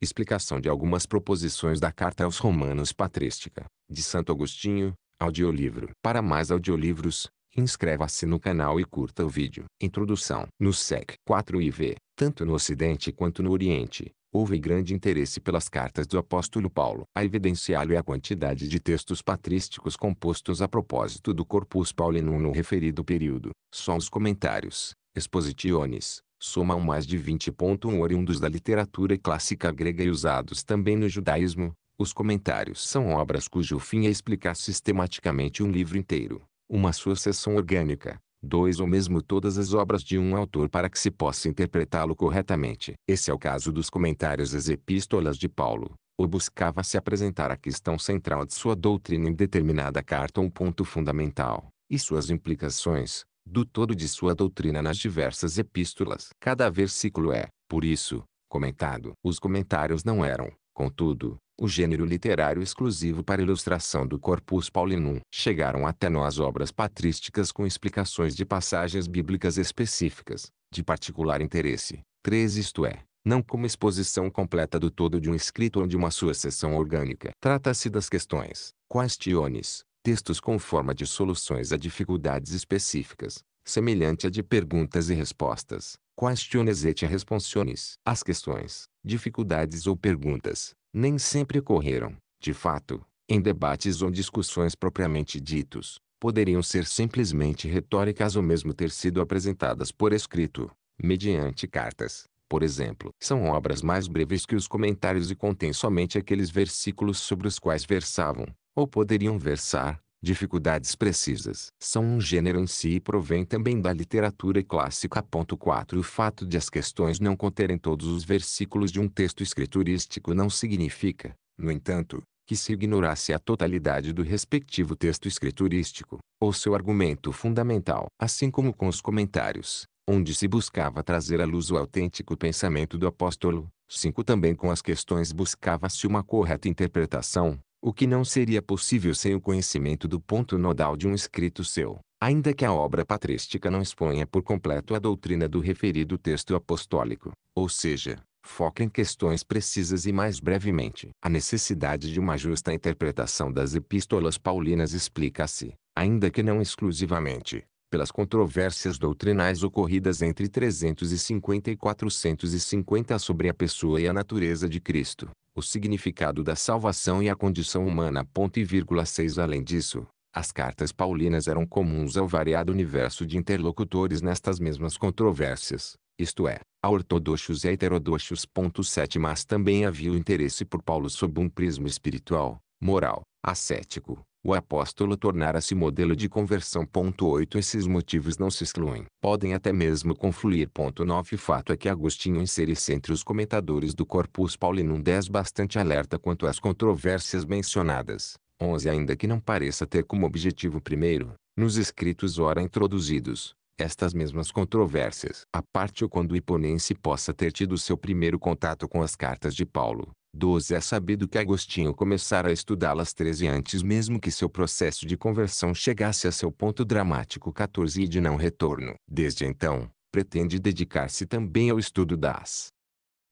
Explicação de algumas proposições da Carta aos Romanos Patrística, de Santo Agostinho, audiolivro. Para mais audiolivros, inscreva-se no canal e curta o vídeo. Introdução. No SEC 4IV, tanto no Ocidente quanto no Oriente, houve grande interesse pelas cartas do apóstolo Paulo. A evidenciá-lo é a quantidade de textos patrísticos compostos a propósito do corpus paulinum no referido período. Só os comentários, expositiones, somam mais de 20.1 oriundos da literatura clássica grega e usados também no judaísmo. Os comentários são obras cujo fim é explicar sistematicamente um livro inteiro, uma sucessão orgânica, dois ou mesmo todas as obras de um autor para que se possa interpretá-lo corretamente. Esse é o caso dos comentários às epístolas de Paulo, ou buscava se apresentar a questão central de sua doutrina em determinada carta ou um ponto fundamental, e suas implicações, do todo de sua doutrina nas diversas epístolas. Cada versículo é, por isso, comentado. Os comentários não eram, contudo, o gênero literário exclusivo para ilustração do Corpus Paulinum. Chegaram até nós obras patrísticas com explicações de passagens bíblicas específicas, de particular interesse, três isto é, não como exposição completa do todo de um escrito ou de uma sua seção orgânica. Trata-se das questões, questiones, textos com forma de soluções a dificuldades específicas, semelhante à de perguntas e respostas, questiones et responsiones. As questões, dificuldades ou perguntas, nem sempre ocorreram, de fato, em debates ou discussões propriamente ditos, poderiam ser simplesmente retóricas ou mesmo ter sido apresentadas por escrito, mediante cartas, por exemplo. São obras mais breves que os comentários e contêm somente aqueles versículos sobre os quais versavam, ou poderiam versar, Dificuldades precisas são um gênero em si e provém também da literatura clássica. 4. O fato de as questões não conterem todos os versículos de um texto escriturístico não significa, no entanto, que se ignorasse a totalidade do respectivo texto escriturístico, ou seu argumento fundamental. Assim como com os comentários, onde se buscava trazer à luz o autêntico pensamento do apóstolo, 5. Também com as questões buscava-se uma correta interpretação, o que não seria possível sem o conhecimento do ponto nodal de um escrito seu, ainda que a obra patrística não exponha por completo a doutrina do referido texto apostólico, ou seja, foca em questões precisas e mais brevemente. A necessidade de uma justa interpretação das epístolas paulinas explica-se, ainda que não exclusivamente, pelas controvérsias doutrinais ocorridas entre 350 e 450 sobre a pessoa e a natureza de Cristo, o significado da salvação e a condição humana. Ponto e vírgula 6 Além disso, as cartas paulinas eram comuns ao variado universo de interlocutores nestas mesmas controvérsias, isto é, a ortodoxos e a heterodoxos. 7 Mas também havia o interesse por Paulo sob um prisma espiritual, moral, ascético, o apóstolo tornara-se modelo de conversão. 8 Esses motivos não se excluem. Podem até mesmo confluir. 9 Fato é que Agostinho insere-se entre os comentadores do Corpus Paulinum 10 bastante alerta quanto às controvérsias mencionadas. 11 Ainda que não pareça ter como objetivo primeiro, nos escritos ora introduzidos, estas mesmas controvérsias. A parte ou quando o Iponense possa ter tido seu primeiro contato com as cartas de Paulo, 12 é sabido que Agostinho começara a estudá-las 13 antes mesmo que seu processo de conversão chegasse a seu ponto dramático 14 e de não retorno. Desde então, pretende dedicar-se também ao estudo das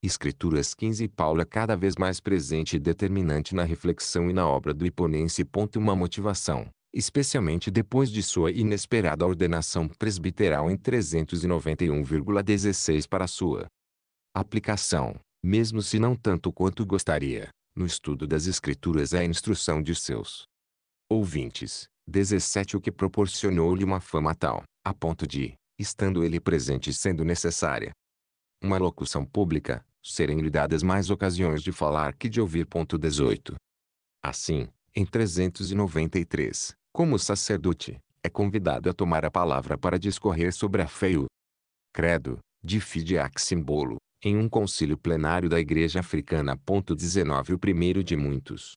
Escrituras 15 Paulo é cada vez mais presente e determinante na reflexão e na obra do Iponense. Uma motivação, especialmente depois de sua inesperada ordenação presbiteral em 391,16 para sua aplicação mesmo se não tanto quanto gostaria, no estudo das Escrituras é a instrução de seus ouvintes. 17 O que proporcionou-lhe uma fama tal, a ponto de, estando ele presente sendo necessária, uma locução pública, serem-lhe dadas mais ocasiões de falar que de ouvir. 18. Assim, em 393, como sacerdote, é convidado a tomar a palavra para discorrer sobre a fé e o credo, de fidiax simbolo, em um concílio plenário da Igreja Africana. 19 O primeiro de muitos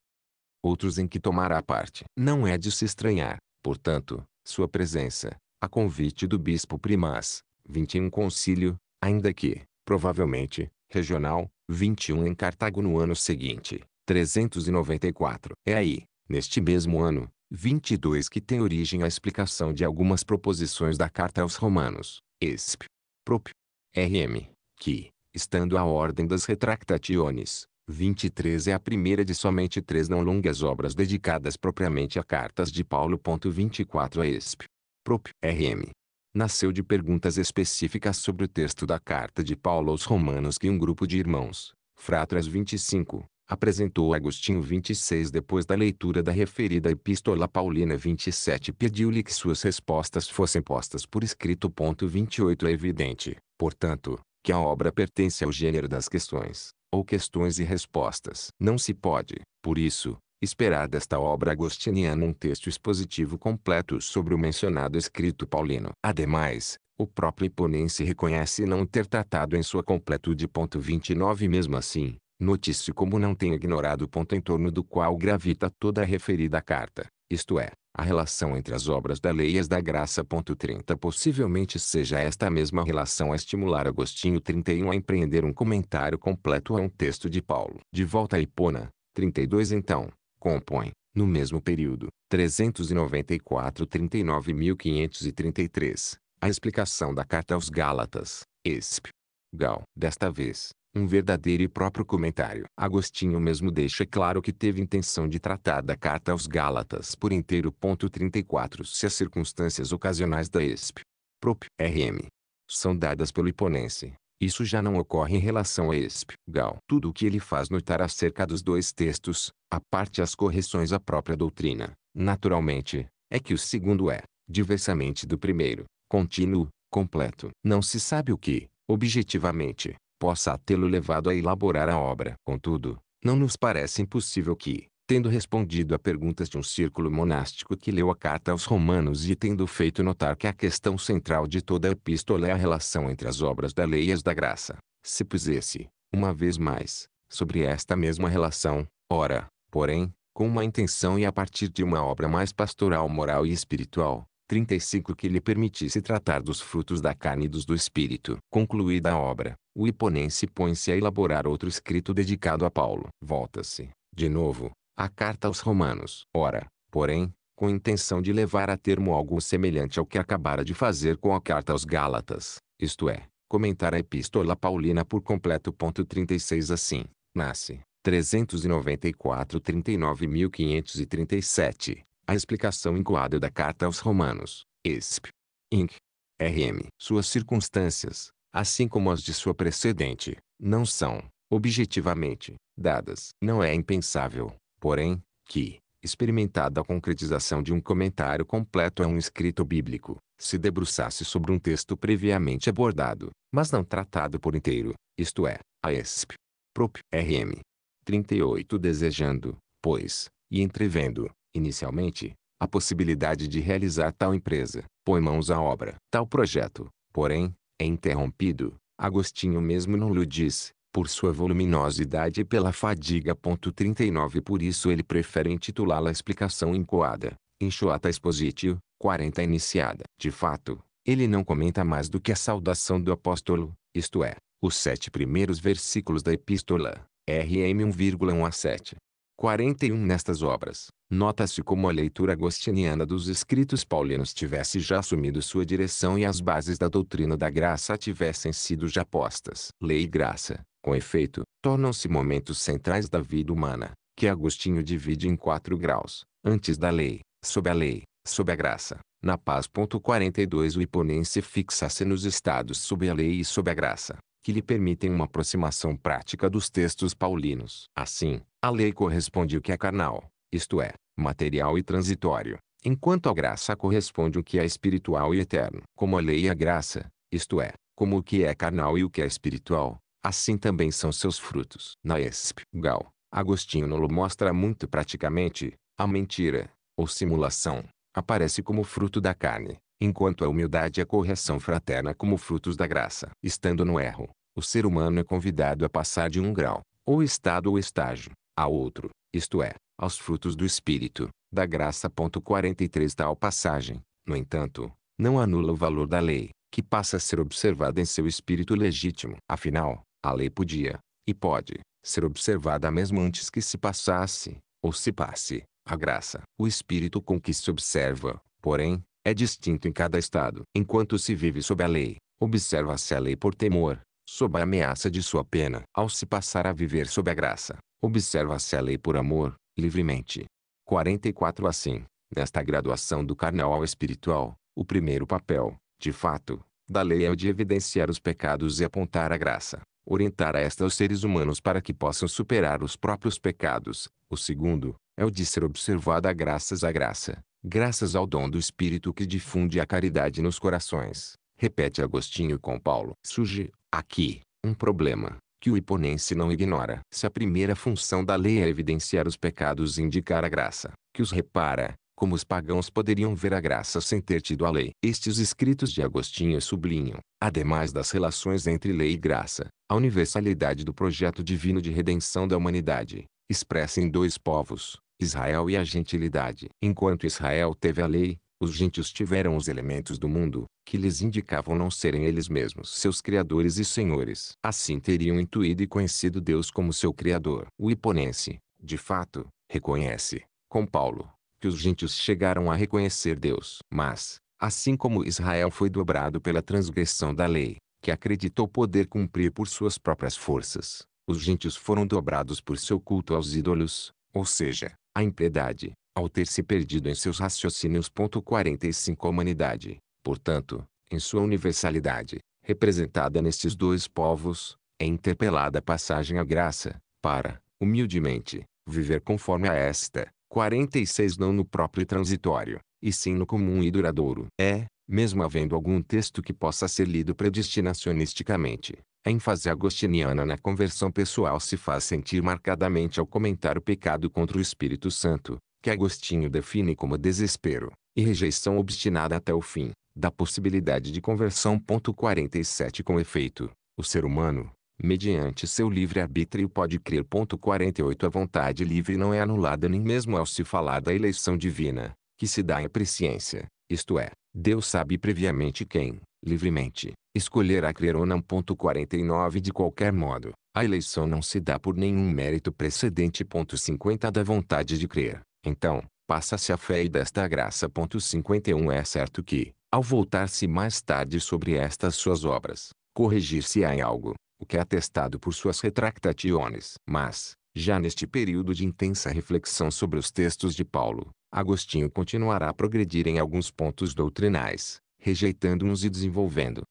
outros em que tomará parte. Não é de se estranhar, portanto, sua presença, a convite do bispo Primaz, 21 concílio, ainda que, provavelmente, regional, 21 em Cartago no ano seguinte, 394. É aí, neste mesmo ano, 22 que tem origem a explicação de algumas proposições da Carta aos Romanos, exp. prop. rm, que, estando a ordem das retractationes. 23 é a primeira de somente três não longas obras dedicadas propriamente a cartas de Paulo. 24 a ESP. Prop. RM. Nasceu de perguntas específicas sobre o texto da carta de Paulo aos Romanos que um grupo de irmãos, Fratras 25, apresentou a Agostinho 26 depois da leitura da referida Epístola Paulina 27 pediu-lhe que suas respostas fossem postas por escrito. 28 É evidente, portanto, que a obra pertence ao gênero das questões, ou questões e respostas. Não se pode, por isso, esperar desta obra agostiniana um texto expositivo completo sobre o mencionado escrito paulino. Ademais, o próprio Iponense reconhece não ter tratado em sua completude. 29 Mesmo assim, notício como não tem ignorado o ponto em torno do qual gravita toda a referida carta, isto é, a relação entre as obras da lei e as da graça. 30 Possivelmente seja esta mesma relação a estimular Agostinho 31 a empreender um comentário completo a um texto de Paulo. De volta a Hipona, 32 então, compõe, no mesmo período, 394-39.533, a explicação da carta aos Gálatas, Esp. Gal. Desta vez, um verdadeiro e próprio comentário. Agostinho mesmo deixa claro que teve intenção de tratar da carta aos Gálatas por inteiro. Ponto 34 Se as circunstâncias ocasionais da ESP, PROP, RM, são dadas pelo Iponense, isso já não ocorre em relação a ESP. Gal. Tudo o que ele faz notar acerca dos dois textos, a parte as correções à própria doutrina, naturalmente, é que o segundo é, diversamente do primeiro, contínuo, completo. Não se sabe o que, objetivamente, possa tê-lo levado a elaborar a obra. Contudo, não nos parece impossível que, tendo respondido a perguntas de um círculo monástico que leu a carta aos romanos e tendo feito notar que a questão central de toda a epístola é a relação entre as obras da lei e as da graça, se pusesse, uma vez mais, sobre esta mesma relação, ora, porém, com uma intenção e a partir de uma obra mais pastoral moral e espiritual, 35 que lhe permitisse tratar dos frutos da carne e dos do espírito. Concluída a obra, o hiponense põe-se a elaborar outro escrito dedicado a Paulo. Volta-se, de novo, à carta aos romanos. Ora, porém, com intenção de levar a termo algo semelhante ao que acabara de fazer com a carta aos Gálatas, isto é, comentar a epístola paulina por completo. Ponto 36 assim, nasce 394 39.537 a explicação incoada da Carta aos Romanos, Esp. Inc. RM. Suas circunstâncias, assim como as de sua precedente, não são, objetivamente, dadas. Não é impensável, porém, que, experimentada a concretização de um comentário completo a um escrito bíblico, se debruçasse sobre um texto previamente abordado, mas não tratado por inteiro, isto é, a ESP. Prop. RM. 38 Desejando, pois, e entrevendo, inicialmente, a possibilidade de realizar tal empresa, põe mãos à obra. Tal projeto, porém, é interrompido. Agostinho mesmo não lhe diz, por sua voluminosidade e pela fadiga. 39 Por isso ele prefere intitulá-la Explicação Incoada, Enxoata Expositio, 40 Iniciada. De fato, ele não comenta mais do que a saudação do apóstolo, isto é, os sete primeiros versículos da epístola, RM 1,1 a 7. 41 Nestas obras, Nota-se como a leitura agostiniana dos escritos paulinos tivesse já assumido sua direção e as bases da doutrina da graça tivessem sido já postas. Lei e graça, com efeito, tornam-se momentos centrais da vida humana, que Agostinho divide em quatro graus: antes da lei, sob a lei, sob a graça. Na paz. 42 o imponense fixa-se nos estados sob a lei e sob a graça, que lhe permitem uma aproximação prática dos textos paulinos. Assim, a lei corresponde ao que é carnal isto é, material e transitório, enquanto a graça corresponde o que é espiritual e eterno. Como a lei e a graça, isto é, como o que é carnal e o que é espiritual, assim também são seus frutos. Na ESP, Gal, Agostinho Nolo mostra muito praticamente, a mentira, ou simulação, aparece como fruto da carne, enquanto a humildade e a correção fraterna como frutos da graça. Estando no erro, o ser humano é convidado a passar de um grau, ou estado ou estágio, a outro, isto é, aos frutos do Espírito, da graça. 43 Tal passagem, no entanto, não anula o valor da lei, que passa a ser observada em seu espírito legítimo. Afinal, a lei podia, e pode, ser observada mesmo antes que se passasse, ou se passe, a graça. O espírito com que se observa, porém, é distinto em cada estado. Enquanto se vive sob a lei, observa-se a lei por temor, sob a ameaça de sua pena. Ao se passar a viver sob a graça, observa-se a lei por amor, livremente. 44 Assim, nesta graduação do carnal ao espiritual, o primeiro papel, de fato, da lei é o de evidenciar os pecados e apontar a graça, orientar a esta os seres humanos para que possam superar os próprios pecados. O segundo, é o de ser observada graças à graça, graças ao dom do Espírito que difunde a caridade nos corações. Repete Agostinho com Paulo. Surge, aqui, um problema que o iponense não ignora. Se a primeira função da lei é evidenciar os pecados e indicar a graça, que os repara, como os pagãos poderiam ver a graça sem ter tido a lei. Estes escritos de Agostinho sublinham, ademais das relações entre lei e graça, a universalidade do projeto divino de redenção da humanidade, expressa em dois povos, Israel e a gentilidade. Enquanto Israel teve a lei, os gentios tiveram os elementos do mundo, que lhes indicavam não serem eles mesmos seus criadores e senhores. Assim teriam intuído e conhecido Deus como seu Criador. O Iponense, de fato, reconhece, com Paulo, que os gentios chegaram a reconhecer Deus. Mas, assim como Israel foi dobrado pela transgressão da lei, que acreditou poder cumprir por suas próprias forças, os gentios foram dobrados por seu culto aos ídolos, ou seja, à impiedade, ao ter se perdido em seus raciocínios. 45 A humanidade, portanto, em sua universalidade, representada nestes dois povos, é interpelada a passagem à graça, para, humildemente, viver conforme a esta, 46 não no próprio transitório, e sim no comum e duradouro. É, mesmo havendo algum texto que possa ser lido predestinacionisticamente, a ênfase agostiniana na conversão pessoal se faz sentir marcadamente ao comentar o pecado contra o Espírito Santo, que Agostinho define como desespero e rejeição obstinada até o fim da possibilidade de conversão. 47 Com efeito, o ser humano, mediante seu livre-arbítrio pode crer. 48 A vontade livre não é anulada nem mesmo ao se falar da eleição divina, que se dá em presciência, isto é, Deus sabe previamente quem, livremente, escolherá crer ou não. 49 De qualquer modo, a eleição não se dá por nenhum mérito precedente. 50 Da vontade de crer, então, passa-se a fé e desta graça. 51 É certo que, ao voltar-se mais tarde sobre estas suas obras, corrigir-se-á em algo, o que é atestado por suas retractaciones. Mas, já neste período de intensa reflexão sobre os textos de Paulo, Agostinho continuará a progredir em alguns pontos doutrinais, rejeitando uns e desenvolvendo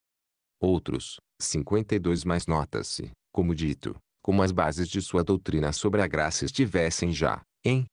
outros. 52 mais nota-se, como dito, como as bases de sua doutrina sobre a graça estivessem já, em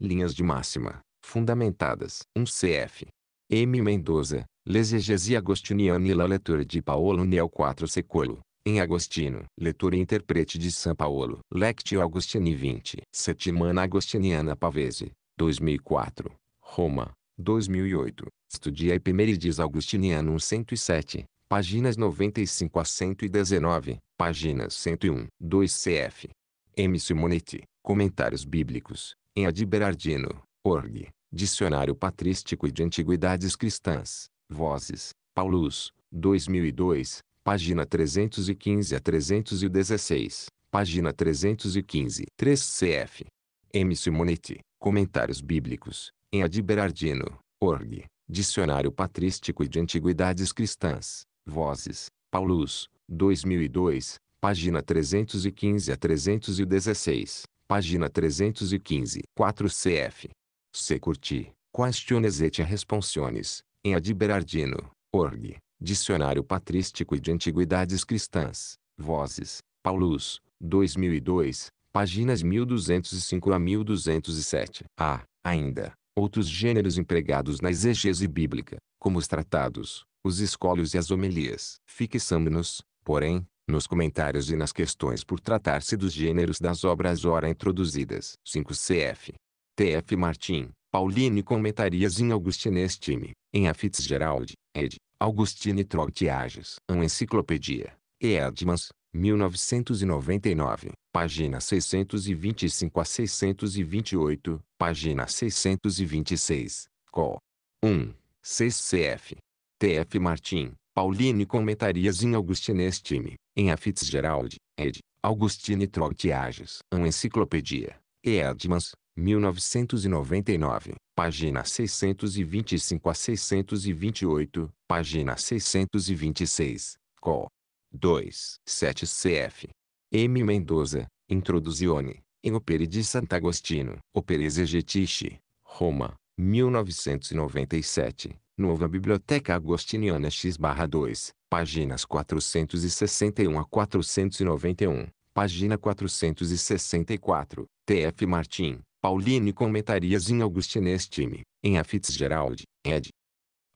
linhas de máxima, fundamentadas. 1 um cf. M. Mendoza, L'esegesi agostiniana e la lettura de Paolo nel IV secolo, em Agostino, leitura e interprete de São Paulo, Lectio Agostini 20, Settimana Agostiniana Pavese, 2004, Roma, 2008, Studia Epimeridis Augustinianum 107, páginas 95 a 119, páginas 101, 2 cf. M. Simonetti, Comentários Bíblicos, em Adiberardino, org. Dicionário Patrístico e de Antiguidades Cristãs, Vozes, Paulus, 2002, página 315 a 316, página 315, 3 cf. M. Simonetti, Comentários Bíblicos, em Adiberardino, org, Dicionário Patrístico e de Antiguidades Cristãs, Vozes, Paulus, 2002, página 315 a 316, página 315, 4 cf. Se curti, questiones et responsiones, em Adiberardino, org, Dicionário Patrístico e de Antiguidades Cristãs, Vozes, Paulus, 2002, páginas 1205 a 1207. Há, ainda, outros gêneros empregados na exegese bíblica, como os tratados, os escolhos e as homilias. fixamos nos porém, nos comentários e nas questões por tratar-se dos gêneros das obras ora introduzidas. 5 cf. T.F. Martin, Pauline Comentarias em Augustines Time, em A Fitzgerald, ed. Augustine Troutiages. An enciclopédia. E. Edmans, 1999, página 625 a 628, página 626, Col. 1. 6 CF. T.F. Martin, Pauline Comentarias em Augustines Time, em A Fitzgerald, ed. Augustine Troutiages. An enciclopédia. E. Edmans, 1999, página 625 a 628, página 626, Col. 2, 7 CF. M. Mendoza, Introduzione, em Opere de Sant'Agostino, Opere Exegetiche, Roma, 1997, Nova Biblioteca Agostiniana X-2, páginas 461 a 491, página 464, TF Martim, Pauline comentarias em Augustine Estime, em A Fitzgerald, ed.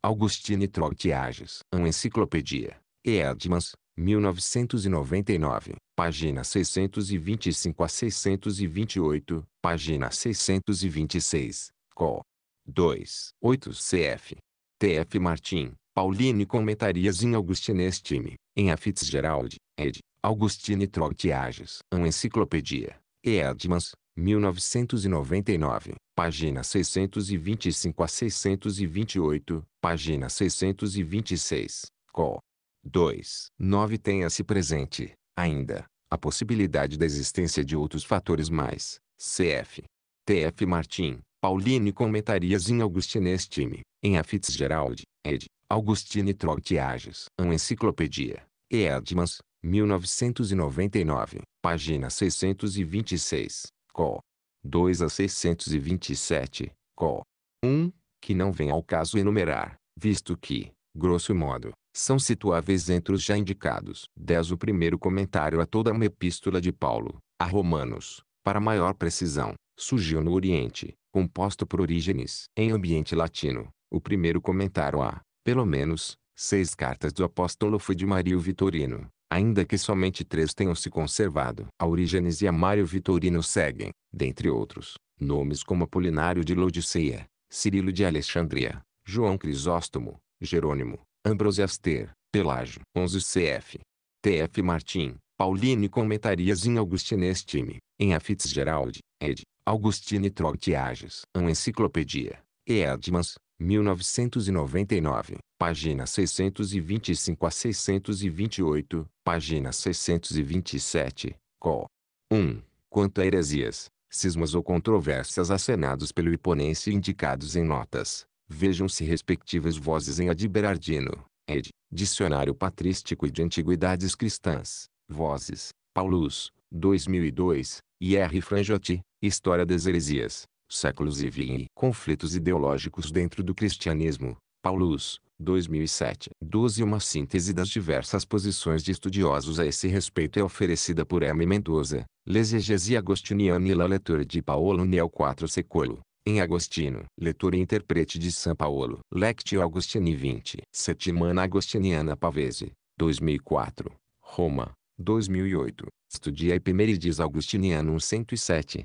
Augustine Troutiages, uma enciclopédia, Edmans, 1999, página 625 a 628, página 626, col. 2, 8 cf. T.F. Martin, Pauline Comentarias em Augustine Estime, em A Fitzgerald, ed. Augustine Troutiages, uma enciclopédia, Edmans, 1999, página 625 a 628, página 626, col. 2. 9 Tenha-se presente, ainda, a possibilidade da existência de outros fatores mais, cf. T.F. Martin, Pauline Comentarias em Augustine Estime, em A Fitzgerald, ed. Augustine Trogtiages. Uma enciclopédia. Edmans, 1999, página 626. Col. 2 a 627, Col. 1, que não vem ao caso enumerar, visto que, grosso modo, são situáveis entre os já indicados. 10 O primeiro comentário a toda uma epístola de Paulo, a Romanos, para maior precisão, surgiu no Oriente, composto por Orígenes. Em ambiente latino, o primeiro comentário a, pelo menos, seis cartas do apóstolo foi de Mario Vitorino, ainda que somente três tenham se conservado. Aurígenes e Amário Vitorino seguem, dentre outros, nomes como Apolinário de Lodiceia, Cirilo de Alexandria, João Crisóstomo, Jerônimo, Ambrosiaster, Pelágio. 11 cf. T.F. Martim, Pauline Comentarias em Augustines Time, em A Fitzgerald, ed. Augustine Trogtiages. Uma enciclopédia, Edmans, 1999, página 625 a 628, página 627, col. 1. Quanto a heresias, cismas ou controvérsias acenados pelo imponência indicados em notas, vejam-se respectivas vozes em Adiberardino, ed. Dicionário Patrístico e de Antiguidades Cristãs, Vozes, Paulus, 2002, e R. Franjotti, História das Heresias, Séculos e VI. Conflitos ideológicos dentro do cristianismo. Paulus, 2007. 12 Uma síntese das diversas posições de estudiosos a esse respeito é oferecida por M. Mendoza, L'exegese agostiniana e la leitura de Paolo nel 4 secolo, em Agostino. leitor e intérprete de São Paulo. Lectio Agostini 20. Settimana Agostiniana Pavese, 2004. Roma, 2008. Studia Epimerides Augustinianum 107.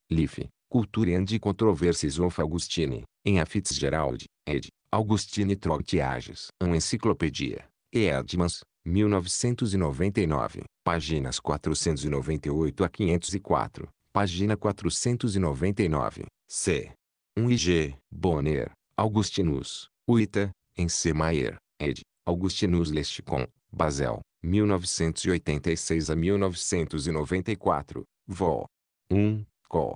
Leaf, Culture and Controversies of Augustine, em A Fitzgerald, ed. Augustine Trogtiages. Uma enciclopédia. Edmans, 1999, páginas 498 a 504, página 499, c. 1 e g. Bonner, Augustinus, Uita, em C. Maier, ed. Augustinus Lesticon, Basel, 1986 a 1994, Vol. 1, col.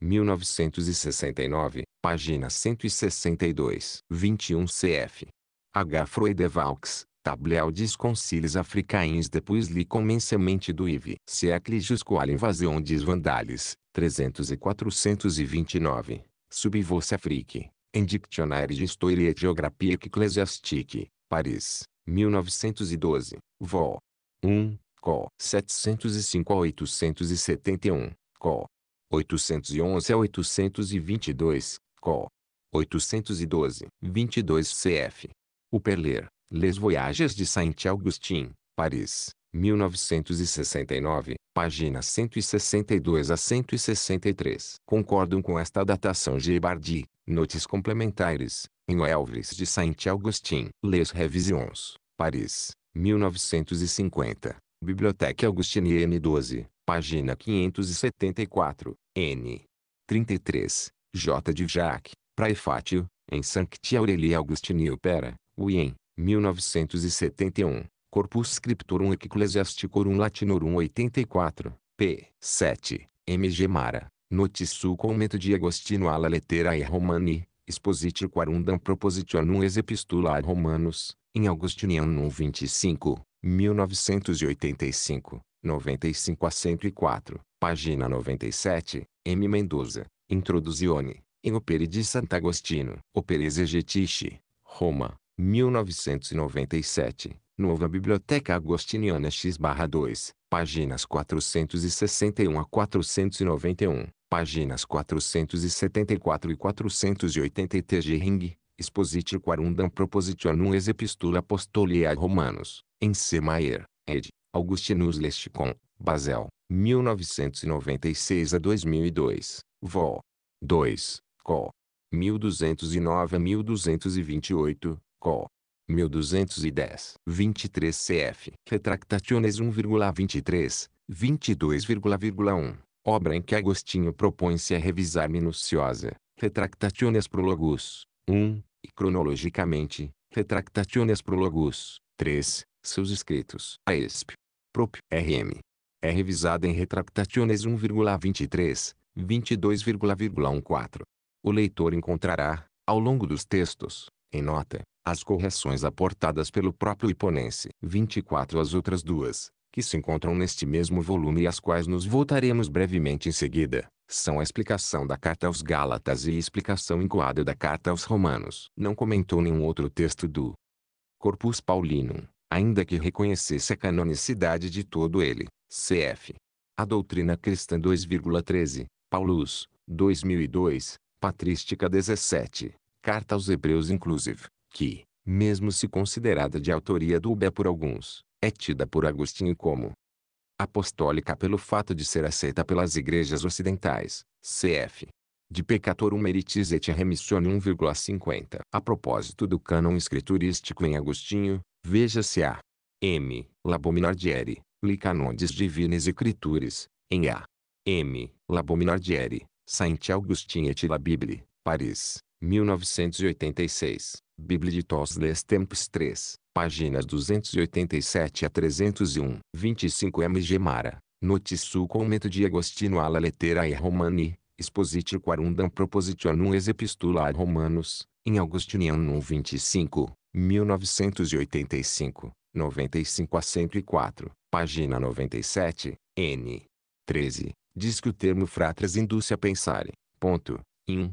1969, página 162. 21 cf. H. Freudevalks, Tableau des conciles africains depois li commencement do IV. Siècle jusqu'à é l'invasion des vandales, 300 e 429. Subvoce Afrique, em Dictionnaire d'Histoire et Géographie Ecclésiastique, Paris, 1912, Vol. 1, Co. 705 a 871, Co. 811 a 822, Col. 812, 22 cf. Uperler, Les Voyages de Saint-Augustin, Paris, 1969, páginas 162 a 163. Concordam com esta datação Gebardi, notes complementares, em Elvis de Saint-Augustin, Les Revisions, Paris, 1950, Biblioteca Augustinienne 12. Página 574, N. 33, J. de Jacques, Praefatio, em Sancti Aurelii Augustini Opera, Wien, 1971, Corpus Scriptorum Ecclesiasticorum Latinorum 84, p. 7, M Gemara, Notissu Commento de Agostino alla Lettera e Romani, Expositio Quarundam Propositionum ex Epistula a Romanos, em Augustinianum 25, 1985, 95 a 104, página 97, M. Mendoza, Introduzione, em Opere de Sant'Agostino, Opere Exegetiche, Roma, 1997, Nova Biblioteca Agostiniana X-2, páginas 461 a 491, páginas 474 e 480 de Ring, Expositio Quarundam Propositionum Ex Epistula Apostoliae Romanos, em C. Maier, ed. Augustinus Lesticon, Basel, 1996 a 2002, Vol. 2, Col. 1209 a 1228, Col. 1210, 23 CF, Retractationes 1,23, 22,1, obra em que Agostinho propõe-se a revisar minuciosa, Retractationes Prologus, 1, e cronologicamente, Retractationes Prologus, 3, seus escritos. A ESP, próprio RM. É revisada em Retractationes 1,23, 22,14. O leitor encontrará, ao longo dos textos, em nota, as correções aportadas pelo próprio Iponense. 24 As outras duas, que se encontram neste mesmo volume e às quais nos voltaremos brevemente em seguida, são a explicação da Carta aos Gálatas e a explicação incoada da Carta aos Romanos. Não comentou nenhum outro texto do Corpus Paulinum ainda que reconhecesse a canonicidade de todo ele. Cf. A Doutrina Cristã 2,13, Paulus, 2002, Patrística 17, Carta aos Hebreus inclusive, que, mesmo se considerada de autoria dúbia por alguns, é tida por Agostinho como apostólica pelo fato de ser aceita pelas igrejas ocidentais, cf. De peccatorum meritis et remissione 1,50. A propósito do cânon escriturístico em Agostinho, Veja se a M. Labominardieri, Licanondes Divines e critures em A. M. Labominardieri, Saint-Augustin et la Bible, Paris, 1986, Bible de Tos les Tempes 3, páginas 287 a 301. 25 M. Gemara, Notissu commento di Agostino alla lettera e Romani, Expositio quarundam propositionum ex epistula a Romanos, em Augustiniano 25, 1985, 95 a 104, página 97, N. 13, diz que o termo fratres induce a pensar, ponto, in.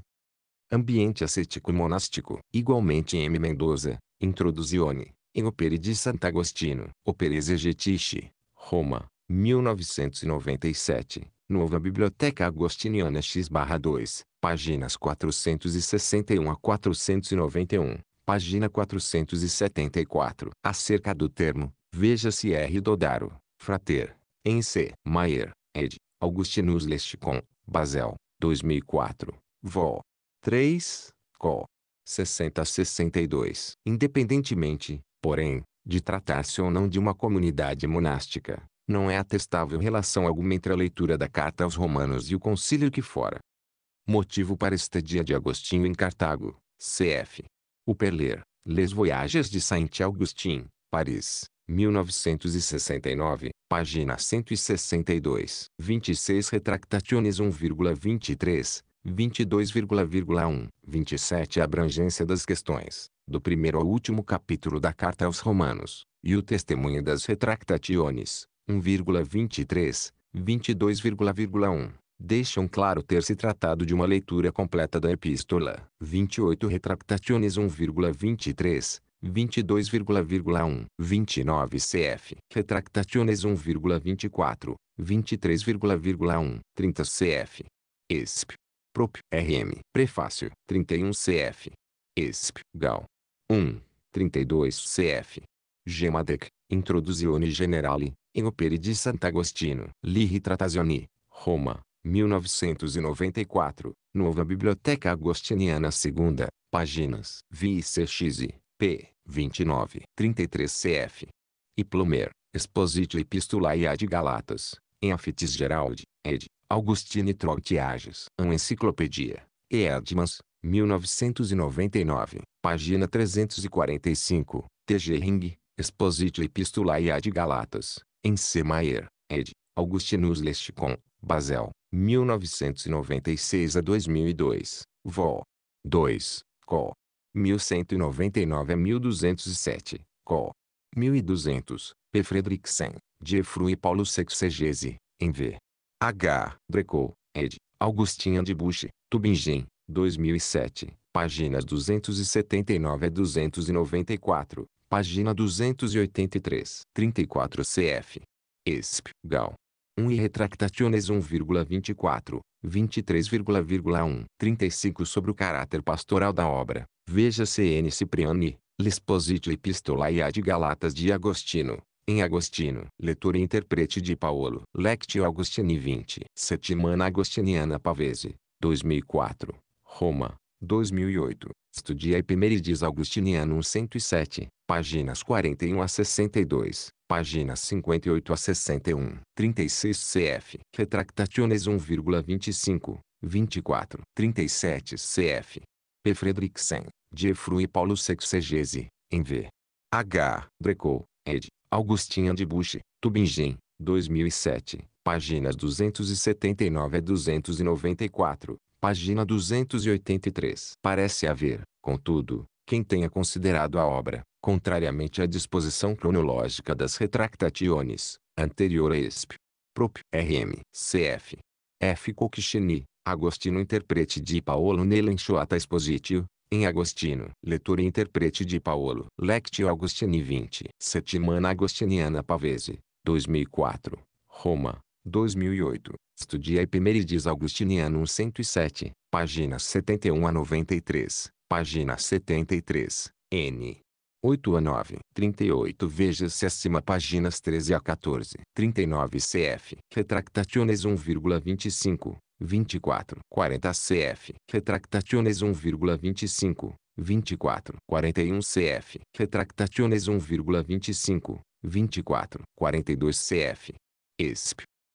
Ambiente ascético monástico. Igualmente M. Mendoza, Introduzione, em Opere de Sant'Agostino, Opere Exegetiche, Roma, 1997, Nova Biblioteca Agostiniana X-2, páginas 461 a 491, página 474. Acerca do termo, veja-se é R. Dodaro, Frater, em C. Maier, ed. Augustinus Lesticon, Basel, 2004, Vol. 3, Co. 60-62. Independentemente, porém, de tratar-se ou não de uma comunidade monástica, não é atestável relação alguma entre a leitura da carta aos romanos e o concílio que fora. Motivo para estadia de Agostinho em Cartago, cf. O Perler, Les Voyages de Saint-Augustin, Paris, 1969, página 162. 26 Retractationes 1,23, 22,1. 27 Abrangência das questões, do primeiro ao último capítulo da Carta aos Romanos, e o testemunho das retractationes, 1,23, 22,1, deixam claro ter se tratado de uma leitura completa da epístola. 28 Retractationes 1,23, 22,1, 29 CF. Retractationes 1,24, 23,1, 30 CF. ESP. Prop. RM. Prefácio. 31 CF. ESP. Gal. 1. 32 CF. Gemadec. Introduzione Generale. Em Euperi de Sant'Agostino. Li Trattazioni, Roma, 1994. Nova Biblioteca Agostiniana II, páginas VICX, p. 29, 33 cf. E Plumer, Expositio Epistulae ad Galatas, em Afitis Gerald, ed. Augustine Trogtiages. Uma enciclopédia, Edmans, 1999, página 345, G. Ring, Expositio Epistulae ad Galatas, em C. Maier, ed. Augustinus Lesticon, Basel, 1996 a 2002, Vol. 2, Col. 1199 a 1207, Col. 1200, P. Fredriksen, Efru e Paulo Sexegese, em V. H. Dreco, ed. Augustinha de Buche, Tubingen, 2007, páginas 279 a 294. Página 283. 34 cf. Esp. Gal. 1 e retractationes 1,24, 23,1, 35 sobre o caráter pastoral da obra. Veja CN Cipriani, L'esposito epistolae ad Galatas de Agostino, em Agostino. Leitura e interprete de Paolo. Lectio Agostini 20. Setimana Agostiniana Pavese, 2004. Roma, 2008. Estudia Epimerides Augustinianum 107, páginas 41 a 62, páginas 58 a 61, 36 cf. Retractationes 1,25, 24, 37 cf. P. Fredriksen, Efru e Paulo Sexegese, em V. H. Dreco, ed. Augustinian de Bush, Tubingen, 2007, páginas 279 a 294 página 283. Parece haver, contudo, quem tenha considerado a obra, contrariamente à disposição cronológica das retractationes, anterior a ESP. Prop. RM. CF. F. Kokchini, Agostino Interprete de Paolo Nelenchoata Expositio, em Agostino. leitor e Interprete de Paolo. Lectio Agostini 20. Settimana Agostiniana Pavese, 2004. Roma, 2008. Estudia Epimerides Augustinianum 107, páginas 71 a 93, página 73, N. 8 a 9, 38 veja-se acima páginas 13 a 14, 39 cf, retractationes 1,25, 24, 40 cf, retractationes 1,25, 24, 41 cf, retractationes 1,25, 24, 42 cf. ESP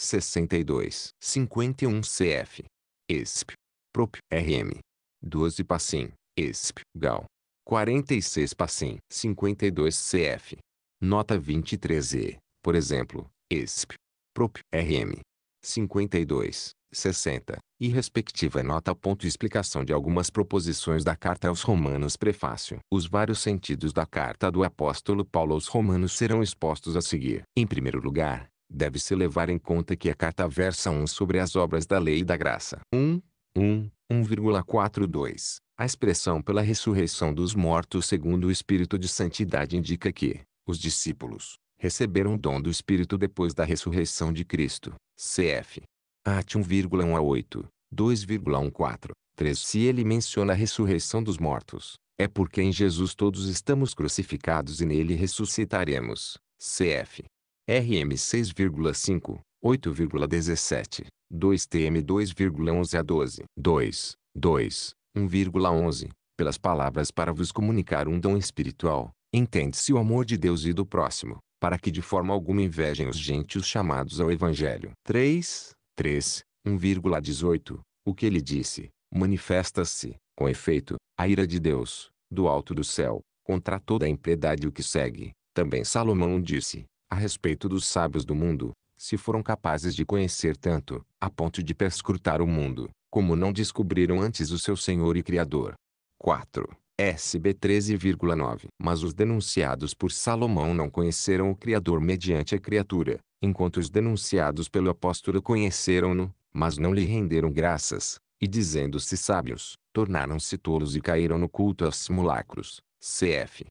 62, 51 CF. ESP. Prop. RM. 12 Passim. ESP. Gal. 46 Passim. 52 CF. Nota 23 E. Por exemplo, ESP. Prop. RM. 52, 60, e respectiva nota. Ponto explicação de algumas proposições da Carta aos Romanos Prefácio. Os vários sentidos da Carta do Apóstolo Paulo aos Romanos serão expostos a seguir. Em primeiro lugar, deve-se levar em conta que a carta versa 1 sobre as obras da lei e da graça. 1, 1, 1,42. A expressão pela ressurreição dos mortos segundo o Espírito de Santidade indica que os discípulos receberam o dom do Espírito depois da ressurreição de Cristo. Cf. At 1,1 a 8, 2,14, 3. Se ele menciona a ressurreição dos mortos, é porque em Jesus todos estamos crucificados e nele ressuscitaremos. Cf. RM 6,5, 8,17, 2TM 2,11 a 12, 2, 2, 1,11, pelas palavras para vos comunicar um dom espiritual, entende-se o amor de Deus e do próximo, para que de forma alguma invejem os gentios chamados ao Evangelho. 3, 3, 1,18, o que ele disse, manifesta-se, com efeito, a ira de Deus, do alto do céu, contra toda a impiedade o que segue. Também Salomão disse, a respeito dos sábios do mundo, se foram capazes de conhecer tanto, a ponto de perscrutar o mundo, como não descobriram antes o seu Senhor e Criador. 4. SB 13,9 Mas os denunciados por Salomão não conheceram o Criador mediante a criatura, enquanto os denunciados pelo apóstolo conheceram-no, mas não lhe renderam graças, e dizendo-se sábios, tornaram-se tolos e caíram no culto aos simulacros. CF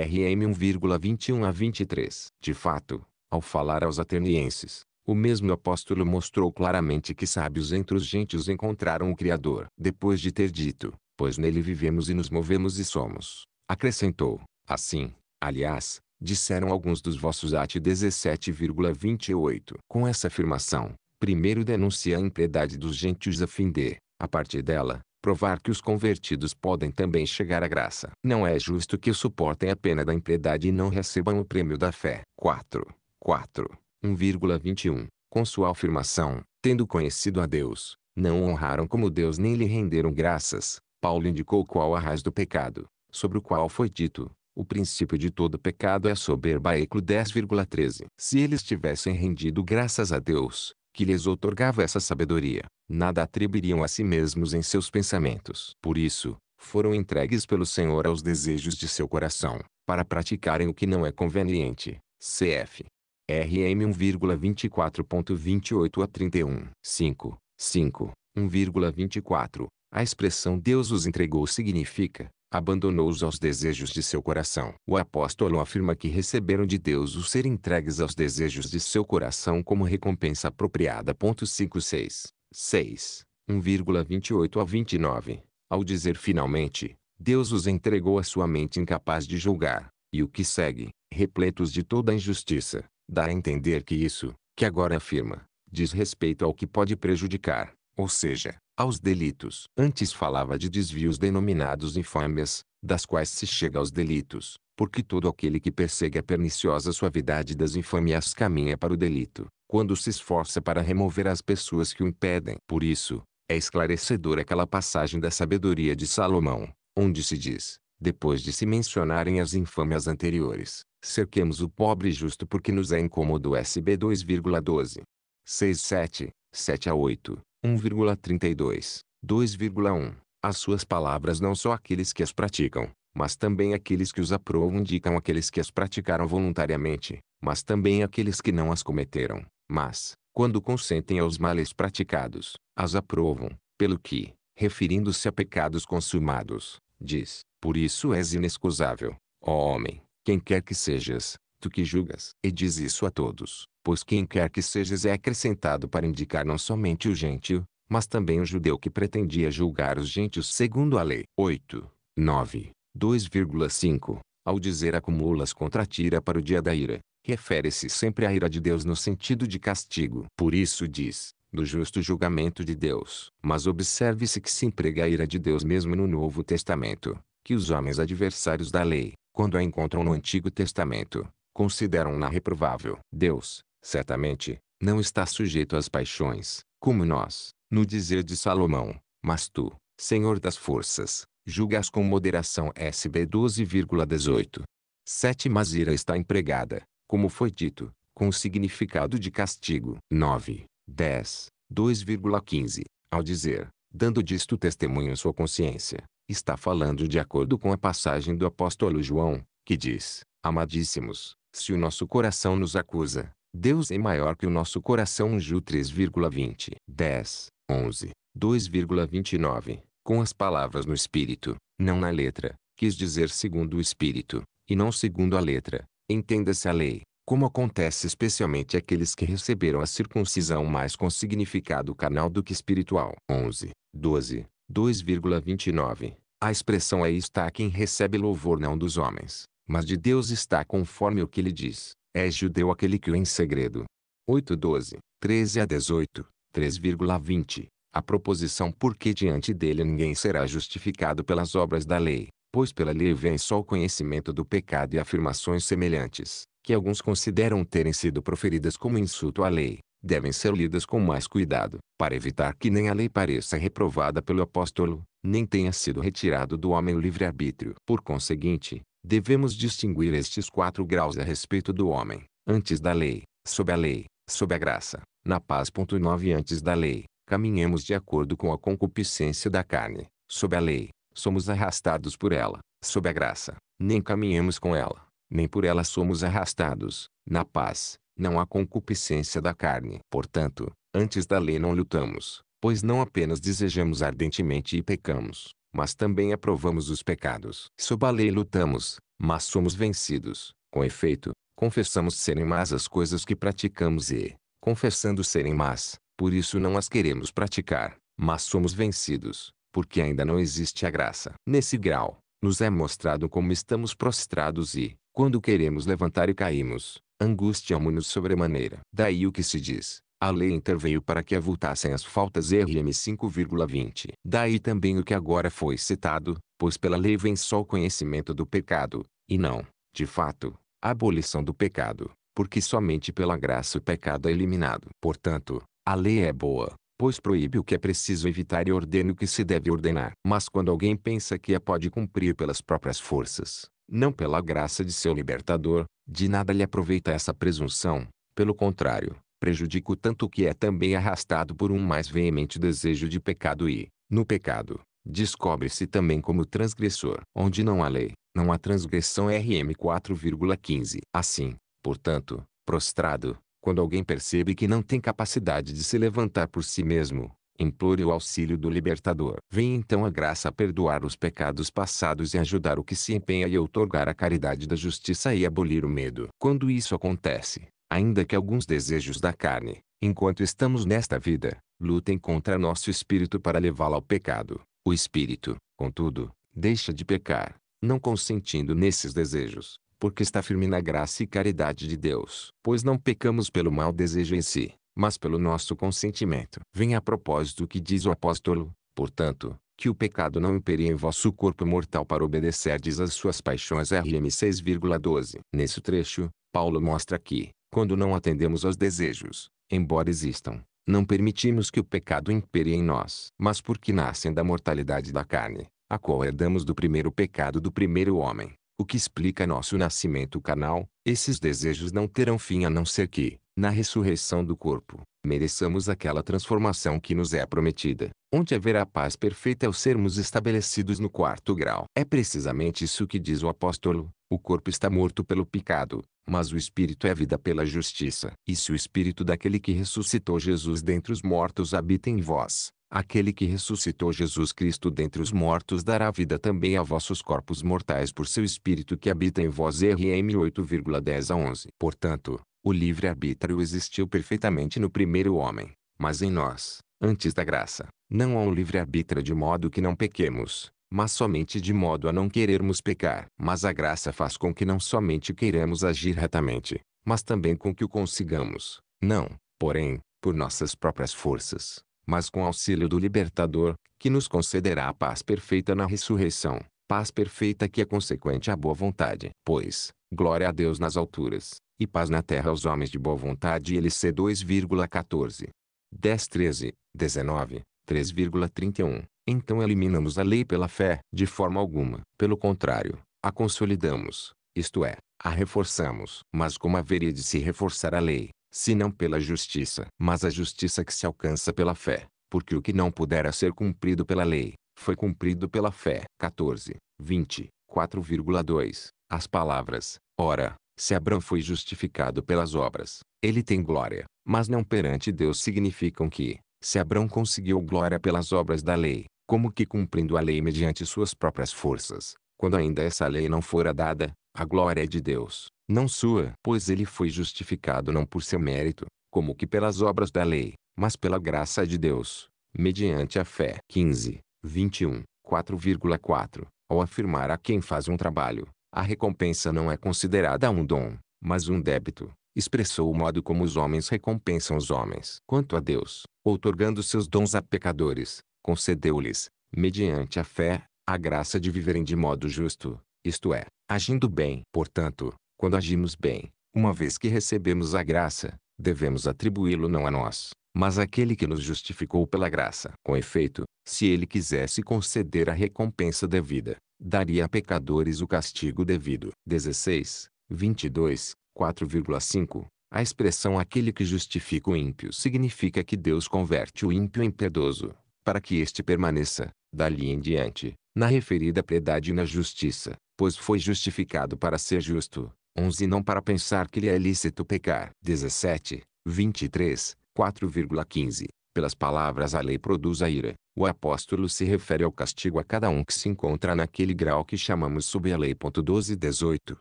RM 1,21 a 23. De fato, ao falar aos atenienses, o mesmo apóstolo mostrou claramente que sábios entre os gentios encontraram o Criador. Depois de ter dito, pois nele vivemos e nos movemos e somos, acrescentou, assim, aliás, disseram alguns dos vossos ate 17,28. Com essa afirmação, primeiro denuncia a impiedade dos gentios a fim de, a partir dela, provar que os convertidos podem também chegar à graça. Não é justo que suportem a pena da impiedade e não recebam o prêmio da fé. 4. 4. 1,21. Com sua afirmação, tendo conhecido a Deus, não honraram como Deus nem lhe renderam graças. Paulo indicou qual a raiz do pecado, sobre o qual foi dito, o princípio de todo pecado é a soberba. Eclo 10,13. Se eles tivessem rendido graças a Deus, que lhes otorgava essa sabedoria. Nada atribuiriam a si mesmos em seus pensamentos. Por isso, foram entregues pelo Senhor aos desejos de seu coração, para praticarem o que não é conveniente. CF. RM 1,24.28 a 31. 5. 5. 1,24. A expressão Deus os entregou significa, abandonou-os aos desejos de seu coração. O apóstolo afirma que receberam de Deus o ser entregues aos desejos de seu coração como recompensa apropriada. 56, 6, 1,28 a 29. Ao dizer finalmente, Deus os entregou à sua mente incapaz de julgar, e o que segue, repletos de toda injustiça, dá a entender que isso, que agora afirma, diz respeito ao que pode prejudicar, ou seja, aos delitos. Antes falava de desvios denominados infames, das quais se chega aos delitos, porque todo aquele que persegue a perniciosa suavidade das infamias caminha para o delito, quando se esforça para remover as pessoas que o impedem. Por isso, é esclarecedora aquela passagem da sabedoria de Salomão, onde se diz, depois de se mencionarem as infâmias anteriores, cerquemos o pobre justo porque nos é incômodo SB 2,12. 6 7, 7 a 8. 1,32, 2,1. As suas palavras não só aqueles que as praticam, mas também aqueles que os aprovam indicam aqueles que as praticaram voluntariamente, mas também aqueles que não as cometeram. Mas, quando consentem aos males praticados, as aprovam, pelo que, referindo-se a pecados consumados, diz, por isso és inexcusável, ó homem, quem quer que sejas, tu que julgas, e diz isso a todos, pois quem quer que sejas é acrescentado para indicar não somente o gentio, mas também o judeu que pretendia julgar os gentios segundo a lei. 8, 9, 2,5 Ao dizer acumulas contra tira para o dia da ira, refere-se sempre à ira de Deus no sentido de castigo. Por isso diz, do justo julgamento de Deus. Mas observe-se que se emprega a ira de Deus mesmo no Novo Testamento, que os homens adversários da lei, quando a encontram no Antigo Testamento, consideram-na reprovável. Deus, certamente, não está sujeito às paixões, como nós, no dizer de Salomão, mas tu, Senhor das forças, julgas com moderação SB 12,18. Sétima Mas ira está empregada, como foi dito, com o significado de castigo. 9, 10, 2,15. Ao dizer, dando disto testemunho sua consciência, está falando de acordo com a passagem do apóstolo João, que diz, Amadíssimos, se o nosso coração nos acusa, Deus é maior que o nosso coração. Ju 3,20, 10, 11, 2,29. Com as palavras no espírito, não na letra, quis dizer segundo o espírito, e não segundo a letra. Entenda-se a lei, como acontece especialmente àqueles que receberam a circuncisão mais com significado canal do que espiritual. 11, 12, 2,29. A expressão aí está quem recebe louvor não dos homens, mas de Deus está conforme o que lhe diz. É judeu aquele que o em segredo. 8:12, 13 a 18, 3,20. A proposição porque diante dele ninguém será justificado pelas obras da lei, pois pela lei vem só o conhecimento do pecado e afirmações semelhantes, que alguns consideram terem sido proferidas como insulto à lei, devem ser lidas com mais cuidado, para evitar que nem a lei pareça reprovada pelo apóstolo, nem tenha sido retirado do homem o livre-arbítrio. Por conseguinte, Devemos distinguir estes quatro graus a respeito do homem, antes da lei, sob a lei, sob a graça, na paz. 9 Antes da lei, caminhemos de acordo com a concupiscência da carne, sob a lei, somos arrastados por ela, sob a graça, nem caminhemos com ela, nem por ela somos arrastados, na paz, não há concupiscência da carne. Portanto, antes da lei não lutamos, pois não apenas desejamos ardentemente e pecamos, mas também aprovamos os pecados. Sob a lei lutamos, mas somos vencidos. Com efeito, confessamos serem más as coisas que praticamos e, confessando serem más, por isso não as queremos praticar, mas somos vencidos, porque ainda não existe a graça. Nesse grau, nos é mostrado como estamos prostrados e, quando queremos levantar e caímos, angustiamo-nos sobremaneira. Daí o que se diz, a lei interveio para que avultassem as faltas RM 5,20. Daí também o que agora foi citado, pois pela lei vem só o conhecimento do pecado, e não, de fato, a abolição do pecado, porque somente pela graça o pecado é eliminado. Portanto, a lei é boa, pois proíbe o que é preciso evitar e ordena o que se deve ordenar. Mas quando alguém pensa que a pode cumprir pelas próprias forças, não pela graça de seu libertador, de nada lhe aproveita essa presunção, pelo contrário, prejudico tanto que é também arrastado por um mais veemente desejo de pecado e, no pecado, descobre-se também como transgressor. Onde não há lei, não há transgressão RM 4,15. Assim, portanto, prostrado, quando alguém percebe que não tem capacidade de se levantar por si mesmo, implore o auxílio do libertador. Vem então a graça a perdoar os pecados passados e ajudar o que se empenha e outorgar a caridade da justiça e abolir o medo. Quando isso acontece, ainda que alguns desejos da carne, enquanto estamos nesta vida, lutem contra nosso espírito para levá-lo ao pecado. O espírito, contudo, deixa de pecar, não consentindo nesses desejos, porque está firme na graça e caridade de Deus. Pois não pecamos pelo mau desejo em si, mas pelo nosso consentimento. Vem a propósito o que diz o apóstolo, portanto, que o pecado não imperia em vosso corpo mortal para obedecerdes às suas paixões. RM 6,12. Nesse trecho, Paulo mostra que, quando não atendemos aos desejos, embora existam, não permitimos que o pecado impere em nós. Mas porque nascem da mortalidade da carne, a qual herdamos do primeiro pecado do primeiro homem, o que explica nosso nascimento carnal, esses desejos não terão fim a não ser que, na ressurreição do corpo, mereçamos aquela transformação que nos é prometida, onde haverá paz perfeita ao é sermos estabelecidos no quarto grau. É precisamente isso que diz o apóstolo: o corpo está morto pelo pecado, mas o espírito é vida pela justiça. E se o espírito daquele que ressuscitou Jesus dentre os mortos habita em vós, Aquele que ressuscitou Jesus Cristo dentre os mortos dará vida também a vossos corpos mortais por seu Espírito que habita em vós. RM 8,10 a 11. Portanto, o livre-arbítrio existiu perfeitamente no primeiro homem, mas em nós, antes da graça, não há um livre-arbítrio de modo que não pequemos, mas somente de modo a não querermos pecar. Mas a graça faz com que não somente queiramos agir retamente, mas também com que o consigamos. Não, porém, por nossas próprias forças, mas com auxílio do Libertador, que nos concederá a paz perfeita na ressurreição, paz perfeita que é consequente à boa vontade. Pois, glória a Deus nas alturas, e paz na terra aos homens de boa vontade. LC 2,14. 10, 13, 19, 3,31. Então eliminamos a lei pela fé, de forma alguma. Pelo contrário, a consolidamos, isto é, a reforçamos. Mas como haveria de se reforçar a lei, se não pela justiça. Mas a justiça que se alcança pela fé, porque o que não pudera ser cumprido pela lei, foi cumprido pela fé. 14, 20, 4,2 As palavras, ora, se Abraão foi justificado pelas obras, ele tem glória, mas não perante Deus significam que, se Abraão conseguiu glória pelas obras da lei, como que cumprindo a lei mediante suas próprias forças, quando ainda essa lei não fora dada, a glória é de Deus, não sua. Pois ele foi justificado não por seu mérito, como que pelas obras da lei, mas pela graça de Deus, mediante a fé. 15, 21, 4,4 Ao afirmar a quem faz um trabalho, a recompensa não é considerada um dom, mas um débito expressou o modo como os homens recompensam os homens. Quanto a Deus, outorgando seus dons a pecadores, concedeu-lhes, mediante a fé, a graça de viverem de modo justo, isto é, agindo bem. Portanto, quando agimos bem, uma vez que recebemos a graça, devemos atribuí-lo não a nós, mas àquele que nos justificou pela graça. Com efeito, se ele quisesse conceder a recompensa devida, daria a pecadores o castigo devido. 16, 22, 4,5 a expressão aquele que justifica o ímpio significa que Deus converte o ímpio em piedoso, para que este permaneça, dali em diante, na referida piedade e na justiça, pois foi justificado para ser justo, 11 Não para pensar que lhe é lícito pecar. 17, 23, 4,15. Pelas palavras a lei produz a ira. O apóstolo se refere ao castigo a cada um que se encontra naquele grau que chamamos sob a lei. 12, 18,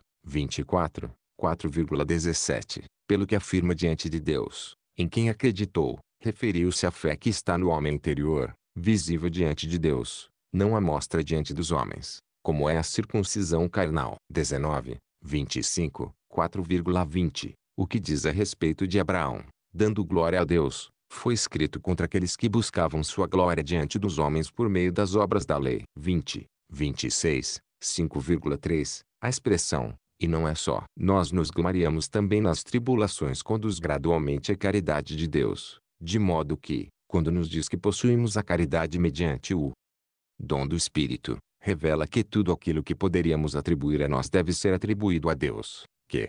24, 4,17. Pelo que afirma diante de Deus, em quem acreditou, referiu-se à fé que está no homem interior, visível diante de Deus, não a mostra diante dos homens, como é a circuncisão carnal. 19, 25, 4,20, o que diz a respeito de Abraão, dando glória a Deus, foi escrito contra aqueles que buscavam sua glória diante dos homens por meio das obras da lei. 20, 26, 5,3, a expressão, e não é só. Nós nos gloriamos também nas tribulações conduz gradualmente a caridade de Deus, de modo que, quando nos diz que possuímos a caridade mediante o dom do Espírito, revela que tudo aquilo que poderíamos atribuir a nós deve ser atribuído a Deus, que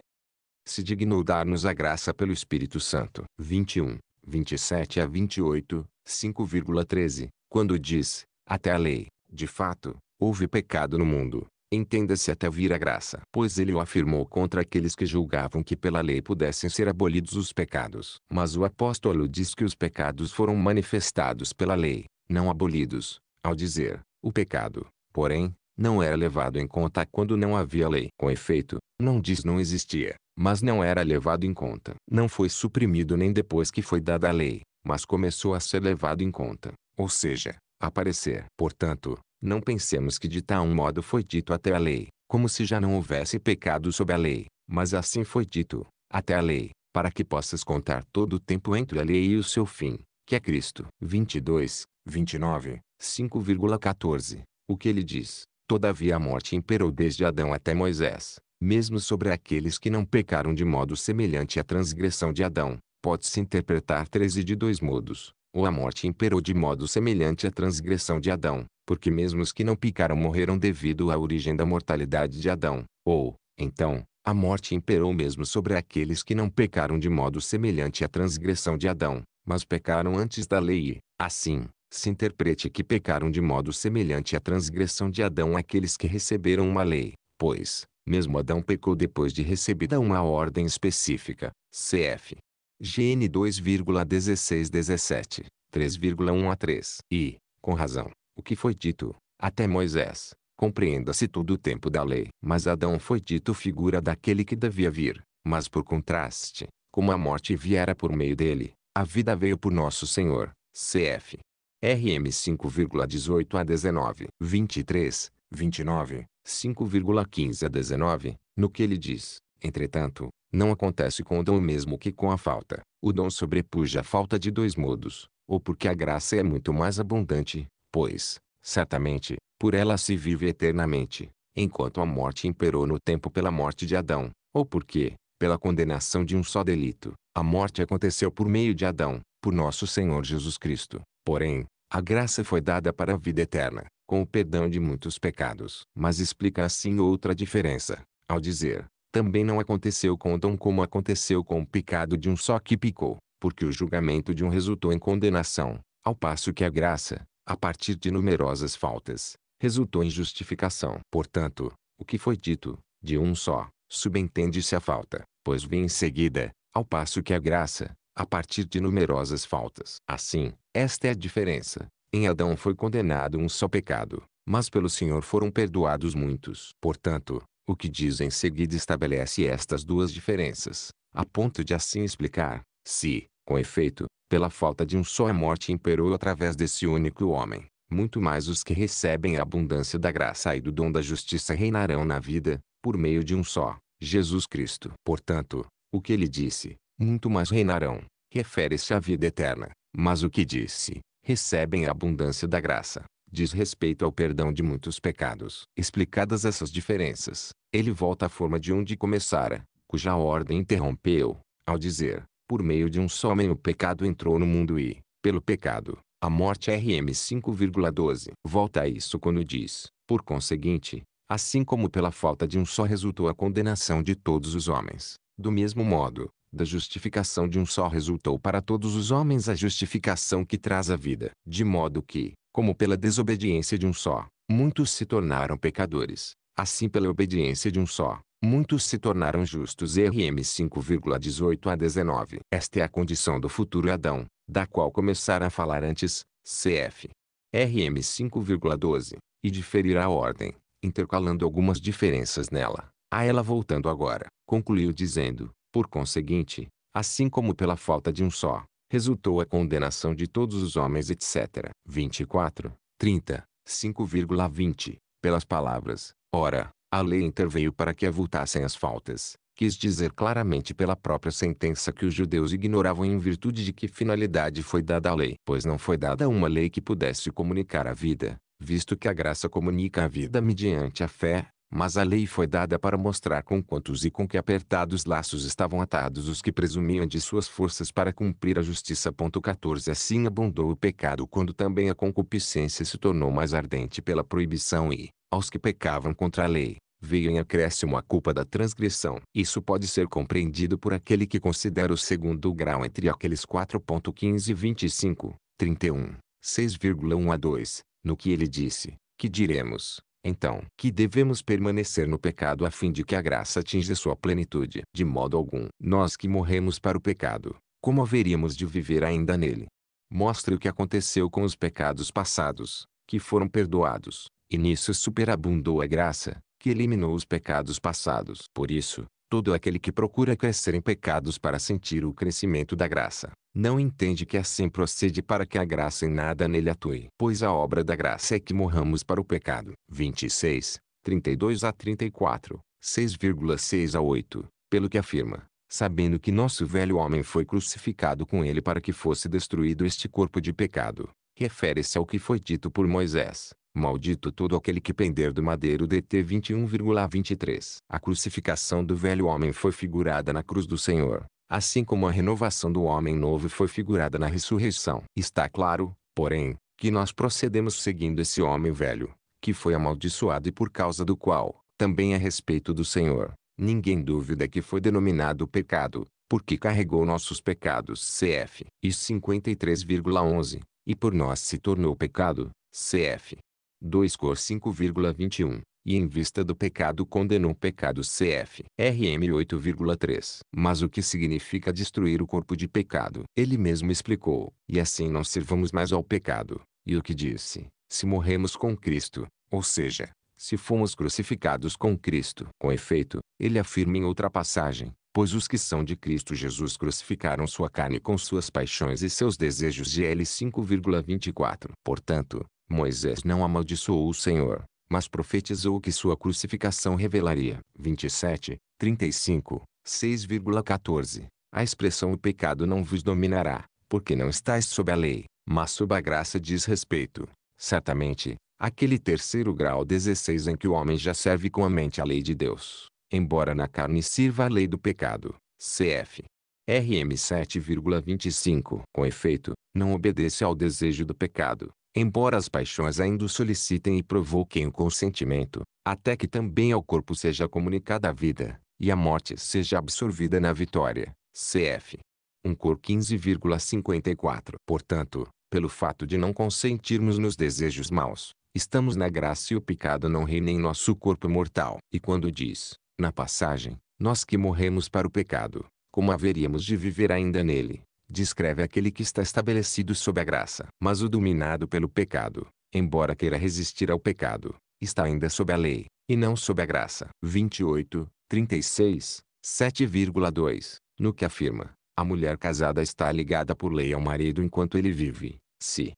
se dignou dar-nos a graça pelo Espírito Santo. 21, 27 a 28, 5,13, quando diz, até a lei, de fato, houve pecado no mundo, entenda-se até vir a graça. Pois ele o afirmou contra aqueles que julgavam que pela lei pudessem ser abolidos os pecados. Mas o apóstolo diz que os pecados foram manifestados pela lei, não abolidos, ao dizer, o pecado, porém, não era levado em conta quando não havia lei. Com efeito, não diz não existia, mas não era levado em conta. Não foi suprimido nem depois que foi dada a lei, mas começou a ser levado em conta, ou seja, aparecer. Portanto, não pensemos que de tal modo foi dito até a lei, como se já não houvesse pecado sob a lei, mas assim foi dito, até a lei, para que possas contar todo o tempo entre a lei e o seu fim, que é Cristo. 22, 29, 5,14 o que ele diz. Todavia a morte imperou desde Adão até Moisés, mesmo sobre aqueles que não pecaram de modo semelhante à transgressão de Adão. Pode-se interpretar 13 de dois modos. Ou a morte imperou de modo semelhante à transgressão de Adão, porque mesmo os que não pecaram morreram devido à origem da mortalidade de Adão. Ou, então, a morte imperou mesmo sobre aqueles que não pecaram de modo semelhante à transgressão de Adão, mas pecaram antes da lei. Assim, se interprete que pecaram de modo semelhante à transgressão de Adão aqueles que receberam uma lei, pois, mesmo Adão pecou depois de recebida uma ordem específica, cf. GN 2,1617, 3,1 a 3. E, com razão, o que foi dito, até Moisés, compreenda-se todo o tempo da lei. Mas Adão foi dito figura daquele que devia vir, mas por contraste, como a morte viera por meio dele, a vida veio por nosso Senhor, cf. RM 5,18 a 19, 23, 29, 5,15 a 19, no que ele diz, entretanto, não acontece com o dom o mesmo que com a falta. O dom sobrepuja a falta de dois modos, ou porque a graça é muito mais abundante, pois, certamente, por ela se vive eternamente, enquanto a morte imperou no tempo pela morte de Adão, ou porque, pela condenação de um só delito, a morte aconteceu por meio de Adão, por nosso Senhor Jesus Cristo. Porém, a graça foi dada para a vida eterna, com o perdão de muitos pecados. Mas explica assim outra diferença, ao dizer, também não aconteceu com Dom como aconteceu com o pecado de um só que picou, porque o julgamento de um resultou em condenação, ao passo que a graça, a partir de numerosas faltas, resultou em justificação. Portanto, o que foi dito, de um só, subentende-se a falta, pois vem em seguida, ao passo que a graça, a partir de numerosas faltas. Assim, esta é a diferença. Em Adão foi condenado um só pecado, mas pelo Senhor foram perdoados muitos. Portanto, o que diz em seguida estabelece estas duas diferenças, a ponto de assim explicar, se, com efeito, pela falta de um só a morte imperou através desse único homem, muito mais os que recebem a abundância da graça e do dom da justiça reinarão na vida, por meio de um só, Jesus Cristo. Portanto, o que ele disse, muito mais reinarão. Refere-se à vida eterna, mas o que disse, recebem a abundância da graça, diz respeito ao perdão de muitos pecados. Explicadas essas diferenças, ele volta à forma de onde começara, cuja ordem interrompeu, ao dizer, por meio de um só homem o pecado entrou no mundo e, pelo pecado, a morte é RM 5,12. Volta a isso quando diz, por conseguinte, assim como pela falta de um só resultou a condenação de todos os homens. Do mesmo modo, da justificação de um só resultou para todos os homens a justificação que traz a vida, de modo que, como pela desobediência de um só, muitos se tornaram pecadores, assim pela obediência de um só, muitos se tornaram justos. RM 5,18 a 19. Esta é a condição do futuro Adão, da qual começaram a falar antes, cf. RM 5,12, e diferir a ordem, intercalando algumas diferenças nela, a ela voltando agora, concluiu dizendo, por conseguinte, assim como pela falta de um só, resultou a condenação de todos os homens, etc. 24, 30, 5,20. Pelas palavras, ora, a lei interveio para que avultassem as faltas, quis dizer claramente pela própria sentença que os judeus ignoravam em virtude de que finalidade foi dada a lei. Pois não foi dada uma lei que pudesse comunicar a vida, visto que a graça comunica a vida mediante a fé, mas a lei foi dada para mostrar com quantos e com que apertados laços estavam atados os que presumiam de suas forças para cumprir a justiça. 14 Assim abundou o pecado quando também a concupiscência se tornou mais ardente pela proibição e, aos que pecavam contra a lei, veio em acréscimo a culpa da transgressão. Isso pode ser compreendido por aquele que considera o segundo grau entre aqueles 4.15 25, 31, 6,1 a 2, no que ele disse, que diremos, então, que devemos permanecer no pecado a fim de que a graça atinja sua plenitude. De modo algum, nós que morremos para o pecado, como haveríamos de viver ainda nele? Mostre o que aconteceu com os pecados passados, que foram perdoados, e nisso superabundou a graça, que eliminou os pecados passados. Por isso, Todo aquele que procura crescer em pecados para sentir o crescimento da graça, não entende que assim procede para que a graça em nada nele atue. Pois a obra da graça é que morramos para o pecado. 26, 32 a 34, 6,6 a 8, pelo que afirma, sabendo que nosso velho homem foi crucificado com ele para que fosse destruído este corpo de pecado, refere-se ao que foi dito por Moisés Maldito todo aquele que pender do madeiro DT 21,23. A crucificação do velho homem foi figurada na cruz do Senhor, assim como a renovação do homem novo foi figurada na ressurreição. Está claro, porém, que nós procedemos seguindo esse homem velho, que foi amaldiçoado e por causa do qual, também a respeito do Senhor, ninguém dúvida que foi denominado pecado, porque carregou nossos pecados CF e 53,11, e por nós se tornou pecado, CF 2 cor 5,21, e em vista do pecado condenou pecado CF RM 8,3. Mas o que significa destruir o corpo de pecado? Ele mesmo explicou, e assim não servamos mais ao pecado. E o que disse? Se morremos com Cristo, ou seja, se fomos crucificados com Cristo. Com efeito, ele afirma em outra passagem, pois os que são de Cristo Jesus crucificaram sua carne com suas paixões e seus desejos. GL 5,24. Portanto, Moisés não amaldiçoou o Senhor, mas profetizou que sua crucificação revelaria. 27, 35, 6,14. A expressão o pecado não vos dominará, porque não estáis sob a lei, mas sob a graça diz respeito. Certamente, aquele terceiro grau 16 em que o homem já serve com a mente a lei de Deus, embora na carne sirva a lei do pecado. Cf. RM 7,25. Com efeito, não obedece ao desejo do pecado, embora as paixões ainda o solicitem e provoquem o consentimento, até que também ao corpo seja comunicada a vida, e a morte seja absorvida na vitória. Cf. 1 Cor 15,54. Portanto, pelo fato de não consentirmos nos desejos maus, estamos na graça e o pecado não reina em nosso corpo mortal. E quando diz, na passagem, nós que morremos para o pecado, como haveríamos de viver ainda nele? descreve aquele que está estabelecido sob a graça. Mas o dominado pelo pecado, embora queira resistir ao pecado, está ainda sob a lei, e não sob a graça. 28, 36, 7,2 No que afirma, a mulher casada está ligada por lei ao marido enquanto ele vive. Se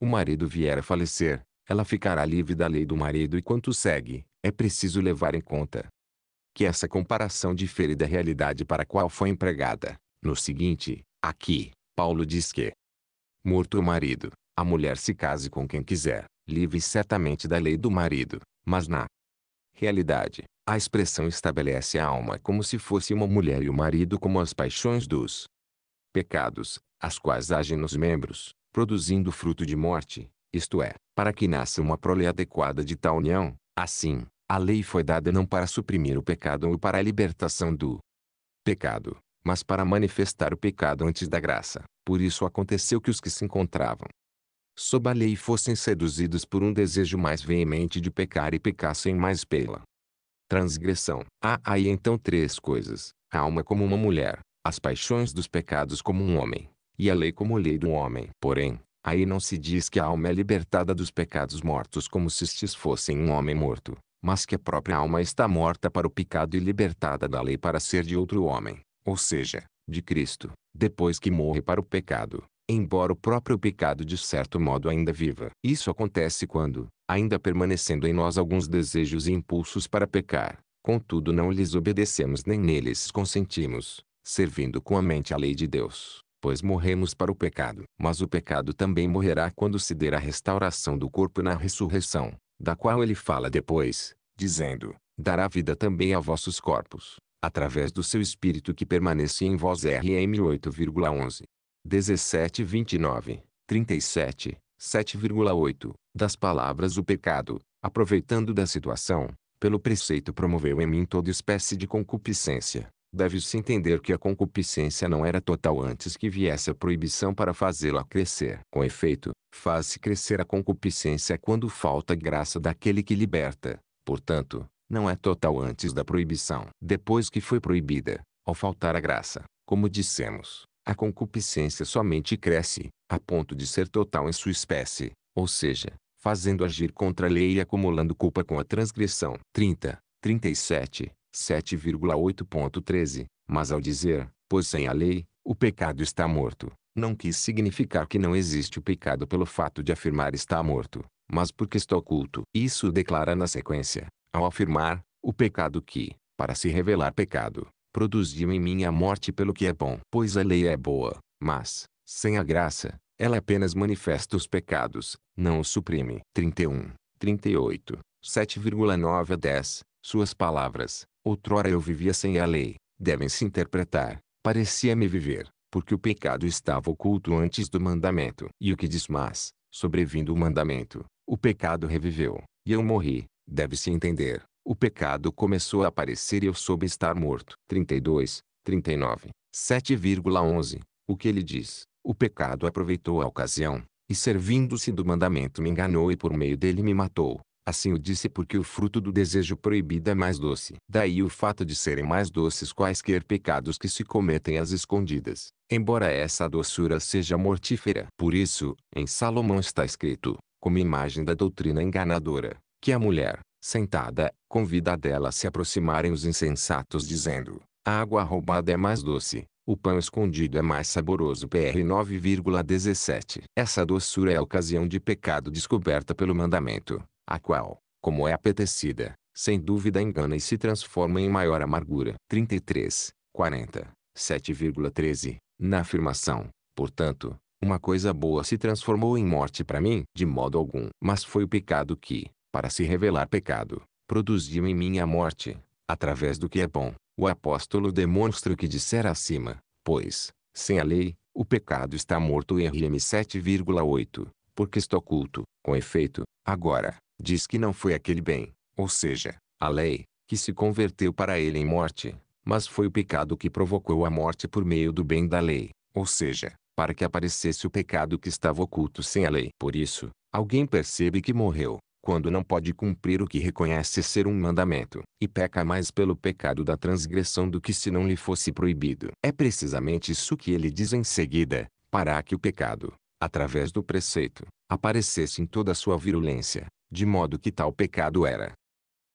o marido vier a falecer, ela ficará livre da lei do marido e quanto segue, é preciso levar em conta que essa comparação difere da realidade para a qual foi empregada. No seguinte, Aqui, Paulo diz que, morto o marido, a mulher se case com quem quiser, livre certamente da lei do marido, mas na realidade, a expressão estabelece a alma como se fosse uma mulher e o marido como as paixões dos pecados, as quais agem nos membros, produzindo fruto de morte, isto é, para que nasça uma prole adequada de tal união, assim, a lei foi dada não para suprimir o pecado ou para a libertação do pecado, mas para manifestar o pecado antes da graça. Por isso aconteceu que os que se encontravam sob a lei fossem seduzidos por um desejo mais veemente de pecar e pecassem mais pela transgressão. Há ah, aí então três coisas: a alma como uma mulher, as paixões dos pecados como um homem, e a lei como lei do homem. Porém, aí não se diz que a alma é libertada dos pecados mortos como se estes fossem um homem morto, mas que a própria alma está morta para o pecado e libertada da lei para ser de outro homem ou seja, de Cristo, depois que morre para o pecado, embora o próprio pecado de certo modo ainda viva. Isso acontece quando, ainda permanecendo em nós alguns desejos e impulsos para pecar, contudo não lhes obedecemos nem neles consentimos, servindo com a mente a lei de Deus, pois morremos para o pecado. Mas o pecado também morrerá quando se der a restauração do corpo na ressurreição, da qual ele fala depois, dizendo, dará vida também a vossos corpos através do seu espírito que permanecia em vós RM 8,11. 17 29, 37, 7,8, das palavras o pecado, aproveitando da situação, pelo preceito promoveu em mim toda espécie de concupiscência. Deve-se entender que a concupiscência não era total antes que viesse a proibição para fazê-la crescer. Com efeito, faz-se crescer a concupiscência quando falta graça daquele que liberta. Portanto, não é total antes da proibição. Depois que foi proibida, ao faltar a graça, como dissemos, a concupiscência somente cresce, a ponto de ser total em sua espécie, ou seja, fazendo agir contra a lei e acumulando culpa com a transgressão. 30, 37, 7,8.13. Mas ao dizer, pois sem a lei, o pecado está morto, não quis significar que não existe o pecado pelo fato de afirmar está morto, mas porque está oculto. Isso declara na sequência, ao afirmar, o pecado que, para se revelar pecado, produziu em mim a morte pelo que é bom. Pois a lei é boa, mas, sem a graça, ela apenas manifesta os pecados, não os suprime. 31, 38, 7,9 a 10. Suas palavras, outrora eu vivia sem a lei, devem se interpretar, parecia-me viver, porque o pecado estava oculto antes do mandamento. E o que diz mais, sobrevindo o mandamento, o pecado reviveu, e eu morri, Deve-se entender. O pecado começou a aparecer e eu soube estar morto. 32, 39, 7,11. O que ele diz? O pecado aproveitou a ocasião, e servindo-se do mandamento me enganou e por meio dele me matou. Assim o disse porque o fruto do desejo proibido é mais doce. Daí o fato de serem mais doces quaisquer pecados que se cometem às escondidas, embora essa doçura seja mortífera. Por isso, em Salomão está escrito, como imagem da doutrina enganadora, que a mulher, sentada, convida dela a se aproximarem os insensatos dizendo, a água roubada é mais doce, o pão escondido é mais saboroso. PR 9,17 Essa doçura é a ocasião de pecado descoberta pelo mandamento, a qual, como é apetecida, sem dúvida engana e se transforma em maior amargura. 33, 40, 7,13 Na afirmação, portanto, uma coisa boa se transformou em morte para mim, de modo algum. Mas foi o pecado que, para se revelar pecado, produziu em mim a morte, através do que é bom. O apóstolo demonstra o que dissera acima, pois, sem a lei, o pecado está morto RM 7,8, porque está oculto, com efeito, agora, diz que não foi aquele bem, ou seja, a lei, que se converteu para ele em morte, mas foi o pecado que provocou a morte por meio do bem da lei, ou seja, para que aparecesse o pecado que estava oculto sem a lei. Por isso, alguém percebe que morreu, quando não pode cumprir o que reconhece ser um mandamento, e peca mais pelo pecado da transgressão do que se não lhe fosse proibido. É precisamente isso que ele diz em seguida, para que o pecado, através do preceito, aparecesse em toda a sua virulência, de modo que tal pecado era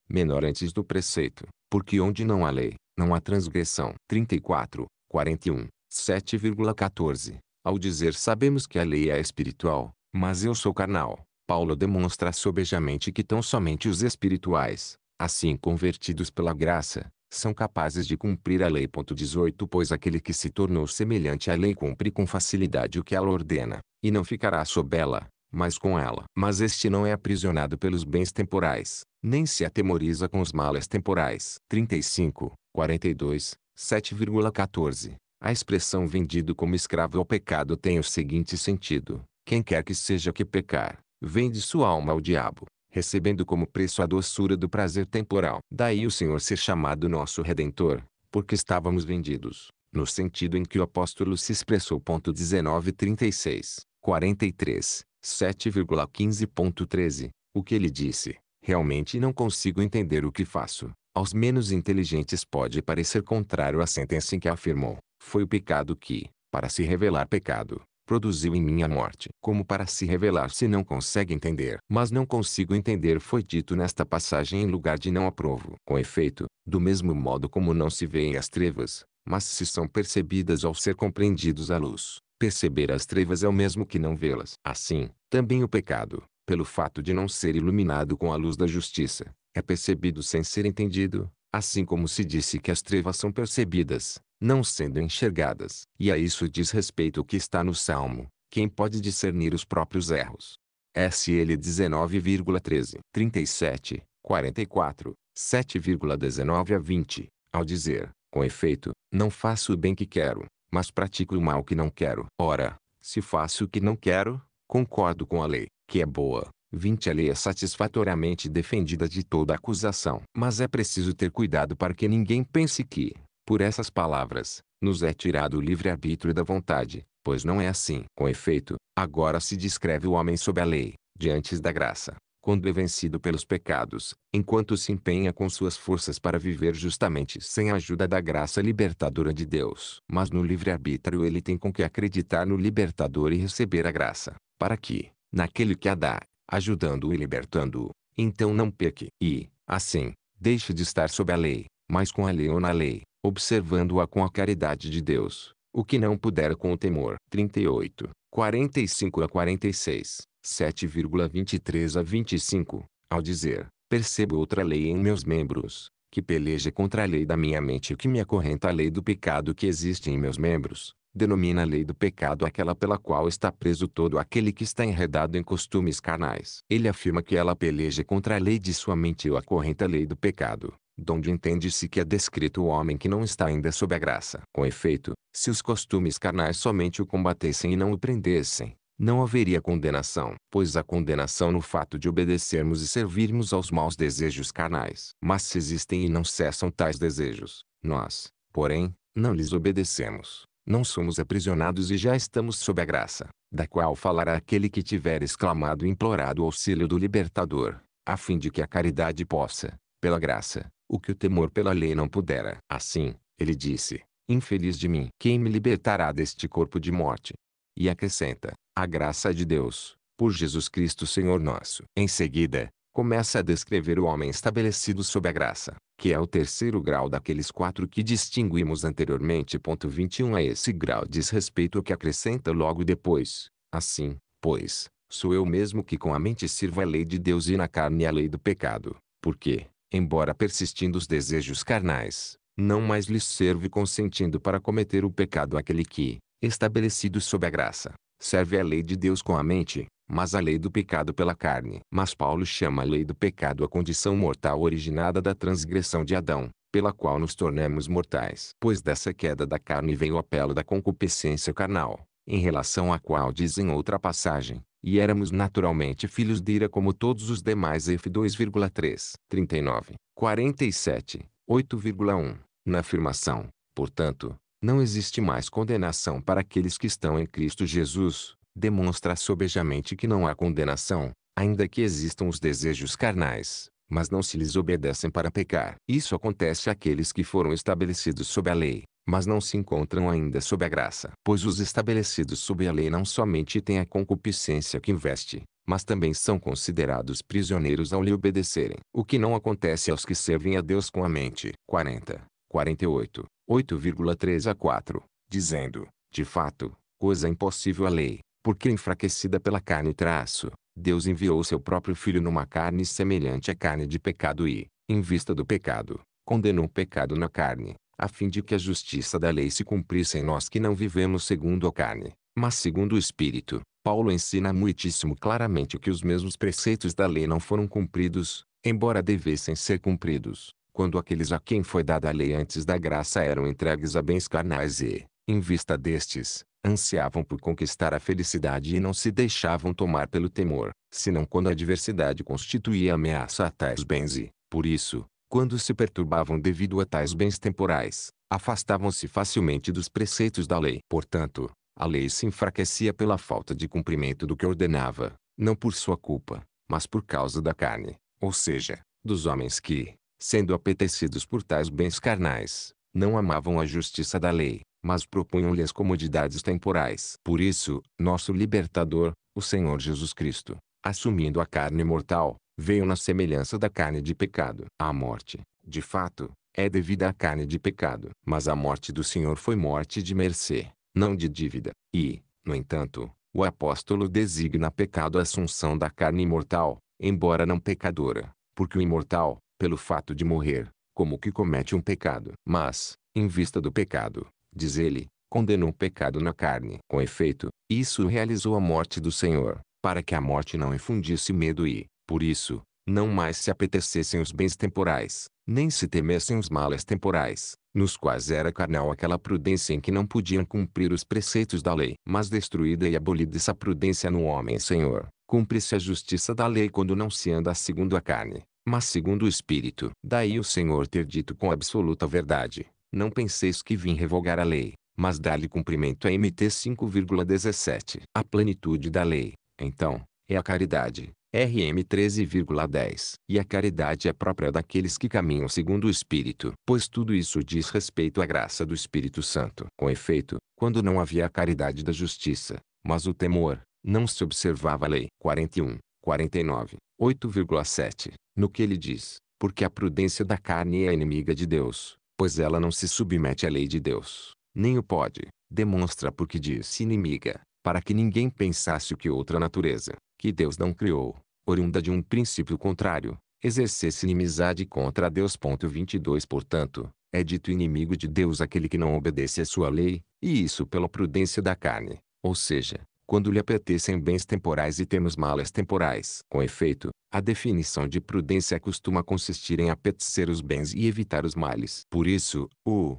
menor antes do preceito, porque onde não há lei, não há transgressão. 34, 41, 7,14 Ao dizer sabemos que a lei é espiritual, mas eu sou carnal, Paulo demonstra sobejamente que tão somente os espirituais, assim convertidos pela graça, são capazes de cumprir a lei. 18 Pois aquele que se tornou semelhante à lei cumpre com facilidade o que ela ordena, e não ficará sob ela, mas com ela. Mas este não é aprisionado pelos bens temporais, nem se atemoriza com os males temporais. 35, 42, 7,14 A expressão vendido como escravo ao pecado tem o seguinte sentido. Quem quer que seja que pecar, vende sua alma ao diabo, recebendo como preço a doçura do prazer temporal. Daí o Senhor ser chamado nosso Redentor, porque estávamos vendidos, no sentido em que o apóstolo se expressou. 1936, 43, 7,15.13, o que ele disse, realmente não consigo entender o que faço. Aos menos inteligentes pode parecer contrário à sentença em que afirmou, foi o pecado que, para se revelar pecado, produziu em mim a morte. Como para se revelar se não consegue entender. Mas não consigo entender foi dito nesta passagem em lugar de não aprovo. Com efeito, do mesmo modo como não se veem as trevas, mas se são percebidas ao ser compreendidos a luz. Perceber as trevas é o mesmo que não vê-las. Assim, também o pecado, pelo fato de não ser iluminado com a luz da justiça, é percebido sem ser entendido, Assim como se disse que as trevas são percebidas, não sendo enxergadas. E a isso diz respeito o que está no Salmo. Quem pode discernir os próprios erros? SL 19,13, 37, 44, 7,19 a 20. Ao dizer, com efeito, não faço o bem que quero, mas pratico o mal que não quero. Ora, se faço o que não quero, concordo com a lei, que é boa. 20 A lei é satisfatoriamente defendida de toda acusação. Mas é preciso ter cuidado para que ninguém pense que, por essas palavras, nos é tirado o livre-arbítrio da vontade, pois não é assim. Com efeito, agora se descreve o homem sob a lei, diante da graça, quando é vencido pelos pecados, enquanto se empenha com suas forças para viver justamente sem a ajuda da graça libertadora de Deus. Mas no livre-arbítrio ele tem com que acreditar no libertador e receber a graça, para que, naquele que a dá, ajudando-o e libertando-o, então não peque. E, assim, deixe de estar sob a lei, mas com a lei ou na lei, observando-a com a caridade de Deus, o que não puder com o temor. 38, 45 a 46, 7,23 a 25, ao dizer, percebo outra lei em meus membros, que peleja contra a lei da minha mente e que me acorrenta a lei do pecado que existe em meus membros, denomina a lei do pecado aquela pela qual está preso todo aquele que está enredado em costumes carnais. Ele afirma que ela peleja contra a lei de sua mente ou a corrente lei do pecado, donde entende-se que é descrito o homem que não está ainda sob a graça. Com efeito, se os costumes carnais somente o combatessem e não o prendessem, não haveria condenação, pois a condenação no fato de obedecermos e servirmos aos maus desejos carnais. Mas se existem e não cessam tais desejos, nós, porém, não lhes obedecemos não somos aprisionados e já estamos sob a graça, da qual falará aquele que tiver exclamado e implorado o auxílio do libertador, a fim de que a caridade possa, pela graça, o que o temor pela lei não pudera. Assim, ele disse, infeliz de mim, quem me libertará deste corpo de morte? E acrescenta, a graça de Deus, por Jesus Cristo Senhor nosso. Em seguida, começa a descrever o homem estabelecido sob a graça, que é o terceiro grau daqueles quatro que distinguimos anteriormente. Ponto 21 a é esse grau diz respeito ao que acrescenta logo depois. Assim, pois, sou eu mesmo que com a mente sirvo a lei de Deus e na carne a lei do pecado, porque, embora persistindo os desejos carnais, não mais lhes serve consentindo para cometer o pecado aquele que, estabelecido sob a graça, serve a lei de Deus com a mente, mas a lei do pecado pela carne. Mas Paulo chama a lei do pecado a condição mortal originada da transgressão de Adão, pela qual nos tornamos mortais. Pois dessa queda da carne vem o apelo da concupiscência carnal, em relação à qual dizem outra passagem, e éramos naturalmente filhos de ira como todos os demais F 2,3, 39, 47, 8,1. Na afirmação, portanto, não existe mais condenação para aqueles que estão em Cristo Jesus, demonstra sobejamente que não há condenação, ainda que existam os desejos carnais, mas não se lhes obedecem para pecar. Isso acontece àqueles que foram estabelecidos sob a lei, mas não se encontram ainda sob a graça. Pois os estabelecidos sob a lei não somente têm a concupiscência que investe, mas também são considerados prisioneiros ao lhe obedecerem. O que não acontece aos que servem a Deus com a mente. 40, 48, 8,3 a 4, dizendo, de fato, coisa impossível à lei, porque enfraquecida pela carne traço, Deus enviou seu próprio Filho numa carne semelhante à carne de pecado e, em vista do pecado, condenou o pecado na carne, a fim de que a justiça da lei se cumprisse em nós que não vivemos segundo a carne, mas segundo o Espírito. Paulo ensina muitíssimo claramente que os mesmos preceitos da lei não foram cumpridos, embora devessem ser cumpridos, quando aqueles a quem foi dada a lei antes da graça eram entregues a bens carnais e, em vista destes, ansiavam por conquistar a felicidade e não se deixavam tomar pelo temor, senão quando a adversidade constituía ameaça a tais bens e, por isso, quando se perturbavam devido a tais bens temporais, afastavam-se facilmente dos preceitos da lei. Portanto, a lei se enfraquecia pela falta de cumprimento do que ordenava, não por sua culpa, mas por causa da carne, ou seja, dos homens que, sendo apetecidos por tais bens carnais, não amavam a justiça da lei, mas propunham-lhes comodidades temporais. Por isso, nosso libertador, o Senhor Jesus Cristo, assumindo a carne mortal, veio na semelhança da carne de pecado. A morte, de fato, é devida à carne de pecado. Mas a morte do Senhor foi morte de mercê, não de dívida. E, no entanto, o apóstolo designa pecado a assunção da carne imortal, embora não pecadora, porque o imortal, pelo fato de morrer, como que comete um pecado. Mas, em vista do pecado, diz ele, condenou o pecado na carne. Com efeito, isso realizou a morte do Senhor, para que a morte não infundisse medo e, por isso, não mais se apetecessem os bens temporais, nem se temessem os males temporais, nos quais era carnal aquela prudência em que não podiam cumprir os preceitos da lei. Mas destruída e abolida essa prudência no homem Senhor, cumpre-se a justiça da lei quando não se anda segundo a carne, mas segundo o Espírito. Daí o Senhor ter dito com absoluta verdade, não penseis que vim revogar a lei, mas dá-lhe cumprimento a MT 5,17. A plenitude da lei, então, é a caridade, RM 13,10. E a caridade é própria daqueles que caminham segundo o Espírito, pois tudo isso diz respeito à graça do Espírito Santo. Com efeito, quando não havia a caridade da justiça, mas o temor, não se observava a lei. 41, 49, 8,7. No que ele diz, porque a prudência da carne é inimiga de Deus, pois ela não se submete à lei de Deus, nem o pode, demonstra porque disse inimiga, para que ninguém pensasse o que outra natureza, que Deus não criou, oriunda de um princípio contrário, exercesse inimizade contra Deus. 22 Portanto, é dito inimigo de Deus aquele que não obedece à sua lei, e isso pela prudência da carne, ou seja, quando lhe apetecem bens temporais e temos malas temporais. Com efeito, a definição de prudência costuma consistir em apetecer os bens e evitar os males. Por isso, o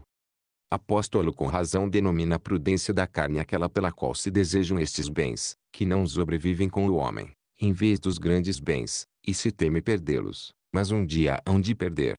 apóstolo com razão denomina a prudência da carne aquela pela qual se desejam estes bens, que não sobrevivem com o homem, em vez dos grandes bens, e se teme perdê-los, mas um dia hão de perder.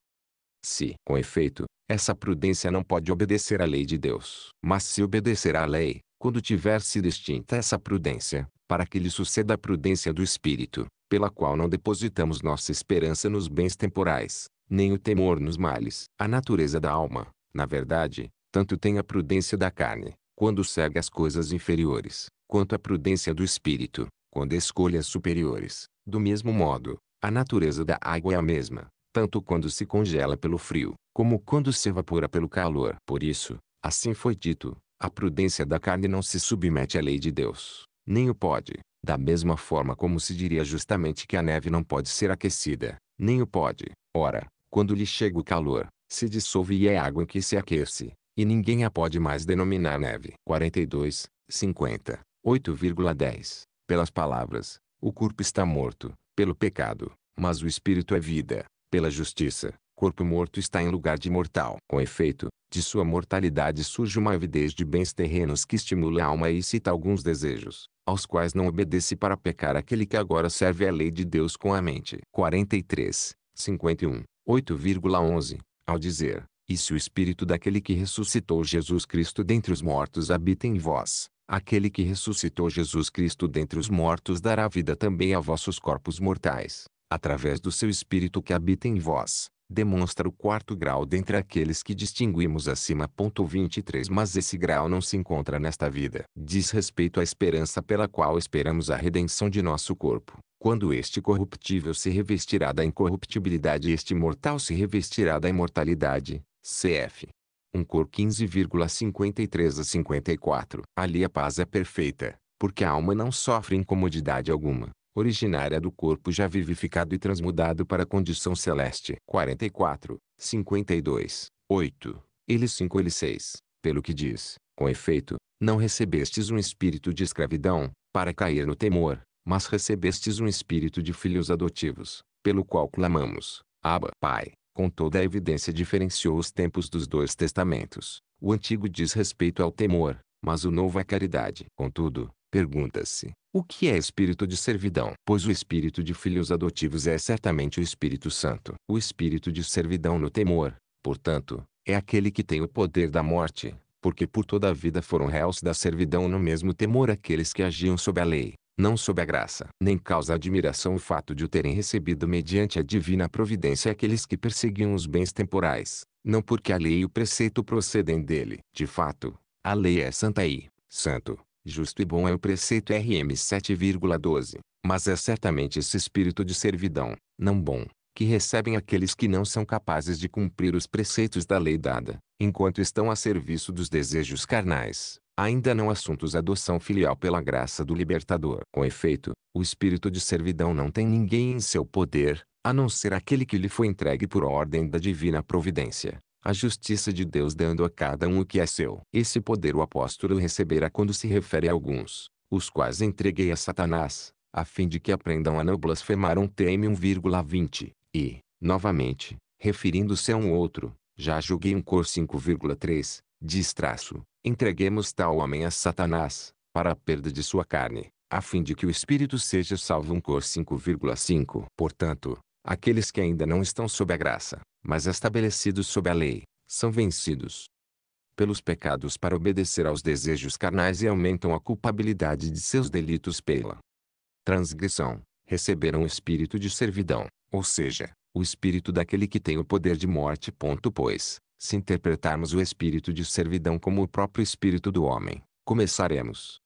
Se, com efeito, essa prudência não pode obedecer à lei de Deus, mas se obedecer à lei, quando tiver sido extinta essa prudência, para que lhe suceda a prudência do espírito, pela qual não depositamos nossa esperança nos bens temporais, nem o temor nos males. A natureza da alma, na verdade, tanto tem a prudência da carne, quando segue as coisas inferiores, quanto a prudência do espírito, quando escolhe as superiores. Do mesmo modo, a natureza da água é a mesma, tanto quando se congela pelo frio, como quando se evapora pelo calor. Por isso, assim foi dito, a prudência da carne não se submete à lei de Deus, nem o pode, da mesma forma como se diria justamente que a neve não pode ser aquecida, nem o pode. Ora, quando lhe chega o calor, se dissolve e é água em que se aquece, e ninguém a pode mais denominar neve. 42, 50, 8,10. Pelas palavras, o corpo está morto, pelo pecado, mas o espírito é vida, pela justiça corpo morto está em lugar de mortal. Com efeito, de sua mortalidade surge uma avidez de bens terrenos que estimula a alma e excita alguns desejos, aos quais não obedece para pecar aquele que agora serve a lei de Deus com a mente. 43, 51, 8,11, ao dizer, E se o espírito daquele que ressuscitou Jesus Cristo dentre os mortos habita em vós, aquele que ressuscitou Jesus Cristo dentre os mortos dará vida também a vossos corpos mortais, através do seu espírito que habita em vós demonstra o quarto grau dentre aqueles que distinguimos acima. 23 Mas esse grau não se encontra nesta vida. Diz respeito à esperança pela qual esperamos a redenção de nosso corpo. Quando este corruptível se revestirá da incorruptibilidade e este mortal se revestirá da imortalidade. CF. 1 um Cor 15,53 a 54. Ali a paz é perfeita, porque a alma não sofre incomodidade alguma, originária do corpo já vivificado e transmudado para a condição celeste. 44, 52, 8, ele 5 ele 6, pelo que diz, com efeito, não recebestes um espírito de escravidão, para cair no temor, mas recebestes um espírito de filhos adotivos, pelo qual clamamos, Abba, Pai. Com toda a evidência diferenciou os tempos dos dois testamentos. O antigo diz respeito ao temor, mas o novo à é caridade. Contudo, Pergunta-se: o que é espírito de servidão? Pois o espírito de filhos adotivos é certamente o Espírito Santo. O espírito de servidão no temor, portanto, é aquele que tem o poder da morte, porque por toda a vida foram réus da servidão no mesmo temor aqueles que agiam sob a lei, não sob a graça. Nem causa admiração o fato de o terem recebido mediante a divina providência aqueles que perseguiam os bens temporais, não porque a lei e o preceito procedem dele. De fato, a lei é santa e santo Justo e bom é o preceito RM 7,12, mas é certamente esse espírito de servidão, não bom, que recebem aqueles que não são capazes de cumprir os preceitos da lei dada, enquanto estão a serviço dos desejos carnais, ainda não assuntos à adoção filial pela graça do libertador. Com efeito, o espírito de servidão não tem ninguém em seu poder, a não ser aquele que lhe foi entregue por ordem da divina providência a justiça de Deus dando a cada um o que é seu. Esse poder o apóstolo receberá quando se refere a alguns, os quais entreguei a Satanás, a fim de que aprendam a não blasfemar um teme 1,20. E, novamente, referindo-se a um outro, já julguei um cor 5,3, diz traço, entreguemos tal homem a Satanás, para a perda de sua carne, a fim de que o espírito seja salvo um cor 5,5. Portanto, aqueles que ainda não estão sob a graça, mas estabelecidos sob a lei, são vencidos pelos pecados para obedecer aos desejos carnais e aumentam a culpabilidade de seus delitos pela transgressão, receberam o espírito de servidão, ou seja, o espírito daquele que tem o poder de morte. Ponto, pois, se interpretarmos o espírito de servidão como o próprio espírito do homem, começaremos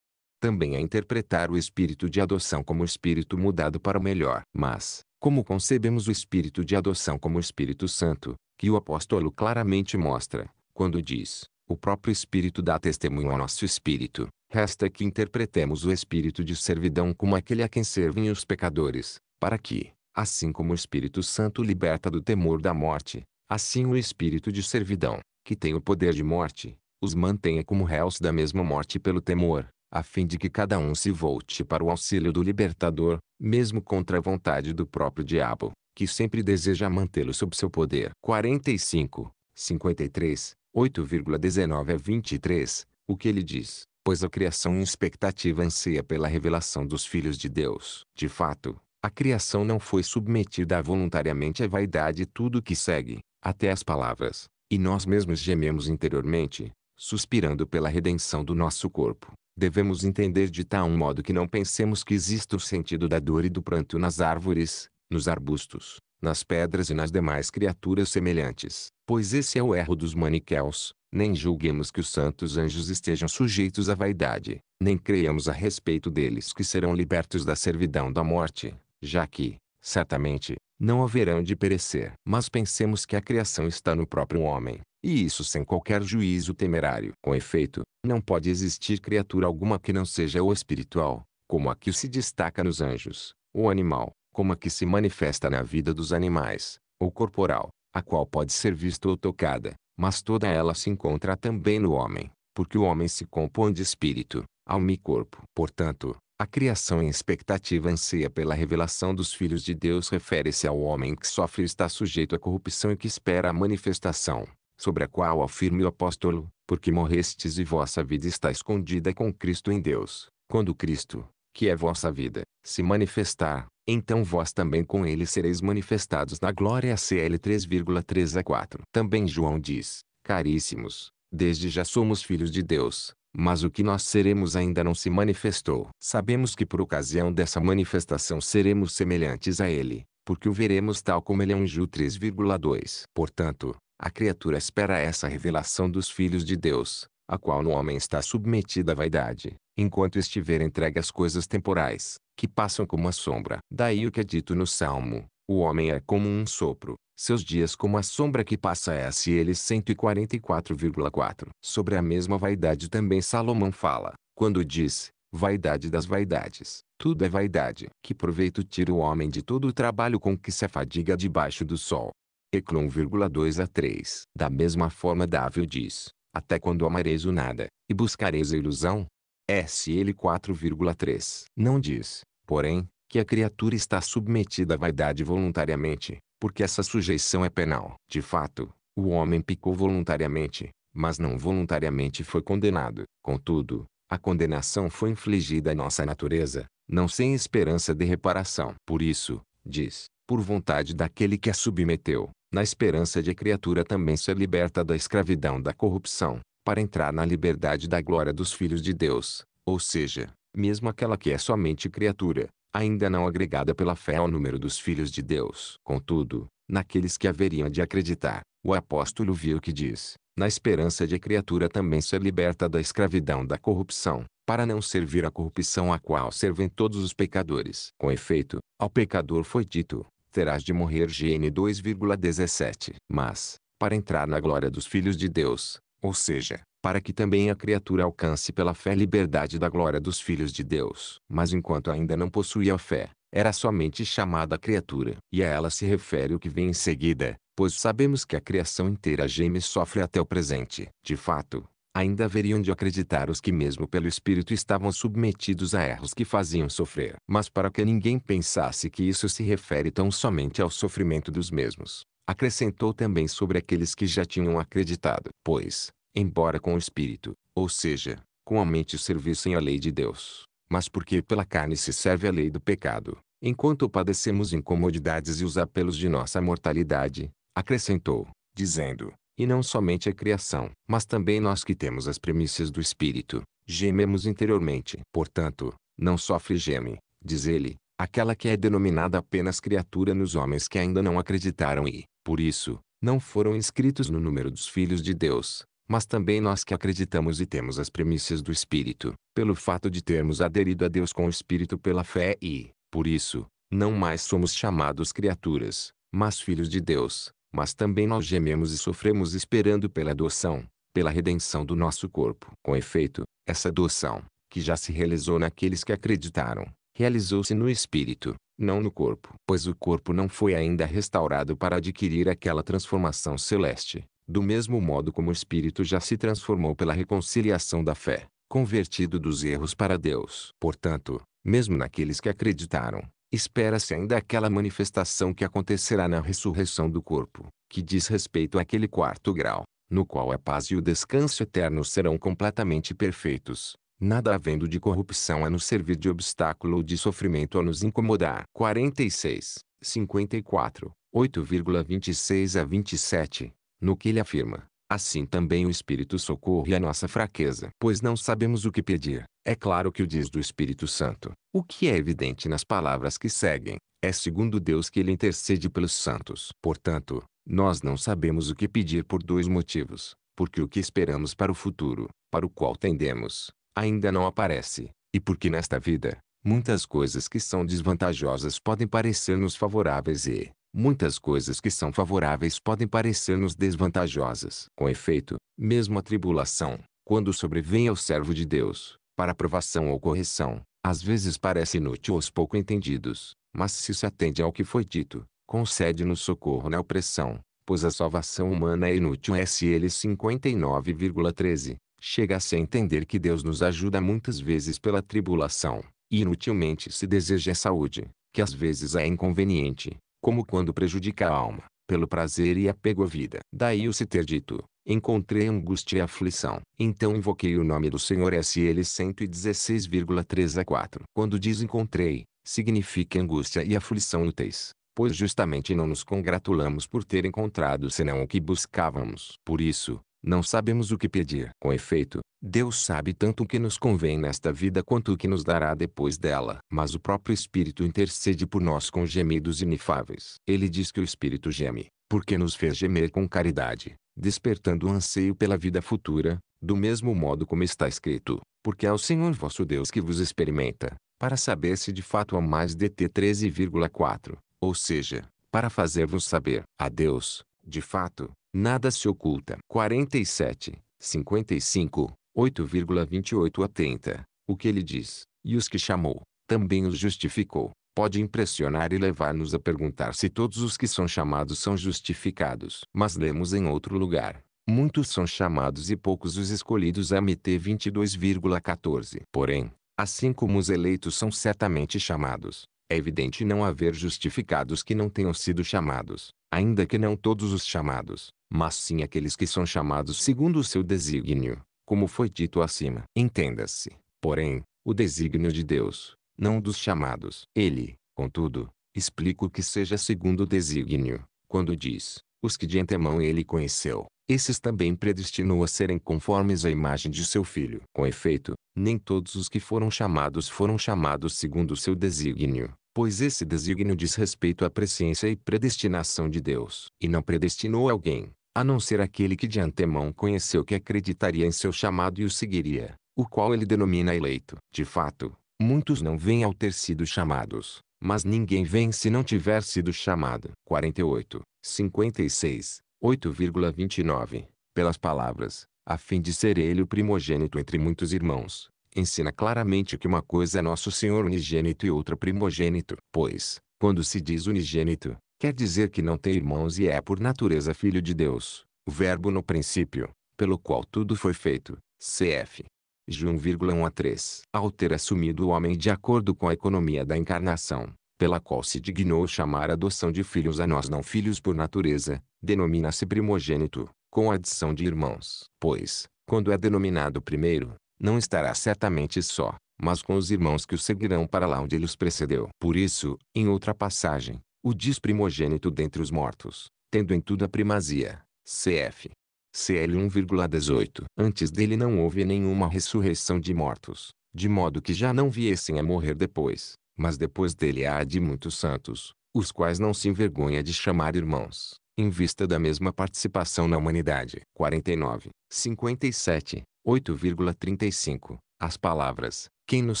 também a interpretar o espírito de adoção como espírito mudado para o melhor. Mas, como concebemos o espírito de adoção como Espírito Santo, que o apóstolo claramente mostra, quando diz: O próprio Espírito dá testemunho ao nosso espírito. Resta que interpretemos o espírito de servidão como aquele a quem servem os pecadores, para que, assim como o Espírito Santo liberta do temor da morte, assim o espírito de servidão, que tem o poder de morte, os mantenha como réus da mesma morte pelo temor, a fim de que cada um se volte para o auxílio do libertador, mesmo contra a vontade do próprio diabo, que sempre deseja mantê-lo sob seu poder. 45, 53, 8,19 a 23, o que ele diz, pois a criação em expectativa anseia pela revelação dos filhos de Deus. De fato, a criação não foi submetida voluntariamente à vaidade e tudo o que segue, até as palavras, e nós mesmos gememos interiormente, suspirando pela redenção do nosso corpo devemos entender de tal modo que não pensemos que existe o sentido da dor e do pranto nas árvores, nos arbustos, nas pedras e nas demais criaturas semelhantes, pois esse é o erro dos maniqueus. Nem julguemos que os santos anjos estejam sujeitos à vaidade, nem creiamos a respeito deles que serão libertos da servidão da morte, já que, certamente, não haverão de perecer. Mas pensemos que a criação está no próprio homem, e isso sem qualquer juízo temerário. Com efeito, não pode existir criatura alguma que não seja ou espiritual, como a que se destaca nos anjos, ou animal, como a que se manifesta na vida dos animais, ou corporal, a qual pode ser vista ou tocada, mas toda ela se encontra também no homem, porque o homem se compõe de espírito, alma e corpo. Portanto, a criação em expectativa anseia pela revelação dos filhos de Deus refere-se ao homem que sofre e está sujeito à corrupção e que espera a manifestação sobre a qual afirma o apóstolo, porque morrestes e vossa vida está escondida com Cristo em Deus. Quando Cristo, que é vossa vida, se manifestar, então vós também com ele sereis manifestados na glória CL 3,3 a 4. Também João diz, caríssimos, desde já somos filhos de Deus, mas o que nós seremos ainda não se manifestou. Sabemos que por ocasião dessa manifestação seremos semelhantes a ele, porque o veremos tal como ele é um Ju 3,2. Portanto, a criatura espera essa revelação dos filhos de Deus, a qual no homem está submetida à vaidade, enquanto estiver entregue às coisas temporais, que passam como a sombra. Daí o que é dito no Salmo, o homem é como um sopro, seus dias como a sombra que passa é se ele 144,4. Sobre a mesma vaidade também Salomão fala, quando diz, vaidade das vaidades, tudo é vaidade. Que proveito tira o homem de todo o trabalho com que se afadiga debaixo do sol, Teclo 1,2 a 3. Da mesma forma Davi diz, até quando amareis o nada, e buscareis a ilusão? SL 4,3. Não diz, porém, que a criatura está submetida à vaidade voluntariamente, porque essa sujeição é penal. De fato, o homem picou voluntariamente, mas não voluntariamente foi condenado. Contudo, a condenação foi infligida à nossa natureza, não sem esperança de reparação. Por isso, diz, por vontade daquele que a submeteu, na esperança de a criatura também ser liberta da escravidão da corrupção, para entrar na liberdade da glória dos filhos de Deus, ou seja, mesmo aquela que é somente criatura, ainda não agregada pela fé ao número dos filhos de Deus. Contudo, naqueles que haveriam de acreditar, o apóstolo viu que diz, na esperança de a criatura também ser liberta da escravidão da corrupção, para não servir à corrupção a qual servem todos os pecadores. Com efeito, ao pecador foi dito, terás de morrer. GN 2,17. Mas, para entrar na glória dos filhos de Deus, ou seja, para que também a criatura alcance pela fé a liberdade da glória dos filhos de Deus. Mas enquanto ainda não possuía a fé, era somente chamada criatura. E a ela se refere o que vem em seguida, pois sabemos que a criação inteira geme e sofre até o presente. De fato, ainda haveriam de acreditar os que mesmo pelo Espírito estavam submetidos a erros que faziam sofrer. Mas para que ninguém pensasse que isso se refere tão somente ao sofrimento dos mesmos, acrescentou também sobre aqueles que já tinham acreditado. Pois, embora com o Espírito, ou seja, com a mente servissem a lei de Deus, mas porque pela carne se serve a lei do pecado, enquanto padecemos incomodidades e os apelos de nossa mortalidade, acrescentou, dizendo, e não somente a criação, mas também nós que temos as premissas do espírito, gememos interiormente. Portanto, não sofre geme, diz ele, aquela que é denominada apenas criatura nos homens que ainda não acreditaram e, por isso, não foram inscritos no número dos filhos de Deus, mas também nós que acreditamos e temos as premissas do Espírito, pelo fato de termos aderido a Deus com o Espírito pela fé e, por isso, não mais somos chamados criaturas, mas filhos de Deus, mas também nós gememos e sofremos esperando pela adoção, pela redenção do nosso corpo. Com efeito, essa adoção, que já se realizou naqueles que acreditaram, realizou-se no espírito, não no corpo, pois o corpo não foi ainda restaurado para adquirir aquela transformação celeste, do mesmo modo como o espírito já se transformou pela reconciliação da fé, convertido dos erros para Deus. Portanto, mesmo naqueles que acreditaram, espera-se ainda aquela manifestação que acontecerá na ressurreição do corpo, que diz respeito àquele quarto grau, no qual a paz e o descanso eterno serão completamente perfeitos, nada havendo de corrupção a nos servir de obstáculo ou de sofrimento a nos incomodar. 46, 54, 8,26 a 27, no que ele afirma, Assim também o Espírito socorre a nossa fraqueza, pois não sabemos o que pedir. É claro que o diz do Espírito Santo, o que é evidente nas palavras que seguem. É segundo Deus que ele intercede pelos santos. Portanto, nós não sabemos o que pedir por dois motivos. Porque o que esperamos para o futuro, para o qual tendemos, ainda não aparece. E porque nesta vida, muitas coisas que são desvantajosas podem parecer-nos favoráveis e, Muitas coisas que são favoráveis podem parecer-nos desvantajosas. Com efeito, mesmo a tribulação, quando sobrevém ao servo de Deus, para provação ou correção, às vezes parece inútil aos pouco entendidos, mas se se atende ao que foi dito, concede-nos socorro na opressão, pois a salvação humana é inútil. SL 59,13 Chega-se a entender que Deus nos ajuda muitas vezes pela tribulação, e inutilmente se deseja a saúde, que às vezes é inconveniente, como quando prejudica a alma, pelo prazer e apego à vida. Daí o se ter dito, encontrei angústia e aflição. Então invoquei o nome do Senhor SL 116,3 a 4. Quando diz encontrei, significa angústia e aflição úteis, pois justamente não nos congratulamos por ter encontrado senão o que buscávamos. Por isso, não sabemos o que pedir. Com efeito, Deus sabe tanto o que nos convém nesta vida quanto o que nos dará depois dela. Mas o próprio Espírito intercede por nós com gemidos inefáveis. Ele diz que o Espírito geme, porque nos fez gemer com caridade, despertando o anseio pela vida futura, do mesmo modo como está escrito. Porque é o Senhor vosso Deus que vos experimenta, para saber se de fato há mais DT 13,4, ou seja, para fazer-vos saber a Deus, de fato, nada se oculta. 47, 55 8,28 atenta, o que ele diz, e os que chamou, também os justificou, pode impressionar e levar-nos a perguntar se todos os que são chamados são justificados. Mas lemos em outro lugar. Muitos são chamados e poucos os escolhidos MT 22,14. Porém, assim como os eleitos são certamente chamados, é evidente não haver justificados que não tenham sido chamados, ainda que não todos os chamados, mas sim aqueles que são chamados segundo o seu desígnio como foi dito acima. Entenda-se, porém, o desígnio de Deus, não dos chamados. Ele, contudo, explica o que seja segundo o desígnio, quando diz, os que de antemão ele conheceu, esses também predestinou a serem conformes à imagem de seu filho. Com efeito, nem todos os que foram chamados foram chamados segundo o seu desígnio, pois esse desígnio diz respeito à presciência e predestinação de Deus. E não predestinou alguém, a não ser aquele que de antemão conheceu que acreditaria em seu chamado e o seguiria, o qual ele denomina eleito. De fato, muitos não vêm ao ter sido chamados, mas ninguém vem se não tiver sido chamado. 48, 56, 8,29. Pelas palavras, a fim de ser ele o primogênito entre muitos irmãos, ensina claramente que uma coisa é nosso Senhor unigênito e outra primogênito, pois, quando se diz unigênito, Quer dizer que não tem irmãos e é por natureza filho de Deus, o verbo no princípio, pelo qual tudo foi feito, cf. De 1,1 a 3. Ao ter assumido o homem de acordo com a economia da encarnação, pela qual se dignou chamar a adoção de filhos a nós não filhos por natureza, denomina-se primogênito, com adição de irmãos. Pois, quando é denominado primeiro, não estará certamente só, mas com os irmãos que o seguirão para lá onde ele os precedeu. Por isso, em outra passagem, o diz primogênito dentre os mortos, tendo em tudo a primazia. Cf. CL 1,18. Antes dele não houve nenhuma ressurreição de mortos, de modo que já não viessem a morrer depois, mas depois dele há de muitos santos, os quais não se envergonha de chamar irmãos, em vista da mesma participação na humanidade. 49, 57, 8,35. As palavras, quem nos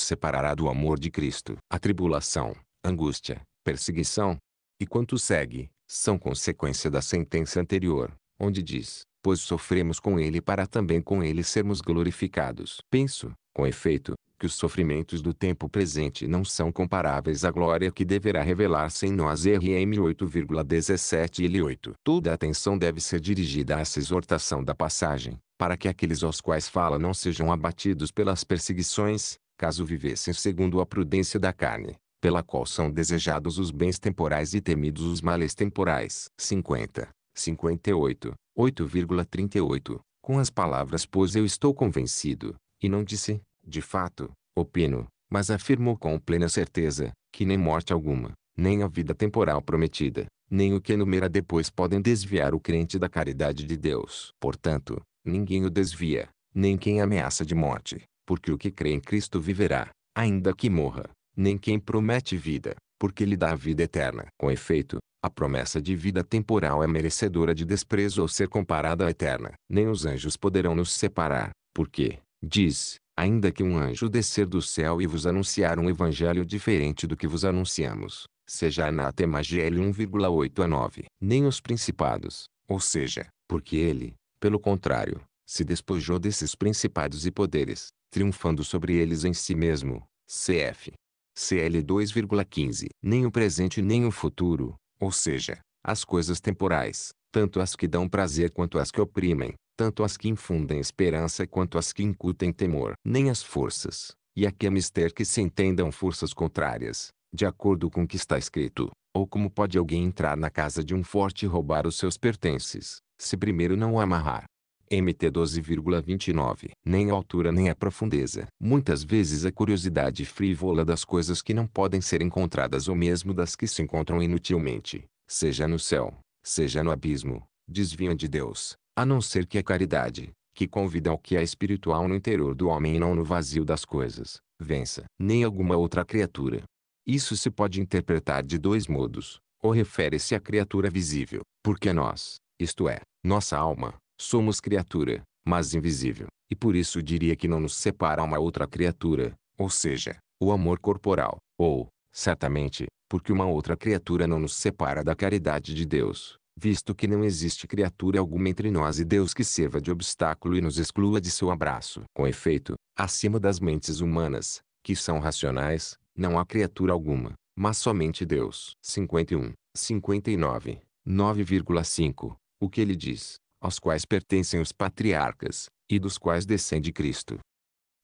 separará do amor de Cristo? A tribulação, angústia, perseguição, e quanto segue, são consequência da sentença anterior, onde diz, pois sofremos com ele para também com ele sermos glorificados. Penso, com efeito, que os sofrimentos do tempo presente não são comparáveis à glória que deverá revelar-se em nós. RM 8,17 e 8. Toda a atenção deve ser dirigida a essa exortação da passagem, para que aqueles aos quais fala não sejam abatidos pelas perseguições, caso vivessem segundo a prudência da carne, pela qual são desejados os bens temporais e temidos os males temporais. 50, 58, 8,38. Com as palavras pois eu estou convencido, e não disse, de fato, opino, mas afirmou com plena certeza, que nem morte alguma, nem a vida temporal prometida, nem o que enumera depois podem desviar o crente da caridade de Deus. Portanto, ninguém o desvia, nem quem ameaça de morte, porque o que crê em Cristo viverá, ainda que morra nem quem promete vida, porque lhe dá a vida eterna. Com efeito, a promessa de vida temporal é merecedora de desprezo ou ser comparada à eterna. Nem os anjos poderão nos separar, porque, diz, ainda que um anjo descer do céu e vos anunciar um evangelho diferente do que vos anunciamos, seja anatema GL 1,8 a 9. Nem os principados, ou seja, porque ele, pelo contrário, se despojou desses principados e poderes, triunfando sobre eles em si mesmo. CF CL 2,15. Nem o presente nem o futuro, ou seja, as coisas temporais, tanto as que dão prazer quanto as que oprimem, tanto as que infundem esperança quanto as que incutem temor, nem as forças, e aqui é mister que se entendam forças contrárias, de acordo com o que está escrito, ou como pode alguém entrar na casa de um forte e roubar os seus pertences, se primeiro não o amarrar, MT 12,29. Nem a altura nem a profundeza. Muitas vezes a curiosidade frívola das coisas que não podem ser encontradas ou mesmo das que se encontram inutilmente, seja no céu, seja no abismo, desviam de Deus, a não ser que a caridade, que convida ao que é espiritual no interior do homem e não no vazio das coisas, vença, nem alguma outra criatura. Isso se pode interpretar de dois modos, ou refere-se à criatura visível, porque nós, isto é, nossa alma, Somos criatura, mas invisível, e por isso diria que não nos separa uma outra criatura, ou seja, o amor corporal, ou, certamente, porque uma outra criatura não nos separa da caridade de Deus, visto que não existe criatura alguma entre nós e Deus que sirva de obstáculo e nos exclua de seu abraço. Com efeito, acima das mentes humanas, que são racionais, não há criatura alguma, mas somente Deus. 51, 59, 9,5. O que ele diz? aos quais pertencem os patriarcas, e dos quais descende Cristo.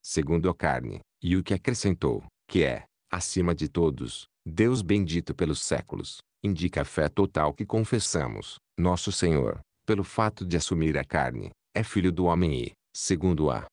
Segundo a carne, e o que acrescentou, que é, acima de todos, Deus bendito pelos séculos, indica a fé total que confessamos, nosso Senhor, pelo fato de assumir a carne, é filho do homem e, segundo a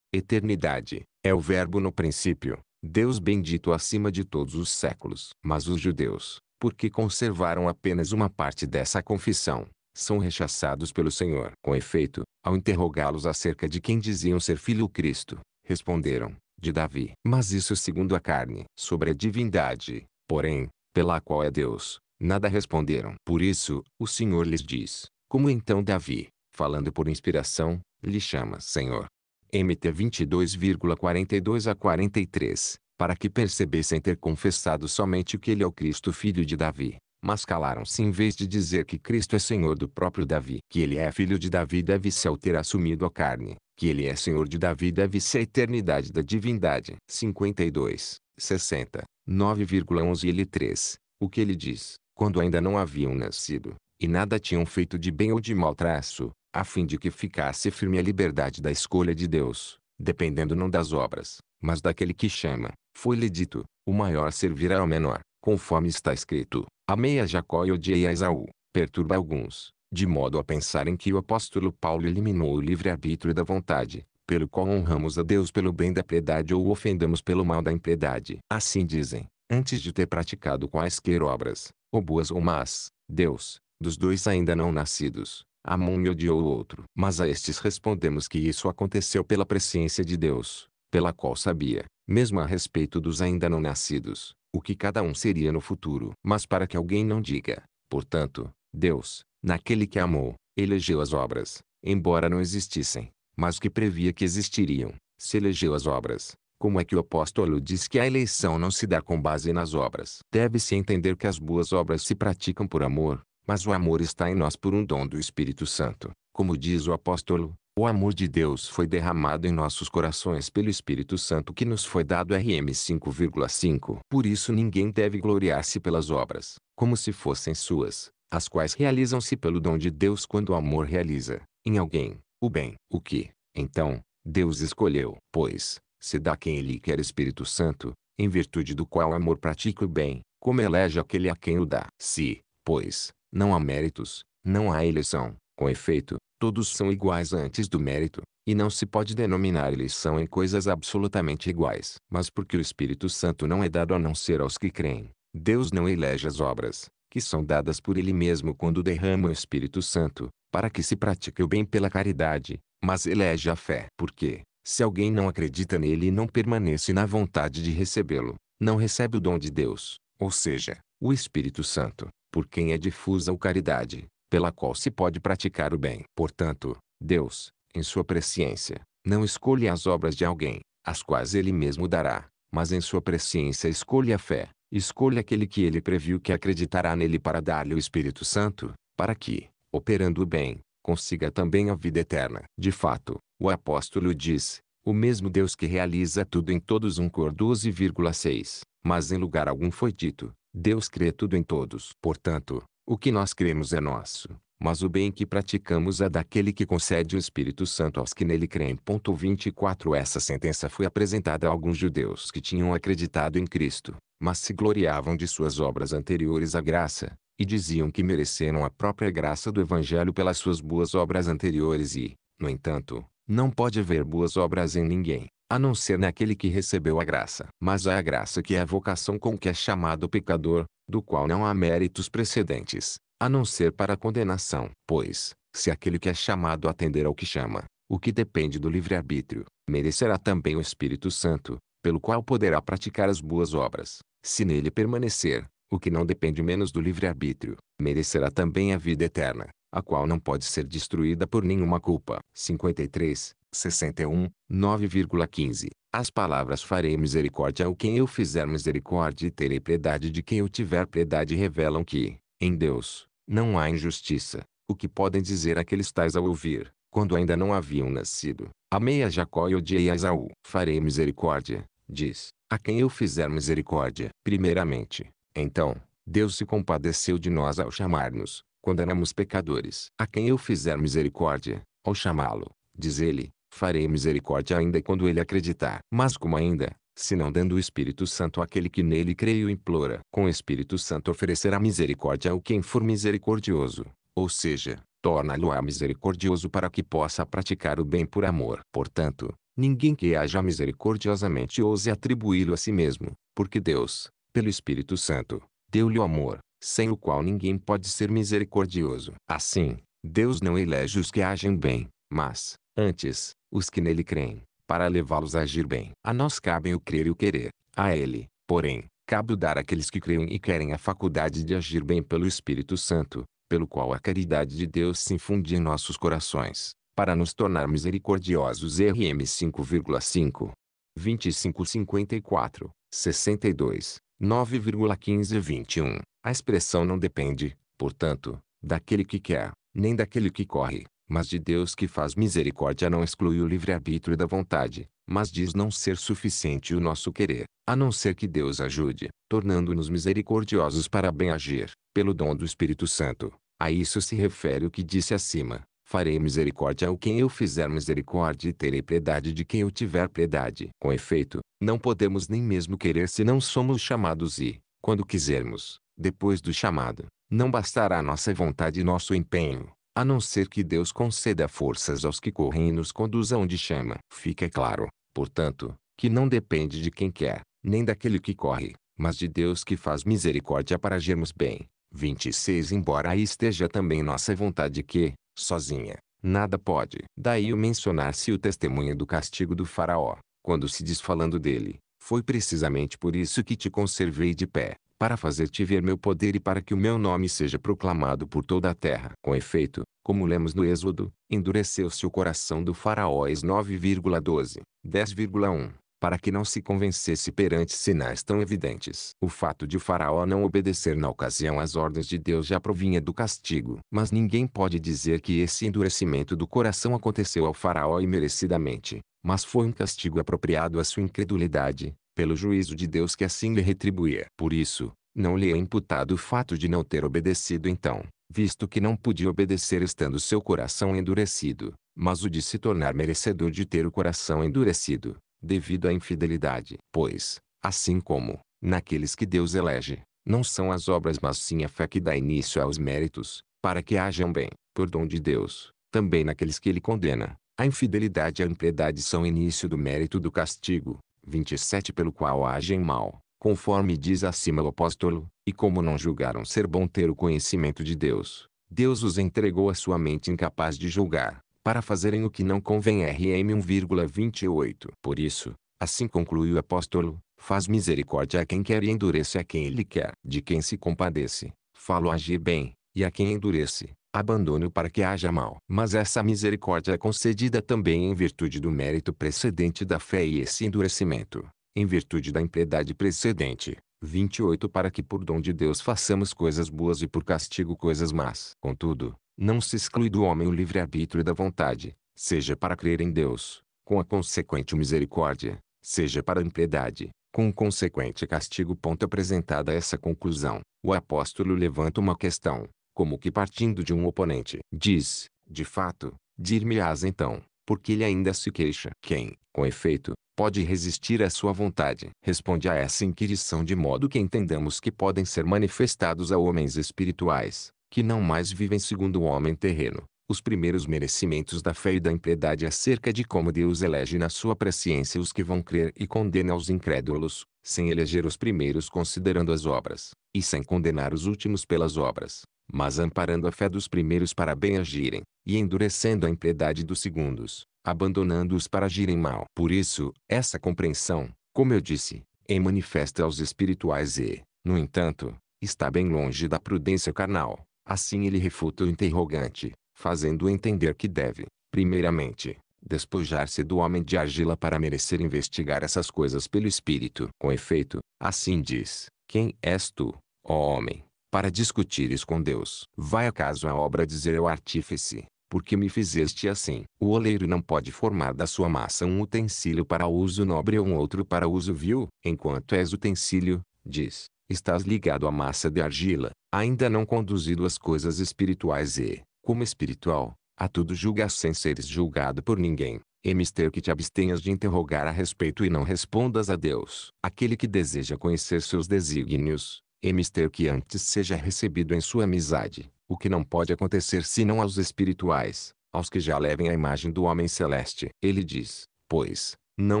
eternidade, é o Verbo no princípio, Deus bendito acima de todos os séculos. Mas os judeus, porque conservaram apenas uma parte dessa confissão, são rechaçados pelo Senhor. Com efeito, ao interrogá-los acerca de quem diziam ser filho Cristo, responderam, de Davi. Mas isso é segundo a carne. Sobre a divindade, porém, pela qual é Deus, nada responderam. Por isso, o Senhor lhes diz, como então Davi, falando por inspiração, lhe chama Senhor. MT 22,42 a 43, para que percebessem ter confessado somente que ele é o Cristo filho de Davi mas calaram-se em vez de dizer que Cristo é Senhor do próprio Davi, que ele é filho de Davi deve-se ao ter assumido a carne, que ele é Senhor de Davi deve-se à eternidade da divindade. 52, 60, 9,11 ele 3. O que ele diz, quando ainda não haviam nascido, e nada tinham feito de bem ou de mal traço, a fim de que ficasse firme a liberdade da escolha de Deus, dependendo não das obras, mas daquele que chama, foi-lhe dito, o maior servirá ao menor, conforme está escrito, Amei a Jacó e odiei a Esaú. Perturba alguns, de modo a pensarem que o apóstolo Paulo eliminou o livre-arbítrio da vontade, pelo qual honramos a Deus pelo bem da piedade ou ofendamos pelo mal da impiedade. Assim dizem, antes de ter praticado quaisquer obras, ou boas ou más, Deus, dos dois ainda não nascidos, amou um e odiou o outro. Mas a estes respondemos que isso aconteceu pela presciência de Deus, pela qual sabia, mesmo a respeito dos ainda não nascidos, o que cada um seria no futuro. Mas para que alguém não diga, portanto, Deus, naquele que amou, elegeu as obras, embora não existissem, mas que previa que existiriam, se elegeu as obras. Como é que o apóstolo diz que a eleição não se dá com base nas obras? Deve-se entender que as boas obras se praticam por amor, mas o amor está em nós por um dom do Espírito Santo. Como diz o apóstolo, o amor de Deus foi derramado em nossos corações pelo Espírito Santo que nos foi dado RM 5,5. Por isso ninguém deve gloriar-se pelas obras, como se fossem suas, as quais realizam-se pelo dom de Deus quando o amor realiza, em alguém, o bem. O que, então, Deus escolheu, pois, se dá quem Ele quer Espírito Santo, em virtude do qual o amor pratica o bem, como elege aquele a quem o dá. Se, pois, não há méritos, não há eleição, com efeito, Todos são iguais antes do mérito, e não se pode denominar eleição em coisas absolutamente iguais. Mas porque o Espírito Santo não é dado a não ser aos que creem, Deus não elege as obras, que são dadas por Ele mesmo quando derrama o Espírito Santo, para que se pratique o bem pela caridade, mas elege a fé. Porque, se alguém não acredita nele e não permanece na vontade de recebê-lo, não recebe o dom de Deus, ou seja, o Espírito Santo, por quem é difusa a caridade, pela qual se pode praticar o bem. Portanto, Deus, em sua presciência, não escolhe as obras de alguém, as quais ele mesmo dará, mas em sua presciência escolhe a fé, escolhe aquele que ele previu que acreditará nele para dar-lhe o Espírito Santo, para que, operando o bem, consiga também a vida eterna. De fato, o apóstolo diz, o mesmo Deus que realiza tudo em todos um Cor 12,6, mas em lugar algum foi dito, Deus crê tudo em todos. Portanto, o que nós cremos é nosso, mas o bem que praticamos é daquele que concede o Espírito Santo aos que nele creem. 24 Essa sentença foi apresentada a alguns judeus que tinham acreditado em Cristo, mas se gloriavam de suas obras anteriores à graça, e diziam que mereceram a própria graça do Evangelho pelas suas boas obras anteriores e, no entanto, não pode haver boas obras em ninguém, a não ser naquele que recebeu a graça. Mas há a graça que é a vocação com que é chamado o pecador, do qual não há méritos precedentes, a não ser para a condenação. Pois, se aquele que é chamado atender ao que chama, o que depende do livre-arbítrio, merecerá também o Espírito Santo, pelo qual poderá praticar as boas obras, se nele permanecer, o que não depende menos do livre-arbítrio, merecerá também a vida eterna, a qual não pode ser destruída por nenhuma culpa. 53, 61, 9,15 as palavras farei misericórdia ao quem eu fizer misericórdia e terei piedade de quem eu tiver piedade revelam que, em Deus, não há injustiça. O que podem dizer aqueles tais ao ouvir, quando ainda não haviam nascido? Amei a Jacó e odiei a Esaú. Farei misericórdia, diz, a quem eu fizer misericórdia. Primeiramente, então, Deus se compadeceu de nós ao chamar-nos, quando éramos pecadores. A quem eu fizer misericórdia, ao chamá-lo, diz ele, farei misericórdia ainda quando ele acreditar. Mas como ainda, se não dando o Espírito Santo àquele que nele crê e o implora, com o Espírito Santo oferecerá misericórdia ao quem for misericordioso, ou seja, torna-lo-á misericordioso para que possa praticar o bem por amor. Portanto, ninguém que haja misericordiosamente ouse atribuí-lo a si mesmo, porque Deus, pelo Espírito Santo, deu-lhe o amor, sem o qual ninguém pode ser misericordioso. Assim, Deus não elege os que agem bem, mas, antes, os que nele creem, para levá-los a agir bem. A nós cabem o crer e o querer, a ele, porém, cabe o dar àqueles que creem e querem a faculdade de agir bem pelo Espírito Santo, pelo qual a caridade de Deus se infunde em nossos corações, para nos tornar misericordiosos. RM 5,5 2554, 62, 9,15 21. A expressão não depende, portanto, daquele que quer, nem daquele que corre, mas de Deus que faz misericórdia não exclui o livre-arbítrio da vontade, mas diz não ser suficiente o nosso querer, a não ser que Deus ajude, tornando-nos misericordiosos para bem agir, pelo dom do Espírito Santo. A isso se refere o que disse acima, farei misericórdia ao quem eu fizer misericórdia e terei piedade de quem eu tiver piedade. Com efeito, não podemos nem mesmo querer se não somos chamados e, quando quisermos, depois do chamado, não bastará nossa vontade e nosso empenho, a não ser que Deus conceda forças aos que correm e nos conduzam de chama. Fica claro, portanto, que não depende de quem quer, nem daquele que corre, mas de Deus que faz misericórdia para agirmos bem. 26 Embora aí esteja também nossa vontade que, sozinha, nada pode. Daí o mencionar-se o testemunho do castigo do faraó, quando se diz falando dele. Foi precisamente por isso que te conservei de pé para fazer-te ver meu poder e para que o meu nome seja proclamado por toda a terra. Com efeito, como lemos no Êxodo, endureceu-se o coração do faraó 9,12, 10,1 para que não se convencesse perante sinais tão evidentes. O fato de o faraó não obedecer na ocasião às ordens de Deus já provinha do castigo. Mas ninguém pode dizer que esse endurecimento do coração aconteceu ao faraó imerecidamente, mas foi um castigo apropriado à sua incredulidade, pelo juízo de Deus que assim lhe retribuía. Por isso, não lhe é imputado o fato de não ter obedecido então, visto que não podia obedecer estando seu coração endurecido, mas o de se tornar merecedor de ter o coração endurecido, devido à infidelidade. Pois, assim como, naqueles que Deus elege, não são as obras mas sim a fé que dá início aos méritos, para que hajam bem, por dom de Deus, também naqueles que ele condena. A infidelidade e a impiedade são início do mérito do castigo, 27 pelo qual agem mal, conforme diz acima o apóstolo, e como não julgaram ser bom ter o conhecimento de Deus, Deus os entregou a sua mente incapaz de julgar, para fazerem o que não convém RM 1,28. Por isso, assim conclui o apóstolo, faz misericórdia a quem quer e endurece a quem ele quer. De quem se compadece, falo agir bem, e a quem endurece, abandono para que haja mal. Mas essa misericórdia é concedida também em virtude do mérito precedente da fé e esse endurecimento, em virtude da impiedade precedente. 28 Para que por dom de Deus façamos coisas boas e por castigo coisas más. Contudo, não se exclui do homem o livre-arbítrio da vontade, seja para crer em Deus, com a consequente misericórdia, seja para a impiedade, com o consequente castigo. Ponto apresentada essa conclusão, o apóstolo levanta uma questão como que partindo de um oponente, diz, de fato, dir-me-ás então, porque ele ainda se queixa. Quem, com efeito, pode resistir à sua vontade? Responde a essa inquirição de modo que entendamos que podem ser manifestados a homens espirituais, que não mais vivem segundo o homem terreno, os primeiros merecimentos da fé e da impiedade acerca de como Deus elege na sua presciência os que vão crer e condena os incrédulos, sem eleger os primeiros considerando as obras, e sem condenar os últimos pelas obras, mas amparando a fé dos primeiros para bem agirem, e endurecendo a impiedade dos segundos, abandonando-os para agirem mal. Por isso, essa compreensão, como eu disse, é manifesta aos espirituais e, no entanto, está bem longe da prudência carnal. Assim ele refuta o interrogante, fazendo entender que deve, primeiramente, despojar-se do homem de argila para merecer investigar essas coisas pelo espírito. Com efeito, assim diz: Quem és tu, ó homem? para discutires com Deus. Vai acaso a obra dizer ao artífice, porque me fizeste assim? O oleiro não pode formar da sua massa um utensílio para uso nobre ou um outro para uso vil, enquanto és utensílio, diz, estás ligado à massa de argila, ainda não conduzido às coisas espirituais e, como espiritual, a tudo julgas sem seres julgado por ninguém. É mister que te abstenhas de interrogar a respeito e não respondas a Deus. Aquele que deseja conhecer seus desígnios, Mister que antes seja recebido em sua amizade, o que não pode acontecer senão aos espirituais, aos que já levem a imagem do homem celeste. Ele diz, pois, não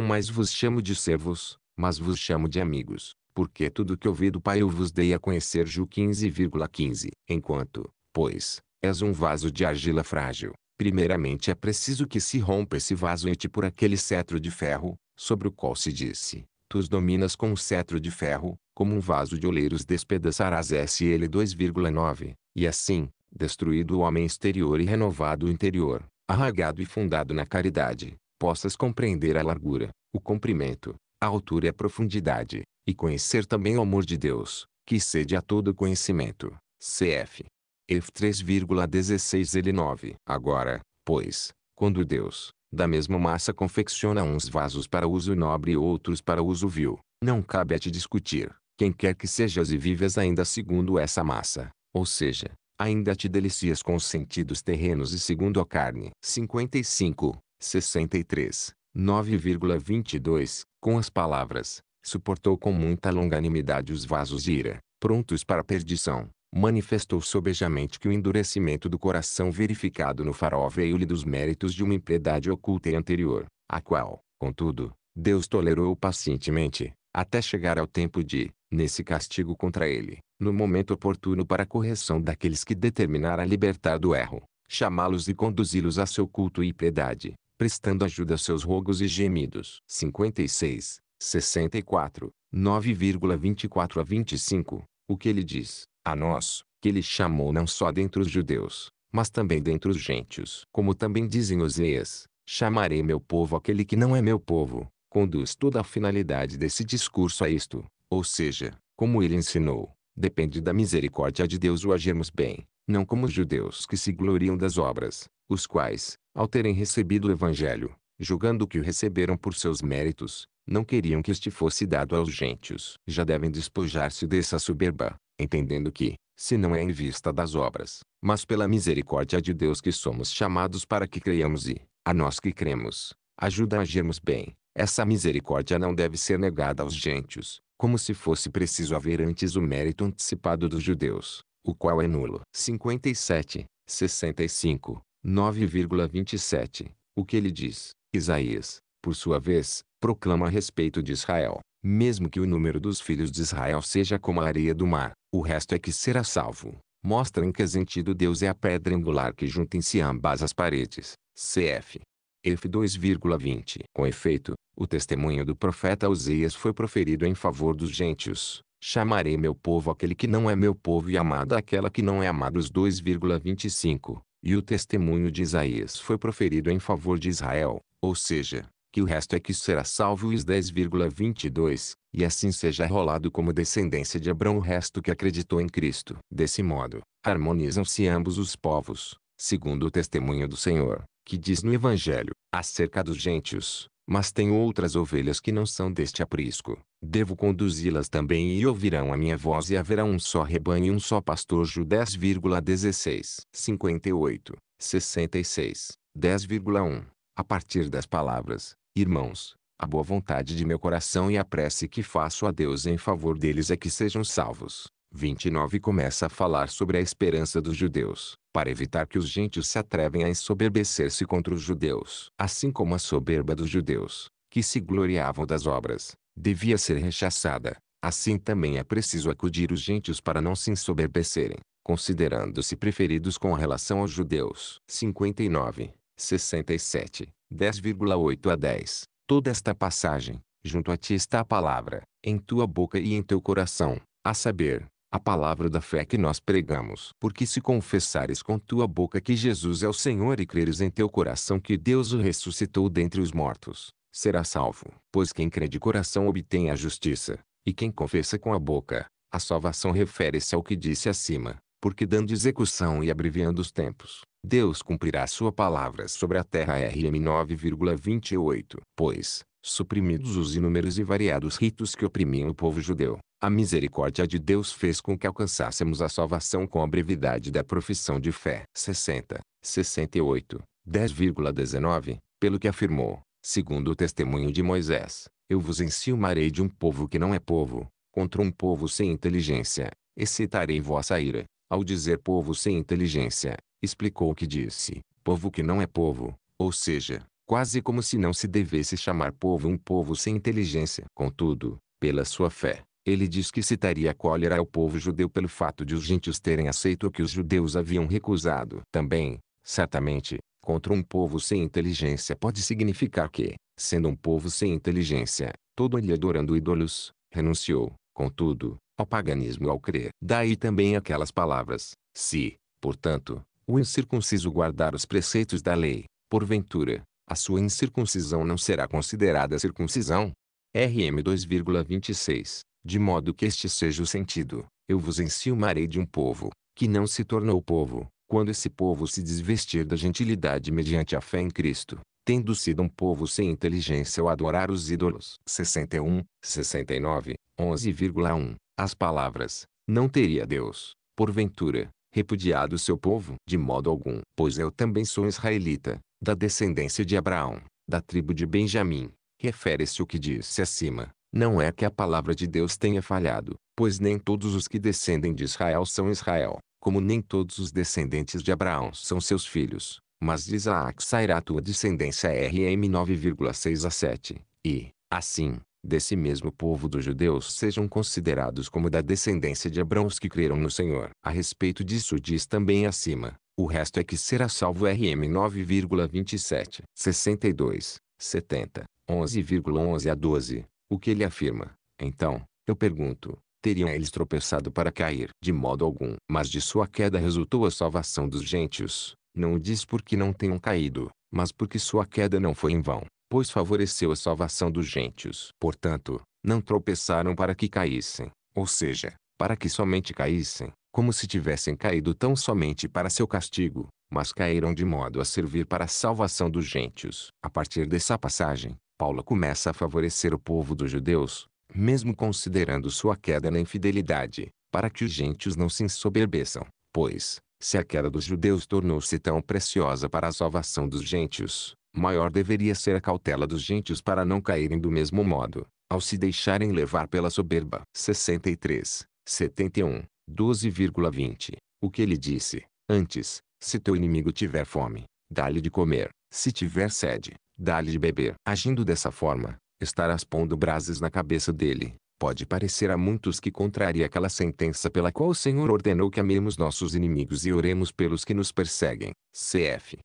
mais vos chamo de servos, mas vos chamo de amigos, porque tudo que ouvi do Pai eu vos dei a conhecer. Ju 15,15. 15. Enquanto, pois, és um vaso de argila frágil, primeiramente é preciso que se rompa esse vaso e te por aquele cetro de ferro, sobre o qual se disse, Tu os dominas com um cetro de ferro, como um vaso de oleiros despedaçarás SL 2,9, e assim, destruído o homem exterior e renovado o interior, arragado e fundado na caridade, possas compreender a largura, o comprimento, a altura e a profundidade, e conhecer também o amor de Deus, que cede a todo conhecimento. CF. F 3,16 L9. Agora, pois, quando Deus, da mesma massa confecciona uns vasos para uso nobre e outros para uso vil. Não cabe a te discutir, quem quer que sejas e vives ainda segundo essa massa, ou seja, ainda te delicias com os sentidos terrenos e segundo a carne. 55, 63, 9,22, com as palavras, suportou com muita longanimidade os vasos de ira, prontos para a perdição, manifestou sobejamente que o endurecimento do coração verificado no farol veio-lhe dos méritos de uma impiedade oculta e anterior, a qual, contudo, Deus tolerou pacientemente, até chegar ao tempo de, nesse castigo contra ele, no momento oportuno para a correção daqueles que determinara libertar do erro, chamá-los e conduzi-los a seu culto e piedade, prestando ajuda a seus rogos e gemidos. 56, 64, 9,24 a 25, o que ele diz, a nós, que ele chamou não só dentre os judeus, mas também dentre os gentios. Como também dizem Oséias, chamarei meu povo aquele que não é meu povo, conduz toda a finalidade desse discurso a isto, ou seja, como ele ensinou, depende da misericórdia de Deus o agirmos bem, não como os judeus que se gloriam das obras, os quais, ao terem recebido o evangelho, julgando que o receberam por seus méritos, não queriam que este fosse dado aos gentios. Já devem despojar-se dessa soberba, entendendo que, se não é em vista das obras, mas pela misericórdia de Deus que somos chamados para que creiamos e, a nós que cremos, ajuda a agirmos bem. Essa misericórdia não deve ser negada aos gentios, como se fosse preciso haver antes o mérito antecipado dos judeus, o qual é nulo. 57, 65, 9,27. O que ele diz, Isaías, por sua vez, proclama a respeito de Israel. Mesmo que o número dos filhos de Israel seja como a areia do mar, o resto é que será salvo. Mostra em que sentido Deus é a pedra angular que junta em si ambas as paredes. Cf. F 2,20. Com efeito, o testemunho do profeta Oseias foi proferido em favor dos gentios. Chamarei meu povo aquele que não é meu povo e amada aquela que não é amada. Os 2,25. E o testemunho de Isaías foi proferido em favor de Israel, ou seja, que o resto é que será salvo os 10,22, e assim seja rolado como descendência de Abrão o resto que acreditou em Cristo. Desse modo, harmonizam-se ambos os povos, segundo o testemunho do Senhor, que diz no Evangelho, acerca dos gentios, mas tem outras ovelhas que não são deste aprisco. Devo conduzi-las também e ouvirão a minha voz e haverá um só rebanho e um só pastor. Ju 10,16, 58, 66, 10,1. A partir das palavras, Irmãos, a boa vontade de meu coração e a prece que faço a Deus em favor deles é que sejam salvos. 29 começa a falar sobre a esperança dos judeus, para evitar que os gentios se atrevem a ensoberbecer-se contra os judeus. Assim como a soberba dos judeus, que se gloriavam das obras, devia ser rechaçada, assim também é preciso acudir os gentios para não se ensoberbecerem, considerando-se preferidos com relação aos judeus. 59, 67, 10,8 a 10. Toda esta passagem, junto a ti está a palavra, em tua boca e em teu coração, a saber, a palavra da fé que nós pregamos. Porque se confessares com tua boca que Jesus é o Senhor e creres em teu coração que Deus o ressuscitou dentre os mortos, será salvo. Pois quem crê de coração obtém a justiça, e quem confessa com a boca, a salvação refere-se ao que disse acima, porque dando execução e abreviando os tempos, Deus cumprirá sua palavra sobre a terra RM 9,28. Pois, suprimidos os inúmeros e variados ritos que oprimiam o povo judeu, a misericórdia de Deus fez com que alcançássemos a salvação com a brevidade da profissão de fé. 60, 68, 10,19, pelo que afirmou, segundo o testemunho de Moisés, eu vos enciumarei de um povo que não é povo, contra um povo sem inteligência, excitarei vossa ira. Ao dizer povo sem inteligência, explicou o que disse: povo que não é povo, ou seja, quase como se não se devesse chamar povo um povo sem inteligência. Contudo, pela sua fé, ele diz que citaria a cólera ao povo judeu pelo fato de os gentios terem aceito o que os judeus haviam recusado. Também, certamente, contra um povo sem inteligência pode significar que, sendo um povo sem inteligência, todo ele adorando ídolos, renunciou, contudo, ao paganismo ao crer. Daí também aquelas palavras, se, portanto, o incircunciso guardar os preceitos da lei, porventura, a sua incircuncisão não será considerada circuncisão? RM 2,26 De modo que este seja o sentido, eu vos enciumarei de um povo, que não se tornou povo, quando esse povo se desvestir da gentilidade mediante a fé em Cristo, tendo sido um povo sem inteligência ao adorar os ídolos. 61, 69, 11,1 As palavras, não teria Deus, porventura, repudiado seu povo? De modo algum, pois eu também sou israelita, da descendência de Abraão, da tribo de Benjamim. Refere-se o que disse acima. Não é que a palavra de Deus tenha falhado, pois nem todos os que descendem de Israel são Israel, como nem todos os descendentes de Abraão são seus filhos. Mas de Isaac sairá tua descendência RM 9,6 a 7. E, assim, desse mesmo povo dos judeus sejam considerados como da descendência de abraão os que creram no Senhor. A respeito disso diz também acima, o resto é que será salvo RM 9,27, 62, 70, 11,11 a 12, o que ele afirma. Então, eu pergunto, teriam eles tropeçado para cair? De modo algum. Mas de sua queda resultou a salvação dos gentios. Não o diz porque não tenham caído, mas porque sua queda não foi em vão pois favoreceu a salvação dos gentios. Portanto, não tropeçaram para que caíssem, ou seja, para que somente caíssem, como se tivessem caído tão somente para seu castigo, mas caíram de modo a servir para a salvação dos gentios. A partir dessa passagem, Paulo começa a favorecer o povo dos judeus, mesmo considerando sua queda na infidelidade, para que os gentios não se ensoberbeçam, pois, se a queda dos judeus tornou-se tão preciosa para a salvação dos gentios, maior deveria ser a cautela dos gentios para não caírem do mesmo modo, ao se deixarem levar pela soberba. 63, 71, 12,20. O que ele disse, antes, se teu inimigo tiver fome, dá-lhe de comer, se tiver sede, dá-lhe de beber. Agindo dessa forma, estarás pondo brasas na cabeça dele. Pode parecer a muitos que contraria aquela sentença pela qual o Senhor ordenou que amemos nossos inimigos e oremos pelos que nos perseguem. Cf.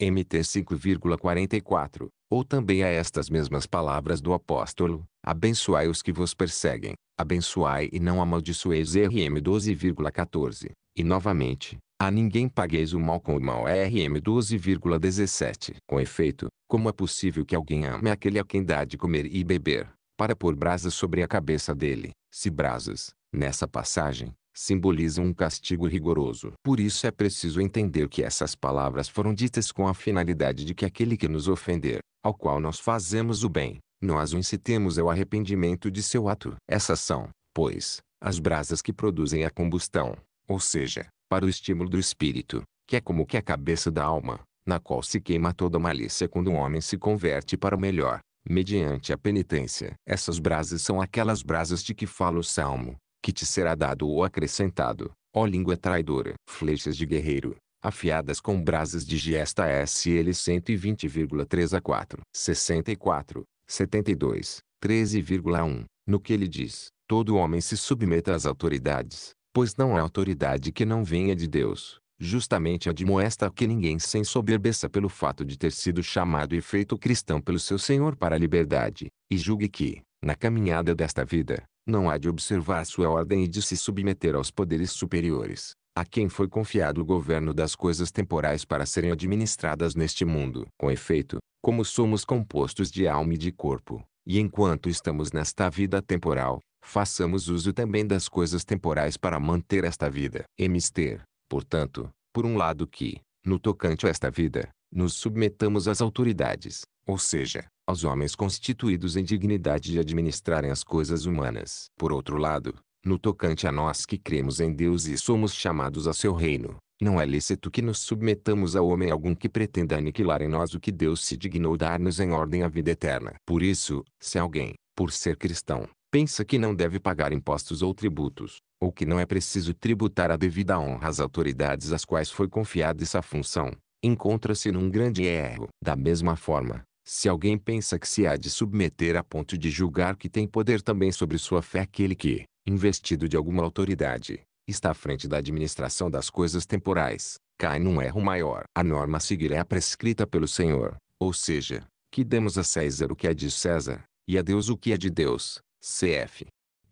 MT 5,44, ou também a estas mesmas palavras do apóstolo, abençoai os que vos perseguem, abençoai e não amaldiçoeis RM 12,14, e novamente, a ninguém pagueis o mal com o mal RM 12,17. Com efeito, como é possível que alguém ame aquele a quem dá de comer e beber, para pôr brasas sobre a cabeça dele, se brasas, nessa passagem, simbolizam um castigo rigoroso. Por isso é preciso entender que essas palavras foram ditas com a finalidade de que aquele que nos ofender, ao qual nós fazemos o bem, nós o incitemos ao arrependimento de seu ato. Essas são, pois, as brasas que produzem a combustão, ou seja, para o estímulo do espírito, que é como que a cabeça da alma, na qual se queima toda malícia quando um homem se converte para o melhor, mediante a penitência. Essas brasas são aquelas brasas de que fala o Salmo, que te será dado ou acrescentado, ó língua traidora. Flechas de guerreiro, afiadas com brasas de giesta SL 120,3 a 4. 64, 72, 13,1, no que ele diz, todo homem se submeta às autoridades, pois não há autoridade que não venha de Deus. Justamente admoesta que ninguém se ensoberbeça pelo fato de ter sido chamado e feito cristão pelo seu Senhor para a liberdade, e julgue que, na caminhada desta vida, não há de observar sua ordem e de se submeter aos poderes superiores, a quem foi confiado o governo das coisas temporais para serem administradas neste mundo. Com efeito, como somos compostos de alma e de corpo, e enquanto estamos nesta vida temporal, façamos uso também das coisas temporais para manter esta vida. Mister, portanto, por um lado que, no tocante a esta vida, nos submetamos às autoridades, ou seja, aos homens constituídos em dignidade de administrarem as coisas humanas. Por outro lado, no tocante a nós que cremos em Deus e somos chamados a seu reino, não é lícito que nos submetamos a homem algum que pretenda aniquilar em nós o que Deus se dignou dar-nos em ordem à vida eterna. Por isso, se alguém, por ser cristão, pensa que não deve pagar impostos ou tributos, ou que não é preciso tributar a devida honra às autoridades às quais foi confiada essa função, encontra-se num grande erro. Da mesma forma, se alguém pensa que se há de submeter a ponto de julgar que tem poder também sobre sua fé aquele que, investido de alguma autoridade, está à frente da administração das coisas temporais, cai num erro maior. A norma a seguir é a prescrita pelo Senhor, ou seja, que demos a César o que é de César, e a Deus o que é de Deus. CF.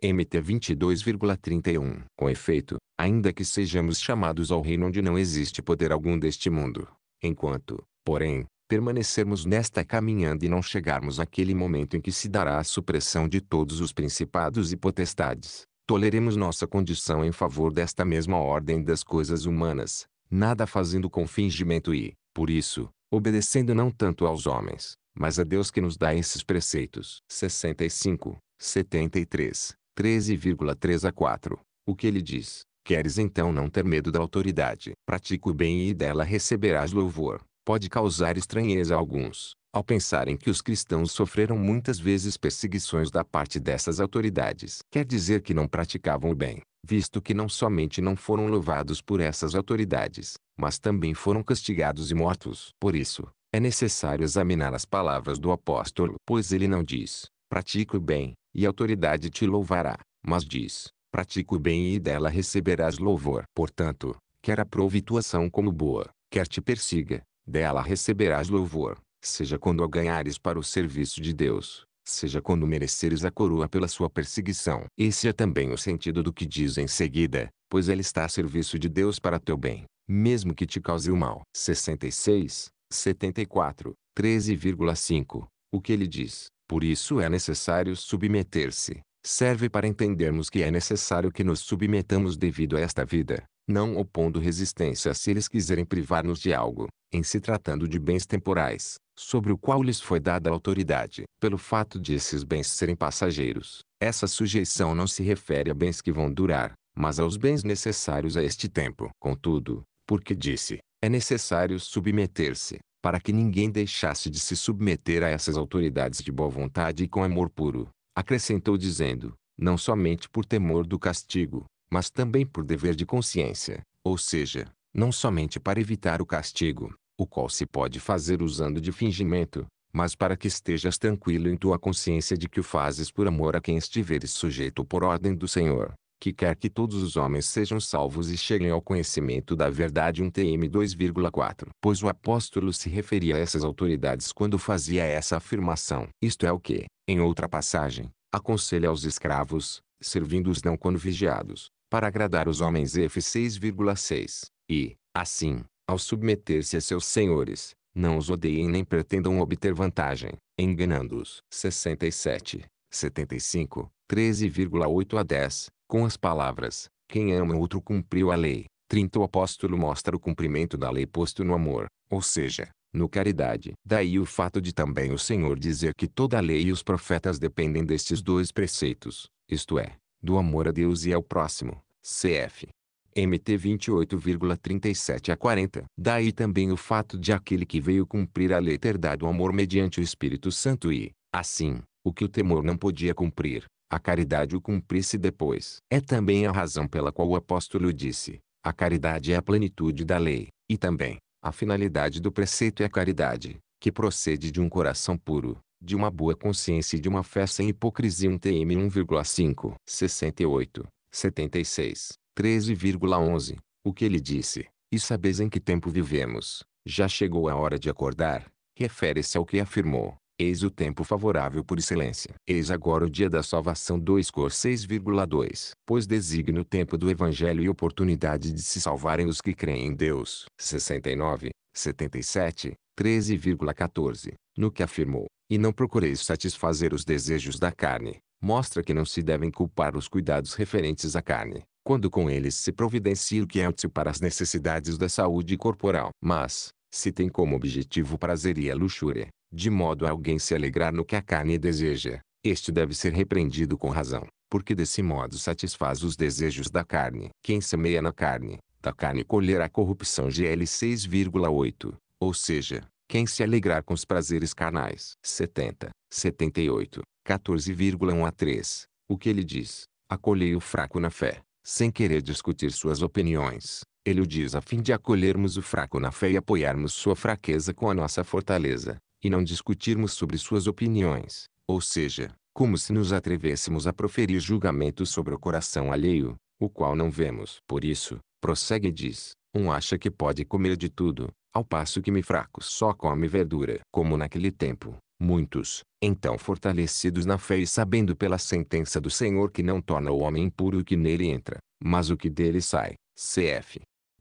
MT 22,31. Com efeito, ainda que sejamos chamados ao reino onde não existe poder algum deste mundo, enquanto, porém, permanecermos nesta caminhada e não chegarmos àquele momento em que se dará a supressão de todos os principados e potestades, toleremos nossa condição em favor desta mesma ordem das coisas humanas, nada fazendo com fingimento e, por isso, obedecendo não tanto aos homens, mas a Deus que nos dá esses preceitos. 65, 73, 13,3 a 4. O que ele diz? Queres então não ter medo da autoridade? Pratica o bem e dela receberás louvor pode causar estranheza a alguns, ao pensarem que os cristãos sofreram muitas vezes perseguições da parte dessas autoridades. Quer dizer que não praticavam o bem, visto que não somente não foram louvados por essas autoridades, mas também foram castigados e mortos. Por isso, é necessário examinar as palavras do apóstolo, pois ele não diz, pratica o bem, e a autoridade te louvará, mas diz, pratica o bem e dela receberás louvor. Portanto, quer aprove tua ação como boa, quer te persiga, dela receberás louvor, seja quando a ganhares para o serviço de Deus, seja quando mereceres a coroa pela sua perseguição. Esse é também o sentido do que diz em seguida, pois ela está a serviço de Deus para teu bem, mesmo que te cause o mal. 66, 74, 13,5. O que ele diz, por isso é necessário submeter-se, serve para entendermos que é necessário que nos submetamos devido a esta vida, não opondo resistência se eles quiserem privar-nos de algo, em se tratando de bens temporais, sobre o qual lhes foi dada autoridade. Pelo fato de esses bens serem passageiros, essa sujeição não se refere a bens que vão durar, mas aos bens necessários a este tempo. Contudo, porque disse, é necessário submeter-se, para que ninguém deixasse de se submeter a essas autoridades de boa vontade e com amor puro. Acrescentou dizendo, não somente por temor do castigo, mas também por dever de consciência, ou seja, não somente para evitar o castigo, o qual se pode fazer usando de fingimento, mas para que estejas tranquilo em tua consciência de que o fazes por amor a quem estiveres sujeito por ordem do Senhor, que quer que todos os homens sejam salvos e cheguem ao conhecimento da verdade 1 TM 2,4. Pois o apóstolo se referia a essas autoridades quando fazia essa afirmação. Isto é o que, em outra passagem, aconselha aos escravos, servindo-os não quando vigiados, para agradar os homens F6,6. E, assim, ao submeter-se a seus senhores, não os odeiem nem pretendam obter vantagem, enganando-os. 67, 75, 13,8 a 10, com as palavras, quem ama outro cumpriu a lei. 30 O apóstolo mostra o cumprimento da lei posto no amor, ou seja, no caridade. Daí o fato de também o Senhor dizer que toda a lei e os profetas dependem destes dois preceitos, isto é, do amor a Deus e ao próximo, cf. MT 28,37 a 40. Daí também o fato de aquele que veio cumprir a lei ter dado o amor mediante o Espírito Santo e, assim, o que o temor não podia cumprir, a caridade o cumprisse depois. É também a razão pela qual o apóstolo disse, a caridade é a plenitude da lei, e também, a finalidade do preceito é a caridade, que procede de um coração puro, de uma boa consciência e de uma fé sem hipocrisia. 1 TM 1,5, 68, 76, 13,11. O que ele disse, e sabeis em que tempo vivemos, já chegou a hora de acordar, refere-se ao que afirmou. Eis o tempo favorável por excelência. Eis agora o dia da salvação 2 Cor 6,2. Pois designa o tempo do evangelho e oportunidade de se salvarem os que creem em Deus. 69, 77, 13,14. No que afirmou, e não procureis satisfazer os desejos da carne, mostra que não se devem culpar os cuidados referentes à carne, quando com eles se providencia o que é útil para as necessidades da saúde corporal. Mas, se tem como objetivo prazer e a luxúria, de modo a alguém se alegrar no que a carne deseja, este deve ser repreendido com razão, porque desse modo satisfaz os desejos da carne. Quem semeia na carne, da carne colherá corrupção. GL 6,8. Ou seja, quem se alegrar com os prazeres carnais. 70, 78, 14,1 a 3. O que ele diz? Acolhei o fraco na fé, sem querer discutir suas opiniões. Ele o diz a fim de acolhermos o fraco na fé e apoiarmos sua fraqueza com a nossa fortaleza, e não discutirmos sobre suas opiniões. Ou seja, como se nos atrevêssemos a proferir julgamentos sobre o coração alheio, o qual não vemos. Por isso, prossegue e diz, um acha que pode comer de tudo, ao passo que me fraco só come verdura. Como naquele tempo, muitos, então fortalecidos na fé e sabendo pela sentença do Senhor que não torna o homem impuro o que nele entra, mas o que dele sai, cf.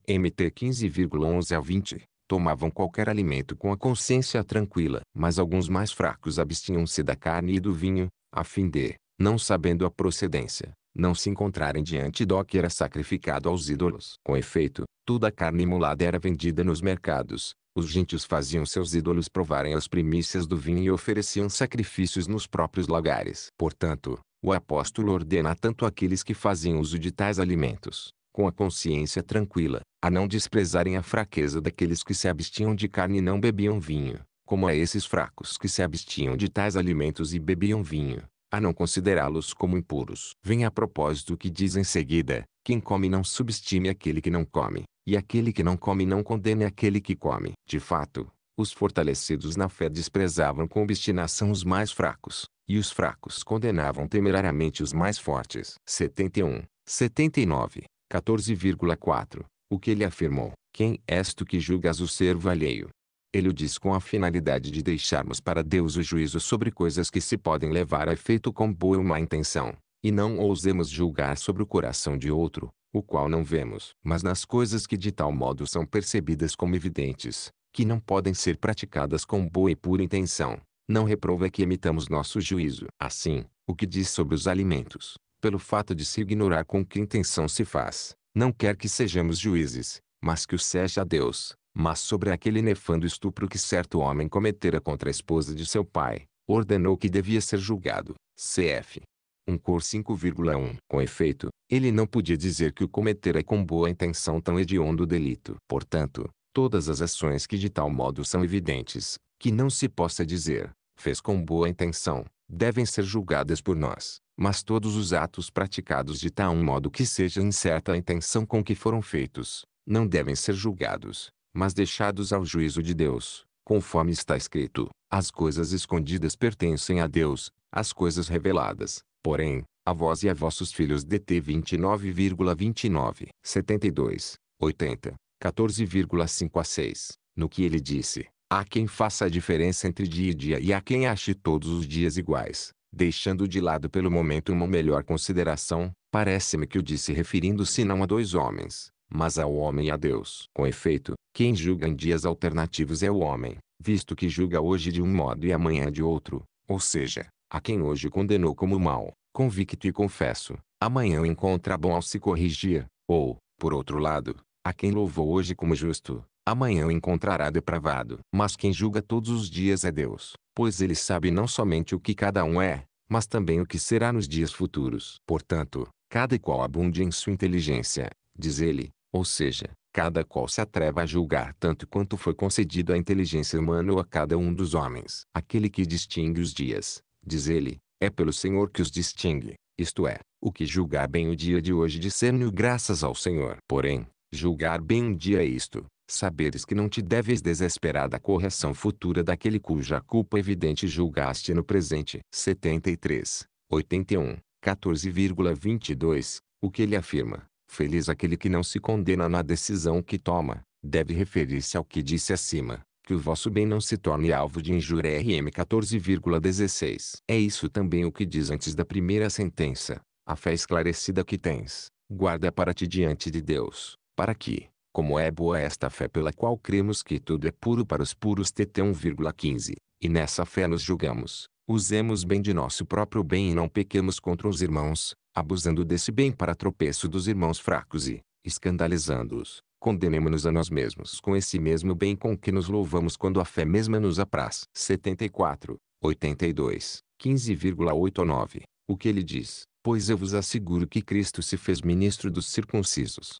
MT 15,11 a 20, tomavam qualquer alimento com a consciência tranquila. Mas alguns mais fracos abstinham-se da carne e do vinho, a fim de, não sabendo a procedência, não se encontrarem diante do que era sacrificado aos ídolos. Com efeito, toda a carne imolada era vendida nos mercados. Os gentios faziam seus ídolos provarem as primícias do vinho e ofereciam sacrifícios nos próprios lagares. Portanto, o apóstolo ordena tanto aqueles que fazem uso de tais alimentos, com a consciência tranquila, a não desprezarem a fraqueza daqueles que se abstinham de carne e não bebiam vinho, como a esses fracos que se abstinham de tais alimentos e bebiam vinho a não considerá-los como impuros. Vem a propósito o que diz em seguida: quem come não subestime aquele que não come, e aquele que não come não condene aquele que come. De fato, os fortalecidos na fé desprezavam com obstinação os mais fracos, e os fracos condenavam temerariamente os mais fortes. 71, 79, 14,4 O que ele afirmou: Quem és tu que julgas o servo alheio? Ele o diz com a finalidade de deixarmos para Deus o juízo sobre coisas que se podem levar a efeito com boa ou má intenção, e não ousemos julgar sobre o coração de outro, o qual não vemos. Mas nas coisas que de tal modo são percebidas como evidentes, que não podem ser praticadas com boa e pura intenção, não reprova que emitamos nosso juízo. Assim, o que diz sobre os alimentos, pelo fato de se ignorar com que intenção se faz, não quer que sejamos juízes, mas que o seja Deus, mas sobre aquele nefando estupro que certo homem cometera contra a esposa de seu pai, ordenou que devia ser julgado. Cf. Um cor 5,1. Com efeito, ele não podia dizer que o cometera com boa intenção tão hediondo delito. Portanto, todas as ações que de tal modo são evidentes, que não se possa dizer, fez com boa intenção, devem ser julgadas por nós. Mas todos os atos praticados de tal modo que seja incerta a intenção com que foram feitos, não devem ser julgados mas deixados ao juízo de Deus, conforme está escrito: As coisas escondidas pertencem a Deus, as coisas reveladas, porém, a vós e a vossos filhos DT 29,29, 72, 80, 14,5 a 6, no que ele disse: Há quem faça a diferença entre dia e dia e há quem ache todos os dias iguais, deixando de lado pelo momento uma melhor consideração, parece-me que o disse referindo-se não a dois homens, mas ao homem e a Deus. Com efeito, quem julga em dias alternativos é o homem, visto que julga hoje de um modo e amanhã de outro, ou seja, a quem hoje condenou como mal, convicto e confesso, amanhã encontra bom ao se corrigir, ou, por outro lado, a quem louvou hoje como justo, amanhã encontrará depravado. Mas quem julga todos os dias é Deus, pois ele sabe não somente o que cada um é, mas também o que será nos dias futuros. Portanto, cada qual abunde em sua inteligência, diz ele, ou seja, cada qual se atreva a julgar tanto quanto foi concedido à inteligência humana ou a cada um dos homens. Aquele que distingue os dias, diz ele, é pelo Senhor que os distingue, isto é, o que julgar bem o dia de hoje discerne graças ao Senhor. Porém, julgar bem um dia é isto, saberes que não te deves desesperar da correção futura daquele cuja culpa evidente julgaste no presente. 73, 81, 14,22, o que ele afirma, Feliz aquele que não se condena na decisão que toma, deve referir-se ao que disse acima, que o vosso bem não se torne alvo de injúria RM 14,16. É isso também o que diz antes da primeira sentença. A fé esclarecida que tens, guarda para ti diante de Deus, para que, como é boa esta fé pela qual cremos que tudo é puro para os puros TT 1,15, e nessa fé nos julgamos, usemos bem de nosso próprio bem e não pequemos contra os irmãos, abusando desse bem para tropeço dos irmãos fracos e, escandalizando-os, condenemos-nos a nós mesmos com esse mesmo bem com que nos louvamos quando a fé mesma nos apraz. 74, 82, 15,8 9. O que ele diz, pois eu vos asseguro que Cristo se fez ministro dos circuncisos.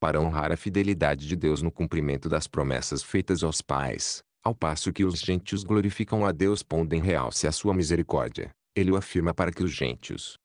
Para honrar a fidelidade de Deus no cumprimento das promessas feitas aos pais, ao passo que os gentios glorificam a Deus pondo em realce a sua misericórdia, ele o afirma para que os gentios,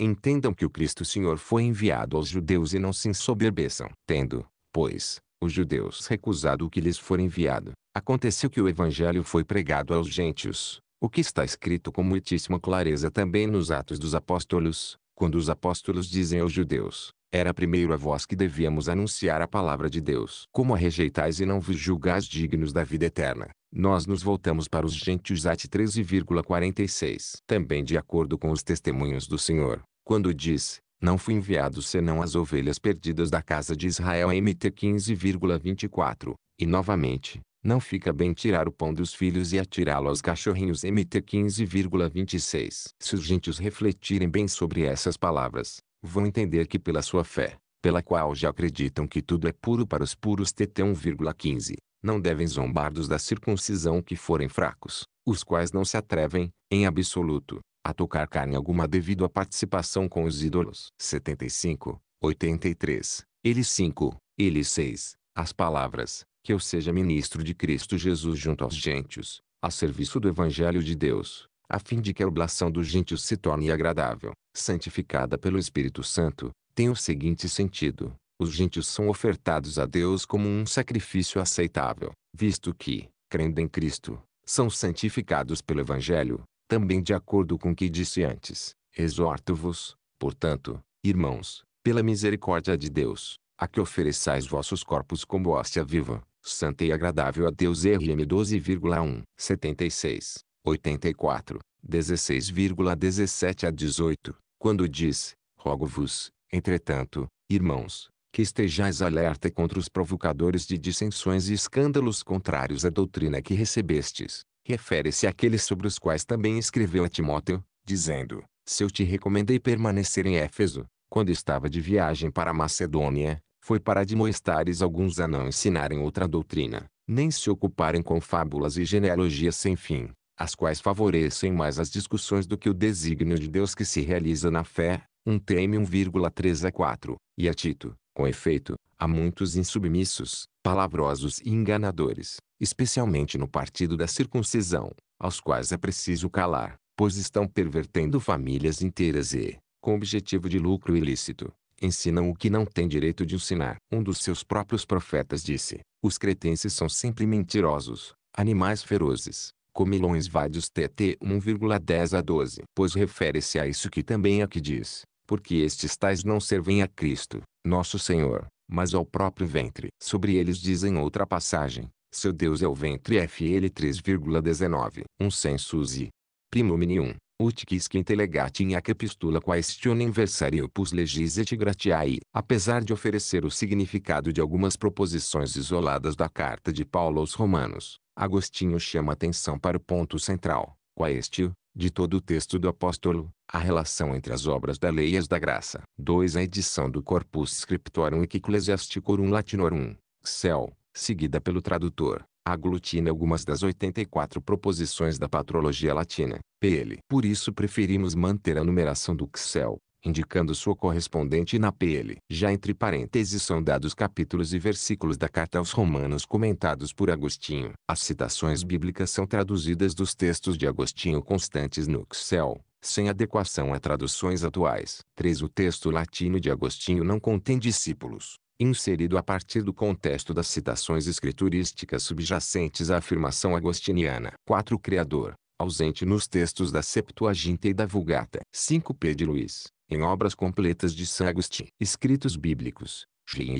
entendam que o Cristo Senhor foi enviado aos judeus e não se ensoberbeçam. Tendo, pois, os judeus recusado o que lhes for enviado, aconteceu que o evangelho foi pregado aos gentios, o que está escrito com muitíssima clareza também nos Atos dos Apóstolos, quando os apóstolos dizem aos judeus, era primeiro a vós que devíamos anunciar a palavra de Deus. Como a rejeitais e não vos julgais dignos da vida eterna, nós nos voltamos para os gentios Atos 13,46. Também de acordo com os testemunhos do Senhor, quando diz, não fui enviado senão as ovelhas perdidas da casa de Israel MT 15,24, e novamente, não fica bem tirar o pão dos filhos e atirá-lo aos cachorrinhos MT 15,26. Se os gentios refletirem bem sobre essas palavras, vão entender que pela sua fé, pela qual já acreditam que tudo é puro para os puros TT 1,15, não devem zombar dos da circuncisão que forem fracos, os quais não se atrevem, em absoluto, a tocar carne alguma devido à participação com os ídolos. 75, 83, ele 5, ele 6, as palavras, que eu seja ministro de Cristo Jesus junto aos gentios, a serviço do Evangelho de Deus, a fim de que a oblação dos gentios se torne agradável, santificada pelo Espírito Santo, tem o seguinte sentido. Os gentios são ofertados a Deus como um sacrifício aceitável, visto que, crendo em Cristo, são santificados pelo Evangelho, também de acordo com o que disse antes. Exorto-vos, portanto, irmãos, pela misericórdia de Deus, a que ofereçais vossos corpos como hóstia viva, santa e agradável a Deus RM 12,1, 76, 84, 16,17 a 18, quando diz, rogo-vos, entretanto, irmãos, que estejais alerta contra os provocadores de dissensões e escândalos contrários à doutrina que recebestes, refere-se àqueles sobre os quais também escreveu a Timóteo, dizendo: Se eu te recomendei permanecer em Éfeso, quando estava de viagem para Macedônia, foi para admoestares alguns a não ensinarem outra doutrina, nem se ocuparem com fábulas e genealogias sem fim, as quais favorecem mais as discussões do que o desígnio de Deus que se realiza na fé. 1 Teme 1,3 a 4, e a Tito, com efeito, há muitos insubmissos, palavrosos e enganadores, especialmente no partido da circuncisão, aos quais é preciso calar, pois estão pervertendo famílias inteiras e, com objetivo de lucro ilícito, ensinam o que não têm direito de ensinar. Um dos seus próprios profetas disse: Os cretenses são sempre mentirosos, animais ferozes, comilões vadios TT 1,10 a 12. Pois refere-se a isso que também aqui é diz, porque estes tais não servem a Cristo, nosso Senhor, mas ao próprio ventre. Sobre eles dizem outra passagem, seu Deus é o ventre FL 3,19. Um sensus e. Primuminium, ut quisque in a capistula inversario versariopus legis et gratiae. Apesar de oferecer o significado de algumas proposições isoladas da carta de Paulo aos Romanos, Agostinho chama atenção para o ponto central, quaestio, de todo o texto do apóstolo, a relação entre as obras da lei e as da graça. 2. A edição do Corpus Scriptorum Ecclesiasticorum Latinorum, Cel, seguida pelo tradutor, aglutina algumas das 84 proposições da patrologia latina, PL. Por isso preferimos manter a numeração do Excel, indicando sua correspondente na PL. Já entre parênteses são dados capítulos e versículos da carta aos romanos comentados por Agostinho. As citações bíblicas são traduzidas dos textos de Agostinho constantes no Excel, sem adequação a traduções atuais. 3. O texto latino de Agostinho não contém discípulos, inserido a partir do contexto das citações escriturísticas subjacentes à afirmação agostiniana. 4. Criador, ausente nos textos da Septuaginta e da Vulgata. 5. P. de Luiz, em obras completas de San Agustin. Escritos Bíblicos,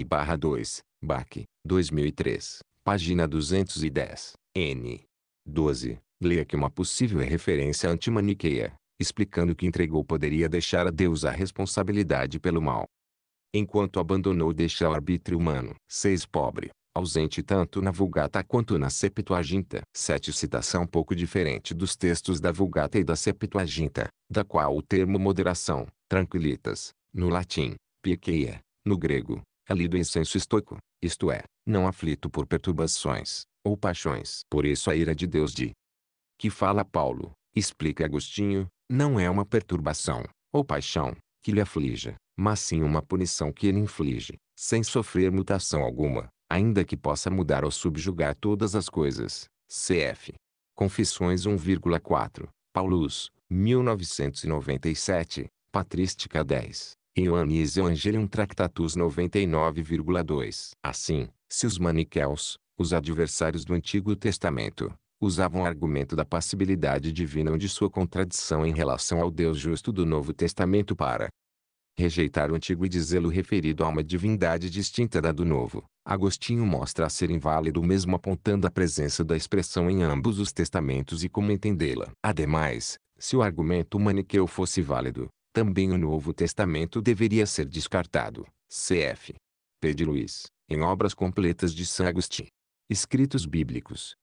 barra 2, Bach, 2003, página 210, N. 12. Leia que uma possível referência antimaniqueia, explicando que entregou poderia deixar a Deus a responsabilidade pelo mal enquanto abandonou deixa ao arbítrio humano. 6. Pobre, ausente tanto na Vulgata quanto na Septuaginta. 7. Citação pouco diferente dos textos da Vulgata e da Septuaginta, da qual o termo moderação, tranquilitas, no latim, piqueia, no grego, é lido em senso estoico, isto é, não aflito por perturbações, ou paixões. Por isso a ira de Deus de que fala Paulo, explica Agostinho, não é uma perturbação, ou paixão, que lhe aflija, mas sim uma punição que ele inflige, sem sofrer mutação alguma, ainda que possa mudar ou subjugar todas as coisas. Cf. Confissões 1,4, Paulus, 1997, Patrística 10, Ioannis Evangelium Tractatus 99,2. Assim, se os maniqueus, os adversários do Antigo Testamento, usavam o argumento da passibilidade divina ou de sua contradição em relação ao Deus justo do Novo Testamento para, rejeitar o antigo e dizê-lo referido a uma divindade distinta da do novo. Agostinho mostra a ser inválido mesmo apontando a presença da expressão em ambos os testamentos e como entendê-la. Ademais, se o argumento maniqueu fosse válido, também o Novo Testamento deveria ser descartado. Cf. P. de Luiz, em Obras Completas de São Agostinho, Escritos Bíblicos,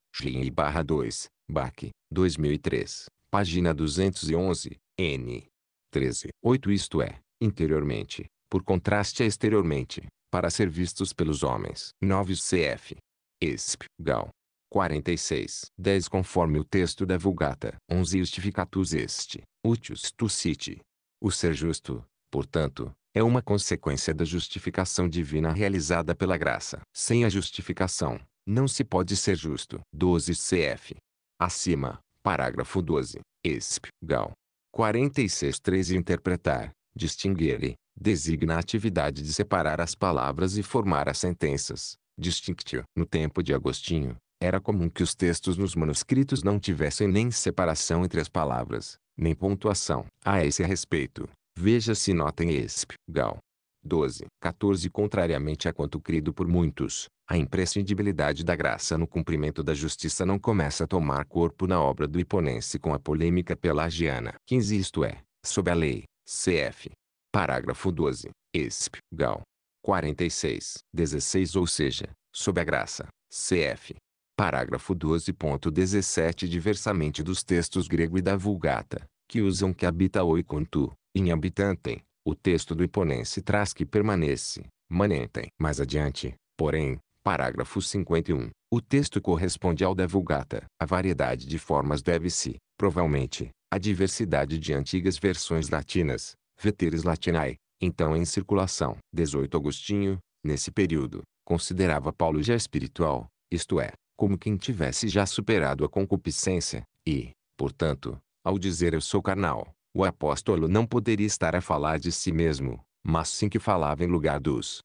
barra 2, Bach, 2003, página 211, N. 13. 8 Isto é, interiormente, por contraste a exteriormente, para ser vistos pelos homens. 9 cf. Esp. Gal. 46. 10 Conforme o texto da Vulgata. 11 Justificatus est, utius tu citi. O ser justo, portanto, é uma consequência da justificação divina realizada pela graça. Sem a justificação, não se pode ser justo. 12 cf. Acima, parágrafo 12, esp. Gal. 46 3 Interpretar, Distinguir-lhe, designa a atividade de separar as palavras e formar as sentenças. Distinctio. No tempo de Agostinho, era comum que os textos nos manuscritos não tivessem nem separação entre as palavras, nem pontuação. A esse respeito, veja se nota em Esp. Gal. 12. 14 Contrariamente a quanto crido por muitos, a imprescindibilidade da graça no cumprimento da justiça não começa a tomar corpo na obra do Iponense com a polêmica pelagiana. 15 Isto é, sob a lei, cf. Parágrafo 12. esp. Gal. 46, 16 ou seja, sob a graça, cf. Parágrafo 12.17 Diversamente dos textos grego e da Vulgata, que usam que habita ou e contu, em habitantem, o texto do Iponense traz que permanece, manentem. Mais adiante, porém, parágrafo 51, o texto corresponde ao da Vulgata. A variedade de formas deve-se, provavelmente, a diversidade de antigas versões latinas, veteres latinae, então em circulação. 18 Agostinho, nesse período, considerava Paulo já espiritual, isto é, como quem tivesse já superado a concupiscência, e, portanto, ao dizer eu sou carnal, o apóstolo não poderia estar a falar de si mesmo, mas sim que falava em lugar dos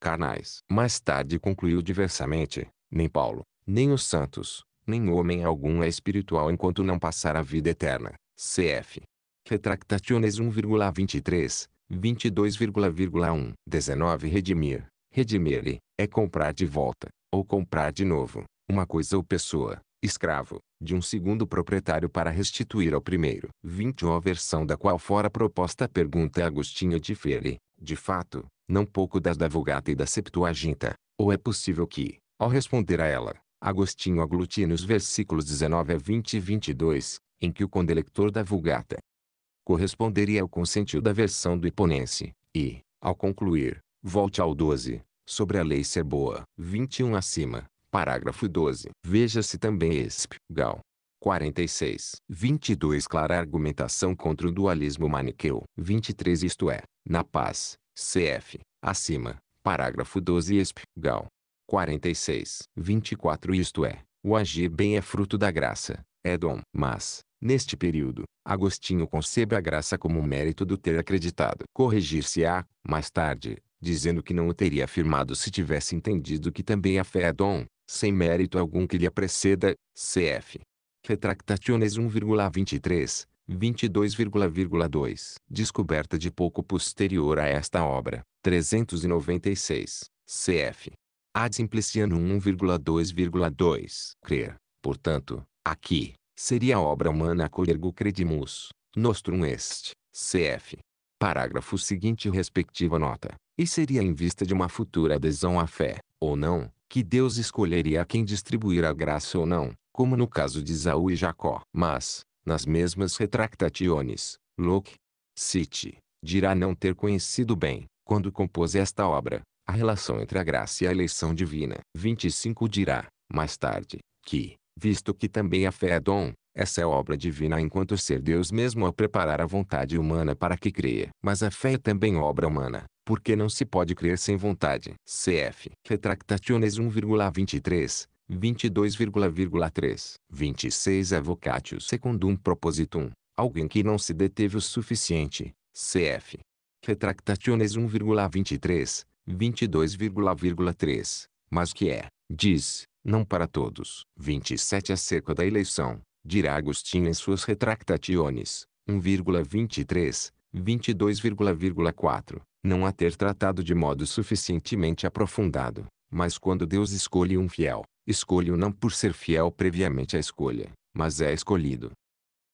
carnais. Mais tarde concluiu diversamente, nem Paulo, nem os santos, nem homem algum é espiritual enquanto não passar a vida eterna. Cf. Retractationes 1,23, 22,1. 19 Redimir. redimir é comprar de volta, ou comprar de novo, uma coisa ou pessoa, escravo, de um segundo proprietário para restituir ao primeiro. 20 A versão da qual fora proposta a pergunta Agostinho Ferre. de fato, não pouco das da Vulgata e da Septuaginta, ou é possível que, ao responder a ela, Agostinho aglutina os versículos 19 a 20 e 22, em que o condelector da Vulgata corresponderia ao consentido da versão do Iponense, e, ao concluir, volte ao 12, sobre a lei ser boa, 21 acima, parágrafo 12. Veja-se também Esp. Gal. 46. 22 Clara argumentação contra o dualismo maniqueu. 23 Isto é, na paz, cf. Acima, parágrafo 12 Esp. Gal. 46, 24 Isto é, o agir bem é fruto da graça, é dom. Mas, neste período, Agostinho concebe a graça como mérito do ter acreditado. Corrigir-se-á, mais tarde, dizendo que não o teria afirmado se tivesse entendido que também a fé é dom, sem mérito algum que lhe preceda, cf. Retractationes 1,23, 22,2. Descoberta de pouco posterior a esta obra, 396, cf. Ad Simpliciano 1,2,2. Crer, portanto, aqui, seria obra humana coergo credimus, nostrum est, cf. Parágrafo seguinte respectiva nota. E seria em vista de uma futura adesão à fé, ou não, que Deus escolheria a quem distribuir a graça ou não, como no caso de Isaú e Jacó. Mas, nas mesmas retractationes, Locke, Cite, dirá não ter conhecido bem, quando compôs esta obra, a relação entre a graça e a eleição divina. 25 dirá, mais tarde, que, visto que também a fé é dom, essa é obra divina enquanto ser Deus mesmo a preparar a vontade humana para que creia. Mas a fé é também obra humana, porque não se pode crer sem vontade. Cf. Retractationes 1,23. 22,3 26 Avocatio secundum propositum. Alguém que não se deteve o suficiente. Cf. Retractationes 1,23. 22,3, mas que é, diz, não para todos. 27 Acerca da eleição, dirá Agostinho em suas retractationes, 1,23, 22,4, não a ter tratado de modo suficientemente aprofundado, mas quando Deus escolhe um fiel, escolhe-o não por ser fiel previamente à escolha, mas é escolhido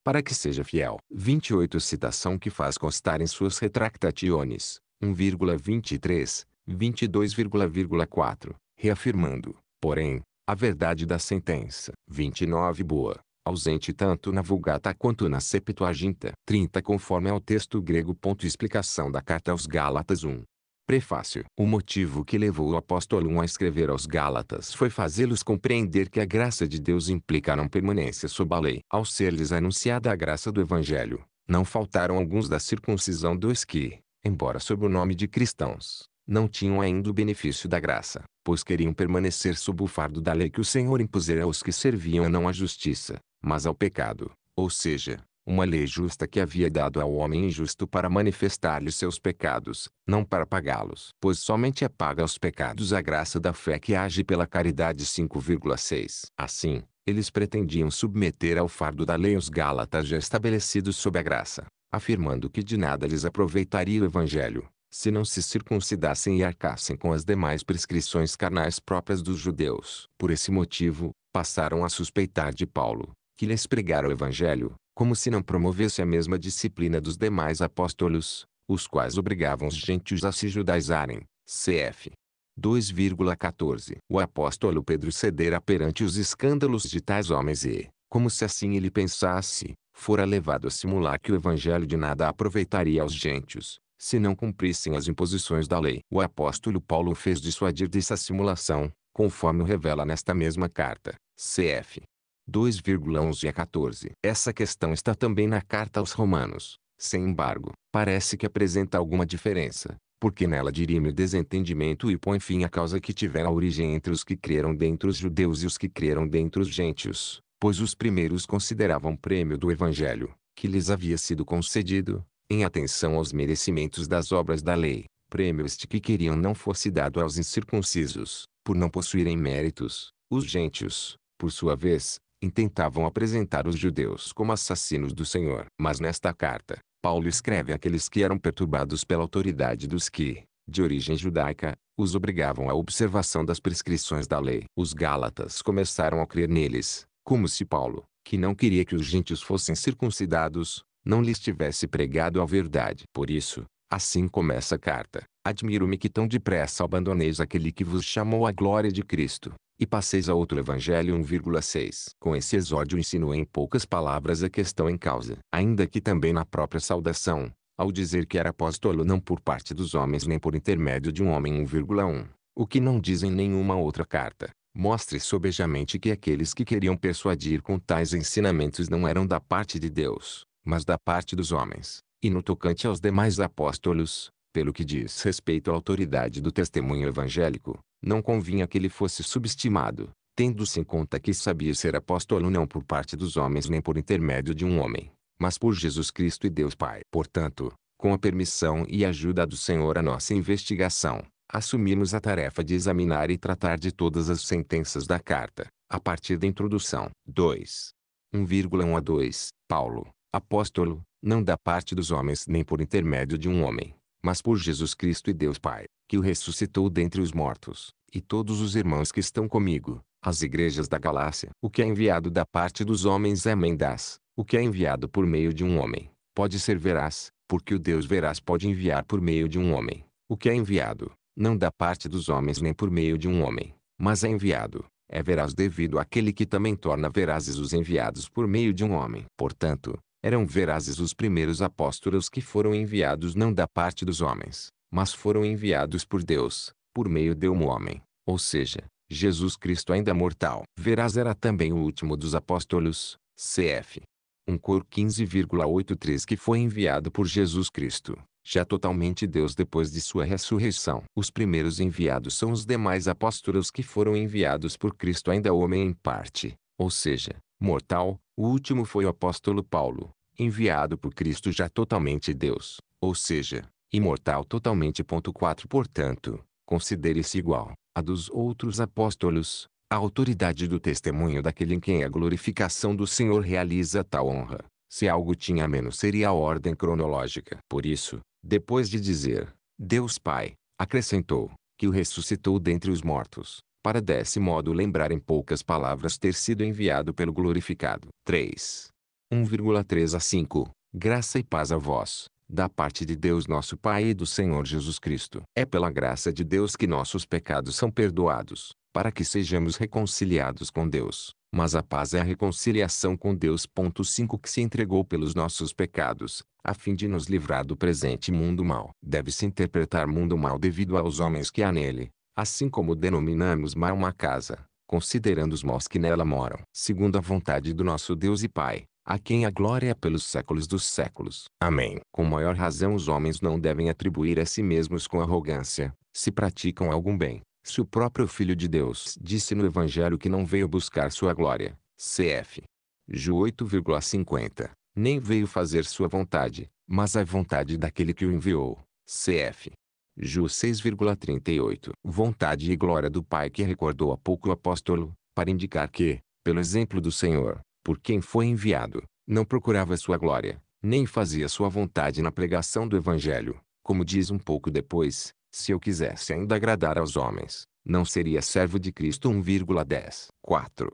para que seja fiel. 28 Citação que faz constar em suas retractationes, 1,23, 22,4, reafirmando, porém, a verdade da sentença. 29 Boa, ausente tanto na Vulgata quanto na Septuaginta. 30 Conforme ao texto grego. Ponto explicação da Carta aos Gálatas 1. Prefácio. O motivo que levou o apóstolo 1 a escrever aos Gálatas foi fazê-los compreender que a graça de Deus implica não permanência sob a lei. Ao ser-lhes anunciada a graça do Evangelho, não faltaram alguns da circuncisão dos que, embora sob o nome de cristãos, não tinham ainda o benefício da graça, pois queriam permanecer sob o fardo da lei que o Senhor impusera aos que serviam não à justiça, mas ao pecado, ou seja, uma lei justa que havia dado ao homem injusto para manifestar-lhe seus pecados, não para pagá-los. Pois somente apaga é os pecados a graça da fé que age pela caridade 5,6. Assim, eles pretendiam submeter ao fardo da lei os Gálatas já estabelecidos sob a graça, afirmando que de nada lhes aproveitaria o Evangelho, se não se circuncidassem e arcassem com as demais prescrições carnais próprias dos judeus. Por esse motivo, passaram a suspeitar de Paulo, que lhes pregara o evangelho, como se não promovesse a mesma disciplina dos demais apóstolos, os quais obrigavam os gentios a se judaizarem. Cf. 2,14 O apóstolo Pedro cedera perante os escândalos de tais homens e, como se assim ele pensasse, fora levado a simular que o evangelho de nada aproveitaria aos gentios, se não cumprissem as imposições da lei. O apóstolo Paulo fez dissuadir dessa simulação, conforme o revela nesta mesma carta, cf. 2,11 a 14. Essa questão está também na carta aos Romanos. Sem embargo, parece que apresenta alguma diferença, porque nela dirime o desentendimento e põe fim à causa que tivera origem entre os que creram dentre os judeus e os que creram dentre os gentios, pois os primeiros consideravam prêmio do evangelho, que lhes havia sido concedido, em atenção aos merecimentos das obras da lei, prêmio este que queriam não fosse dado aos incircuncisos, por não possuírem méritos, os gentios, por sua vez, intentavam apresentar os judeus como assassinos do Senhor. Mas nesta carta, Paulo escreve àqueles que eram perturbados pela autoridade dos que, de origem judaica, os obrigavam à observação das prescrições da lei. Os Gálatas começaram a crer neles, como se Paulo, que não queria que os gentios fossem circuncidados, não lhes tivesse pregado a verdade. Por isso, assim começa a carta. Admiro-me que tão depressa abandoneis aquele que vos chamou à glória de Cristo, e passeis a outro evangelho 1,6. Com esse exórdio ensino em poucas palavras a questão em causa. Ainda que também na própria saudação, ao dizer que era apóstolo não por parte dos homens nem por intermédio de um homem 1,1, o que não diz em nenhuma outra carta, mostre sobejamente que aqueles que queriam persuadir com tais ensinamentos não eram da parte de Deus, mas da parte dos homens, e no tocante aos demais apóstolos, pelo que diz respeito à autoridade do testemunho evangélico, não convinha que ele fosse subestimado, tendo-se em conta que sabia ser apóstolo não por parte dos homens nem por intermédio de um homem, mas por Jesus Cristo e Deus Pai. Portanto, com a permissão e ajuda do Senhor à nossa investigação, assumimos a tarefa de examinar e tratar de todas as sentenças da carta, a partir da introdução. 2. 1,1 a 2, Paulo, apóstolo, não da parte dos homens nem por intermédio de um homem, mas por Jesus Cristo e Deus Pai, que o ressuscitou dentre os mortos, e todos os irmãos que estão comigo, as igrejas da Galácia. O que é enviado da parte dos homens é mendaz, o que é enviado por meio de um homem, pode ser veraz, porque o Deus veraz pode enviar por meio de um homem. O que é enviado, não da parte dos homens nem por meio de um homem, mas é enviado, é veraz devido àquele que também torna verazes os enviados por meio de um homem. Portanto, eram verazes os primeiros apóstolos que foram enviados não da parte dos homens, mas foram enviados por Deus, por meio de um homem, ou seja, Jesus Cristo ainda mortal. Veraz era também o último dos apóstolos, cf. 1 um Cor 15,83 que foi enviado por Jesus Cristo, já totalmente Deus depois de sua ressurreição. Os primeiros enviados são os demais apóstolos que foram enviados por Cristo ainda homem em parte, ou seja, mortal. O último foi o apóstolo Paulo, enviado por Cristo já totalmente Deus, ou seja, imortal totalmente. 4 Portanto, considere-se igual a dos outros apóstolos, a autoridade do testemunho daquele em quem a glorificação do Senhor realiza tal honra. Se algo tinha menos seria a ordem cronológica. Por isso, depois de dizer, Deus Pai, acrescentou, que o ressuscitou dentre os mortos, para desse modo lembrar em poucas palavras ter sido enviado pelo glorificado. 3. 1,3 a 5. Graça e paz a vós, da parte de Deus nosso Pai e do Senhor Jesus Cristo. É pela graça de Deus que nossos pecados são perdoados, para que sejamos reconciliados com Deus. Mas a paz é a reconciliação com Deus. 5 que se entregou pelos nossos pecados, a fim de nos livrar do presente mundo mal. Deve-se interpretar mundo mal devido aos homens que há nele, assim como denominamos mal uma casa, considerando os maus que nela moram, segundo a vontade do nosso Deus e Pai a quem a glória é pelos séculos dos séculos. Amém. Com maior razão os homens não devem atribuir a si mesmos com arrogância, se praticam algum bem. Se o próprio Filho de Deus disse no Evangelho que não veio buscar sua glória, cf. Ju 8,50, nem veio fazer sua vontade, mas a vontade daquele que o enviou, cf. Ju 6,38. Vontade e glória do Pai que recordou há pouco o apóstolo, para indicar que, pelo exemplo do Senhor, por quem foi enviado, não procurava sua glória, nem fazia sua vontade na pregação do Evangelho, como diz um pouco depois, se eu quisesse ainda agradar aos homens, não seria servo de Cristo 1,10. 4.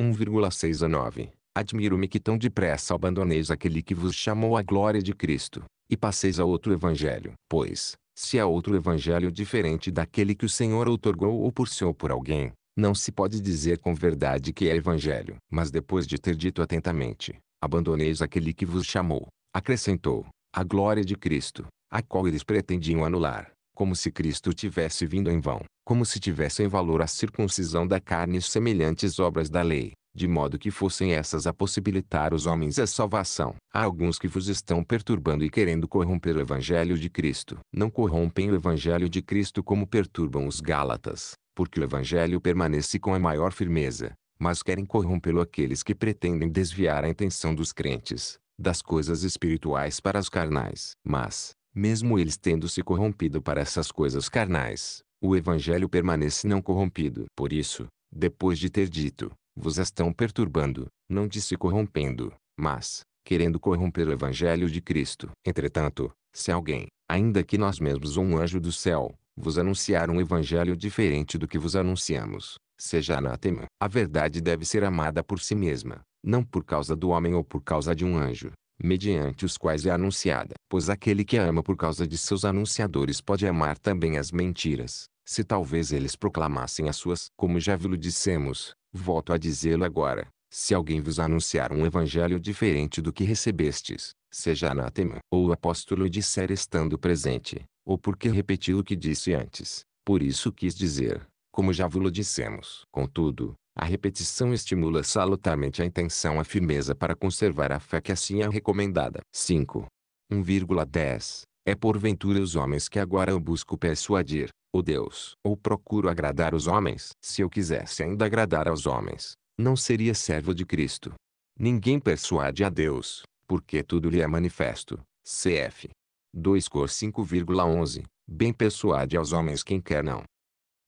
1,6 a 9. Admiro-me que tão depressa abandoneis aquele que vos chamou à glória de Cristo, e passeis a outro evangelho. Pois, se há outro evangelho diferente daquele que o Senhor outorgou ou por por alguém, não se pode dizer com verdade que é evangelho. Mas depois de ter dito atentamente, abandoneis aquele que vos chamou, acrescentou, a glória de Cristo, a qual eles pretendiam anular, como se Cristo tivesse vindo em vão, como se tivessem valor a circuncisão da carne e semelhantes obras da lei, de modo que fossem essas a possibilitar os homens a salvação. Há alguns que vos estão perturbando e querendo corromper o evangelho de Cristo. Não corrompem o evangelho de Cristo como perturbam os Gálatas porque o Evangelho permanece com a maior firmeza, mas querem corrompê-lo aqueles que pretendem desviar a intenção dos crentes, das coisas espirituais para as carnais. Mas, mesmo eles tendo se corrompido para essas coisas carnais, o Evangelho permanece não corrompido. Por isso, depois de ter dito, vos estão perturbando, não de se corrompendo, mas, querendo corromper o Evangelho de Cristo. Entretanto, se alguém, ainda que nós mesmos ou um anjo do céu, vos anunciar um evangelho diferente do que vos anunciamos, seja anátema. A verdade deve ser amada por si mesma, não por causa do homem ou por causa de um anjo, mediante os quais é anunciada. Pois aquele que a ama por causa de seus anunciadores pode amar também as mentiras, se talvez eles proclamassem as suas. Como já vos dissemos, volto a dizê-lo agora. Se alguém vos anunciar um evangelho diferente do que recebestes, seja anátema, ou o apóstolo disser estando presente, ou porque repetiu o que disse antes. Por isso quis dizer, como já vos dissemos. Contudo, a repetição estimula salutarmente a intenção à firmeza para conservar a fé que assim é recomendada. 5. 1,10. É porventura os homens que agora eu busco persuadir, ou Deus, ou procuro agradar os homens. Se eu quisesse ainda agradar aos homens, não seria servo de Cristo. Ninguém persuade a Deus, porque tudo lhe é manifesto. Cf. 2 Cor 5,11, bem persuade aos homens quem quer não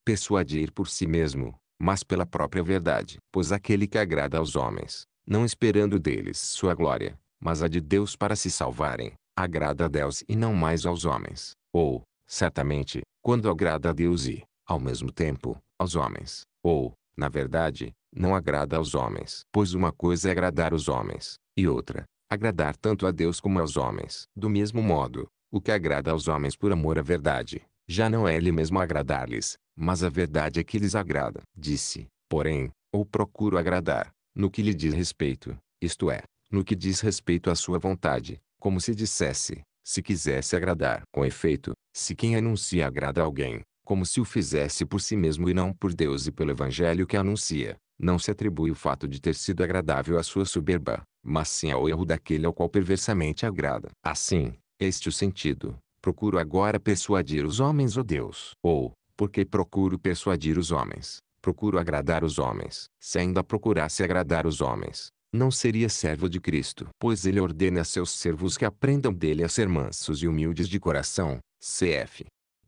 persuadir por si mesmo, mas pela própria verdade. Pois aquele que agrada aos homens, não esperando deles sua glória, mas a de Deus para se salvarem, agrada a Deus e não mais aos homens. Ou, certamente, quando agrada a Deus e, ao mesmo tempo, aos homens. Ou, na verdade, não agrada aos homens. Pois uma coisa é agradar os homens, e outra, agradar tanto a Deus como aos homens. Do mesmo modo, o que agrada aos homens por amor à verdade, já não é ele mesmo agradar-lhes, mas a verdade é que lhes agrada. Disse, porém, ou procuro agradar, no que lhe diz respeito, isto é, no que diz respeito à sua vontade, como se dissesse, se quisesse agradar. Com efeito, se quem anuncia agrada a alguém, como se o fizesse por si mesmo e não por Deus e pelo Evangelho que anuncia, não se atribui o fato de ter sido agradável à sua soberba, mas sim ao erro daquele ao qual perversamente agrada. Assim, este é o sentido. Procuro agora persuadir os homens ou Deus. Ou, porque procuro persuadir os homens, procuro agradar os homens. Se ainda procurasse agradar os homens, não seria servo de Cristo. Pois ele ordena a seus servos que aprendam dele a ser mansos e humildes de coração. CF.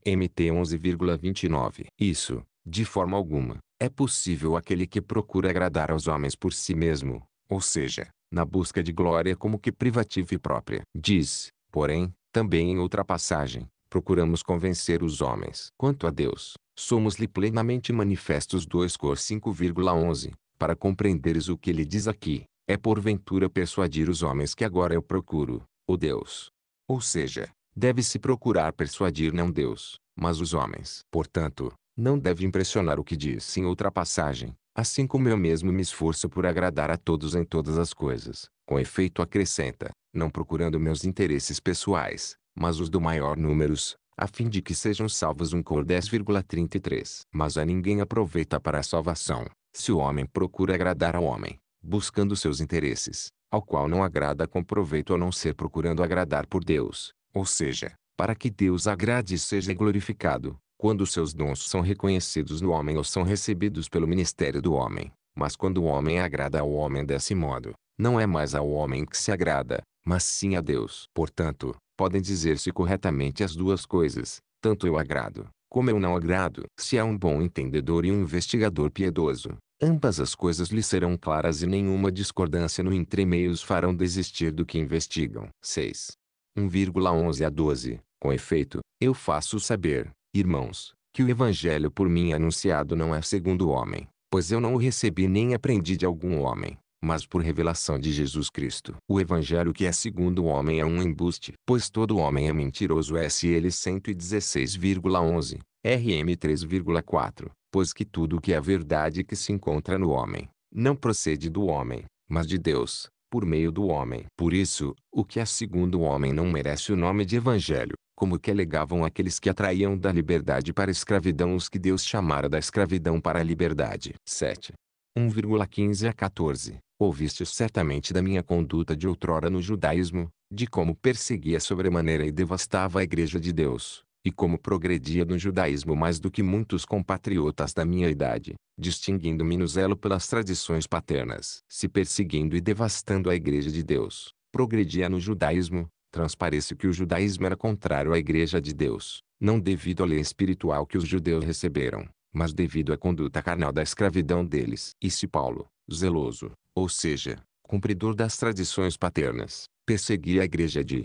MT 11,29. Isso, de forma alguma, é possível aquele que procura agradar aos homens por si mesmo, ou seja, na busca de glória como que privativa e própria. Diz, porém, também em outra passagem, procuramos convencer os homens. Quanto a Deus, somos-lhe plenamente manifestos 2 Cor 5,11, para compreenderes o que ele diz aqui. É porventura persuadir os homens que agora eu procuro, o Deus. Ou seja, deve-se procurar persuadir não Deus, mas os homens. Portanto, não deve impressionar o que disse em outra passagem. Assim como eu mesmo me esforço por agradar a todos em todas as coisas, com efeito acrescenta, não procurando meus interesses pessoais, mas os do maior número, a fim de que sejam salvos um cor 10,33. Mas a ninguém aproveita para a salvação, se o homem procura agradar ao homem, buscando seus interesses, ao qual não agrada com proveito a não ser procurando agradar por Deus, ou seja, para que Deus agrade e seja glorificado quando seus dons são reconhecidos no homem ou são recebidos pelo ministério do homem. Mas quando o homem agrada ao homem desse modo, não é mais ao homem que se agrada, mas sim a Deus. Portanto, podem dizer-se corretamente as duas coisas, tanto eu agrado, como eu não agrado. Se há um bom entendedor e um investigador piedoso, ambas as coisas lhe serão claras e nenhuma discordância no entremeio os farão desistir do que investigam. 6. 1,11 a 12 Com efeito, eu faço saber, Irmãos, que o Evangelho por mim anunciado não é segundo o homem, pois eu não o recebi nem aprendi de algum homem, mas por revelação de Jesus Cristo. O evangelho que é segundo o homem é um embuste, pois todo homem é mentiroso. SL 116,11, RM 3,4. Pois que tudo que é verdade que se encontra no homem, não procede do homem, mas de Deus, por meio do homem. Por isso, o que é segundo o homem não merece o nome de evangelho, como que alegavam aqueles que atraíam da liberdade para a escravidão os que Deus chamara da escravidão para a liberdade. 7. 1,15 a 14. Ouviste certamente da minha conduta de outrora no judaísmo, de como perseguia sobremaneira e devastava a igreja de Deus, e como progredia no judaísmo mais do que muitos compatriotas da minha idade, distinguindo-me no zelo pelas tradições paternas. Se perseguindo e devastando a igreja de Deus, progredia no judaísmo, transparece que o judaísmo era contrário à Igreja de Deus, não devido à lei espiritual que os judeus receberam, mas devido à conduta carnal da escravidão deles. E se Paulo, zeloso, ou seja, cumpridor das tradições paternas, perseguia a Igreja de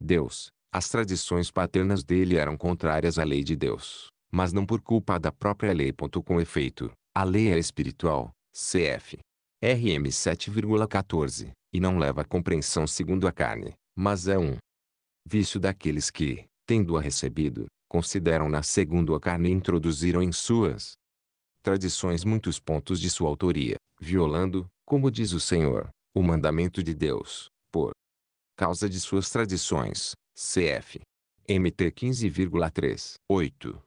Deus, as tradições paternas dele eram contrárias à lei de Deus, mas não por culpa da própria lei. Com efeito, a lei é espiritual, cf. RM 7,14, e não leva a compreensão segundo a carne mas é um vício daqueles que, tendo-a recebido, consideram-na segundo a carne e introduziram em suas tradições muitos pontos de sua autoria, violando, como diz o Senhor, o mandamento de Deus, por causa de suas tradições. CF. MT 15,38.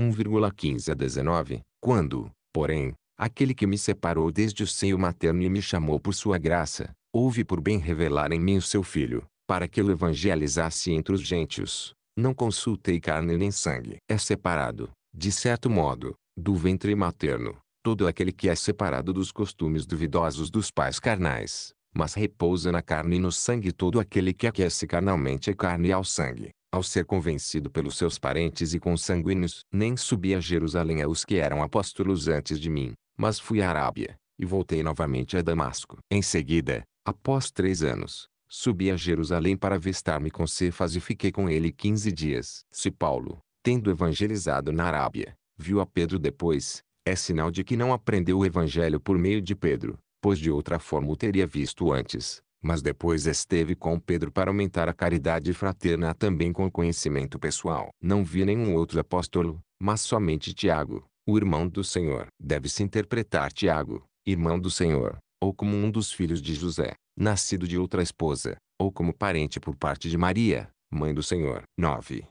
1,15 a 19. Quando, porém, aquele que me separou desde o seio materno e me chamou por sua graça, houve por bem revelar em mim o seu filho, para que o evangelizasse entre os gentios. Não consultei carne nem sangue. É separado, de certo modo, do ventre materno, todo aquele que é separado dos costumes duvidosos dos pais carnais, mas repousa na carne e no sangue todo aquele que aquece carnalmente a carne e ao sangue, ao ser convencido pelos seus parentes e consanguíneos. Nem subi a Jerusalém aos que eram apóstolos antes de mim, mas fui à Arábia, e voltei novamente a Damasco. Em seguida, após três anos, Subi a Jerusalém para avistar-me com Cefas e fiquei com ele quinze dias. Se Paulo, tendo evangelizado na Arábia, viu a Pedro depois, é sinal de que não aprendeu o evangelho por meio de Pedro, pois de outra forma o teria visto antes. Mas depois esteve com Pedro para aumentar a caridade fraterna também com o conhecimento pessoal. Não vi nenhum outro apóstolo, mas somente Tiago, o irmão do Senhor. Deve-se interpretar Tiago, irmão do Senhor, ou como um dos filhos de José nascido de outra esposa, ou como parente por parte de Maria, mãe do Senhor. 9.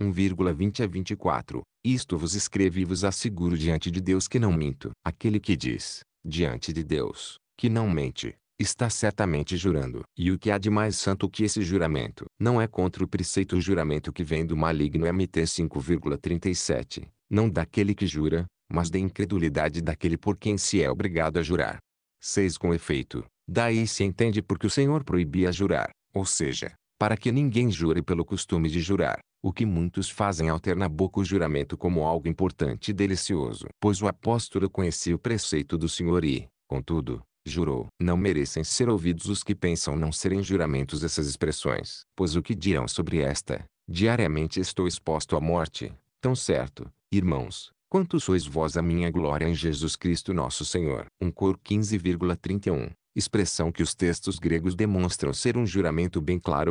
1,20 a 24. Isto vos escrevo e vos asseguro diante de Deus que não minto. Aquele que diz, diante de Deus, que não mente, está certamente jurando. E o que há de mais santo que esse juramento? Não é contra o preceito o juramento que vem do maligno é MT 5,37, não daquele que jura, mas da incredulidade daquele por quem se é obrigado a jurar. 6. Com efeito, Daí se entende porque o Senhor proibia jurar, ou seja, para que ninguém jure pelo costume de jurar, o que muitos fazem ao ter na boca o juramento como algo importante e delicioso. Pois o apóstolo conhecia o preceito do Senhor e, contudo, jurou. Não merecem ser ouvidos os que pensam não serem juramentos essas expressões, pois o que dirão sobre esta, diariamente estou exposto à morte, tão certo, irmãos, quanto sois vós a minha glória em Jesus Cristo nosso Senhor. 1 Cor 15,31 expressão que os textos gregos demonstram ser um juramento bem claro.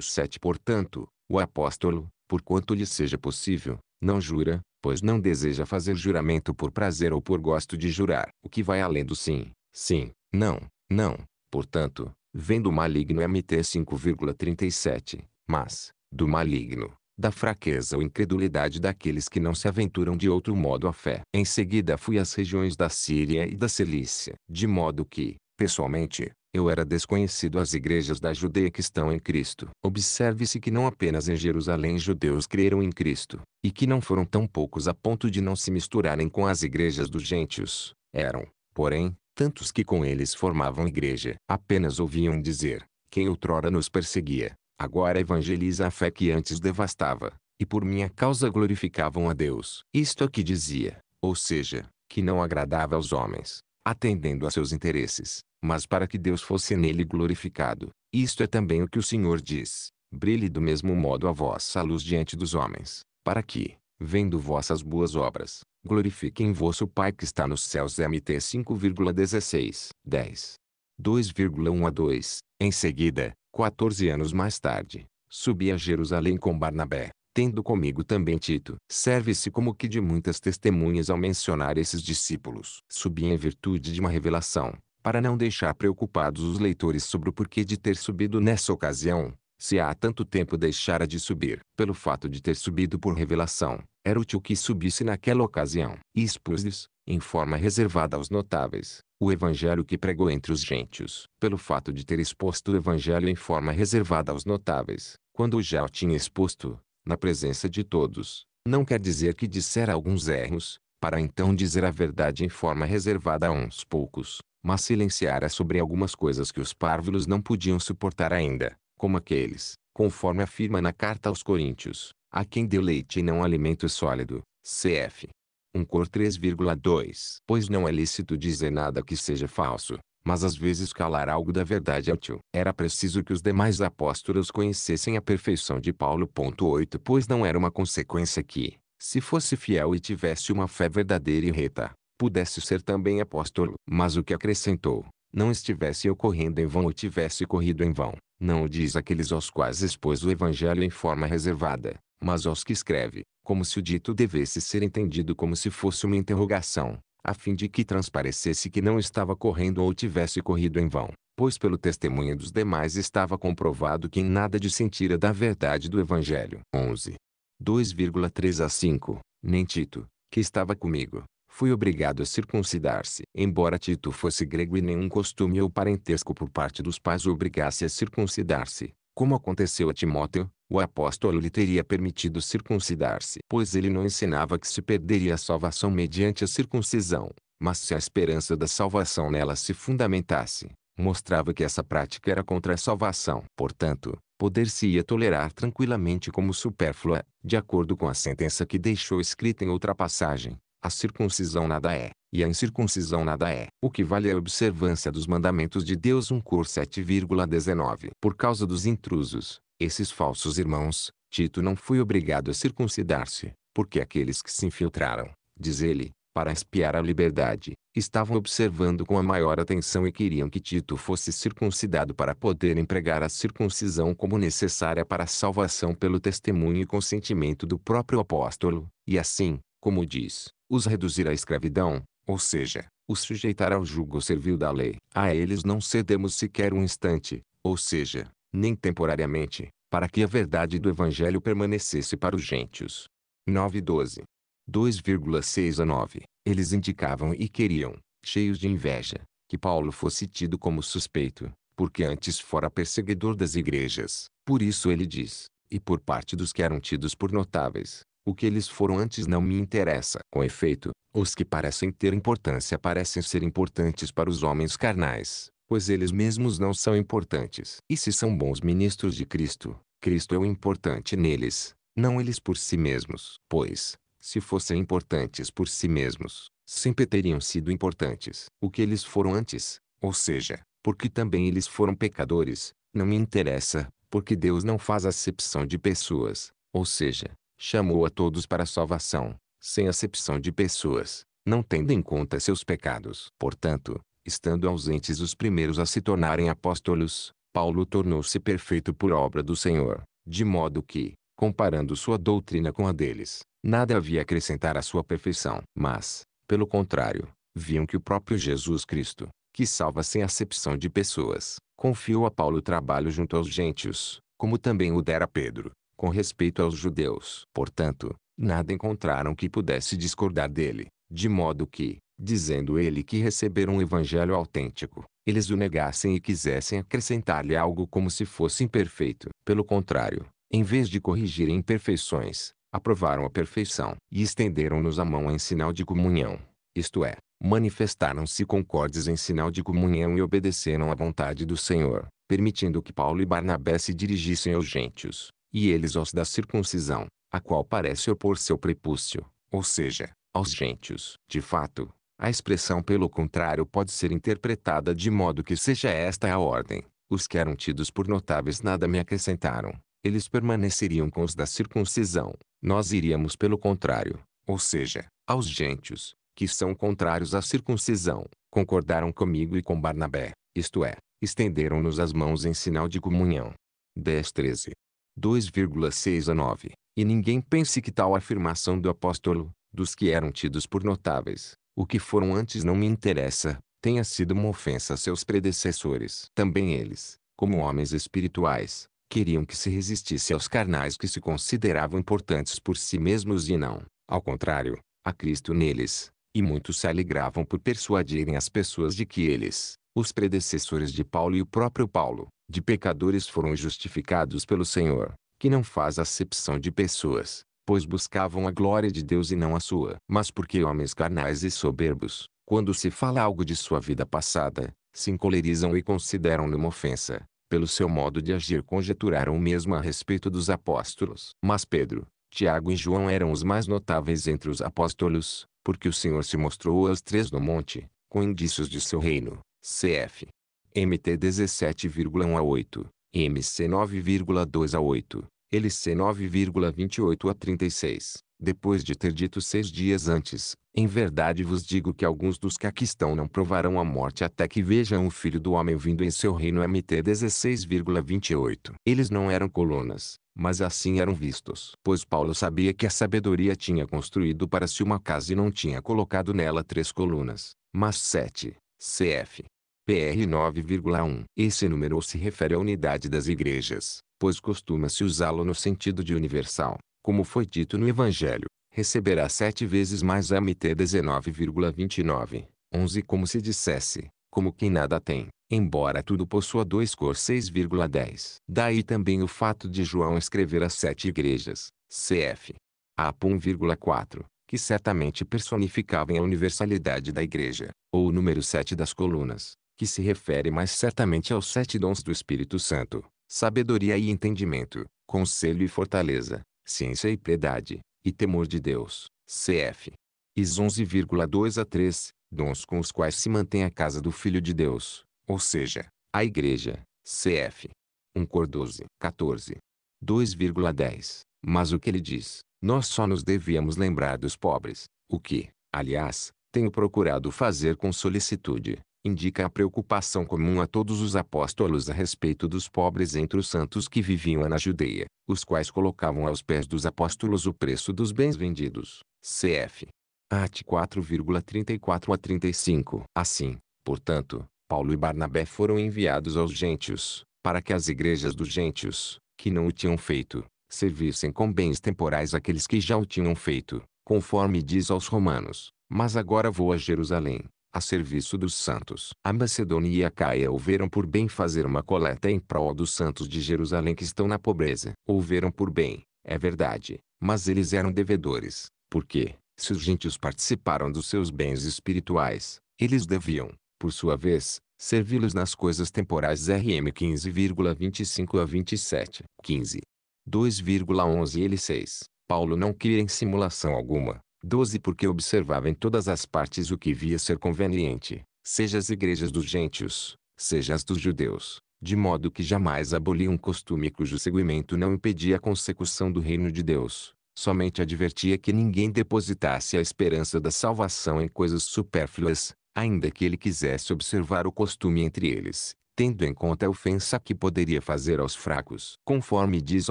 7 Portanto, o apóstolo, por quanto lhe seja possível, não jura, pois não deseja fazer juramento por prazer ou por gosto de jurar. O que vai além do sim, sim, não, não, portanto, vem do maligno MT 5,37, mas, do maligno, da fraqueza ou incredulidade daqueles que não se aventuram de outro modo à fé. Em seguida fui às regiões da Síria e da Cilícia, de modo que, Pessoalmente, eu era desconhecido às igrejas da Judeia que estão em Cristo. Observe-se que não apenas em Jerusalém judeus creram em Cristo, e que não foram tão poucos a ponto de não se misturarem com as igrejas dos gentios. Eram, porém, tantos que com eles formavam igreja. Apenas ouviam dizer, quem outrora nos perseguia, agora evangeliza a fé que antes devastava, e por minha causa glorificavam a Deus. Isto é o que dizia, ou seja, que não agradava aos homens, atendendo a seus interesses, mas para que Deus fosse nele glorificado. Isto é também o que o Senhor diz: Brilhe do mesmo modo a vossa luz diante dos homens, para que, vendo vossas boas obras, glorifiquem vosso Pai que está nos céus. MT 5,16, 10. 2,1 a 2. Em seguida, 14 anos mais tarde, subi a Jerusalém com Barnabé, Tendo comigo também Tito, serve-se como que de muitas testemunhas ao mencionar esses discípulos. Subi em virtude de uma revelação, para não deixar preocupados os leitores sobre o porquê de ter subido nessa ocasião, se há tanto tempo deixara de subir. Pelo fato de ter subido por revelação, era útil que subisse naquela ocasião. E expus-lhes, em forma reservada aos notáveis, o evangelho que pregou entre os gentios. Pelo fato de ter exposto o evangelho em forma reservada aos notáveis, quando já o tinha exposto, na presença de todos, não quer dizer que dissera alguns erros, para então dizer a verdade em forma reservada a uns poucos, mas silenciara sobre algumas coisas que os párvulos não podiam suportar ainda, como aqueles, conforme afirma na carta aos Coríntios, a quem deu leite e não alimento sólido, cf. 1 Cor 3,2 Pois não é lícito dizer nada que seja falso, mas às vezes calar algo da verdade é útil. Era preciso que os demais apóstolos conhecessem a perfeição de Paulo. 8 Pois não era uma consequência que, se fosse fiel e tivesse uma fé verdadeira e reta, pudesse ser também apóstolo. Mas o que acrescentou, não estivesse ocorrendo em vão ou tivesse corrido em vão, não o diz aqueles aos quais expôs o evangelho em forma reservada, mas aos que escreve, como se o dito devesse ser entendido como se fosse uma interrogação, a fim de que transparecesse que não estava correndo ou tivesse corrido em vão, pois pelo testemunho dos demais estava comprovado que em nada dissentira da verdade do Evangelho. 11. 2,3 a 5. Nem Tito, que estava comigo, foi obrigado a circuncidar-se. Embora Tito fosse grego e nenhum costume ou parentesco por parte dos pais o obrigasse a circuncidar-se, como aconteceu a Timóteo, o apóstolo lhe teria permitido circuncidar-se, pois ele não ensinava que se perderia a salvação mediante a circuncisão, mas se a esperança da salvação nela se fundamentasse, mostrava que essa prática era contra a salvação. Portanto, poder-se-ia tolerar tranquilamente como supérflua, de acordo com a sentença que deixou escrita em outra passagem. A circuncisão nada é, e a incircuncisão nada é. O que vale é a observância dos mandamentos de Deus 1 Cor 7,19. Por causa dos intrusos, esses falsos irmãos, Tito não foi obrigado a circuncidar-se, porque aqueles que se infiltraram, diz ele, para espiar a liberdade, estavam observando com a maior atenção e queriam que Tito fosse circuncidado para poder empregar a circuncisão como necessária para a salvação pelo testemunho e consentimento do próprio apóstolo, e assim, como diz, os reduzir à escravidão, ou seja, os sujeitar ao jugo servil da lei. A eles não cedemos sequer um instante, ou seja, nem temporariamente, para que a verdade do Evangelho permanecesse para os gentios. 9 12. 2,6 a 9. Eles indicavam e queriam, cheios de inveja, que Paulo fosse tido como suspeito, porque antes fora perseguidor das igrejas. Por isso ele diz, e por parte dos que eram tidos por notáveis, o que eles foram antes não me interessa. Com efeito, os que parecem ter importância parecem ser importantes para os homens carnais, pois eles mesmos não são importantes. E se são bons ministros de Cristo, Cristo é o importante neles, não eles por si mesmos. Pois, se fossem importantes por si mesmos, sempre teriam sido importantes. O que eles foram antes, ou seja, porque também eles foram pecadores, não me interessa, porque Deus não faz acepção de pessoas, ou seja, chamou a todos para a salvação, sem acepção de pessoas, não tendo em conta seus pecados. Portanto, estando ausentes os primeiros a se tornarem apóstolos, Paulo tornou-se perfeito por obra do Senhor, de modo que, comparando sua doutrina com a deles, nada havia acrescentar à sua perfeição. Mas, pelo contrário, viam que o próprio Jesus Cristo, que salva sem acepção de pessoas, confiou a Paulo o trabalho junto aos gentios, como também o dera Pedro, com respeito aos judeus. Portanto, nada encontraram que pudesse discordar dele, de modo que, dizendo ele que receberam um evangelho autêntico, eles o negassem e quisessem acrescentar-lhe algo como se fosse imperfeito. Pelo contrário, em vez de corrigirem imperfeições, aprovaram a perfeição e estenderam-nos a mão em sinal de comunhão, isto é, manifestaram-se concordes em sinal de comunhão e obedeceram à vontade do Senhor, permitindo que Paulo e Barnabé se dirigissem aos gentios, e eles aos da circuncisão, a qual parece opor seu prepúcio, ou seja, aos gentios. De fato, a expressão pelo contrário pode ser interpretada de modo que seja esta a ordem. Os que eram tidos por notáveis nada me acrescentaram. Eles permaneceriam com os da circuncisão. Nós iríamos pelo contrário, ou seja, aos gentios, que são contrários à circuncisão, concordaram comigo e com Barnabé, isto é, estenderam-nos as mãos em sinal de comunhão. 10.13. 2,6 a 9. E ninguém pense que tal afirmação do apóstolo, dos que eram tidos por notáveis, o que foram antes não me interessa, tenha sido uma ofensa a seus predecessores. Também eles, como homens espirituais, queriam que se resistisse aos carnais que se consideravam importantes por si mesmos e não, ao contrário, a Cristo neles, e muitos se alegravam por persuadirem as pessoas de que eles, os predecessores de Paulo e o próprio Paulo, de pecadores foram justificados pelo Senhor, que não faz acepção de pessoas, pois buscavam a glória de Deus e não a sua. Mas porque homens carnais e soberbos, quando se fala algo de sua vida passada, se encolerizam e consideram-no uma ofensa, pelo seu modo de agir conjeturaram o mesmo a respeito dos apóstolos. Mas Pedro, Tiago e João eram os mais notáveis entre os apóstolos, porque o Senhor se mostrou aos três no monte, com indícios de seu reino. Cf. MT 17,1 a 8, MC 9,2 a 8. LC 9,28 a 36. Depois de ter dito seis dias antes, em verdade vos digo que alguns dos que aqui estão não provarão a morte até que vejam o Filho do Homem vindo em seu reino MT 16,28. Eles não eram colunas, mas assim eram vistos. Pois Paulo sabia que a sabedoria tinha construído para si uma casa e não tinha colocado nela três colunas, mas sete. Cf. PR 9,1. Esse número se refere à unidade das igrejas pois costuma-se usá-lo no sentido de universal, como foi dito no Evangelho, receberá sete vezes mais MT 19,29, 11 como se dissesse, como quem nada tem, embora tudo possua dois cor 6,10. Daí também o fato de João escrever as sete igrejas, cf. AP 1,4, que certamente personificavam a universalidade da igreja, ou o número 7 das colunas, que se refere mais certamente aos sete dons do Espírito Santo, sabedoria e entendimento, conselho e fortaleza, ciência e piedade, e temor de Deus. CF. Is 11,2 a 3, dons com os quais se mantém a casa do Filho de Deus, ou seja, a Igreja. CF. 1 Cor 12, 14. 2,10. Mas o que ele diz? Nós só nos devíamos lembrar dos pobres, o que, aliás, tenho procurado fazer com solicitude, indica a preocupação comum a todos os apóstolos a respeito dos pobres entre os santos que viviam na Judeia, os quais colocavam aos pés dos apóstolos o preço dos bens vendidos. Cf. At 4,34 a 35. Assim, portanto, Paulo e Barnabé foram enviados aos gentios, para que as igrejas dos gentios, que não o tinham feito, servissem com bens temporais aqueles que já o tinham feito, conforme diz aos romanos. Mas agora vou a Jerusalém, a serviço dos santos. A Macedônia e a Caia houveram por bem fazer uma coleta em prol dos santos de Jerusalém que estão na pobreza. Houveram por bem, é verdade, mas eles eram devedores, porque, se os gentios participaram dos seus bens espirituais, eles deviam, por sua vez, servi-los nas coisas temporais RM 15,25 a 27, 15. 2,11 e 6. Paulo não cria em simulação alguma, 12 Porque observava em todas as partes o que via ser conveniente, seja as igrejas dos gentios, seja as dos judeus, de modo que jamais abolia um costume cujo seguimento não impedia a consecução do reino de Deus, somente advertia que ninguém depositasse a esperança da salvação em coisas supérfluas, ainda que ele quisesse observar o costume entre eles, tendo em conta a ofensa que poderia fazer aos fracos, conforme diz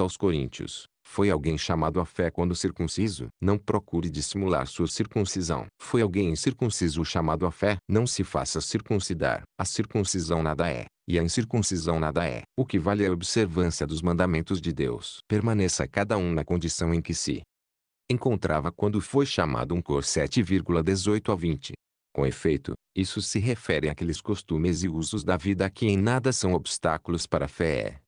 aos Coríntios, foi alguém chamado à fé quando circunciso? Não procure dissimular sua circuncisão. Foi alguém incircunciso chamado à fé? Não se faça circuncidar. A circuncisão nada é, e a incircuncisão nada é. O que vale é a observância dos mandamentos de Deus. Permaneça cada um na condição em que se encontrava quando foi chamado um cor 7,18 a 20. Com efeito, isso se refere àqueles costumes e usos da vida que em nada são obstáculos para a fé.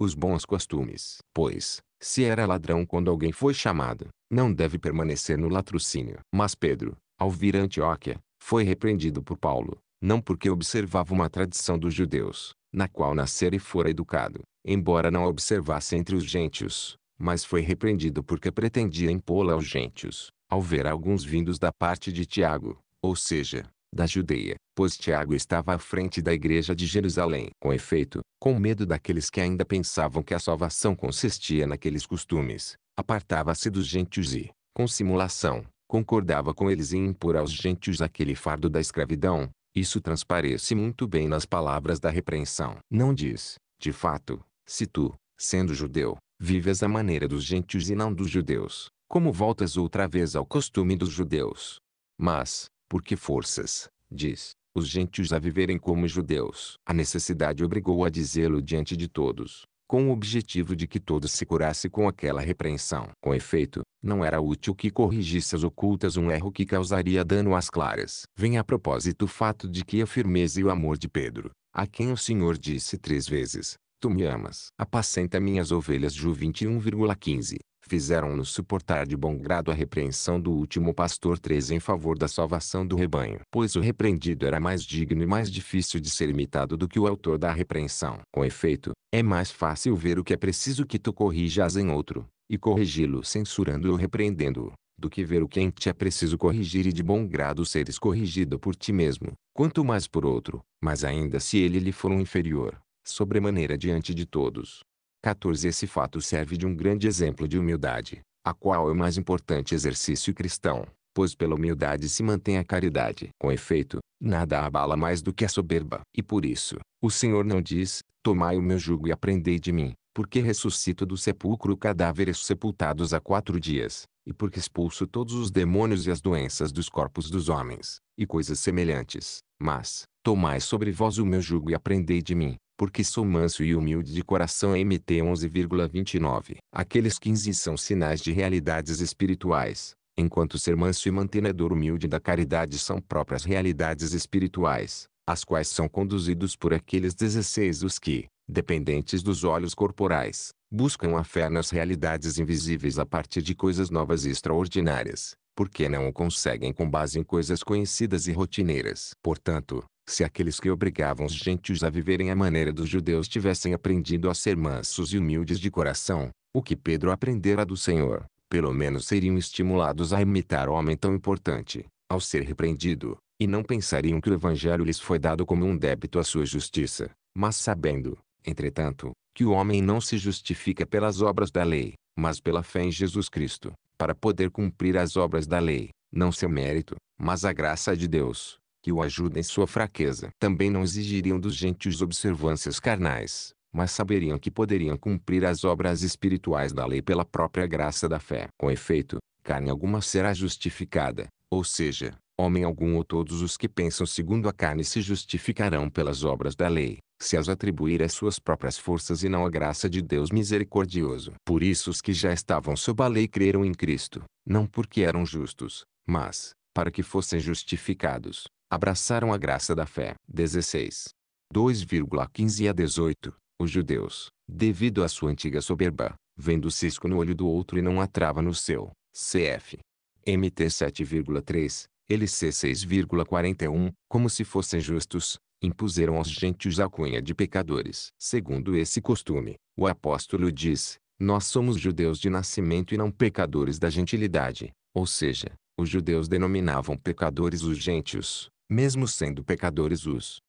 Os bons costumes, pois, se era ladrão quando alguém foi chamado, não deve permanecer no latrocínio. Mas Pedro, ao vir a Antioquia, foi repreendido por Paulo, não porque observava uma tradição dos judeus, na qual nascera e fora educado, embora não a observasse entre os gentios, mas foi repreendido porque pretendia impô-la aos gentios, ao ver alguns vindos da parte de Tiago, ou seja, da Judeia, pois Tiago estava à frente da igreja de Jerusalém. Com efeito, com medo daqueles que ainda pensavam que a salvação consistia naqueles costumes, apartava-se dos gentios e, com simulação, concordava com eles em impor aos gentios aquele fardo da escravidão. Isso transparece muito bem nas palavras da repreensão. Não diz, de fato, se tu, sendo judeu, vives à maneira dos gentios e não dos judeus, como voltas outra vez ao costume dos judeus. Mas, porque forças, diz, os gentios a viverem como judeus. A necessidade obrigou a dizê-lo diante de todos, com o objetivo de que todos se curassem com aquela repreensão. Com efeito, não era útil que corrigisse as ocultas um erro que causaria dano às claras. Vem a propósito o fato de que a firmeza e o amor de Pedro, a quem o Senhor disse três vezes, Tu me amas. Apacenta minhas ovelhas. Ju 21,15 fizeram-no suportar de bom grado a repreensão do último pastor 3 em favor da salvação do rebanho. Pois o repreendido era mais digno e mais difícil de ser imitado do que o autor da repreensão. Com efeito, é mais fácil ver o que é preciso que tu corrijas em outro, e corrigi-lo censurando ou repreendendo-o, do que ver o que em ti é preciso corrigir e de bom grado seres corrigido por ti mesmo, quanto mais por outro, mas ainda se ele lhe for um inferior, sobremaneira diante de todos. 14 Esse fato serve de um grande exemplo de humildade, a qual é o mais importante exercício cristão, pois pela humildade se mantém a caridade. Com efeito, nada abala mais do que a soberba. E por isso, o Senhor não diz, tomai o meu jugo e aprendei de mim, porque ressuscito do sepulcro cadáveres sepultados há quatro dias, e porque expulso todos os demônios e as doenças dos corpos dos homens, e coisas semelhantes. Mas, tomai sobre vós o meu jugo e aprendei de mim, porque sou manso e humilde de coração. MT 11,29. Aqueles 15 são sinais de realidades espirituais, enquanto ser manso e mantenedor humilde da caridade são próprias realidades espirituais, as quais são conduzidos por aqueles 16 os que, dependentes dos olhos corporais, buscam a fé nas realidades invisíveis a partir de coisas novas e extraordinárias, porque não o conseguem com base em coisas conhecidas e rotineiras. Portanto, se aqueles que obrigavam os gentios a viverem à maneira dos judeus tivessem aprendido a ser mansos e humildes de coração, o que Pedro aprendera do Senhor, pelo menos seriam estimulados a imitar o homem tão importante, ao ser repreendido, e não pensariam que o evangelho lhes foi dado como um débito à sua justiça, mas sabendo, entretanto, que o homem não se justifica pelas obras da lei, mas pela fé em Jesus Cristo, para poder cumprir as obras da lei, não seu mérito, mas a graça de Deus que o ajuda em sua fraqueza. Também não exigiriam dos gentios observâncias carnais, mas saberiam que poderiam cumprir as obras espirituais da lei pela própria graça da fé. Com efeito, carne alguma será justificada, ou seja, homem algum ou todos os que pensam segundo a carne se justificarão pelas obras da lei, se as atribuir às suas próprias forças e não à graça de Deus misericordioso. Por isso os que já estavam sob a lei creram em Cristo, não porque eram justos, mas, para que fossem justificados abraçaram a graça da fé. 16. 2,15 a 18. Os judeus, devido à sua antiga soberba, vendo o cisco no olho do outro e não a trava no seu, cf. MT 7,3, LC 6,41, como se fossem justos, impuseram aos gentios a cunha de pecadores. Segundo esse costume, o apóstolo diz, nós somos judeus de nascimento e não pecadores da gentilidade, ou seja, os judeus denominavam pecadores os gentios, mesmo sendo pecadores os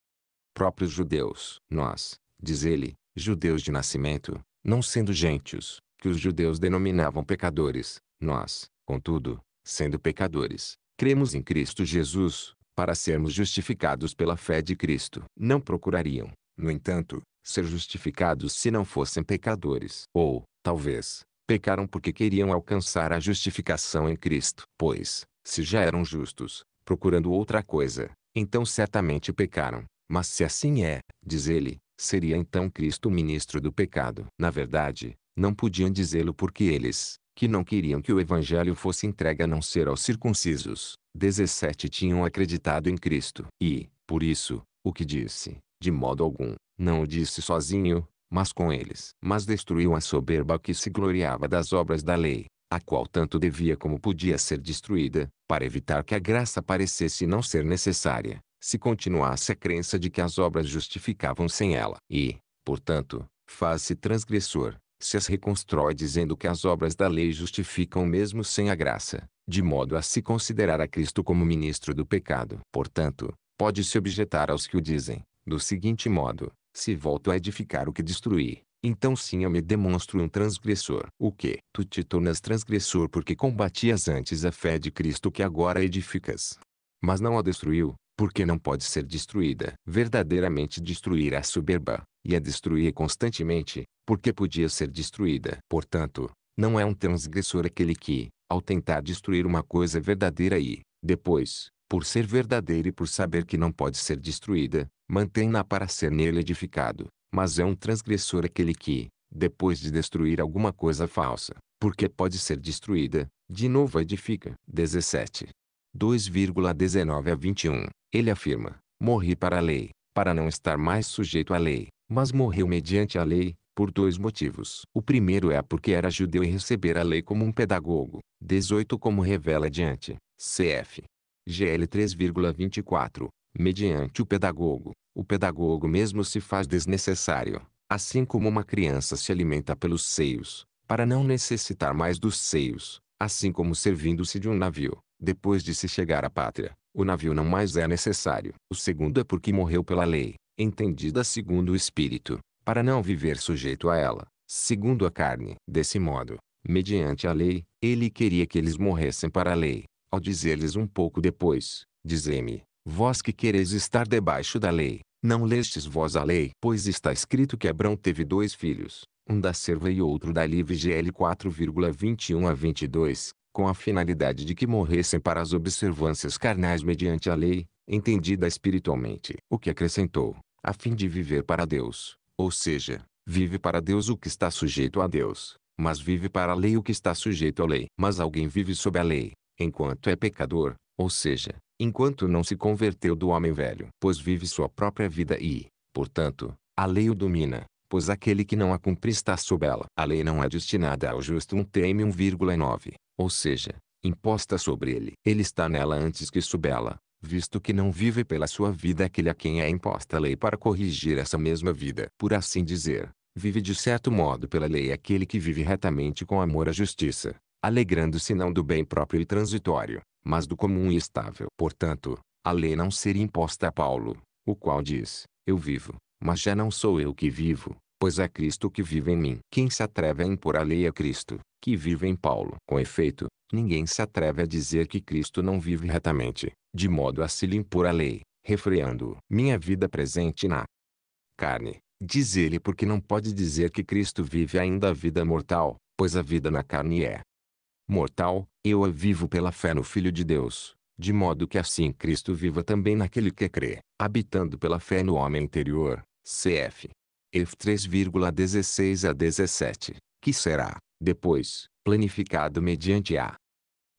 próprios judeus, nós, diz ele, judeus de nascimento, não sendo gentios, que os judeus denominavam pecadores, nós, contudo, sendo pecadores, cremos em Cristo Jesus, para sermos justificados pela fé de Cristo. Não procurariam, no entanto, ser justificados se não fossem pecadores. Ou, talvez, pecaram porque queriam alcançar a justificação em Cristo. Pois, se já eram justos, procurando outra coisa, então certamente pecaram. Mas se assim é, diz ele, seria então Cristo ministro do pecado. Na verdade, não podiam dizê-lo porque eles, que não queriam que o evangelho fosse entregue a não ser aos circuncisos, 17 tinham acreditado em Cristo. E, por isso, o que disse, de modo algum, não o disse sozinho, mas com eles. Mas destruiu a soberba que se gloriava das obras da lei, a qual tanto devia como podia ser destruída, para evitar que a graça parecesse não ser necessária, se continuasse a crença de que as obras justificavam sem ela. E, portanto, faz-se transgressor, se as reconstrói dizendo que as obras da lei justificam mesmo sem a graça, de modo a se considerar a Cristo como ministro do pecado. Portanto, pode-se objetar aos que o dizem, do seguinte modo, se volto a edificar o que destruí, então sim eu me demonstro um transgressor. O que? Tu te tornas transgressor porque combatias antes a fé de Cristo que agora edificas. Mas não a destruiu, porque não pode ser destruída. Verdadeiramente destruir a é soberba, e a destruir constantemente, porque podia ser destruída. Portanto, não é um transgressor aquele que, ao tentar destruir uma coisa verdadeira e, depois, por ser verdadeira e por saber que não pode ser destruída, mantém-na para ser nele edificado mas é um transgressor aquele que, depois de destruir alguma coisa falsa, porque pode ser destruída, de novo edifica. 17. 2,19 a 21. Ele afirma: Morri para a lei, para não estar mais sujeito à lei, mas morreu mediante a lei, por dois motivos. O primeiro é porque era judeu e receber a lei como um pedagogo. 18 como revela adiante. Cf. GL 3,24. Mediante o pedagogo, o pedagogo mesmo se faz desnecessário, assim como uma criança se alimenta pelos seios, para não necessitar mais dos seios, assim como servindo-se de um navio, depois de se chegar à pátria, o navio não mais é necessário. O segundo é porque morreu pela lei, entendida segundo o espírito, para não viver sujeito a ela, segundo a carne. Desse modo, mediante a lei, ele queria que eles morressem para a lei. Ao dizer-lhes um pouco depois, dizei-me, Vós que quereis estar debaixo da lei, não lestes vós a lei, pois está escrito que Abrão teve dois filhos, um da serva e outro da livre GL 4,21 a 22, com a finalidade de que morressem para as observâncias carnais mediante a lei, entendida espiritualmente. O que acrescentou, a fim de viver para Deus, ou seja, vive para Deus o que está sujeito a Deus, mas vive para a lei o que está sujeito à lei. Mas alguém vive sob a lei, enquanto é pecador, ou seja, enquanto não se converteu do homem velho. Pois vive sua própria vida e, portanto, a lei o domina, pois aquele que não a cumpre está sob ela. A lei não é destinada ao justo um teme 1,9, ou seja, imposta sobre ele. Ele está nela antes que sob ela, visto que não vive pela sua vida aquele a quem é imposta a lei para corrigir essa mesma vida. Por assim dizer, vive de certo modo pela lei aquele que vive retamente com amor à justiça, alegrando-se não do bem próprio e transitório, mas do comum e estável. Portanto, a lei não seria imposta a Paulo, o qual diz: Eu vivo, mas já não sou eu que vivo, pois é Cristo que vive em mim. Quem se atreve a impor a lei a é Cristo, que vive em Paulo. Com efeito, ninguém se atreve a dizer que Cristo não vive retamente, de modo a se lhe impor a lei, refreando minha vida presente na carne. Diz ele porque não pode dizer que Cristo vive ainda a vida mortal, pois a vida na carne é mortal, eu a vivo pela fé no Filho de Deus, de modo que assim Cristo viva também naquele que crê, habitando pela fé no homem interior. Cf. F 3,16 a 17, que será, depois, planificado mediante a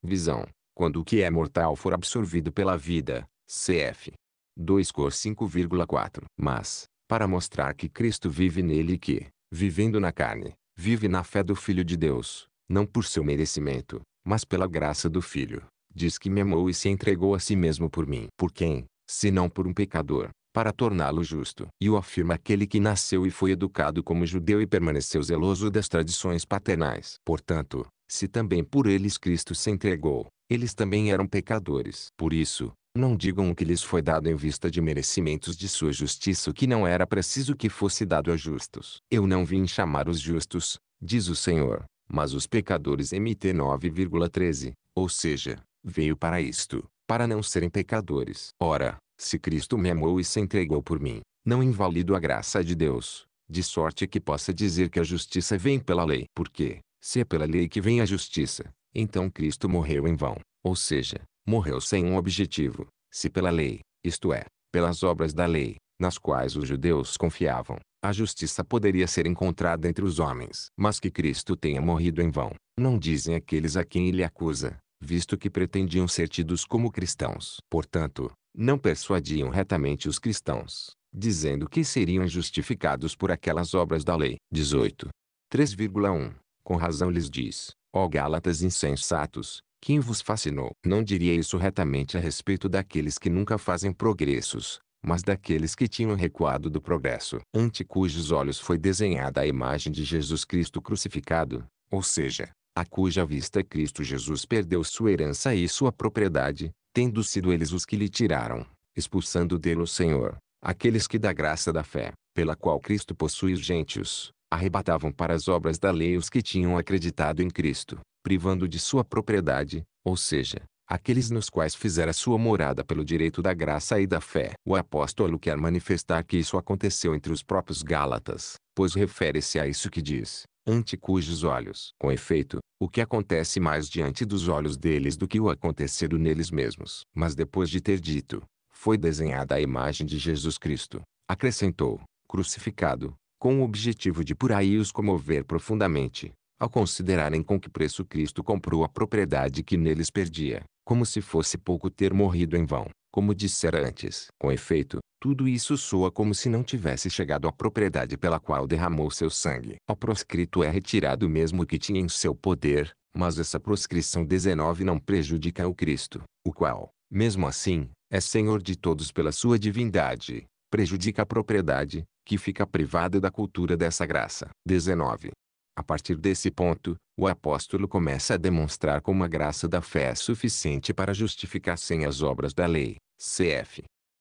visão, quando o que é mortal for absorvido pela vida. Cf. 2 Cor 5,4. Mas, para mostrar que Cristo vive nele e que, vivendo na carne, vive na fé do Filho de Deus, não por seu merecimento, mas pela graça do Filho, diz que me amou e se entregou a si mesmo por mim. Por quem, se não por um pecador, para torná-lo justo? E o afirma aquele que nasceu e foi educado como judeu e permaneceu zeloso das tradições paternais. Portanto, se também por eles Cristo se entregou, eles também eram pecadores. Por isso, não digam o que lhes foi dado em vista de merecimentos de sua justiça o que não era preciso que fosse dado a justos. Eu não vim chamar os justos, diz o Senhor, mas os pecadores MT 9,13, ou seja, veio para isto, para não serem pecadores. Ora, se Cristo me amou e se entregou por mim, não invalido a graça de Deus, de sorte que possa dizer que a justiça vem pela lei. Porque, se é pela lei que vem a justiça, então Cristo morreu em vão, ou seja, morreu sem um objetivo, se pela lei, isto é, pelas obras da lei, nas quais os judeus confiavam, a justiça poderia ser encontrada entre os homens. Mas que Cristo tenha morrido em vão, não dizem aqueles a quem ele acusa, visto que pretendiam ser tidos como cristãos. Portanto, não persuadiam retamente os cristãos, dizendo que seriam justificados por aquelas obras da lei. 18. 3,1 Com razão lhes diz, ó Gálatas insensatos, quem vos fascinou? Não diria isso retamente a respeito daqueles que nunca fazem progressos, mas daqueles que tinham recuado do progresso, ante cujos olhos foi desenhada a imagem de Jesus Cristo crucificado, ou seja, a cuja vista Cristo Jesus perdeu sua herança e sua propriedade, tendo sido eles os que lhe tiraram, expulsando dele o Senhor, aqueles que da graça da fé, pela qual Cristo possui os gentios, arrebatavam para as obras da lei os que tinham acreditado em Cristo, privando de sua propriedade, ou seja, aqueles nos quais fizera sua morada pelo direito da graça e da fé. O apóstolo quer manifestar que isso aconteceu entre os próprios Gálatas, pois refere-se a isso que diz, ante cujos olhos. Com efeito, o que acontece mais diante dos olhos deles do que o acontecido neles mesmos. Mas depois de ter dito, foi desenhada a imagem de Jesus Cristo, acrescentou, crucificado, com o objetivo de por aí os comover profundamente, ao considerarem com que preço Cristo comprou a propriedade que neles perdia como se fosse pouco ter morrido em vão, como dissera antes. Com efeito, tudo isso soa como se não tivesse chegado à propriedade pela qual derramou seu sangue. O proscrito é retirado mesmo o que tinha em seu poder, mas essa proscrição 19 não prejudica o Cristo, o qual, mesmo assim, é Senhor de todos pela sua divindade, prejudica a propriedade, que fica privada da cultura dessa graça. 19. A partir desse ponto, o apóstolo começa a demonstrar como a graça da fé é suficiente para justificar sem as obras da lei. Cf.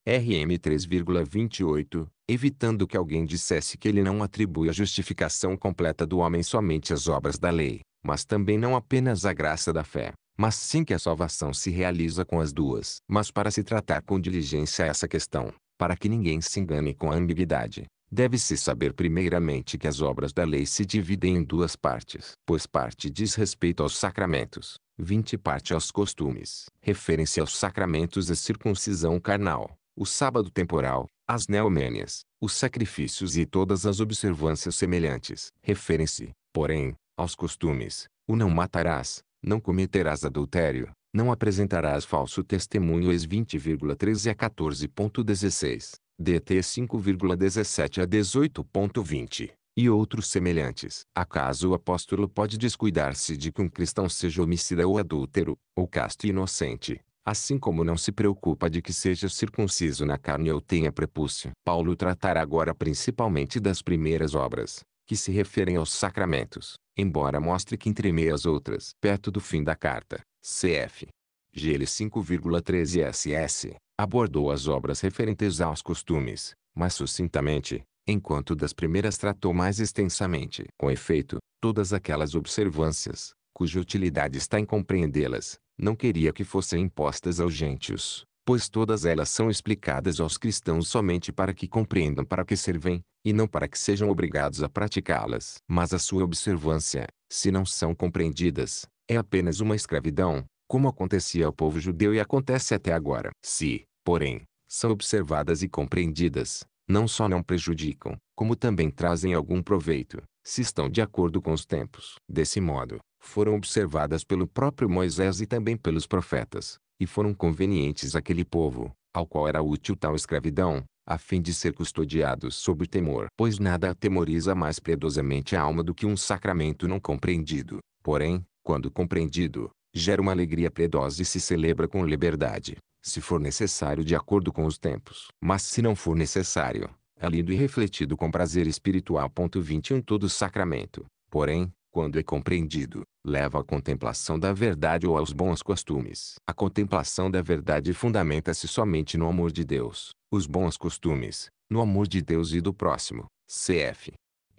RM 3,28, evitando que alguém dissesse que ele não atribui a justificação completa do homem somente às obras da lei, mas também não apenas à graça da fé, mas sim que a salvação se realiza com as duas. Mas para se tratar com diligência essa questão, para que ninguém se engane com a ambiguidade, Deve-se saber primeiramente que as obras da lei se dividem em duas partes, pois parte diz respeito aos sacramentos, 20 parte aos costumes, referem-se aos sacramentos a circuncisão carnal, o sábado temporal, as neomênias, os sacrifícios e todas as observâncias semelhantes. Referem-se, porém, aos costumes, o não matarás, não cometerás adultério, não apresentarás falso testemunho ex 20,13 a 14.16, DT 5,17 a 18,20, e outros semelhantes. Acaso o apóstolo pode descuidar-se de que um cristão seja homicida ou adúltero, ou casto e inocente, assim como não se preocupa de que seja circunciso na carne ou tenha prepúcio? Paulo tratará agora principalmente das primeiras obras, que se referem aos sacramentos, embora mostre que entre as outras, perto do fim da carta, cf. GL 5,13 SS, Abordou as obras referentes aos costumes, mas sucintamente, enquanto das primeiras tratou mais extensamente. Com efeito, todas aquelas observâncias, cuja utilidade está em compreendê-las, não queria que fossem impostas aos gentios, pois todas elas são explicadas aos cristãos somente para que compreendam para que servem, e não para que sejam obrigados a praticá-las. Mas a sua observância, se não são compreendidas, é apenas uma escravidão, como acontecia ao povo judeu e acontece até agora. Se, porém, são observadas e compreendidas, não só não prejudicam, como também trazem algum proveito, se estão de acordo com os tempos. Desse modo, foram observadas pelo próprio Moisés e também pelos profetas, e foram convenientes àquele povo, ao qual era útil tal escravidão, a fim de ser custodiados sob temor. Pois nada atemoriza mais piedosamente a alma do que um sacramento não compreendido. Porém, quando compreendido, gera uma alegria piedosa e se celebra com liberdade, se for necessário de acordo com os tempos. Mas se não for necessário, é lido e refletido com prazer espiritual. 21 Todo sacramento, porém, quando é compreendido, leva à contemplação da verdade ou aos bons costumes. A contemplação da verdade fundamenta-se somente no amor de Deus, os bons costumes, no amor de Deus e do próximo. CF.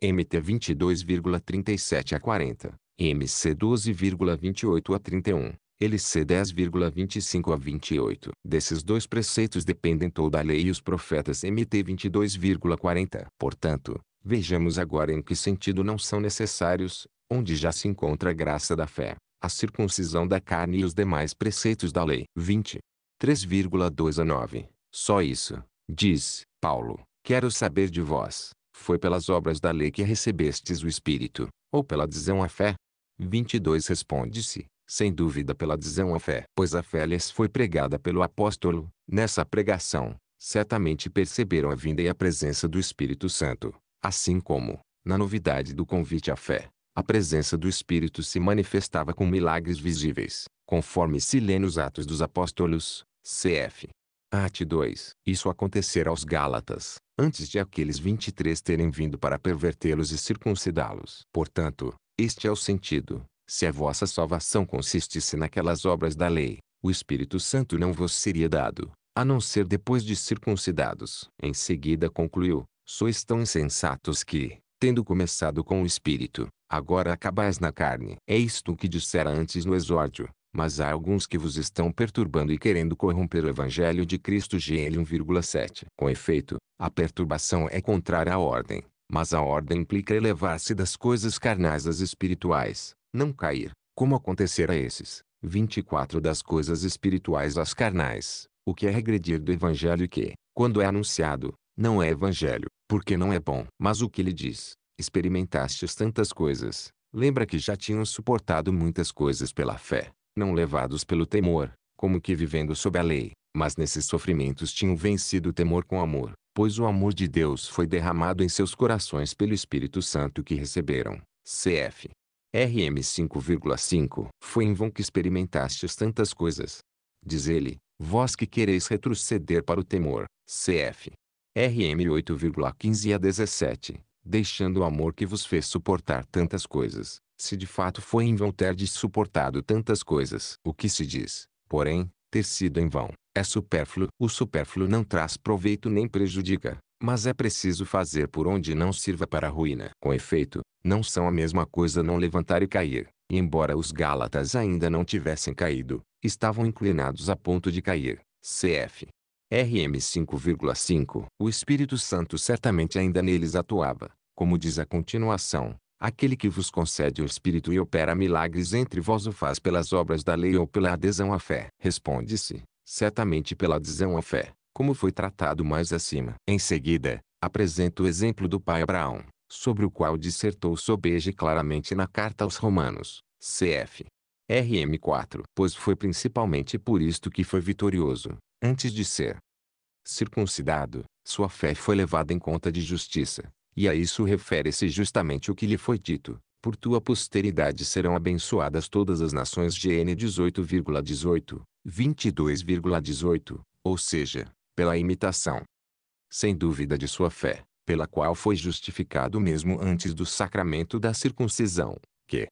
MT 22,37 a 40. MC 12,28 a 31, LC 10,25 a 28. Desses dois preceitos dependem toda a lei e os profetas MT 22,40. Portanto, vejamos agora em que sentido não são necessários, onde já se encontra a graça da fé, a circuncisão da carne e os demais preceitos da lei. 20. 3,2 a 9. Só isso, diz, Paulo, quero saber de vós, foi pelas obras da lei que recebestes o Espírito, ou pela adesão à fé? 22 responde-se, sem dúvida pela adesão à fé, pois a fé lhes foi pregada pelo apóstolo. Nessa pregação, certamente perceberam a vinda e a presença do Espírito Santo, assim como, na novidade do convite à fé, a presença do Espírito se manifestava com milagres visíveis, conforme se lê nos Atos dos Apóstolos, cf. Ate 2. Isso acontecerá aos Gálatas, antes de aqueles 23 terem vindo para pervertê-los e circuncidá-los. Portanto, este é o sentido. Se a vossa salvação consistisse naquelas obras da lei, o Espírito Santo não vos seria dado, a não ser depois de circuncidados. Em seguida concluiu, sois tão insensatos que, tendo começado com o Espírito, agora acabais na carne. É isto que dissera antes no exórdio, mas há alguns que vos estão perturbando e querendo corromper o Evangelho de Cristo GL 1,7. Com efeito, a perturbação é contrária à ordem, mas a ordem implica elevar-se das coisas carnais às espirituais, não cair, como acontecer a esses, 24 das coisas espirituais às carnais, o que é regredir do evangelho que, quando é anunciado, não é evangelho, porque não é bom. Mas o que lhe diz, experimentastes tantas coisas, lembra que já tinham suportado muitas coisas pela fé, não levados pelo temor, como que vivendo sob a lei, mas nesses sofrimentos tinham vencido o temor com amor, pois o amor de Deus foi derramado em seus corações pelo Espírito Santo que receberam. CF. RM 5,5 Foi em vão que experimentastes tantas coisas. Diz ele, vós que quereis retroceder para o temor. CF. RM 8,15 a 17 Deixando o amor que vos fez suportar tantas coisas, se de fato foi em vão terdes suportado tantas coisas. O que se diz, porém, ter sido em vão, é supérfluo. O supérfluo não traz proveito nem prejudica, mas é preciso fazer por onde não sirva para a ruína. Com efeito, não são a mesma coisa não levantar e cair. E embora os Gálatas ainda não tivessem caído, estavam inclinados a ponto de cair. Cf. RM 5,5 O Espírito Santo certamente ainda neles atuava, como diz a continuação. Aquele que vos concede o Espírito e opera milagres entre vós o faz pelas obras da lei ou pela adesão à fé. Responde-se, certamente pela adesão à fé, como foi tratado mais acima. Em seguida, apresenta o exemplo do pai Abraão, sobre o qual dissertou Sobeja claramente na carta aos Romanos, cf. RM 4. Pois foi principalmente por isto que foi vitorioso, antes de ser circuncidado, sua fé foi levada em conta de justiça, e a isso refere-se justamente o que lhe foi dito, por tua posteridade serão abençoadas todas as nações GN 18,18, 18, 22,18, ou seja, pela imitação. Sem dúvida de sua fé, pela qual foi justificado mesmo antes do sacramento da circuncisão, que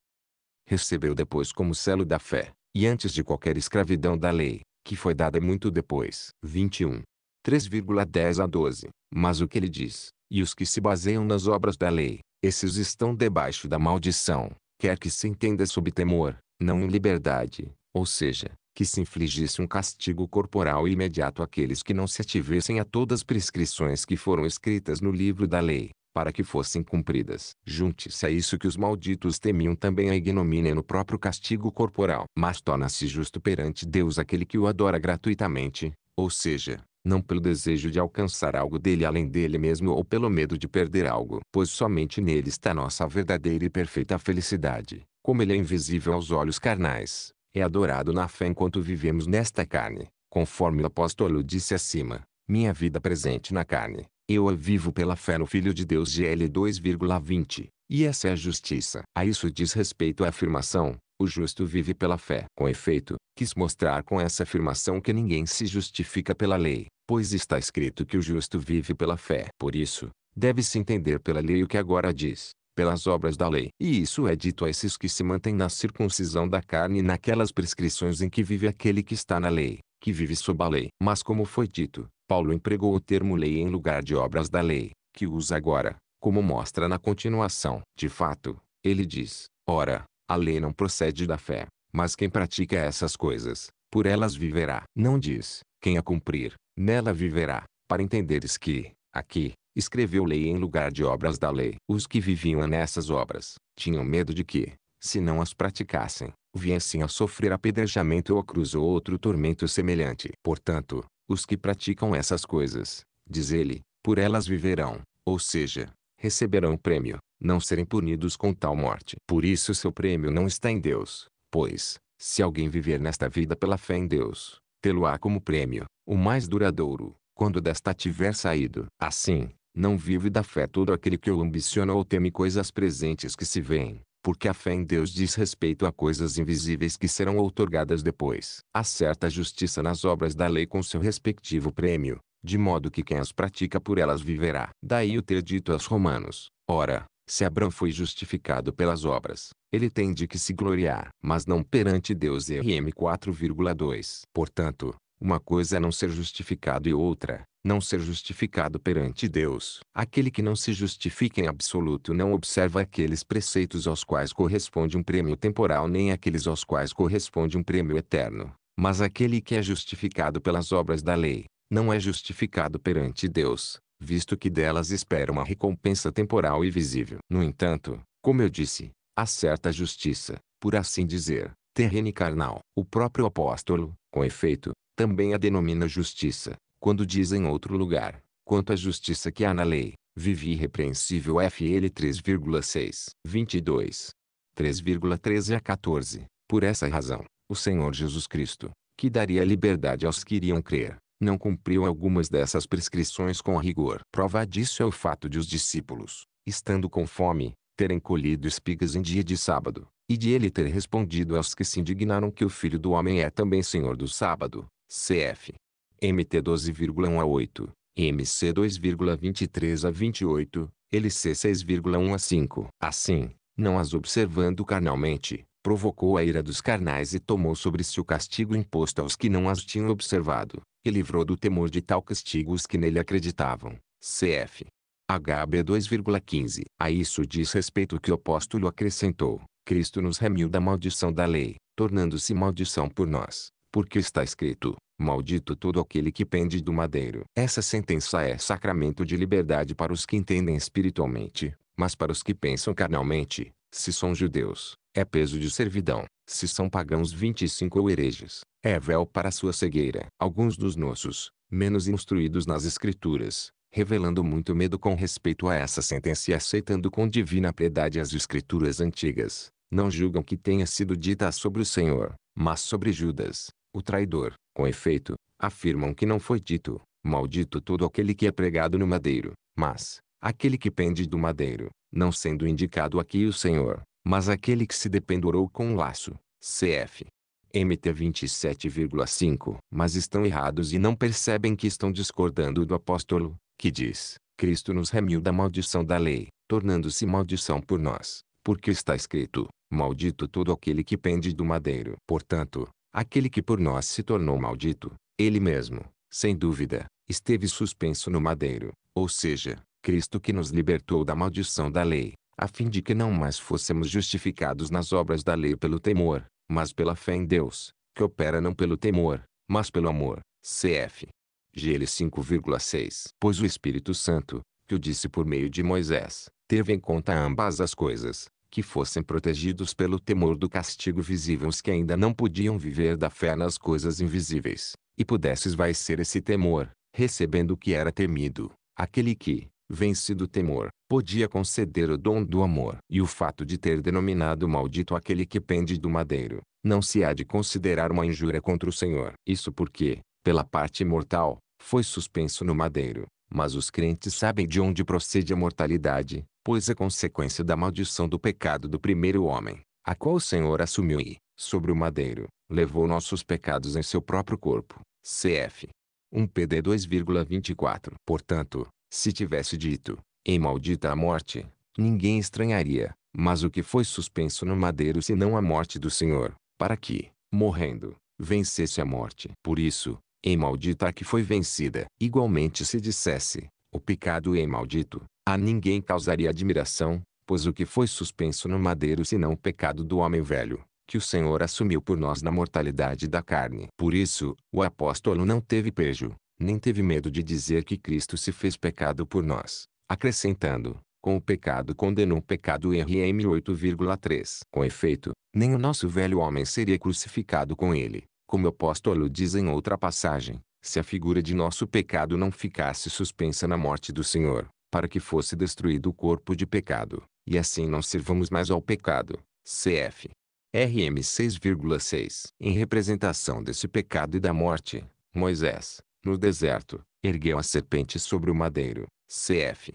recebeu depois como selo da fé, e antes de qualquer escravidão da lei, que foi dada muito depois. 21. 3,10 a 12. Mas o que ele diz, e os que se baseiam nas obras da lei, esses estão debaixo da maldição, quer que se entenda sob temor, não em liberdade, ou seja, que se infligisse um castigo corporal imediato àqueles que não se ativessem a todas as prescrições que foram escritas no livro da lei, para que fossem cumpridas. Junte-se a isso que os malditos temiam também a ignomínia no próprio castigo corporal. Mas torna-se justo perante Deus aquele que o adora gratuitamente, ou seja, não pelo desejo de alcançar algo dele além dele mesmo ou pelo medo de perder algo, pois somente nele está nossa verdadeira e perfeita felicidade. Como ele é invisível aos olhos carnais, é adorado na fé enquanto vivemos nesta carne. Conforme o apóstolo disse acima, minha vida presente na carne, eu a vivo pela fé no Filho de Deus GL 2,20. E essa é a justiça. A isso diz respeito a afirmação, o justo vive pela fé. Com efeito, quis mostrar com essa afirmação que ninguém se justifica pela lei, pois está escrito que o justo vive pela fé. Por isso, deve-se entender pela lei o que agora diz, pelas obras da lei. E isso é dito a esses que se mantêm na circuncisão da carne e naquelas prescrições em que vive aquele que está na lei, que vive sob a lei. Mas como foi dito, Paulo empregou o termo lei em lugar de obras da lei, que usa agora, como mostra na continuação. De fato, ele diz, ora, a lei não procede da fé, mas quem pratica essas coisas, por elas viverá. Não diz, quem a cumprir, nela viverá. Para entenderes que, aqui, escreveu lei em lugar de obras da lei. Os que viviam nessas obras, tinham medo de que, se não as praticassem, viessem a sofrer apedrejamento ou a cruz ou outro tormento semelhante. Portanto, os que praticam essas coisas, diz ele, por elas viverão, ou seja, receberão o prêmio não serem punidos com tal morte. Por isso seu prêmio não está em Deus, pois, se alguém viver nesta vida pela fé em Deus, tê-lo-á como prêmio, o mais duradouro, quando desta tiver saído. Assim, não vive da fé todo aquele que o ambiciona ou teme coisas presentes que se veem, porque a fé em Deus diz respeito a coisas invisíveis que serão outorgadas depois. Há certa justiça nas obras da lei com seu respectivo prêmio, de modo que quem as pratica por elas viverá. Daí o ter dito aos romanos, Ora, se Abraão foi justificado pelas obras, ele tem de que se gloriar, mas não perante Deus. RM 4,2 Portanto, uma coisa é não ser justificado e outra, não ser justificado perante Deus. Aquele que não se justifica em absoluto não observa aqueles preceitos aos quais corresponde um prêmio temporal nem aqueles aos quais corresponde um prêmio eterno. Mas aquele que é justificado pelas obras da lei, não é justificado perante Deus, visto que delas espera uma recompensa temporal e visível. No entanto, como eu disse, há certa justiça, por assim dizer, terrena e carnal. O próprio apóstolo, com efeito, também a denomina justiça, quando diz em outro lugar, quanto à justiça que há na lei, vive irrepreensível FL 3,6. 22. 3,13 a 14. Por essa razão, o Senhor Jesus Cristo, que daria liberdade aos que iriam crer, não cumpriu algumas dessas prescrições com rigor. Prova disso é o fato de os discípulos, estando com fome, terem colhido espigas em dia de sábado, e de ele ter respondido aos que se indignaram que o Filho do Homem é também Senhor do Sábado. CF. MT 12,1 a 8, MC 2,23 a 28, LC 6,1 a 5. Assim, não as observando carnalmente, provocou a ira dos carnais e tomou sobre si o castigo imposto aos que não as tinham observado, e livrou do temor de tal castigo os que nele acreditavam. Cf. HB 2,15. A isso diz respeito que o apóstolo acrescentou: Cristo nos remiu da maldição da lei, tornando-se maldição por nós, porque está escrito: Maldito todo aquele que pende do madeiro. Essa sentença é sacramento de liberdade para os que entendem espiritualmente, mas para os que pensam carnalmente, se são judeus, é peso de servidão. Se são pagãos 25 ou hereges, é véu para sua cegueira. Alguns dos nossos, menos instruídos nas escrituras, revelando muito medo com respeito a essa sentença e aceitando com divina piedade as escrituras antigas, não julgam que tenha sido dita sobre o Senhor, mas sobre Judas, o traidor. Com efeito, afirmam que não foi dito, maldito todo aquele que é pregado no madeiro, mas, aquele que pende do madeiro, não sendo indicado aqui o Senhor, mas aquele que se dependurou com um laço. CF. MT 27,5. Mas estão errados e não percebem que estão discordando do apóstolo, que diz: Cristo nos remiu da maldição da lei, tornando-se maldição por nós, porque está escrito: Maldito todo aquele que pende do madeiro. Portanto, aquele que por nós se tornou maldito, ele mesmo, sem dúvida, esteve suspenso no madeiro, ou seja, Cristo que nos libertou da maldição da lei, a fim de que não mais fôssemos justificados nas obras da lei pelo temor, mas pela fé em Deus, que opera não pelo temor, mas pelo amor. CF. GL 5,6 Pois o Espírito Santo, que o disse por meio de Moisés, teve em conta ambas as coisas, que fossem protegidos pelo temor do castigo visível os que ainda não podiam viver da fé nas coisas invisíveis, e pudesses vai ser esse temor, recebendo o que era temido, aquele que, vencido o temor, podia conceder o dom do amor. E o fato de ter denominado maldito aquele que pende do madeiro, não se há de considerar uma injúria contra o Senhor. Isso porque, pela parte mortal, foi suspenso no madeiro. Mas os crentes sabem de onde procede a mortalidade, pois é consequência da maldição do pecado do primeiro homem, a qual o Senhor assumiu e, sobre o madeiro, levou nossos pecados em seu próprio corpo. CF 1 PD 2,24. Portanto, se tivesse dito, em maldita a morte, ninguém estranharia, mas o que foi suspenso no madeiro senão a morte do Senhor, para que, morrendo, vencesse a morte. Por isso, em maldita a que foi vencida, igualmente se dissesse, o pecado em é maldito, a ninguém causaria admiração, pois o que foi suspenso no madeiro senão o pecado do homem velho, que o Senhor assumiu por nós na mortalidade da carne. Por isso, o apóstolo não teve pejo, nem teve medo de dizer que Cristo se fez pecado por nós, acrescentando, com o pecado condenou o pecado RM 8,3. Com efeito, nem o nosso velho homem seria crucificado com ele, como o apóstolo diz em outra passagem, se a figura de nosso pecado não ficasse suspensa na morte do Senhor, para que fosse destruído o corpo de pecado, e assim não servamos mais ao pecado. CF. RM 6,6 Em representação desse pecado e da morte, Moisés, no deserto, ergueu a serpente sobre o madeiro, cf.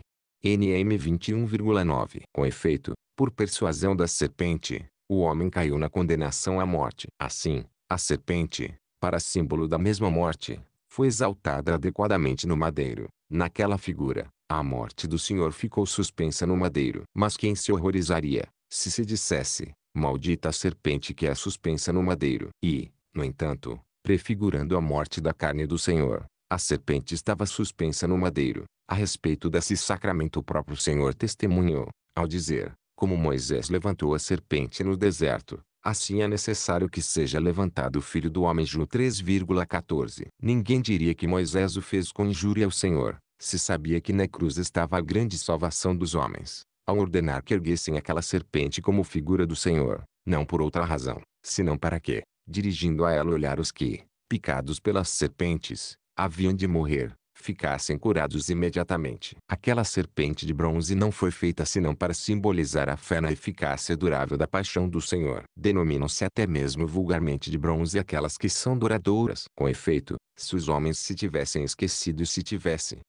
NM 21,9. Com efeito, por persuasão da serpente, o homem caiu na condenação à morte. Assim, a serpente, para símbolo da mesma morte, foi exaltada adequadamente no madeiro. Naquela figura, a morte do Senhor ficou suspensa no madeiro. Mas quem se horrorizaria, se se dissesse, maldita a serpente que é suspensa no madeiro? E, no entanto, prefigurando a morte da carne do Senhor, a serpente estava suspensa no madeiro. A respeito desse sacramento o próprio Senhor testemunhou, ao dizer, como Moisés levantou a serpente no deserto, assim é necessário que seja levantado o Filho do Homem. Ju 3,14 Ninguém diria que Moisés o fez com injúria ao Senhor, se sabia que na cruz estava a grande salvação dos homens, ao ordenar que erguessem aquela serpente como figura do Senhor, não por outra razão, senão para que, dirigindo a ela olhar os que, picados pelas serpentes, haviam de morrer, ficassem curados imediatamente. Aquela serpente de bronze não foi feita senão para simbolizar a fé na eficácia durável da paixão do Senhor. Denominam-se até mesmo vulgarmente de bronze aquelas que são duradouras. Com efeito, se os homens se tivessem esquecido e se tivessem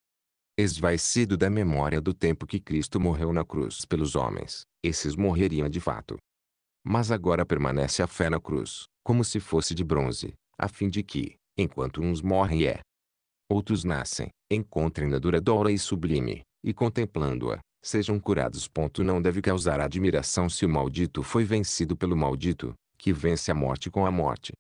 esvaecido da memória do tempo que Cristo morreu na cruz pelos homens, esses morreriam de fato. Mas agora permanece a fé na cruz, como se fosse de bronze, a fim de que, enquanto uns morrem e é Outros nascem, encontrem-na duradoura e sublime, e contemplando-a, sejam curados. Não deve causar admiração se o maldito foi vencido pelo maldito, que vence a morte com a morte.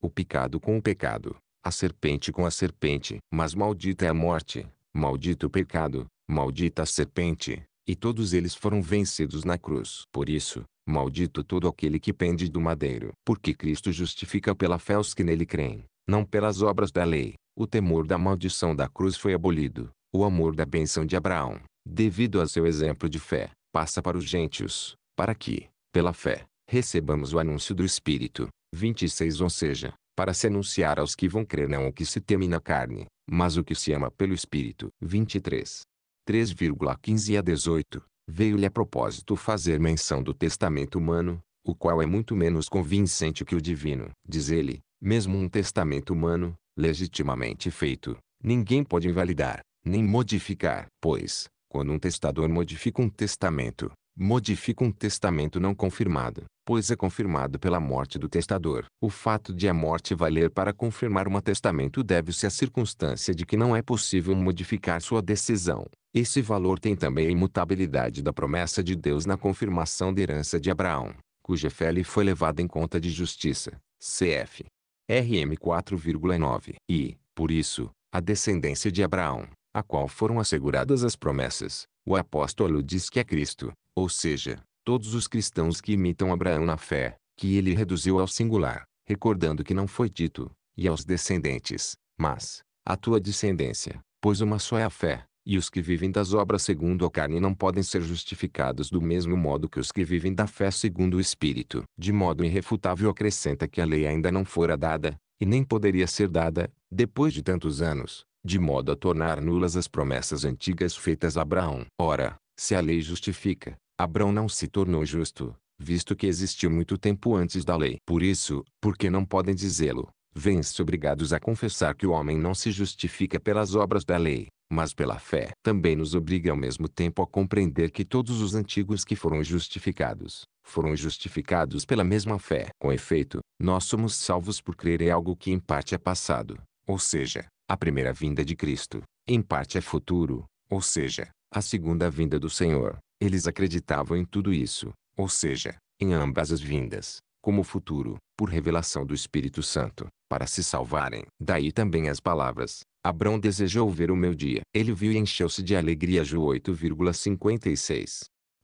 O pecado com o pecado, a serpente com a serpente. Mas maldita é a morte, maldito o pecado, maldita a serpente, e todos eles foram vencidos na cruz. Por isso, maldito todo aquele que pende do madeiro. Porque Cristo justifica pela fé os que nele creem, não pelas obras da lei. O temor da maldição da cruz foi abolido. O amor da bênção de Abraão, devido a seu exemplo de fé, passa para os gentios, para que, pela fé, recebamos o anúncio do Espírito. 26 Ou seja, para se anunciar aos que vão crer não o que se teme na carne, mas o que se ama pelo Espírito. 23. 3,15 a 18. Veio-lhe a propósito fazer menção do testamento humano, o qual é muito menos convincente que o divino. Diz ele, mesmo um testamento humano, legitimamente feito, ninguém pode invalidar, nem modificar. Pois, quando um testador modifica um testamento, modifica um testamento não confirmado, pois é confirmado pela morte do testador. O fato de a morte valer para confirmar um testamento deve-se à circunstância de que não é possível modificar sua decisão. Esse valor tem também a imutabilidade da promessa de Deus na confirmação da herança de Abraão, cuja fé lhe foi levada em conta de justiça. Cf. RM 4,9. E, por isso, a descendência de Abraão, a qual foram asseguradas as promessas, o apóstolo diz que é Cristo, ou seja, todos os cristãos que imitam Abraão na fé, que ele reduziu ao singular, recordando que não foi dito, e aos descendentes, mas, a tua descendência, pois uma só é a fé, e os que vivem das obras segundo a carne não podem ser justificados do mesmo modo que os que vivem da fé segundo o Espírito. De modo irrefutável acrescenta que a lei ainda não fora dada, e nem poderia ser dada, depois de tantos anos, de modo a tornar nulas as promessas antigas feitas a Abraão. Ora, se a lei justifica, Abraão não se tornou justo, visto que existiu muito tempo antes da lei. Por isso, porque não podem dizê-lo, vêm-se obrigados a confessar que o homem não se justifica pelas obras da lei, mas pela fé também nos obriga ao mesmo tempo a compreender que todos os antigos que foram justificados, foram justificados pela mesma fé. Com efeito, nós somos salvos por crer em algo que em parte é passado, ou seja, a primeira vinda de Cristo, em parte é futuro, ou seja, a segunda vinda do Senhor. Eles acreditavam em tudo isso, ou seja, em ambas as vindas, como futuro, por revelação do Espírito Santo, para se salvarem. Daí também as palavras, Abrão desejou ver o meu dia. Ele viu e encheu-se de alegria. Ju 8,56.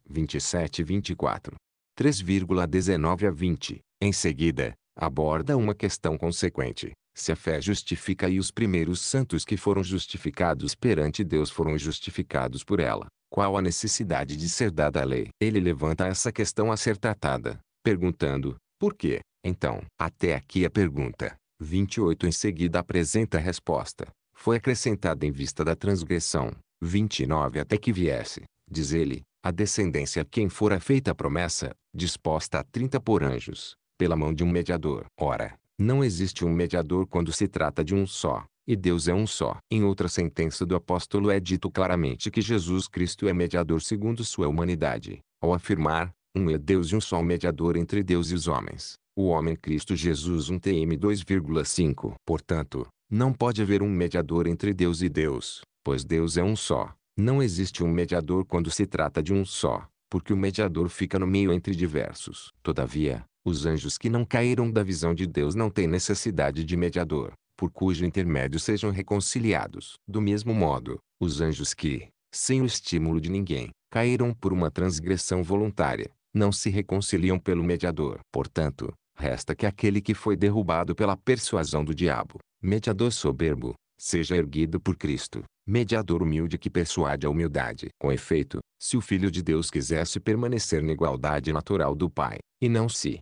27 24. 3,19 a 20. Em seguida, aborda uma questão consequente. Se a fé justifica e os primeiros santos que foram justificados perante Deus foram justificados por ela, qual a necessidade de ser dada a lei? Ele levanta essa questão a ser tratada, perguntando, por quê? Então, até aqui a pergunta. 28 em seguida apresenta a resposta foi acrescentada em vista da transgressão. 29 Até que viesse, diz ele, a descendência a quem fora feita a promessa, disposta a trinta por anjos, pela mão de um mediador. Ora, não existe um mediador quando se trata de um só, e Deus é um só. Em outra sentença do apóstolo é dito claramente que Jesus Cristo é mediador segundo sua humanidade, ao afirmar, um é Deus e um só mediador entre Deus e os homens o homem Cristo Jesus 1 TM 2,5. Portanto, não pode haver um mediador entre Deus e Deus, pois Deus é um só. Não existe um mediador quando se trata de um só, porque o mediador fica no meio entre diversos. Todavia, os anjos que não caíram da visão de Deus não têm necessidade de mediador, por cujo intermédio sejam reconciliados. Do mesmo modo, os anjos que, sem o estímulo de ninguém, caíram por uma transgressão voluntária, não se reconciliam pelo mediador. Portanto, Resta que aquele que foi derrubado pela persuasão do diabo, mediador soberbo, seja erguido por Cristo, mediador humilde que persuade a humildade. Com efeito, se o Filho de Deus quisesse permanecer na igualdade natural do Pai, e não se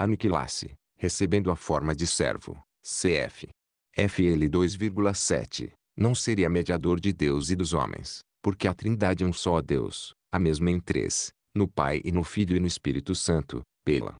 aniquilasse, recebendo a forma de servo, cf. FL 2,7, não seria mediador de Deus e dos homens, porque a Trindade é um só Deus, a mesma em três, no Pai e no Filho e no Espírito Santo, pela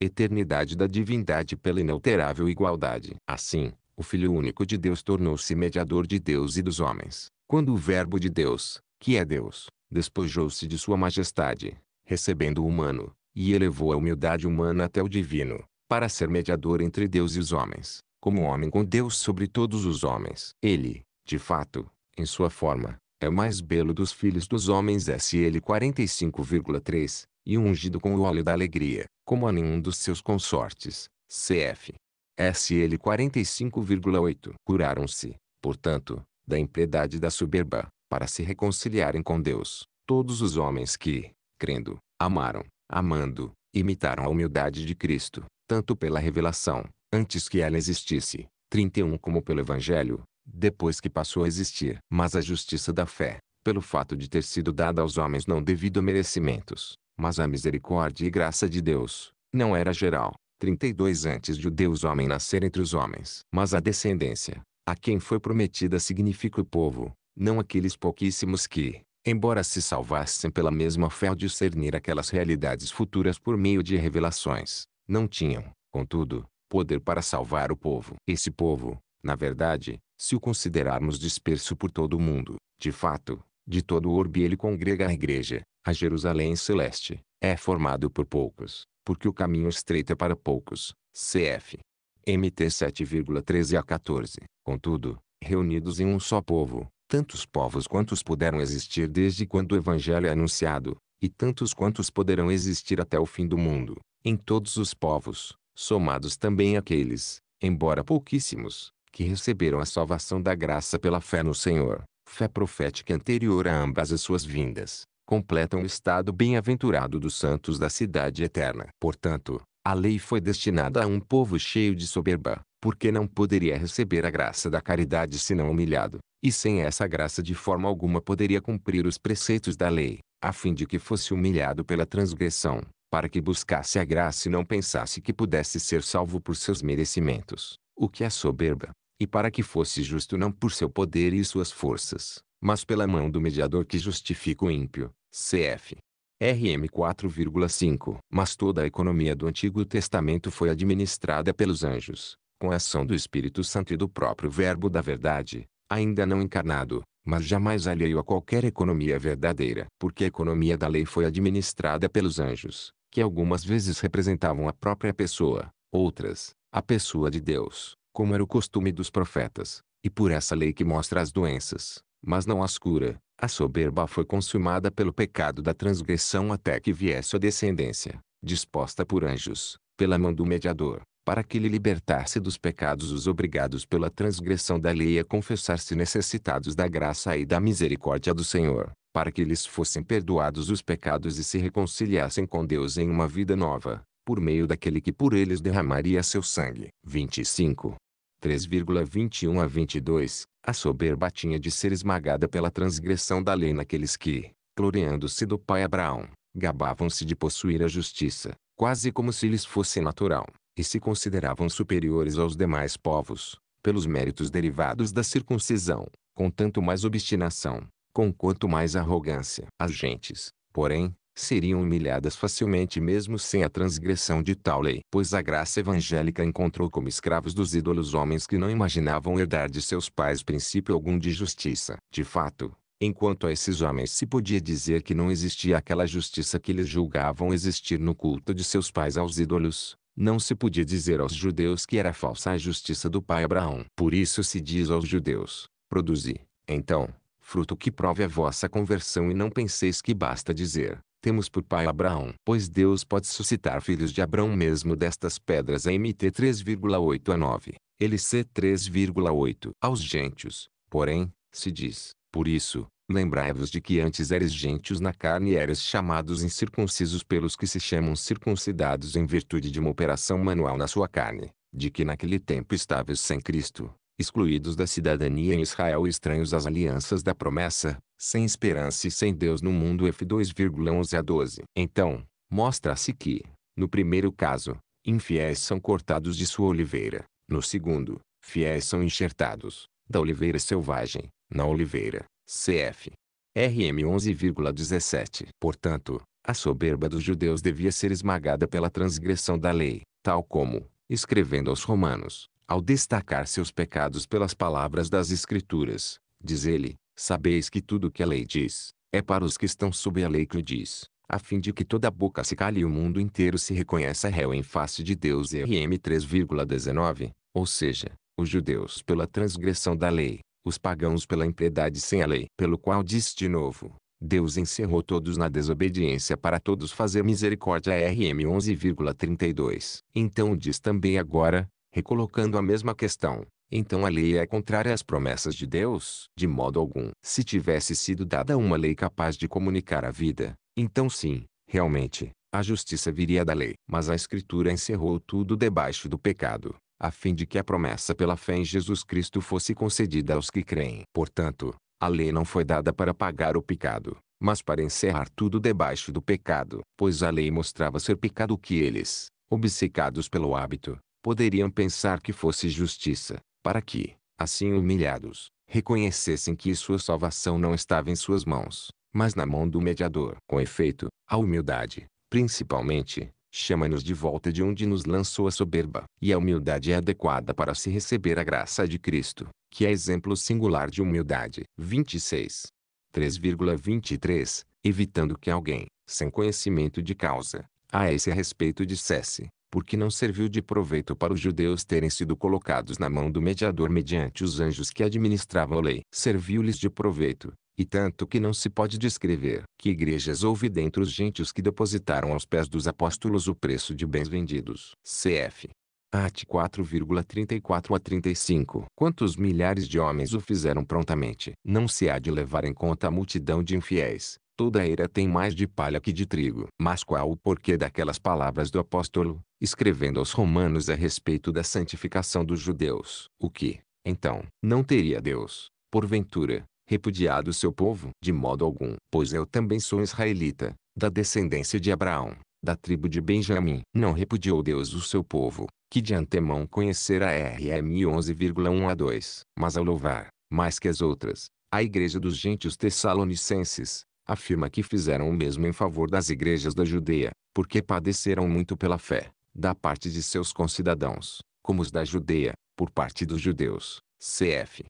eternidade da divindade pela inalterável igualdade. Assim, o Filho único de Deus tornou-se mediador de Deus e dos homens. Quando o Verbo de Deus, que é Deus, despojou-se de sua majestade, recebendo o humano, e elevou a humildade humana até o divino, para ser mediador entre Deus e os homens, como homem com Deus sobre todos os homens. Ele, de fato, em sua forma, é o mais belo dos filhos dos homens SL 45,3, e ungido com o óleo da alegria, como a nenhum dos seus consortes, cf. SL 45,8. Curaram-se, portanto, da impiedade da soberba, para se reconciliarem com Deus, todos os homens que, crendo, amaram, amando, imitaram a humildade de Cristo, tanto pela revelação, antes que ela existisse, 31 como pelo Evangelho, depois que passou a existir. Mas a justiça da fé, pelo fato de ter sido dada aos homens não devido a merecimentos, mas a misericórdia e graça de Deus, não era geral. 32 Antes de o Deus homem nascer entre os homens. Mas a descendência, a quem foi prometida significa o povo, não aqueles pouquíssimos que, embora se salvassem pela mesma fé ao discernir aquelas realidades futuras por meio de revelações, não tinham, contudo, poder para salvar o povo. Esse povo, na verdade, se o considerarmos disperso por todo o mundo, de fato, de todo o orbe ele congrega a igreja, a Jerusalém Celeste, é formado por poucos, porque o caminho estreito é para poucos. Cf. MT 7,13 a 14. Contudo, reunidos em um só povo, tantos povos quantos puderam existir desde quando o Evangelho é anunciado, e tantos quantos poderão existir até o fim do mundo, em todos os povos, somados também aqueles, embora pouquíssimos, que receberam a salvação da graça pela fé no Senhor, fé profética anterior a ambas as suas vindas, completam o estado bem-aventurado dos santos da cidade eterna. Portanto, a lei foi destinada a um povo cheio de soberba, porque não poderia receber a graça da caridade senão humilhado, e sem essa graça de forma alguma poderia cumprir os preceitos da lei, a fim de que fosse humilhado pela transgressão, para que buscasse a graça e não pensasse que pudesse ser salvo por seus merecimentos, o que é soberba, e para que fosse justo não por seu poder e suas forças, mas pela mão do mediador que justifica o ímpio, cf. RM 4,5. Mas toda a economia do Antigo Testamento foi administrada pelos anjos, com a ação do Espírito Santo e do próprio Verbo da Verdade, ainda não encarnado, mas jamais alheio a qualquer economia verdadeira. Porque a economia da lei foi administrada pelos anjos, que algumas vezes representavam a própria pessoa, outras, a pessoa de Deus, como era o costume dos profetas, e por essa lei que mostra as doenças, mas não as cura, a soberba foi consumada pelo pecado da transgressão até que viesse a descendência, disposta por anjos, pela mão do mediador, para que lhe libertasse dos pecados os obrigados pela transgressão da lei a confessar-se necessitados da graça e da misericórdia do Senhor, para que lhes fossem perdoados os pecados e se reconciliassem com Deus em uma vida nova, por meio daquele que por eles derramaria seu sangue. 25. 3,21 a 22 a soberba tinha de ser esmagada pela transgressão da lei naqueles que, gloriando-se do pai Abraão, gabavam-se de possuir a justiça, quase como se lhes fosse natural, e se consideravam superiores aos demais povos, pelos méritos derivados da circuncisão, com tanto mais obstinação, com quanto mais arrogância. As gentes, porém, seriam humilhadas facilmente mesmo sem a transgressão de tal lei. Pois a graça evangélica encontrou como escravos dos ídolos homens que não imaginavam herdar de seus pais princípio algum de justiça. De fato, Enquanto a esses homens se podia dizer que não existia aquela justiça que eles julgavam existir no culto de seus pais aos ídolos, não se podia dizer aos judeus que era falsa a justiça do pai Abraão. Por isso se diz aos judeus: Produzi, então, fruto que prove a vossa conversão e não penseis que basta dizer: temos por pai Abraão. Pois Deus pode suscitar filhos de Abraão mesmo destas pedras. MT 3,8 a 9. LC 3,8. Aos gentios, porém, se diz, por isso, Lembrai-vos de que antes eres gentios na carne e eres chamados incircuncisos pelos que se chamam circuncidados em virtude de uma operação manual na sua carne, de que naquele tempo estáveis sem Cristo, excluídos da cidadania em Israel e estranhos às alianças da promessa, sem esperança e sem Deus no mundo F2,11 a 12. Então, mostra-se que, no primeiro caso, infiéis são cortados de sua oliveira, no segundo, fiéis são enxertados, da oliveira selvagem, na oliveira, cf. RM 11,17. Portanto, a soberba dos judeus devia ser esmagada pela transgressão da lei, tal como, escrevendo aos romanos, ao destacar seus pecados pelas palavras das Escrituras, diz ele, Sabeis que tudo o que a lei diz, é para os que estão sob a lei que o diz, a fim de que toda boca se cale e o mundo inteiro se reconheça réu em face de Deus. RM 3,19, ou seja, os judeus pela transgressão da lei, os pagãos pela impiedade sem a lei, pelo qual diz de novo, Deus encerrou todos na desobediência para todos fazer misericórdia RM 11,32. Então diz também agora, recolocando a mesma questão, então a lei é contrária às promessas de Deus, de modo algum. Se tivesse sido dada uma lei capaz de comunicar a vida, então sim, realmente, a justiça viria da lei. Mas a Escritura encerrou tudo debaixo do pecado, a fim de que a promessa pela fé em Jesus Cristo fosse concedida aos que creem. Portanto, a lei não foi dada para pagar o pecado, mas para encerrar tudo debaixo do pecado, pois a lei mostrava ser pecado que eles, obcecados pelo hábito, poderiam pensar que fosse justiça para que, assim humilhados, reconhecessem que sua salvação não estava em suas mãos, mas na mão do mediador. Com efeito, a humildade, principalmente, chama-nos de volta de onde nos lançou a soberba. E a humildade é adequada para se receber a graça de Cristo, que é exemplo singular de humildade. 26. 3,23 Evitando que alguém, sem conhecimento de causa, a esse respeito dissesse, porque não serviu de proveito para os judeus terem sido colocados na mão do mediador mediante os anjos que administravam a lei. Serviu-lhes de proveito, e tanto que não se pode descrever que igrejas houve dentre os gentios que depositaram aos pés dos apóstolos o preço de bens vendidos. Cf. At 4,34 a 35. Quantos milhares de homens o fizeram prontamente? Não se há de levar em conta a multidão de infiéis, Toda era tem mais de palha que de trigo. Mas qual o porquê daquelas palavras do apóstolo, escrevendo aos romanos a respeito da santificação dos judeus? O que, então, não teria Deus, porventura, repudiado seu povo? De modo algum. Pois eu também sou israelita, da descendência de Abraão, da tribo de Benjamim. Não repudiou Deus o seu povo, que de antemão conhecera RM 11,1 a 2. Mas ao louvar, mais que as outras, a igreja dos gentios tessalonicenses, afirma que fizeram o mesmo em favor das igrejas da Judeia, porque padeceram muito pela fé, da parte de seus concidadãos, como os da Judeia, por parte dos judeus. CF.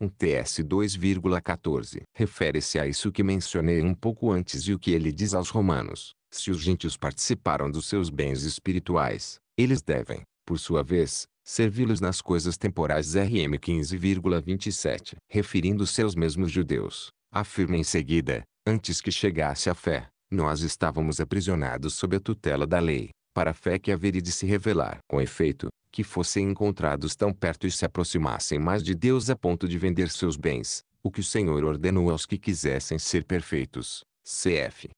1 um TS 2,14 refere-se a isso que mencionei um pouco antes e o que ele diz aos romanos. Se os gentios participaram dos seus bens espirituais, eles devem, por sua vez, servi-los nas coisas temporais RM 15,27. Referindo-se aos mesmos judeus, afirma em seguida, Antes que chegasse a fé, nós estávamos aprisionados sob a tutela da lei, para a fé que haveria de se revelar. Com efeito, que fossem encontrados tão perto e se aproximassem mais de Deus a ponto de vender seus bens, o que o Senhor ordenou aos que quisessem ser perfeitos. CF.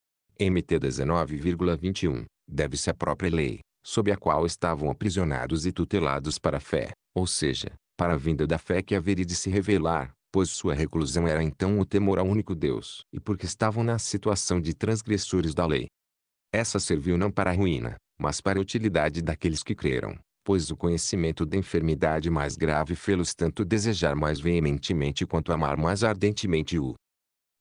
MT 19,21. Deve-se a própria lei, sob a qual estavam aprisionados e tutelados para a fé, ou seja, para a vinda da fé que haveria de se revelar pois sua reclusão era então o temor ao único Deus e porque estavam na situação de transgressores da lei. Essa serviu não para a ruína, mas para a utilidade daqueles que creram, pois o conhecimento da enfermidade mais grave fê-los tanto desejar mais veementemente quanto amar mais ardentemente o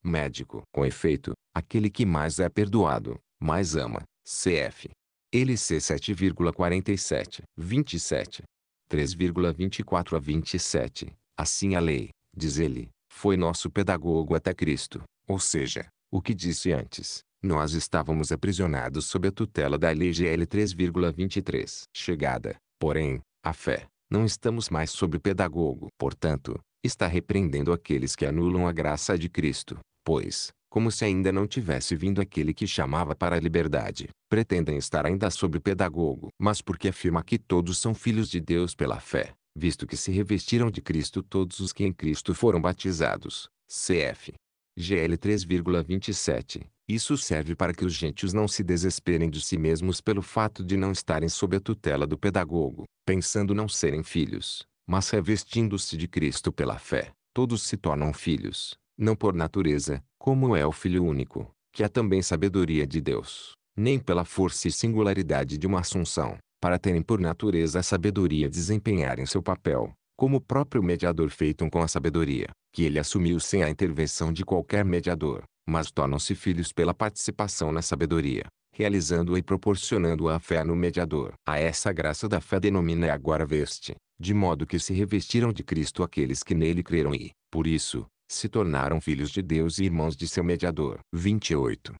médico. Com efeito, aquele que mais é perdoado, mais ama. CF. LC 7,47, 27. 3,24 a 27. Assim a lei, Diz ele, foi nosso pedagogo até Cristo. Ou seja, o que disse antes, nós estávamos aprisionados sob a tutela da lei GL 3,23. Chegada, porém, a fé, não estamos mais sob o pedagogo. Portanto, está repreendendo aqueles que anulam a graça de Cristo, pois, como se ainda não tivesse vindo aquele que chamava para a liberdade, pretendem estar ainda sob o pedagogo. Mas porque afirma que todos são filhos de Deus pela fé, visto que se revestiram de Cristo todos os que em Cristo foram batizados. CF. GL 3,27. Isso serve para que os gentios não se desesperem de si mesmos pelo fato de não estarem sob a tutela do pedagogo, pensando não serem filhos, mas revestindo-se de Cristo pela fé, todos se tornam filhos, não por natureza, como é o Filho único, que é também sabedoria de Deus, nem pela força e singularidade de uma assunção, para terem por natureza a sabedoria desempenharem seu papel, como o próprio mediador feito com a sabedoria, que ele assumiu sem a intervenção de qualquer mediador, mas tornam-se filhos pela participação na sabedoria, realizando-a e proporcionando-a fé no mediador. A essa graça da fé denomina agora veste, de modo que se revestiram de Cristo aqueles que nele creram e, por isso, se tornaram filhos de Deus e irmãos de seu mediador. 28.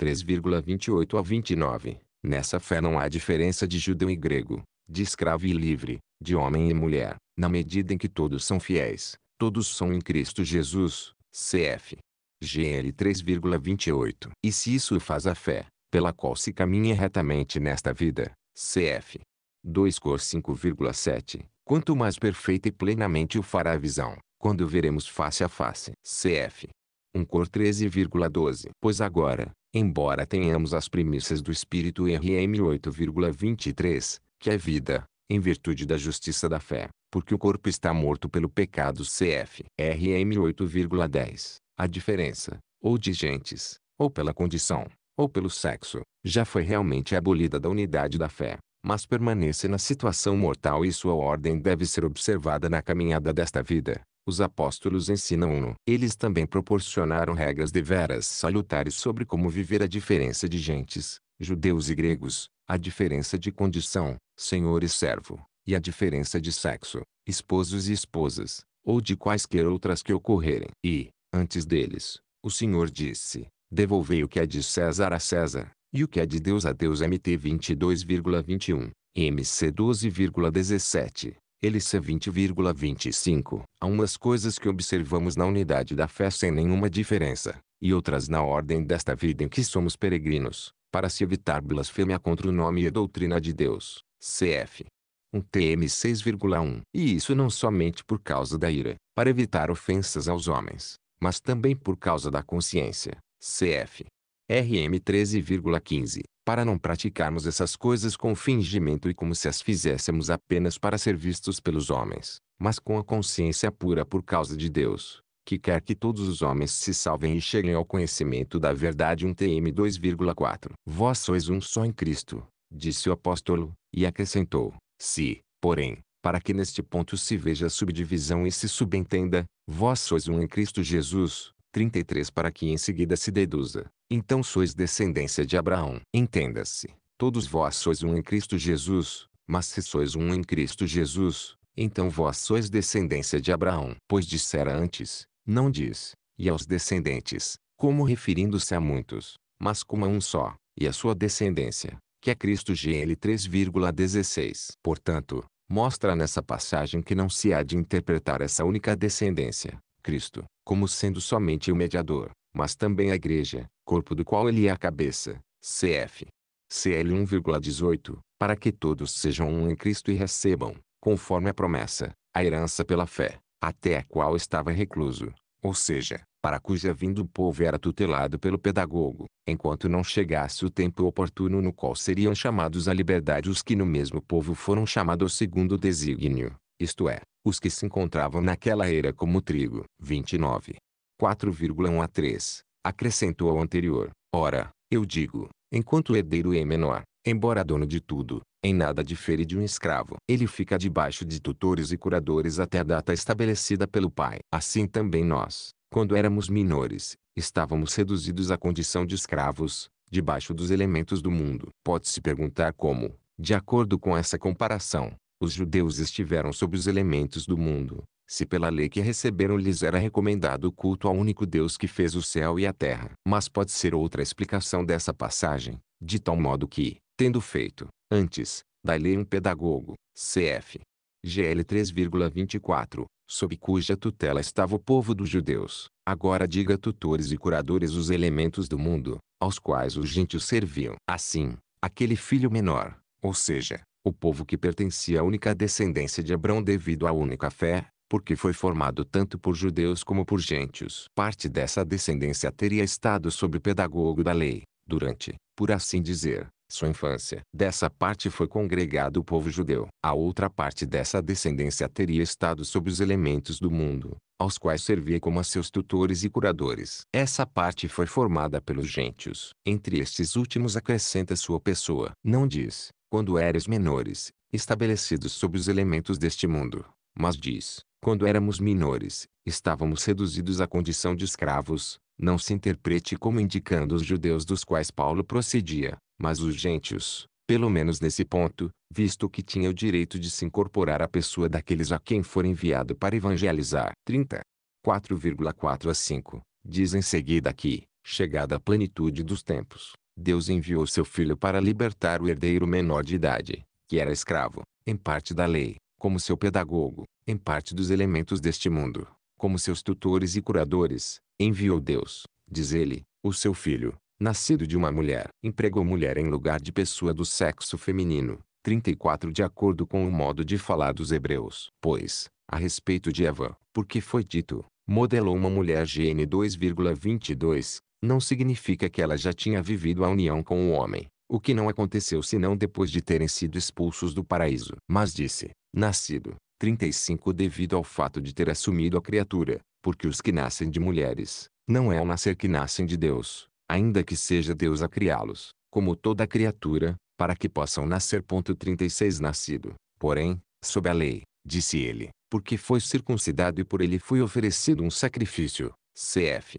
3,28 a 29 Nessa fé não há diferença de judeu e grego, de escravo e livre, de homem e mulher, na medida em que todos são fiéis, todos são em Cristo Jesus, cf. GL 3,28. E se isso faz a fé, pela qual se caminha retamente nesta vida, cf. 2 Cor 5,7, quanto mais perfeita e plenamente o fará a visão, quando veremos face a face, cf. 1 Cor 13,12. Pois agora, embora tenhamos as premissas do espírito RM 8,23, que é vida, em virtude da justiça da fé, porque o corpo está morto pelo pecado CF RM 8,10, a diferença, ou de gentes, ou pela condição, ou pelo sexo, já foi realmente abolida da unidade da fé, mas permanece na situação mortal e sua ordem deve ser observada na caminhada desta vida, os apóstolos ensinam-no. Eles também proporcionaram regras deveras salutares sobre como viver a diferença de gentes, judeus e gregos, a diferença de condição, senhor e servo, e a diferença de sexo, esposos e esposas, ou de quaisquer outras que ocorrerem. E, antes deles, o Senhor disse: Devolvei o que é de César a César, e o que é de Deus a Deus. MT 22,21, MC 12,17. Ele C20,25. Há umas coisas que observamos na unidade da fé sem nenhuma diferença, e outras na ordem desta vida em que somos peregrinos, para se evitar blasfêmia contra o nome e a doutrina de Deus. CF. Um TM 6,1. E isso não somente por causa da ira, para evitar ofensas aos homens, mas também por causa da consciência. CF. RM 13,15 para não praticarmos essas coisas com fingimento e como se as fizéssemos apenas para ser vistos pelos homens, mas com a consciência pura por causa de Deus, que quer que todos os homens se salvem e cheguem ao conhecimento da verdade. 1 TM 2,4 Vós sois um só em Cristo, disse o apóstolo, e acrescentou, se, porém, para que neste ponto se veja a subdivisão e se subentenda, vós sois um em Cristo Jesus, 33 para que em seguida se deduza. Então sois descendência de Abraão. Entenda-se, todos vós sois um em Cristo Jesus, mas se sois um em Cristo Jesus, então vós sois descendência de Abraão. Pois dissera antes, não diz, e aos descendentes, como referindo-se a muitos, mas como a um só, e a sua descendência, que é Cristo GL 3,16. Portanto, mostra nessa passagem que não se há de interpretar essa única descendência, Cristo, como sendo somente o mediador, mas também a igreja, corpo do qual ele é a cabeça. CF. CL 1,18, para que todos sejam um em Cristo e recebam, conforme a promessa, a herança pela fé, até a qual estava recluso, ou seja, para cuja vinda o povo era tutelado pelo pedagogo, enquanto não chegasse o tempo oportuno no qual seriam chamados à liberdade os que no mesmo povo foram chamados segundo o desígnio, isto é, os que se encontravam naquela era como trigo. 29. 4,1 a 3, acrescentou ao anterior, ora, eu digo, enquanto o herdeiro é menor, embora dono de tudo, em nada difere de um escravo. Ele fica debaixo de tutores e curadores até a data estabelecida pelo pai. Assim também nós, quando éramos menores, estávamos reduzidos à condição de escravos, debaixo dos elementos do mundo. Pode-se perguntar como, de acordo com essa comparação, os judeus estiveram sob os elementos do mundo, se pela lei que receberam lhes era recomendado o culto ao único Deus que fez o céu e a terra. Mas pode ser outra explicação dessa passagem, de tal modo que, tendo feito, antes, da lei um pedagogo, cf. GL 3,24, sob cuja tutela estava o povo dos judeus, agora diga tutores e curadores os elementos do mundo, aos quais os gentios serviam. Assim, aquele filho menor, ou seja, o povo que pertencia à única descendência de Abrão devido à única fé, porque foi formado tanto por judeus como por gentios. Parte dessa descendência teria estado sob o pedagogo da lei, durante, por assim dizer, sua infância. Dessa parte foi congregado o povo judeu. A outra parte dessa descendência teria estado sob os elementos do mundo, aos quais servia como a seus tutores e curadores. Essa parte foi formada pelos gentios. Entre estes últimos acrescenta sua pessoa. Não diz, quando eres menores, estabelecidos sob os elementos deste mundo. Mas diz, quando éramos menores, estávamos reduzidos à condição de escravos, não se interprete como indicando os judeus dos quais Paulo procedia, mas os gentios, pelo menos nesse ponto, visto que tinha o direito de se incorporar à pessoa daqueles a quem for enviado para evangelizar. 30. 4,4 a 5, diz em seguida que, chegada a plenitude dos tempos, Deus enviou seu filho para libertar o herdeiro menor de idade, que era escravo, em parte da lei, como seu pedagogo, em parte dos elementos deste mundo, como seus tutores e curadores. Enviou Deus, diz ele, o seu filho, nascido de uma mulher. Empregou mulher em lugar de pessoa do sexo feminino. 34 De acordo com o modo de falar dos hebreus. Pois, a respeito de Eva, porque foi dito, modelou uma mulher GN 2,22, não significa que ela já tinha vivido a união com o homem, o que não aconteceu senão depois de terem sido expulsos do paraíso. Mas disse, nascido, 35 devido ao fato de ter assumido a criatura, porque os que nascem de mulheres, não é o nascer que nascem de Deus, ainda que seja Deus a criá-los, como toda criatura, para que possam nascer. 36 Nascido, porém, sob a lei, disse ele, porque foi circuncidado e por ele foi oferecido um sacrifício, cf.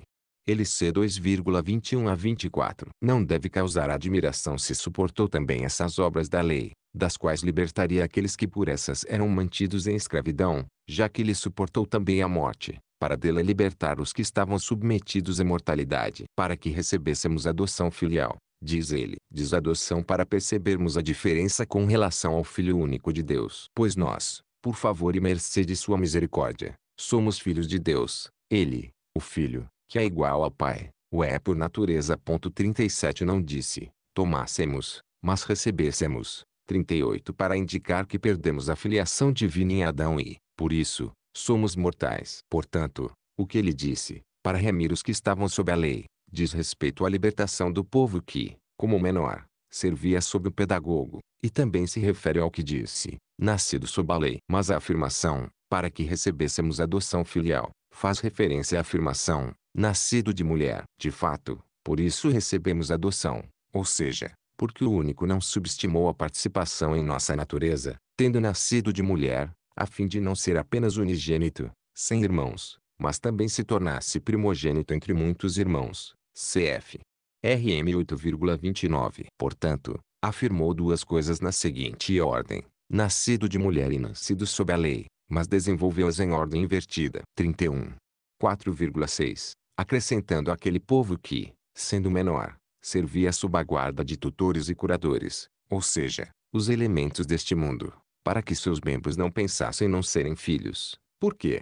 LC 2,21 a 24. Não deve causar admiração se suportou também essas obras da lei, das quais libertaria aqueles que por essas eram mantidos em escravidão, já que lhe suportou também a morte, para dela libertar os que estavam submetidos à mortalidade, para que recebêssemos adoção filial. Diz ele, desadoção para percebermos a diferença com relação ao Filho único de Deus. Pois nós, por favor e mercê de sua misericórdia, somos filhos de Deus, ele, o Filho, que é igual ao Pai, o é por natureza. 37 Não disse, tomássemos, mas recebêssemos. 38 Para indicar que perdemos a filiação divina em Adão e, por isso, somos mortais. Portanto, o que ele disse, para remir os que estavam sob a lei, diz respeito à libertação do povo que, como menor, servia sob o pedagogo, e também se refere ao que disse, nascido sob a lei. Mas a afirmação, para que recebêssemos adoção filial, faz referência à afirmação, nascido de mulher. De fato, por isso recebemos adoção, ou seja, porque o único não subestimou a participação em nossa natureza, tendo nascido de mulher, a fim de não ser apenas unigênito, sem irmãos, mas também se tornasse primogênito entre muitos irmãos. Cf. RM 8,29. Portanto, afirmou duas coisas na seguinte ordem: nascido de mulher e nascido sob a lei mas desenvolveu-as em ordem invertida. 31. 4,6. Acrescentando aquele povo que, sendo menor, servia sob a guarda de tutores e curadores, ou seja, os elementos deste mundo, para que seus membros não pensassem não serem filhos. Por quê?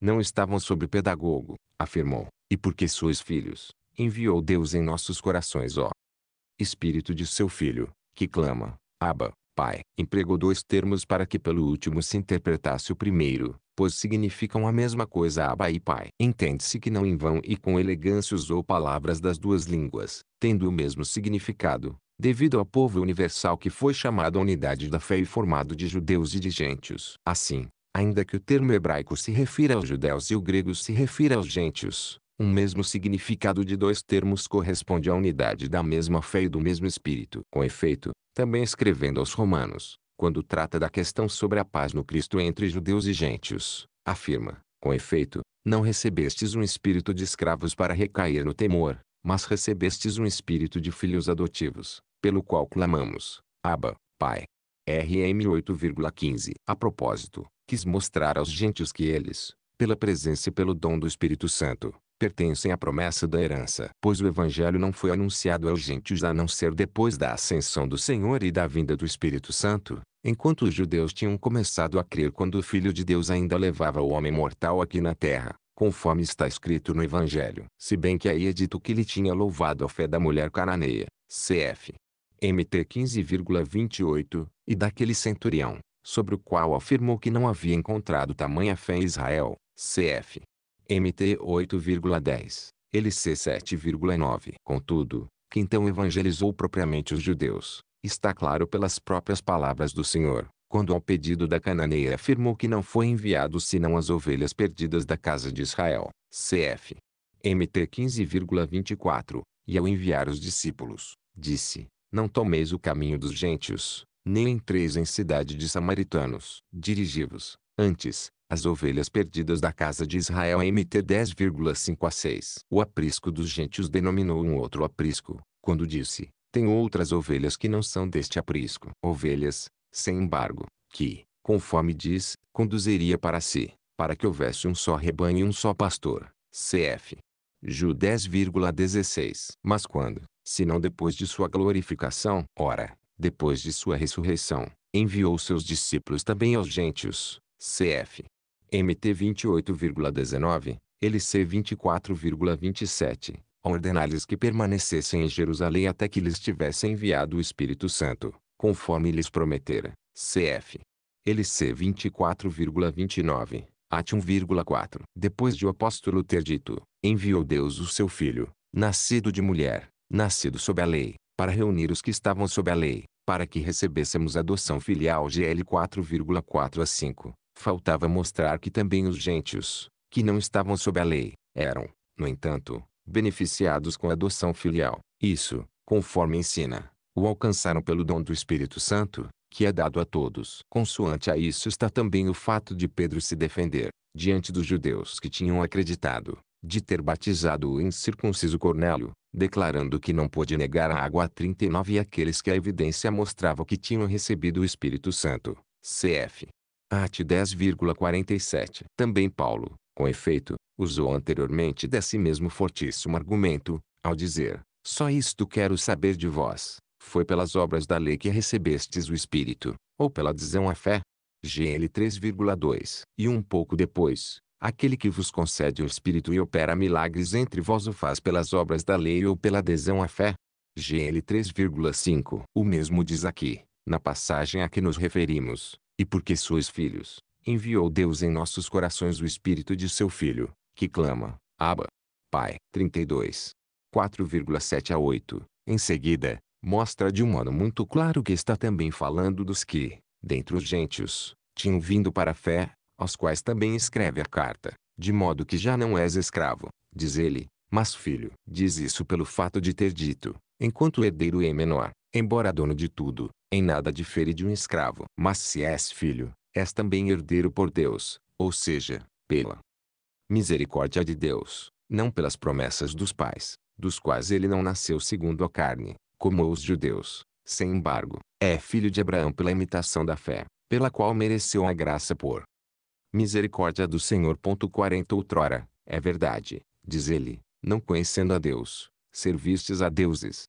Não estavam sob pedagogo, afirmou, e porque sois filhos, enviou Deus em nossos corações ó Espírito de seu Filho, que clama, Abba, pai, empregou dois termos para que pelo último se interpretasse o primeiro, pois significam a mesma coisa aba e pai. Entende-se que não em vão e com elegância usou palavras das duas línguas, tendo o mesmo significado, devido ao povo universal que foi chamado a unidade da fé e formado de judeus e de gentios. Assim, ainda que o termo hebraico se refira aos judeus e o grego se refira aos gentios, um mesmo significado de dois termos corresponde à unidade da mesma fé e do mesmo espírito. Com efeito, também escrevendo aos Romanos, quando trata da questão sobre a paz no Cristo entre judeus e gentios, afirma: Com efeito, não recebestes um espírito de escravos para recair no temor, mas recebestes um espírito de filhos adotivos, pelo qual clamamos: Abba, Pai. RM 8,15. A propósito, quis mostrar aos gentios que eles, pela presença e pelo dom do Espírito Santo, pertencem à promessa da herança. Pois o Evangelho não foi anunciado aos gentios a não ser depois da ascensão do Senhor e da vinda do Espírito Santo, enquanto os judeus tinham começado a crer quando o Filho de Deus ainda levava o homem mortal aqui na terra, conforme está escrito no Evangelho. Se bem que aí é dito que ele tinha louvado a fé da mulher cananeia, cf. MT 15,28, e daquele centurião, sobre o qual afirmou que não havia encontrado tamanha fé em Israel, cf. MT 8,10, LC 7,9. Contudo, que então evangelizou propriamente os judeus, está claro pelas próprias palavras do Senhor, quando ao pedido da cananeia afirmou que não foi enviado senão as ovelhas perdidas da casa de Israel, cf. MT 15,24, e ao enviar os discípulos, disse, não tomeis o caminho dos gentios, nem entreis em cidade de samaritanos, dirigi-vos, antes, as ovelhas perdidas da casa de Israel MT 10,5 a 6. O aprisco dos gentios denominou um outro aprisco, quando disse, tem outras ovelhas que não são deste aprisco. Ovelhas, sem embargo, que, conforme diz, conduziria para si, para que houvesse um só rebanho e um só pastor. Cf. Ju 10,16. Mas quando, se não depois de sua glorificação, ora, depois de sua ressurreição, enviou seus discípulos também aos gentios. Cf. MT 28,19, LC 24,27, ordenai-lhes que permanecessem em Jerusalém até que lhes tivesse enviado o Espírito Santo, conforme lhes prometera. CF. LC 24,29, AT 1,4. Depois de o apóstolo ter dito, enviou Deus o seu filho, nascido de mulher, nascido sob a lei, para reunir os que estavam sob a lei, para que recebêssemos adoção filial GL 4,4 a 5. Faltava mostrar que também os gentios, que não estavam sob a lei, eram, no entanto, beneficiados com a adoção filial. Isso, conforme ensina, o alcançaram pelo dom do Espírito Santo, que é dado a todos. Consoante a isso está também o fato de Pedro se defender, diante dos judeus que tinham acreditado, de ter batizado o incircunciso Cornélio, declarando que não pôde negar a água a 39 e aqueles que a evidência mostrava que tinham recebido o Espírito Santo. Cf. At 10,47. Também Paulo, com efeito, usou anteriormente desse mesmo fortíssimo argumento, ao dizer, só isto quero saber de vós, foi pelas obras da lei que recebestes o Espírito, ou pela adesão à fé? GL 3,2 E um pouco depois, aquele que vos concede o Espírito e opera milagres entre vós o faz pelas obras da lei ou pela adesão à fé? GL 3,5 O mesmo diz aqui, na passagem a que nos referimos, e porque sois filhos, enviou Deus em nossos corações o Espírito de seu Filho, que clama, Abba, Pai. 32. 4,7 a 8. Em seguida, mostra de um modo muito claro que está também falando dos que, dentre os gentios, tinham vindo para a fé, aos quais também escreve a carta, de modo que já não és escravo, diz ele, mas filho. Diz isso pelo fato de ter dito, enquanto herdeiro e menor, embora dono de tudo, em nada difere de um escravo. Mas se és filho, és também herdeiro por Deus, ou seja, pela misericórdia de Deus, não pelas promessas dos pais, dos quais ele não nasceu segundo a carne, como os judeus. Sem embargo, é filho de Abraão pela imitação da fé, pela qual mereceu a graça por misericórdia do Senhor. 40 Outrora, é verdade, diz ele, não conhecendo a Deus, servistes a deuses,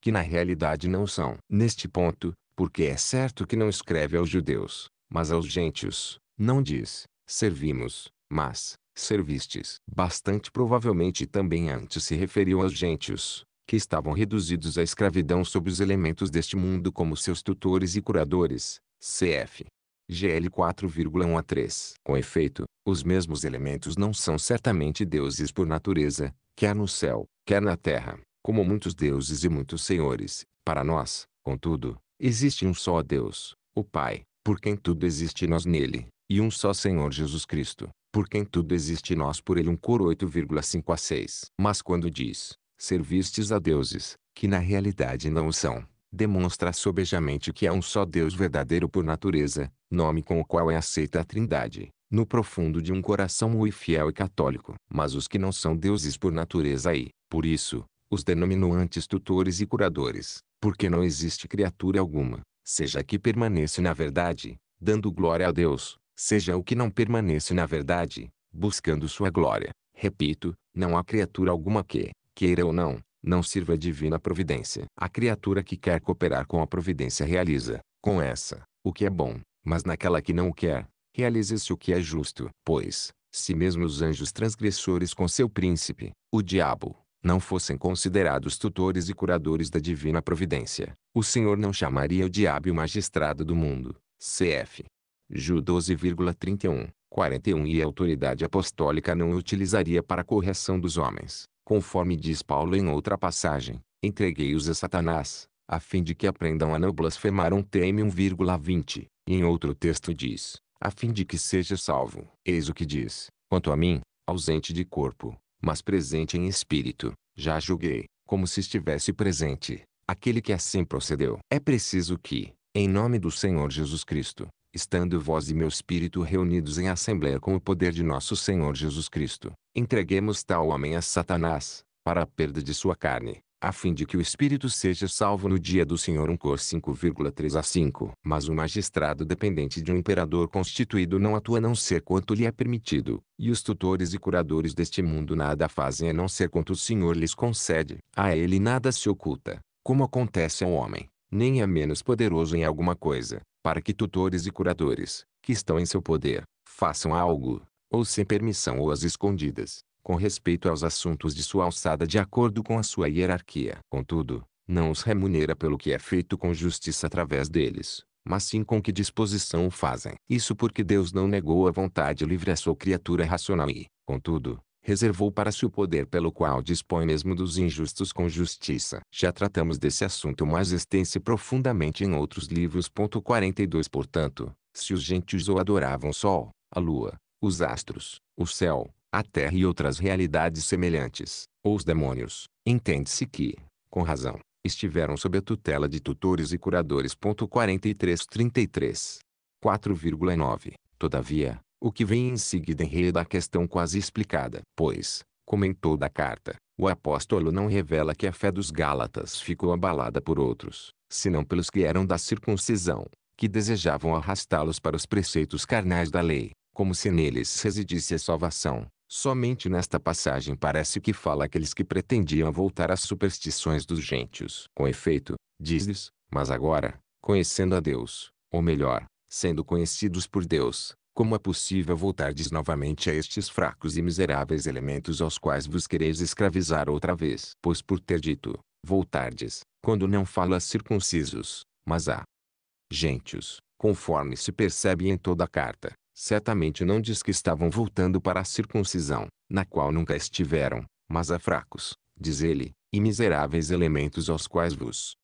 que na realidade não são. Neste ponto, porque é certo que não escreve aos judeus, mas aos gentios, não diz, servimos, mas, servistes. Bastante provavelmente também antes se referiu aos gentios, que estavam reduzidos à escravidão sob os elementos deste mundo como seus tutores e curadores, cf. GL 4,1 a 3. Com efeito, os mesmos elementos não são certamente deuses por natureza, quer no céu, quer na terra como muitos deuses e muitos senhores. Para nós, contudo, existe um só Deus, o Pai, por quem tudo existe nós nele, e um só Senhor Jesus Cristo, por quem tudo existe nós por ele. Um coro 8,5 a 6. Mas quando diz, servistes a deuses, que na realidade não o são, demonstra sobejamente que há é um só Deus verdadeiro por natureza, nome com o qual é aceita a trindade, no profundo de um coração muito fiel e católico. Mas os que não são deuses por natureza e, por isso, os denominantes tutores e curadores, porque não existe criatura alguma, seja que permaneça na verdade, dando glória a Deus, seja o que não permanece na verdade, buscando sua glória. Repito, não há criatura alguma que, queira ou não, não sirva a divina providência. A criatura que quer cooperar com a providência realiza, com essa, o que é bom, mas naquela que não o quer, realiza-se o que é justo. Pois, se mesmo os anjos transgressores com seu príncipe, o diabo, não fossem considerados tutores e curadores da divina providência, o Senhor não chamaria o diabo magistrado do mundo. Cf. Ju 12,31, 41 e a autoridade apostólica não o utilizaria para a correção dos homens, conforme diz Paulo em outra passagem, entreguei-os a Satanás, a fim de que aprendam a não blasfemar um teme 1,20, e em outro texto diz, a fim de que seja salvo. Eis o que diz, quanto a mim, ausente de corpo, mas presente em espírito, já julguei, como se estivesse presente, aquele que assim procedeu. É preciso que, em nome do Senhor Jesus Cristo, estando vós e meu espírito reunidos em assembleia com o poder de nosso Senhor Jesus Cristo, entreguemos tal homem a Satanás, para a perda de sua carne, a fim de que o espírito seja salvo no dia do Senhor um cor 5,3 a 5. Mas o magistrado dependente de um imperador constituído não atua a não ser quanto lhe é permitido, e os tutores e curadores deste mundo nada fazem a não ser quanto o Senhor lhes concede. A ele nada se oculta, como acontece ao homem, nem é menos poderoso em alguma coisa, para que tutores e curadores, que estão em seu poder, façam algo, ou sem permissão ou às escondidas, com respeito aos assuntos de sua alçada de acordo com a sua hierarquia. Contudo, não os remunera pelo que é feito com justiça através deles, mas sim com que disposição o fazem. Isso porque Deus não negou a vontade livre à sua criatura racional e, contudo, reservou para si o poder pelo qual dispõe mesmo dos injustos com justiça. Já tratamos desse assunto mais extenso e profundamente em outros livros. 42 Portanto, se os gentios o adoravam o sol, a lua, os astros, o céu, a terra e outras realidades semelhantes, ou os demônios, entende-se que, com razão, estiveram sob a tutela de tutores e curadores. 4333 4,9 Todavia, o que vem em seguida enreda é a questão quase explicada, pois, comentou da carta, o apóstolo não revela que a fé dos Gálatas ficou abalada por outros, senão pelos que eram da circuncisão, que desejavam arrastá-los para os preceitos carnais da lei, como se neles residisse a salvação. Somente nesta passagem parece que fala aqueles que pretendiam voltar às superstições dos gentios. Com efeito, diz-lhes, mas agora, conhecendo a Deus, ou melhor, sendo conhecidos por Deus, como é possível voltardes novamente a estes fracos e miseráveis elementos aos quais vos quereis escravizar outra vez? Pois por ter dito, voltardes, quando não fala a circuncisos, mas a gentios, conforme se percebe em toda a carta, Certamente não diz que estavam voltando para a circuncisão, na qual nunca estiveram, mas a fracos, diz ele, e miseráveis elementos aos quais vos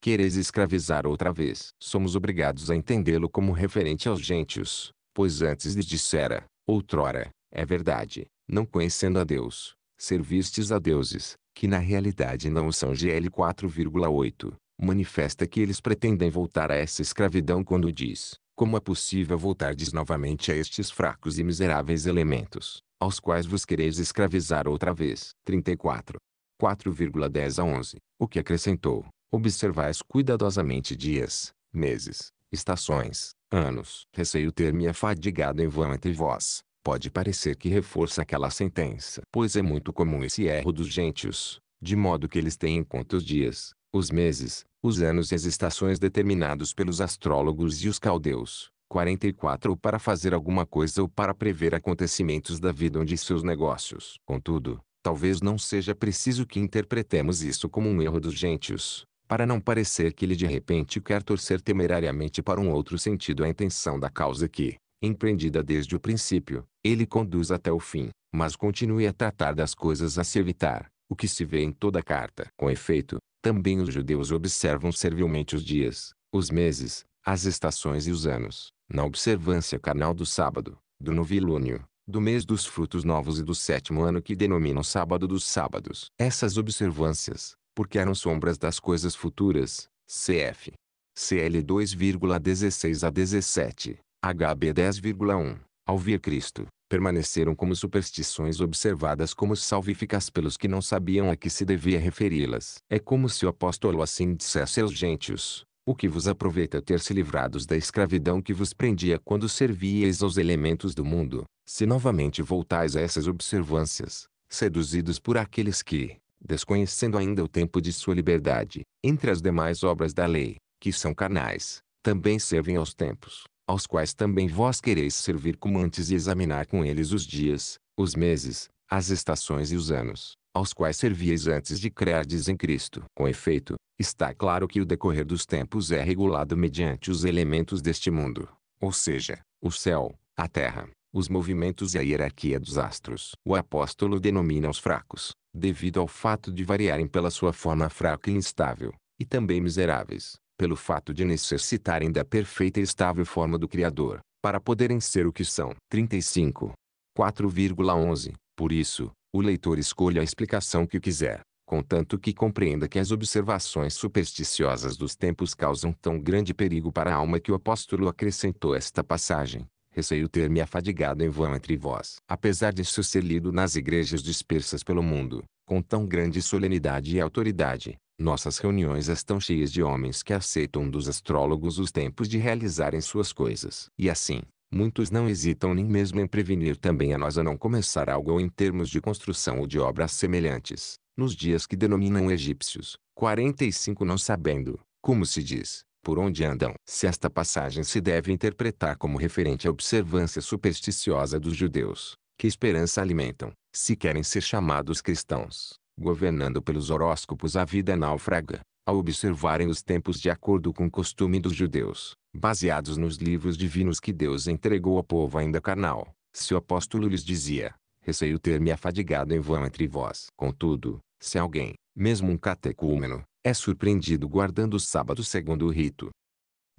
quereis escravizar outra vez. Somos obrigados a entendê-lo como referente aos gentios, pois antes lhe dissera, outrora, é verdade, não conhecendo a Deus, servistes a deuses, que na realidade não são GL 4,8, manifesta que eles pretendem voltar a essa escravidão quando diz, como é possível voltar novamente a estes fracos e miseráveis elementos, aos quais vos quereis escravizar outra vez? 34. 4,10 a 11. O que acrescentou, observais cuidadosamente dias, meses, estações, anos. Receio ter-me afadigado em vão entre vós. Pode parecer que reforça aquela sentença. Pois é muito comum esse erro dos gentios, de modo que eles têm em conta os dias, os meses, os anos e as estações determinados pelos astrólogos e os caldeus. 44 para fazer alguma coisa ou para prever acontecimentos da vida ou de seus negócios. Contudo, talvez não seja preciso que interpretemos isso como um erro dos gentios, para não parecer que ele de repente quer torcer temerariamente para um outro sentido a intenção da causa que, empreendida desde o princípio, ele conduz até o fim, mas continue a tratar das coisas a se evitar, o que se vê em toda a carta. Com efeito, também os judeus observam servilmente os dias, os meses, as estações e os anos, na observância carnal do sábado, do novilúnio, do mês dos frutos novos e do sétimo ano que denominam sábado dos sábados. Essas observâncias, porque eram sombras das coisas futuras, cf. CL 2,16 a 17, HB 10,1, ao vir Cristo, permaneceram como superstições observadas como salvíficas pelos que não sabiam a que se devia referi-las. É como se o apóstolo assim dissesse aos gentios, o que vos aproveita ter se livrados da escravidão que vos prendia quando servíeis aos elementos do mundo, se novamente voltais a essas observâncias, seduzidos por aqueles que, desconhecendo ainda o tempo de sua liberdade, entre as demais obras da lei, que são carnais, também servem aos tempos, aos quais também vós quereis servir como antes e examinar com eles os dias, os meses, as estações e os anos, aos quais servieis antes de crerdes em Cristo. Com efeito, está claro que o decorrer dos tempos é regulado mediante os elementos deste mundo, ou seja, o céu, a terra, os movimentos e a hierarquia dos astros. O apóstolo denomina os fracos, devido ao fato de variarem pela sua forma fraca e instável, e também miseráveis, pelo fato de necessitarem da perfeita e estável forma do Criador, para poderem ser o que são. 35. 4,11 Por isso, o leitor escolha a explicação que quiser, contanto que compreenda que as observações supersticiosas dos tempos causam tão grande perigo para a alma que o apóstolo acrescentou esta passagem. Receio ter-me afadigado em vão entre vós. Apesar de isso ser lido nas igrejas dispersas pelo mundo, com tão grande solenidade e autoridade, nossas reuniões estão cheias de homens que aceitam dos astrólogos os tempos de realizarem suas coisas. E assim, muitos não hesitam nem mesmo em prevenir também a nós a não começar algo ou em termos de construção ou de obras semelhantes, nos dias que denominam egípcios, 45 não sabendo, como se diz, por onde andam. Se esta passagem se deve interpretar como referente à observância supersticiosa dos judeus, que esperança alimentam, se querem ser chamados cristãos, governando pelos horóscopos a vida náufraga, ao observarem os tempos de acordo com o costume dos judeus, baseados nos livros divinos que Deus entregou ao povo ainda carnal. Se o apóstolo lhes dizia, receio ter-me afadigado em vão entre vós. Contudo, se alguém, mesmo um catecúmeno, é surpreendido guardando o sábado segundo o rito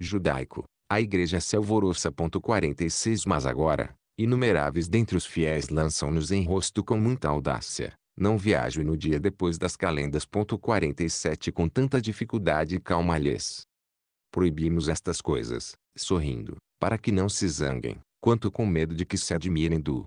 judaico, a igreja se alvoroça. 46 Mas agora, inumeráveis dentre os fiéis lançam-nos em rosto com muita audácia, não viajo no dia depois das calendas. 47 Com tanta dificuldade e calmalhez. Proibimos estas coisas, sorrindo, para que não se zanguem, quanto com medo de que se admirem do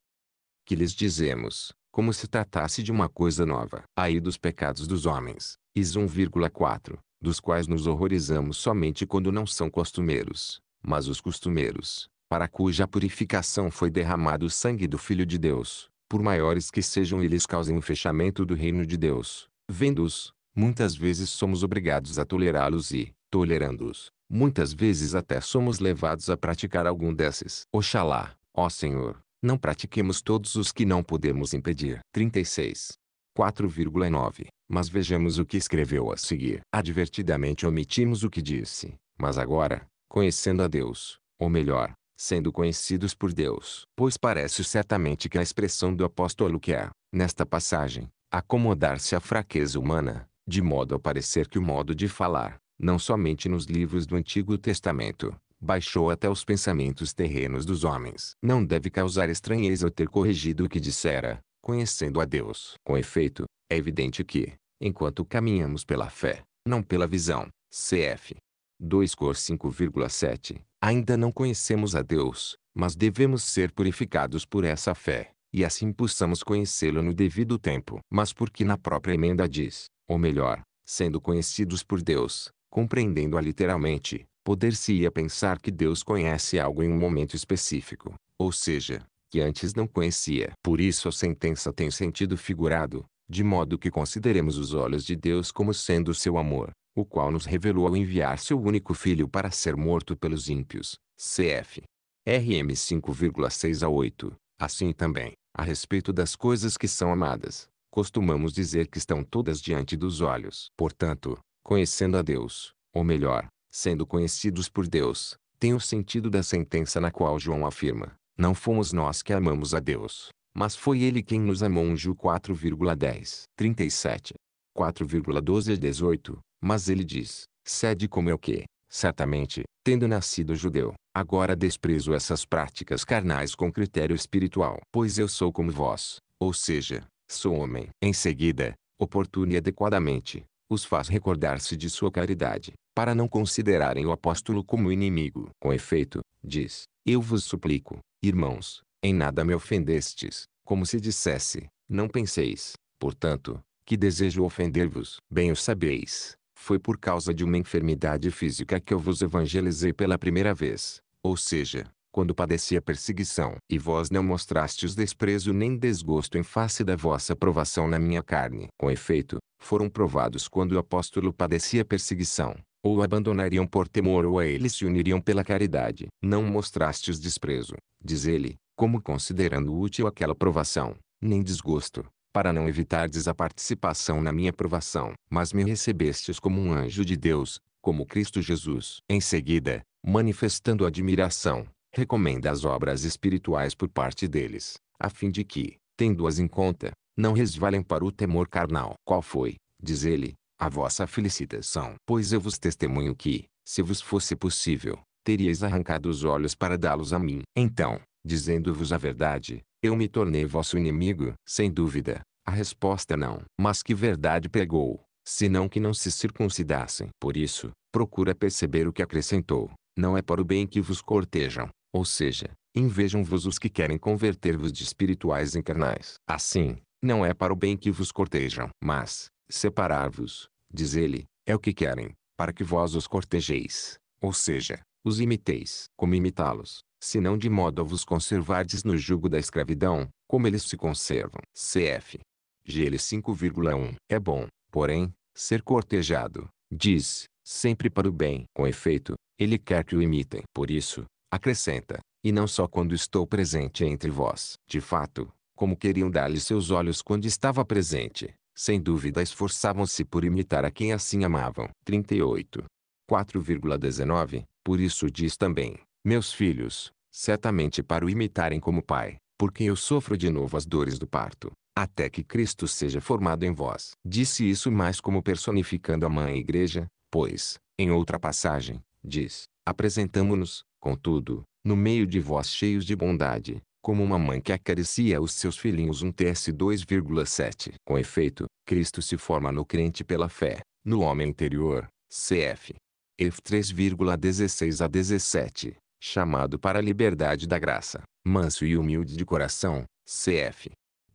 que lhes dizemos, como se tratasse de uma coisa nova. Aí dos pecados dos homens, is 1,4, dos quais nos horrorizamos somente quando não são costumeiros, mas os costumeiros, para cuja purificação foi derramado o sangue do Filho de Deus, por maiores que sejam eles causem o fechamento do reino de Deus. Vendo-os, muitas vezes somos obrigados a tolerá-los e, tolerando-os, muitas vezes até somos levados a praticar algum desses. Oxalá, ó Senhor, não pratiquemos todos os que não podemos impedir. 36. 4,9 Mas vejamos o que escreveu a seguir. Advertidamente omitimos o que disse, mas agora, conhecendo a Deus, ou melhor, sendo conhecidos por Deus. Pois parece certamente que a expressão do apóstolo que é, nesta passagem, acomodar-se à fraqueza humana, de modo a parecer que o modo de falar, não somente nos livros do Antigo Testamento, baixou até os pensamentos terrenos dos homens. Não deve causar estranheza ter corrigido o que dissera, conhecendo a Deus. Com efeito, é evidente que, enquanto caminhamos pela fé, não pela visão, cf. 2 Cor 5,7, Ainda não conhecemos a Deus, mas devemos ser purificados por essa fé, e assim possamos conhecê-lo no devido tempo. Mas porque na própria emenda diz, ou melhor, sendo conhecidos por Deus, compreendendo-a literalmente, poder-se-ia pensar que Deus conhece algo em um momento específico, ou seja, que antes não conhecia. Por isso a sentença tem sentido figurado, de modo que consideremos os olhos de Deus como sendo seu amor, o qual nos revelou ao enviar seu único filho para ser morto pelos ímpios. CF. RM 5,6 a 8. Assim também, a respeito das coisas que são amadas, costumamos dizer que estão todas diante dos olhos. Portanto, conhecendo a Deus, ou melhor, sendo conhecidos por Deus, tem o sentido da sentença na qual João afirma: Não fomos nós que amamos a Deus, mas foi ele quem nos amou. Jú 4,10. 37. 4,12 a 18. Mas ele diz, sede como eu que, certamente, tendo nascido judeu, agora desprezo essas práticas carnais com critério espiritual. Pois eu sou como vós, ou seja, sou homem. Em seguida, oportuno e adequadamente, os faz recordar-se de sua caridade, para não considerarem o apóstolo como inimigo. Com efeito, diz, eu vos suplico, irmãos, em nada me ofendestes, como se dissesse, não penseis, portanto, que desejo ofender-vos. Bem o sabeis, foi por causa de uma enfermidade física que eu vos evangelizei pela primeira vez, ou seja, quando padecia perseguição. E vós não mostrastes desprezo nem desgosto em face da vossa provação na minha carne. Com efeito, foram provados quando o apóstolo padecia perseguição, ou abandonariam por temor ou a ele se uniriam pela caridade. Não mostrastes desprezo, diz ele, como considerando útil aquela provação, nem desgosto, para não evitardes a participação na minha provação. Mas me recebestes como um anjo de Deus, como Cristo Jesus. Em seguida, manifestando admiração, recomenda as obras espirituais por parte deles, a fim de que, tendo-as em conta, não resvalem para o temor carnal. Qual foi, diz ele, a vossa felicitação? Pois eu vos testemunho que, se vos fosse possível, teríeis arrancado os olhos para dá-los a mim. Então, dizendo-vos a verdade, eu me tornei vosso inimigo? Sem dúvida, a resposta é não. Mas que verdade pegou, senão que não se circuncidassem? Por isso, procura perceber o que acrescentou. Não é para o bem que vos cortejam, ou seja, invejam-vos os que querem converter-vos de espirituais em carnais. Assim, não é para o bem que vos cortejam, mas, separar-vos, diz ele, é o que querem, para que vós os cortejeis, ou seja, os imiteis. Como imitá-los? se não de modo a vos conservardes no jugo da escravidão, como eles se conservam. Cf. GL 5,1. É bom, porém, ser cortejado, diz, sempre para o bem. Com efeito, ele quer que o imitem. Por isso, acrescenta, e não só quando estou presente entre vós. De fato, como queriam dar-lhe seus olhos quando estava presente, sem dúvida esforçavam-se por imitar a quem assim amavam. 38. 4,19 Por isso diz também, meus filhos, certamente para o imitarem como pai, porque eu sofro de novo as dores do parto, até que Cristo seja formado em vós. Disse isso mais como personificando a mãe igreja, pois, em outra passagem, diz, apresentamo-nos, contudo, no meio de vós cheios de bondade, como uma mãe que acaricia os seus filhinhos um TS 2,7. Com efeito, Cristo se forma no crente pela fé, no homem interior, cf. F 3,16 a 17 chamado para a liberdade da graça, manso e humilde de coração, cf.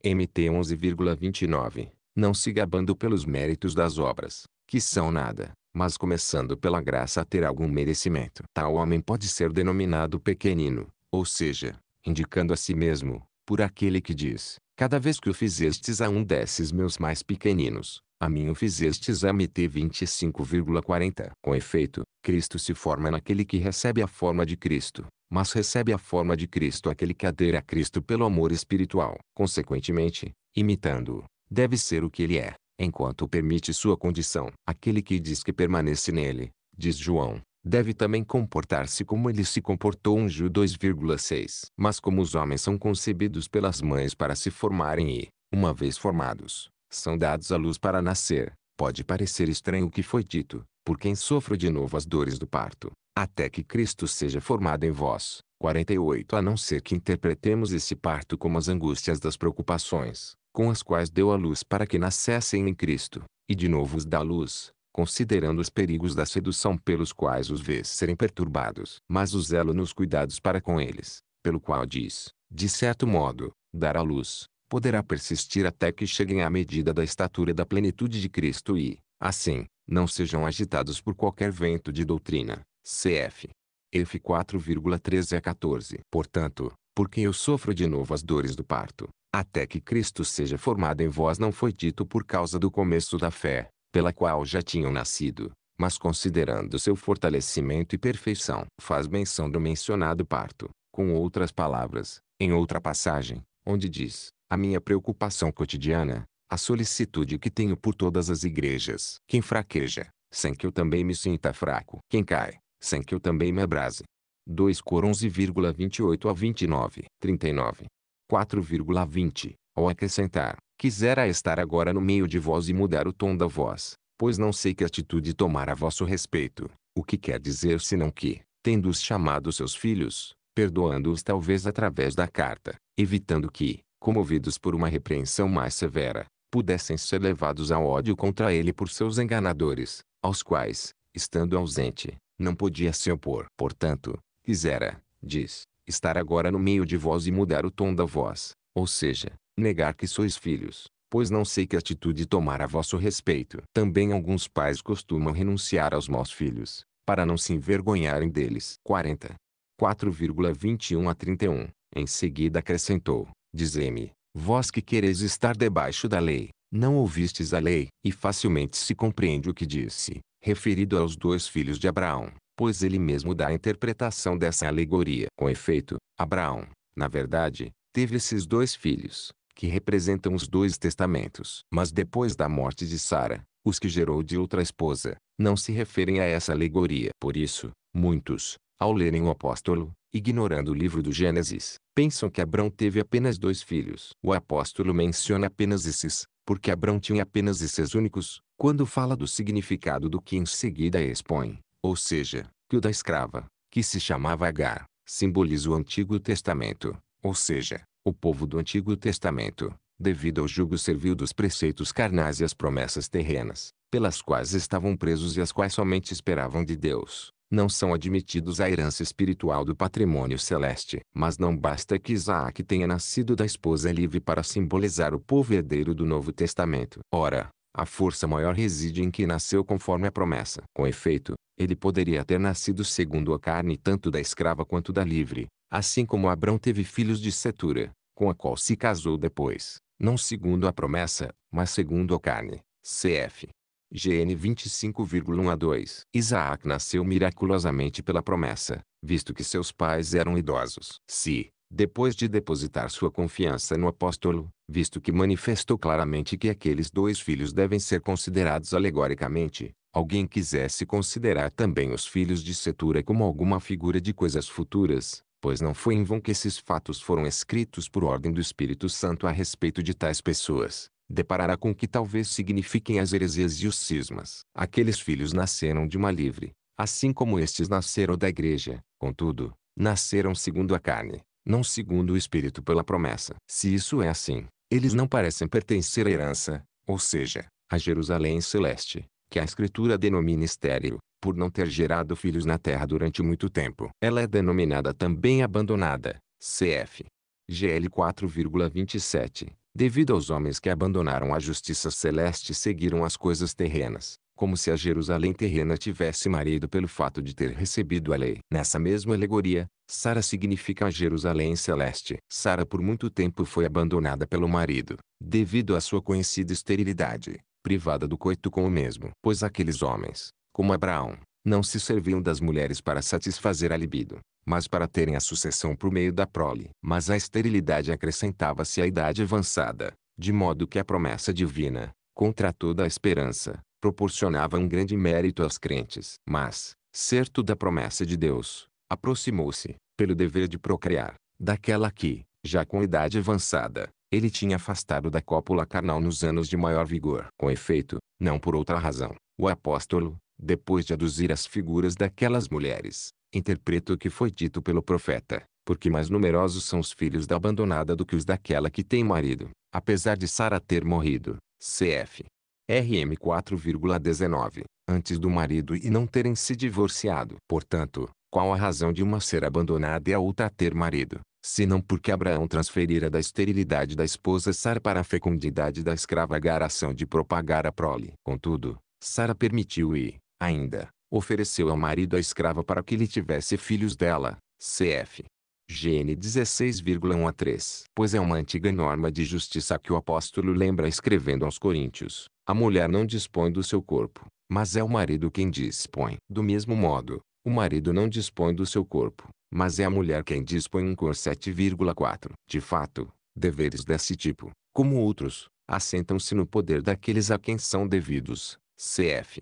MT 11,29, não se gabando pelos méritos das obras, que são nada, mas começando pela graça a ter algum merecimento. Tal homem pode ser denominado pequenino, ou seja, indicando a si mesmo, por aquele que diz, cada vez que o fizestes a um desses meus mais pequeninos, a mim o fizestes a MT 25,40. Com efeito, Cristo se forma naquele que recebe a forma de Cristo, mas recebe a forma de Cristo aquele que adere a Cristo pelo amor espiritual. Consequentemente, imitando-o, deve ser o que ele é, enquanto permite sua condição. Aquele que diz que permanece nele, diz João, deve também comportar-se como ele se comportou. em Ju 2,6 Mas como os homens são concebidos pelas mães para se formarem e, uma vez formados, são dados à luz para nascer. Pode parecer estranho o que foi dito, por quem sofre de novo as dores do parto, até que Cristo seja formado em vós. 48 A não ser que interpretemos esse parto como as angústias das preocupações, com as quais deu a luz para que nascessem em Cristo, e de novo os dá luz, considerando os perigos da sedução pelos quais os vês serem perturbados, mas o zelo nos cuidados para com eles, pelo qual diz, de certo modo, dar à luz, poderá persistir até que cheguem à medida da estatura da plenitude de Cristo e, assim, não sejam agitados por qualquer vento de doutrina. Cf. F 4,13 a 14. Portanto, porque eu sofro de novo as dores do parto, até que Cristo seja formado em vós não foi dito por causa do começo da fé, pela qual já tinham nascido, mas considerando seu fortalecimento e perfeição. Faz menção do mencionado parto, com outras palavras, em outra passagem, onde diz, a minha preocupação cotidiana, a solicitude que tenho por todas as igrejas. Quem fraqueja, sem que eu também me sinta fraco. Quem cai, sem que eu também me abrase. 2 Cor 11,28 a 29, 39. 4,20. Ao acrescentar, quisera estar agora no meio de vós e mudar o tom da voz, pois não sei que atitude tomar a vosso respeito, o que quer dizer senão que, tendo-os chamado seus filhos, perdoando-os talvez através da carta, evitando que, comovidos por uma repreensão mais severa, pudessem ser levados ao ódio contra ele por seus enganadores, aos quais, estando ausente, não podia se opor. Portanto, quisera, diz, estar agora no meio de vós e mudar o tom da voz, ou seja, negar que sois filhos, pois não sei que atitude tomar a vosso respeito. Também alguns pais costumam renunciar aos maus filhos, para não se envergonharem deles. 40. 4,21 a 31. Em seguida acrescentou: Dizei-me, vós que quereis estar debaixo da lei, não ouvistes a lei, e facilmente se compreende o que disse, referido aos dois filhos de Abraão, pois ele mesmo dá a interpretação dessa alegoria. Com efeito, Abraão, na verdade, teve esses dois filhos, que representam os dois testamentos. Mas depois da morte de Sara, os que gerou de outra esposa, não se referem a essa alegoria. Por isso, muitos, ao lerem o apóstolo, ignorando o livro do Gênesis, pensam que Abrão teve apenas dois filhos. O apóstolo menciona apenas esses, porque Abrão tinha apenas esses únicos, quando fala do significado do que em seguida expõe, ou seja, que o da escrava, que se chamava Agar, simboliza o Antigo Testamento, ou seja, o povo do Antigo Testamento, devido ao jugo servil dos preceitos carnais e as promessas terrenas, pelas quais estavam presos e as quais somente esperavam de Deus não são admitidos a herança espiritual do patrimônio celeste. Mas não basta que Isaac tenha nascido da esposa livre para simbolizar o povo herdeiro do Novo Testamento. Ora, a força maior reside em que nasceu conforme a promessa. Com efeito, ele poderia ter nascido segundo a carne tanto da escrava quanto da livre, assim como Abrão teve filhos de Setura, com a qual se casou depois, não segundo a promessa, mas segundo a carne. Cf. GN 25,1 a 2. Isaac nasceu miraculosamente pela promessa, visto que seus pais eram idosos. Se, depois de depositar sua confiança no apóstolo, visto que manifestou claramente que aqueles dois filhos devem ser considerados alegoricamente, alguém quisesse considerar também os filhos de Setura como alguma figura de coisas futuras, pois não foi em vão que esses fatos foram escritos por ordem do Espírito Santo a respeito de tais pessoas deparará com o que talvez signifiquem as heresias e os cismas. Aqueles filhos nasceram de uma livre, assim como estes nasceram da igreja, contudo, nasceram segundo a carne, não segundo o espírito pela promessa. Se isso é assim, eles não parecem pertencer à herança, ou seja, a Jerusalém celeste, que a escritura denomina estéril, por não ter gerado filhos na terra durante muito tempo. Ela é denominada também abandonada, cf. GL 4,27 devido aos homens que abandonaram a justiça celeste e seguiram as coisas terrenas, como se a Jerusalém terrena tivesse marido pelo fato de ter recebido a lei. Nessa mesma alegoria, Sara significa a Jerusalém celeste. Sara por muito tempo foi abandonada pelo marido, devido à sua conhecida esterilidade, privada do coito com o mesmo. Pois aqueles homens, como Abraão, não se serviam das mulheres para satisfazer a libido, mas para terem a sucessão por meio da prole. Mas a esterilidade acrescentava-se à idade avançada, de modo que a promessa divina, contra toda a esperança, proporcionava um grande mérito aos crentes. Mas, certo da promessa de Deus, aproximou-se, pelo dever de procriar, daquela que, já com idade avançada, ele tinha afastado da cópula carnal nos anos de maior vigor. Com efeito, não por outra razão, o apóstolo, depois de aduzir as figuras daquelas mulheres, Interpreto o que foi dito pelo profeta, porque mais numerosos são os filhos da abandonada do que os daquela que tem marido, apesar de Sara ter morrido. Cf. RM 4,19, antes do marido e não terem se divorciado. Portanto, qual a razão de uma ser abandonada e a outra ter marido, senão porque Abraão transferira da esterilidade da esposa Sara para a fecundidade da escrava a ação de propagar a prole. Contudo, Sara permitiu e, ainda, Ofereceu ao marido a escrava para que lhe tivesse filhos dela. Cf. GN 16,1 a 3. Pois é uma antiga norma de justiça que o apóstolo lembra escrevendo aos Coríntios: A mulher não dispõe do seu corpo, mas é o marido quem dispõe. Do mesmo modo, o marido não dispõe do seu corpo, mas é a mulher quem dispõe um cor 7,4. De fato, deveres desse tipo, como outros, assentam-se no poder daqueles a quem são devidos. Cf.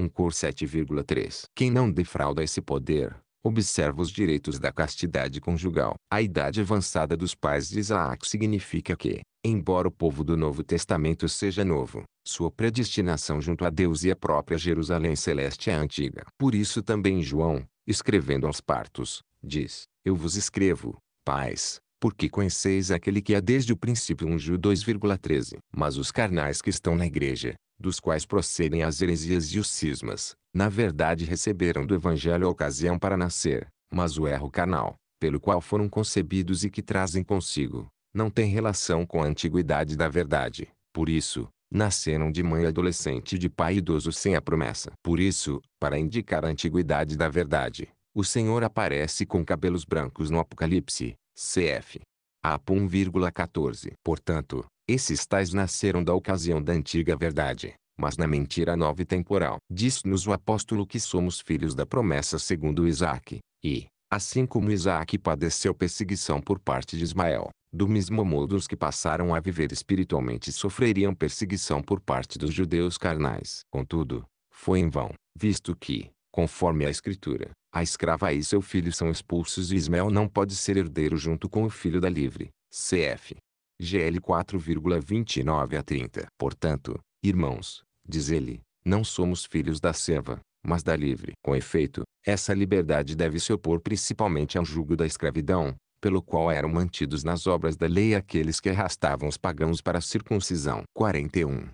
1 Cor 7,3. Quem não defrauda esse poder, observa os direitos da castidade conjugal. A idade avançada dos pais de Isaac significa que, embora o povo do Novo Testamento seja novo, sua predestinação junto a Deus e a própria Jerusalém Celeste é antiga. Por isso também João, escrevendo aos partos, diz, Eu vos escrevo, pais, porque conheceis aquele que é desde o princípio 1 Ju 2,13. Mas os carnais que estão na igreja, dos quais procedem as heresias e os cismas, na verdade receberam do Evangelho a ocasião para nascer, mas o erro carnal, pelo qual foram concebidos e que trazem consigo, não tem relação com a antiguidade da verdade. Por isso, nasceram de mãe adolescente e de pai idoso sem a promessa. Por isso, para indicar a antiguidade da verdade, o Senhor aparece com cabelos brancos no Apocalipse, cf. Apo 1,14. Portanto, esses tais nasceram da ocasião da antiga verdade, mas na mentira nova e temporal. Diz-nos o apóstolo que somos filhos da promessa segundo Isaac, e, assim como Isaac padeceu perseguição por parte de Ismael, do mesmo modo os que passaram a viver espiritualmente sofreriam perseguição por parte dos judeus carnais. Contudo, foi em vão, visto que, conforme a Escritura, a escrava e seu filho são expulsos e Ismael não pode ser herdeiro junto com o filho da livre. Cf. GL 4,29 a 30. Portanto, irmãos, diz ele, não somos filhos da serva, mas da livre. Com efeito, essa liberdade deve se opor principalmente ao jugo da escravidão, pelo qual eram mantidos nas obras da lei aqueles que arrastavam os pagãos para a circuncisão. 41.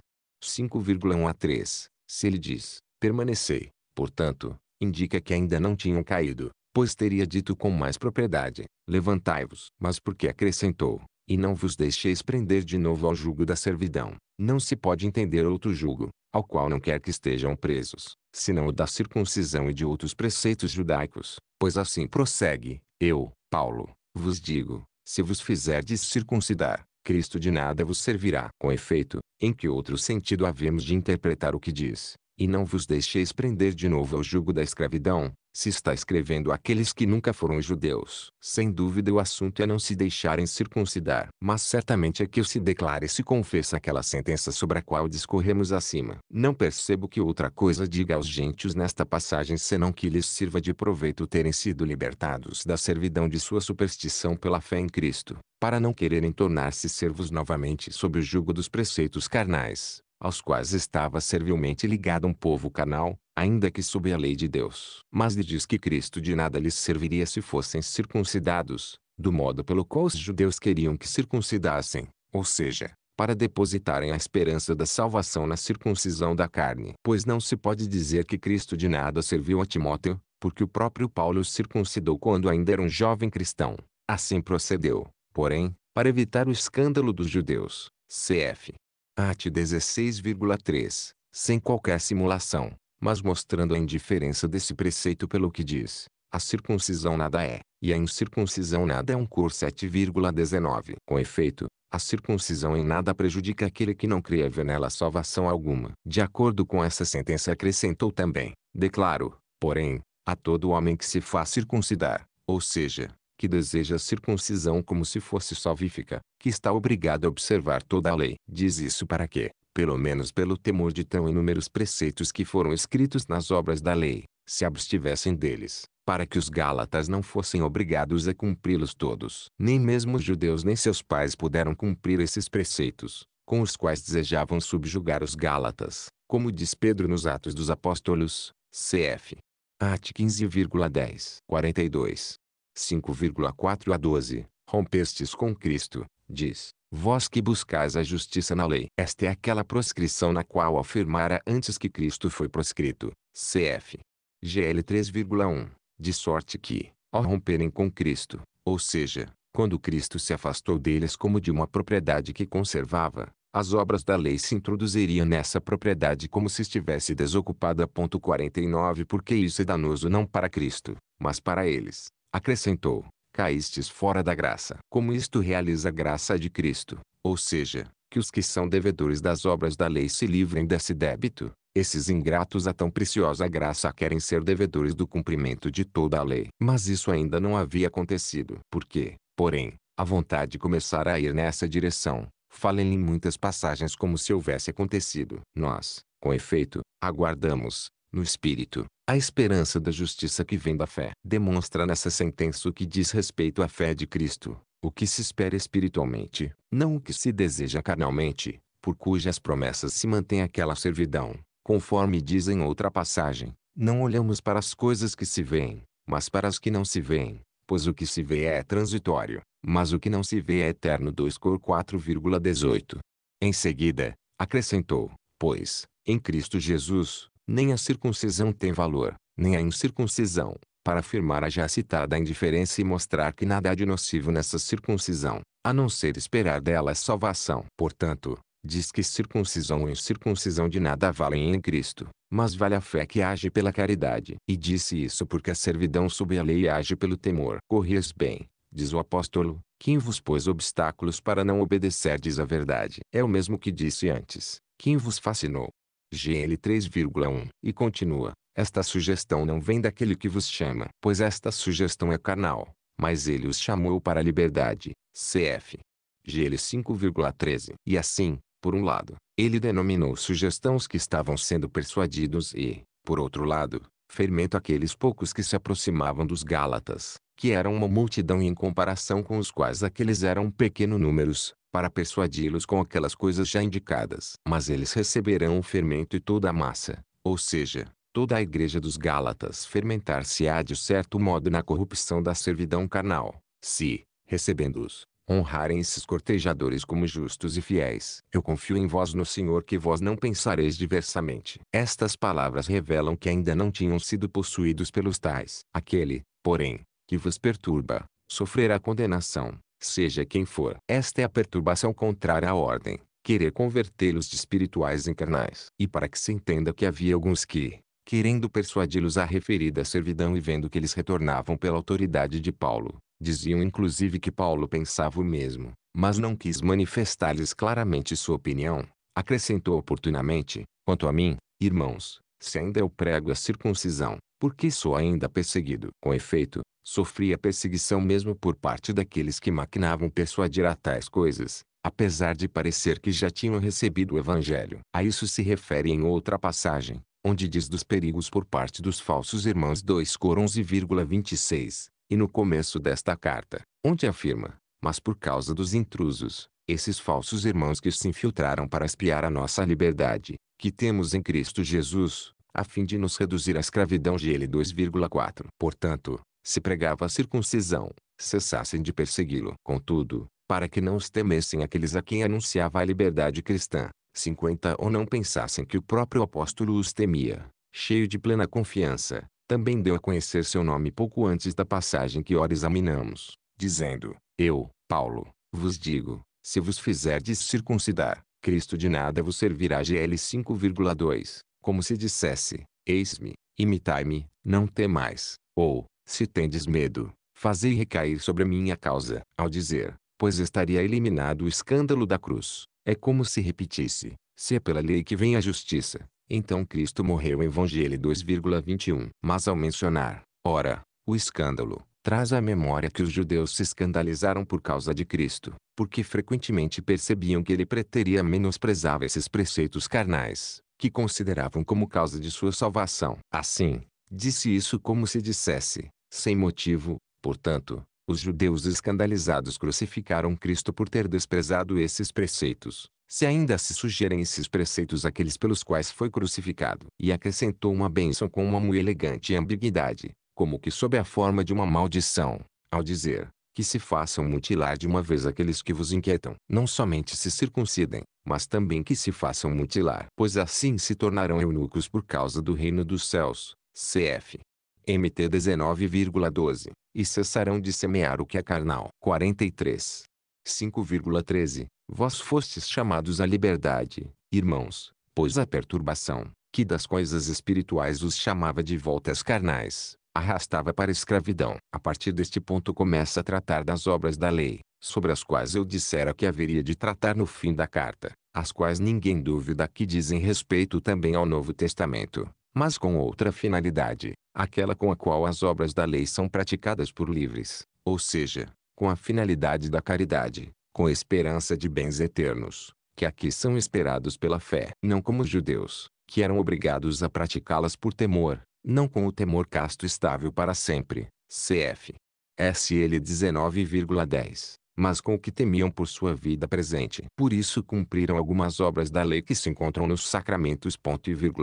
5,1 a 3. Se ele diz, permanecei, portanto, indica que ainda não tinham caído, pois teria dito com mais propriedade, levantai-vos. Mas porque acrescentou, e não vos deixeis prender de novo ao jugo da servidão. Não se pode entender outro jugo, ao qual não quer que estejam presos, senão o da circuncisão e de outros preceitos judaicos. Pois assim prossegue, eu, Paulo, vos digo, se vos fizerdes circuncidar, Cristo de nada vos servirá. Com efeito, em que outro sentido havemos de interpretar o que diz? E não vos deixeis prender de novo ao jugo da escravidão, se está escrevendo aqueles que nunca foram judeus. Sem dúvida o assunto é não se deixarem circuncidar. Mas certamente é que se declare e se confessa aquela sentença sobre a qual discorremos acima. Não percebo que outra coisa diga aos gentios nesta passagem senão que lhes sirva de proveito terem sido libertados da servidão de sua superstição pela fé em Cristo, para não quererem tornar-se servos novamente sob o jugo dos preceitos carnais aos quais estava servilmente ligado um povo canal, ainda que sob a lei de Deus. Mas lhe diz que Cristo de nada lhes serviria se fossem circuncidados, do modo pelo qual os judeus queriam que circuncidassem, ou seja, para depositarem a esperança da salvação na circuncisão da carne. Pois não se pode dizer que Cristo de nada serviu a Timóteo, porque o próprio Paulo o circuncidou quando ainda era um jovem cristão. Assim procedeu, porém, para evitar o escândalo dos judeus. Cf. AT 16,3, sem qualquer simulação, mas mostrando a indiferença desse preceito pelo que diz. A circuncisão nada é, e a incircuncisão nada é um cor 7,19. Com efeito, a circuncisão em nada prejudica aquele que não crê haver nela salvação alguma. De acordo com essa sentença acrescentou também, declaro, porém, a todo homem que se faz circuncidar, ou seja, que deseja a circuncisão como se fosse salvífica, que está obrigado a observar toda a lei. Diz isso para que, pelo menos pelo temor de tão inúmeros preceitos que foram escritos nas obras da lei, se abstivessem deles, para que os Gálatas não fossem obrigados a cumpri-los todos. Nem mesmo os judeus nem seus pais puderam cumprir esses preceitos, com os quais desejavam subjugar os Gálatas, como diz Pedro nos Atos dos Apóstolos, cf. At 15,10. 42. 5,4 a 12. Rompestes com Cristo, diz, vós que buscais a justiça na lei. Esta é aquela proscrição na qual afirmara antes que Cristo foi proscrito. Cf. GL 3,1. De sorte que, ao romperem com Cristo, ou seja, quando Cristo se afastou deles como de uma propriedade que conservava, as obras da lei se introduziriam nessa propriedade como se estivesse desocupada. 49 Porque isso é danoso não para Cristo, mas para eles, Acrescentou: Caístes fora da graça. Como isto realiza a graça de Cristo, ou seja, que os que são devedores das obras da lei se livrem desse débito, esses ingratos a tão preciosa graça querem ser devedores do cumprimento de toda a lei. Mas isso ainda não havia acontecido. Porque, porém, a vontade começara a ir nessa direção. Falem-lhe muitas passagens como se houvesse acontecido. Nós, com efeito, aguardamos, no espírito, a esperança da justiça que vem da fé demonstra nessa sentença o que diz respeito à fé de Cristo, o que se espera espiritualmente, não o que se deseja carnalmente, por cujas promessas se mantém aquela servidão. Conforme diz em outra passagem, não olhamos para as coisas que se veem, mas para as que não se veem, pois o que se vê é transitório, mas o que não se vê é eterno. 2 Cor 4,18. Em seguida, acrescentou, pois, em Cristo Jesus, nem a circuncisão tem valor, nem a incircuncisão, para afirmar a já citada indiferença e mostrar que nada há de nocivo nessa circuncisão, a não ser esperar dela a salvação. Portanto, diz que circuncisão ou incircuncisão de nada valem em Cristo, mas vale a fé que age pela caridade. E disse isso porque a servidão sob a lei age pelo temor. Corrias bem, diz o apóstolo, quem vos pôs obstáculos para não obedecerdes à verdade. É o mesmo que disse antes, quem vos fascinou, GL 3,1. E continua, esta sugestão não vem daquele que vos chama, pois esta sugestão é carnal, mas ele os chamou para a liberdade, CF. GL 5,13. E assim, por um lado, ele denominou sugestões que estavam sendo persuadidos e, por outro lado, fermento aqueles poucos que se aproximavam dos Gálatas, que eram uma multidão em comparação com os quais aqueles eram pequeno números, para persuadi-los com aquelas coisas já indicadas. Mas eles receberão o fermento e toda a massa, ou seja, toda a igreja dos Gálatas fermentar-se-á de certo modo na corrupção da servidão carnal, se, recebendo-os, honrarem esses cortejadores como justos e fiéis. Eu confio em vós no Senhor que vós não pensareis diversamente. Estas palavras revelam que ainda não tinham sido possuídos pelos tais. Aquele, porém, que vos perturba, sofrerá condenação, seja quem for. Esta é a perturbação contrária à ordem, querer convertê-los de espirituais em carnais. E para que se entenda que havia alguns que, querendo persuadi-los à referida servidão e vendo que eles retornavam pela autoridade de Paulo, Diziam inclusive que Paulo pensava o mesmo, mas não quis manifestar-lhes claramente sua opinião. Acrescentou oportunamente, quanto a mim, irmãos, se ainda eu prego a circuncisão, porque sou ainda perseguido. Com efeito, sofria perseguição mesmo por parte daqueles que maquinavam persuadir a tais coisas, apesar de parecer que já tinham recebido o evangelho. A isso se refere em outra passagem, onde diz dos perigos por parte dos falsos irmãos 2 Cor 11,26 e no começo desta carta, onde afirma: Mas por causa dos intrusos, esses falsos irmãos que se infiltraram para espiar a nossa liberdade, que temos em Cristo Jesus, a fim de nos reduzir à escravidão de Ele. 2,4. Portanto, se pregava a circuncisão, cessassem de persegui-lo. Contudo, para que não os temessem aqueles a quem anunciava a liberdade cristã, 50 ou não pensassem que o próprio apóstolo os temia, cheio de plena confiança, também deu a conhecer seu nome pouco antes da passagem que ora examinamos, dizendo, Eu, Paulo, vos digo, se vos fizerdes circuncidar, Cristo de nada vos servirá. GL 5,2, como se dissesse, Eis-me, imitai-me, não temais, ou, se tendes medo, fazei recair sobre a minha causa. Ao dizer, pois estaria eliminado o escândalo da cruz, é como se repetisse, se é pela lei que vem a justiça, então Cristo morreu em Evangelho 2,21. Mas ao mencionar, ora, o escândalo, traz à memória que os judeus se escandalizaram por causa de Cristo, porque frequentemente percebiam que ele preteria menosprezava esses preceitos carnais, que consideravam como causa de sua salvação. Assim, disse isso como se dissesse, sem motivo, portanto, os judeus escandalizados crucificaram Cristo por ter desprezado esses preceitos se ainda se sugerem esses preceitos aqueles pelos quais foi crucificado. E acrescentou uma bênção com uma muito elegante ambiguidade, como que sob a forma de uma maldição, ao dizer, que se façam mutilar de uma vez aqueles que vos inquietam. Não somente se circuncidem, mas também que se façam mutilar. Pois assim se tornarão eunucos por causa do reino dos céus. CF. MT 19,12. E cessarão de semear o que é carnal. 43. 5,13. Vós fostes chamados à liberdade, irmãos, pois a perturbação, que das coisas espirituais os chamava de voltas carnais, arrastava para a escravidão. A partir deste ponto começa a tratar das obras da lei, sobre as quais eu dissera que haveria de tratar no fim da carta, as quais ninguém dúvida que dizem respeito também ao Novo Testamento, mas com outra finalidade, aquela com a qual as obras da lei são praticadas por livres, ou seja, com a finalidade da caridade, com esperança de bens eternos, que aqui são esperados pela fé, não como os judeus, que eram obrigados a praticá-las por temor, não com o temor casto estável para sempre, cf. SL 19,10, mas com o que temiam por sua vida presente. Por isso cumpriram algumas obras da lei que se encontram nos sacramentos.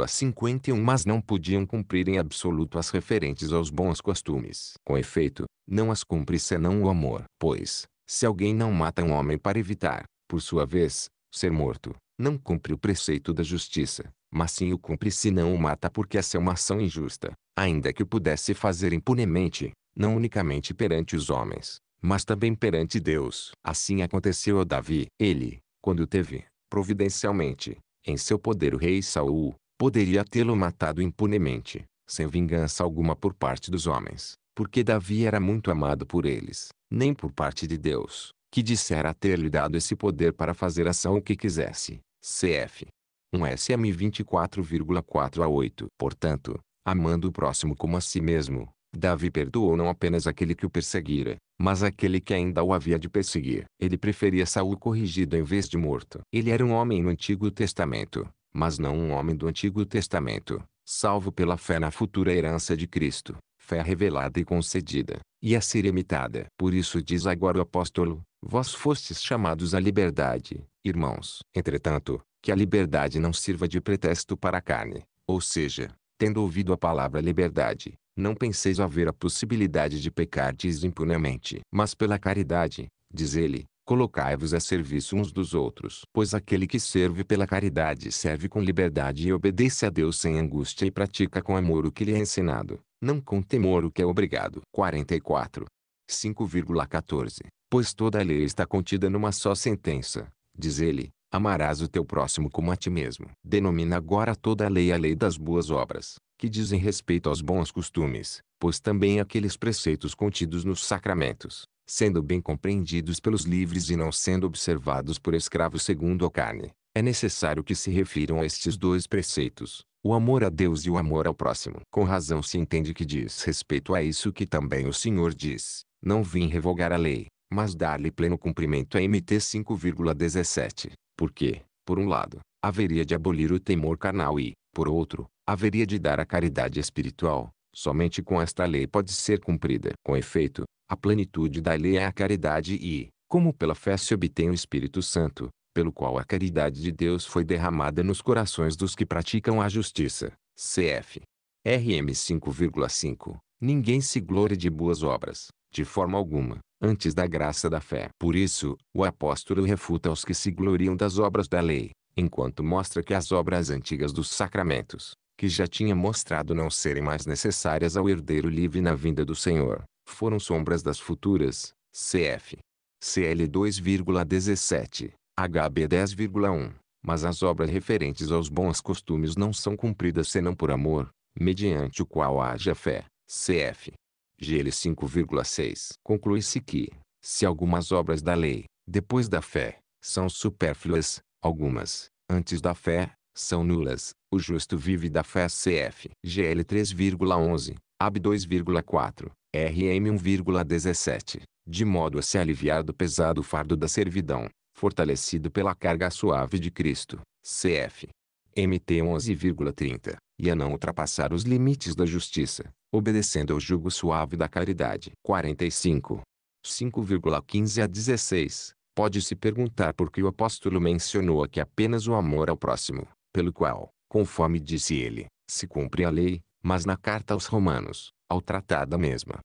51, mas não podiam cumprir em absoluto as referentes aos bons costumes. Com efeito, não as cumpre senão o amor, pois, se alguém não mata um homem para evitar, por sua vez, ser morto, não cumpre o preceito da justiça, mas sim o cumpre se não o mata porque essa é uma ação injusta, ainda que o pudesse fazer impunemente, não unicamente perante os homens, mas também perante Deus. Assim aconteceu a Davi. Ele, quando teve, providencialmente, em seu poder o rei Saul, poderia tê-lo matado impunemente, sem vingança alguma por parte dos homens, porque Davi era muito amado por eles nem por parte de Deus, que dissera ter-lhe dado esse poder para fazer ação o que quisesse. Cf. 1 SM 24,4 a 8. Portanto, amando o próximo como a si mesmo, Davi perdoou não apenas aquele que o perseguira, mas aquele que ainda o havia de perseguir. Ele preferia Saul corrigido em vez de morto. Ele era um homem no Antigo Testamento, mas não um homem do Antigo Testamento, salvo pela fé na futura herança de Cristo, fé revelada e concedida e a ser imitada. Por isso diz agora o apóstolo, vós fostes chamados à liberdade, irmãos. Entretanto, que a liberdade não sirva de pretexto para a carne, ou seja, tendo ouvido a palavra liberdade, não penseis haver a possibilidade de pecar impunemente, mas pela caridade, diz ele, colocai-vos a serviço uns dos outros. Pois aquele que serve pela caridade serve com liberdade e obedece a Deus sem angústia e pratica com amor o que lhe é ensinado não com temor o que é obrigado. 44. 5,14 Pois toda a lei está contida numa só sentença, diz ele, amarás o teu próximo como a ti mesmo. Denomina agora toda a lei a lei das boas obras, que dizem respeito aos bons costumes, pois também aqueles preceitos contidos nos sacramentos, sendo bem compreendidos pelos livres e não sendo observados por escravos segundo a carne, é necessário que se refiram a estes dois preceitos, o amor a Deus e o amor ao próximo. Com razão se entende que diz respeito a isso que também o Senhor diz, não vim revogar a lei, mas dar-lhe pleno cumprimento a MT 5,17, porque, por um lado, haveria de abolir o temor carnal e, por outro, haveria de dar a caridade espiritual, somente com esta lei pode ser cumprida. Com efeito, a plenitude da lei é a caridade e, como pela fé se obtém o Espírito Santo, pelo qual a caridade de Deus foi derramada nos corações dos que praticam a justiça. CF. RM 5,5. Ninguém se gloria de boas obras, de forma alguma, antes da graça da fé. Por isso, o apóstolo refuta os que se gloriam das obras da lei, enquanto mostra que as obras antigas dos sacramentos, que já tinha mostrado não serem mais necessárias ao herdeiro livre na vinda do Senhor, foram sombras das futuras. CF. CL 2,17. HB 10,1. Mas as obras referentes aos bons costumes não são cumpridas senão por amor, mediante o qual haja fé. CF. GL 5,6. Conclui-se que, se algumas obras da lei, depois da fé, são supérfluas, algumas, antes da fé, são nulas. O justo vive da fé CF. GL 3,11, AB 2,4, RM 1,17, de modo a se aliviar do pesado fardo da servidão fortalecido pela carga suave de Cristo, cf. MT 11,30, e a não ultrapassar os limites da justiça, obedecendo ao jugo suave da caridade. 45. 5,15 a 16. Pode-se perguntar por que o apóstolo mencionou aqui apenas o amor ao próximo, pelo qual, conforme disse ele, se cumpre a lei, mas na carta aos Romanos, ao tratar da mesma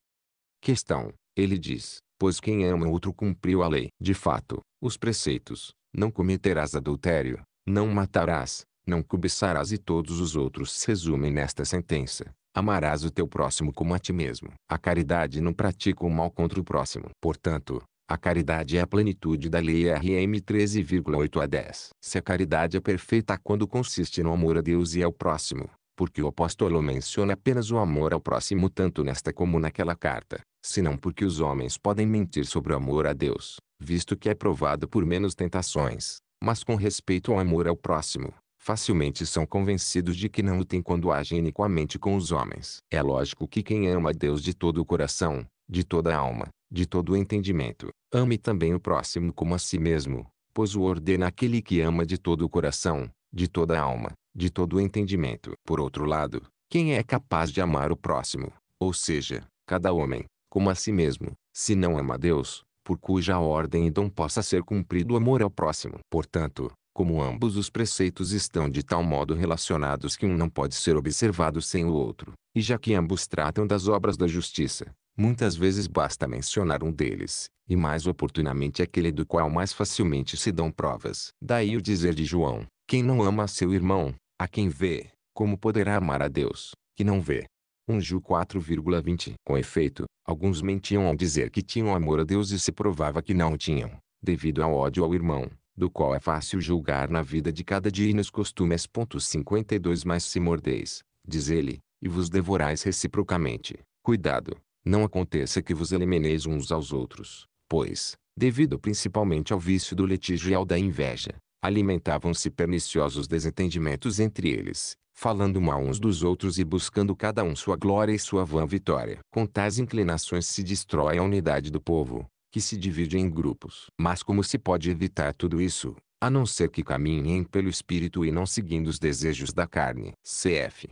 questão, ele diz: Pois quem ama outro cumpriu a lei. De fato, os preceitos, não cometerás adultério, não matarás, não cobiçarás e todos os outros se resumem nesta sentença. Amarás o teu próximo como a ti mesmo. A caridade não pratica o mal contra o próximo. Portanto, a caridade é a plenitude da lei RM 13,8 a 10. Se a caridade é perfeita quando consiste no amor a Deus e ao próximo, porque o apóstolo menciona apenas o amor ao próximo tanto nesta como naquela carta, senão porque os homens podem mentir sobre o amor a Deus, visto que é provado por menos tentações, mas com respeito ao amor ao próximo, facilmente são convencidos de que não o tem quando agem iniquamente com os homens. É lógico que quem ama a Deus de todo o coração, de toda a alma, de todo o entendimento, ame também o próximo como a si mesmo, pois o ordena aquele que ama de todo o coração, de toda a alma, de todo o entendimento. Por outro lado, quem é capaz de amar o próximo, ou seja, cada homem, como a si mesmo, se não ama Deus, por cuja ordem e dom possa ser cumprido o amor ao próximo. Portanto, como ambos os preceitos estão de tal modo relacionados que um não pode ser observado sem o outro, e já que ambos tratam das obras da justiça, muitas vezes basta mencionar um deles, e mais oportunamente aquele do qual mais facilmente se dão provas. Daí o dizer de João, quem não ama seu irmão, a quem vê, como poderá amar a Deus, que não vê? 1 Ju 4,20 Com efeito, alguns mentiam ao dizer que tinham amor a Deus e se provava que não tinham, devido ao ódio ao irmão, do qual é fácil julgar na vida de cada dia e nos costumes. 52 Mas se mordeis, diz ele, e vos devorais reciprocamente, cuidado, não aconteça que vos elimineis uns aos outros, pois, devido principalmente ao vício do letígio e ao da inveja, alimentavam-se perniciosos desentendimentos entre eles, falando mal uns dos outros e buscando cada um sua glória e sua vã vitória. Com tais inclinações se destrói a unidade do povo, que se divide em grupos. Mas como se pode evitar tudo isso, a não ser que caminhem pelo espírito e não seguindo os desejos da carne? Cf.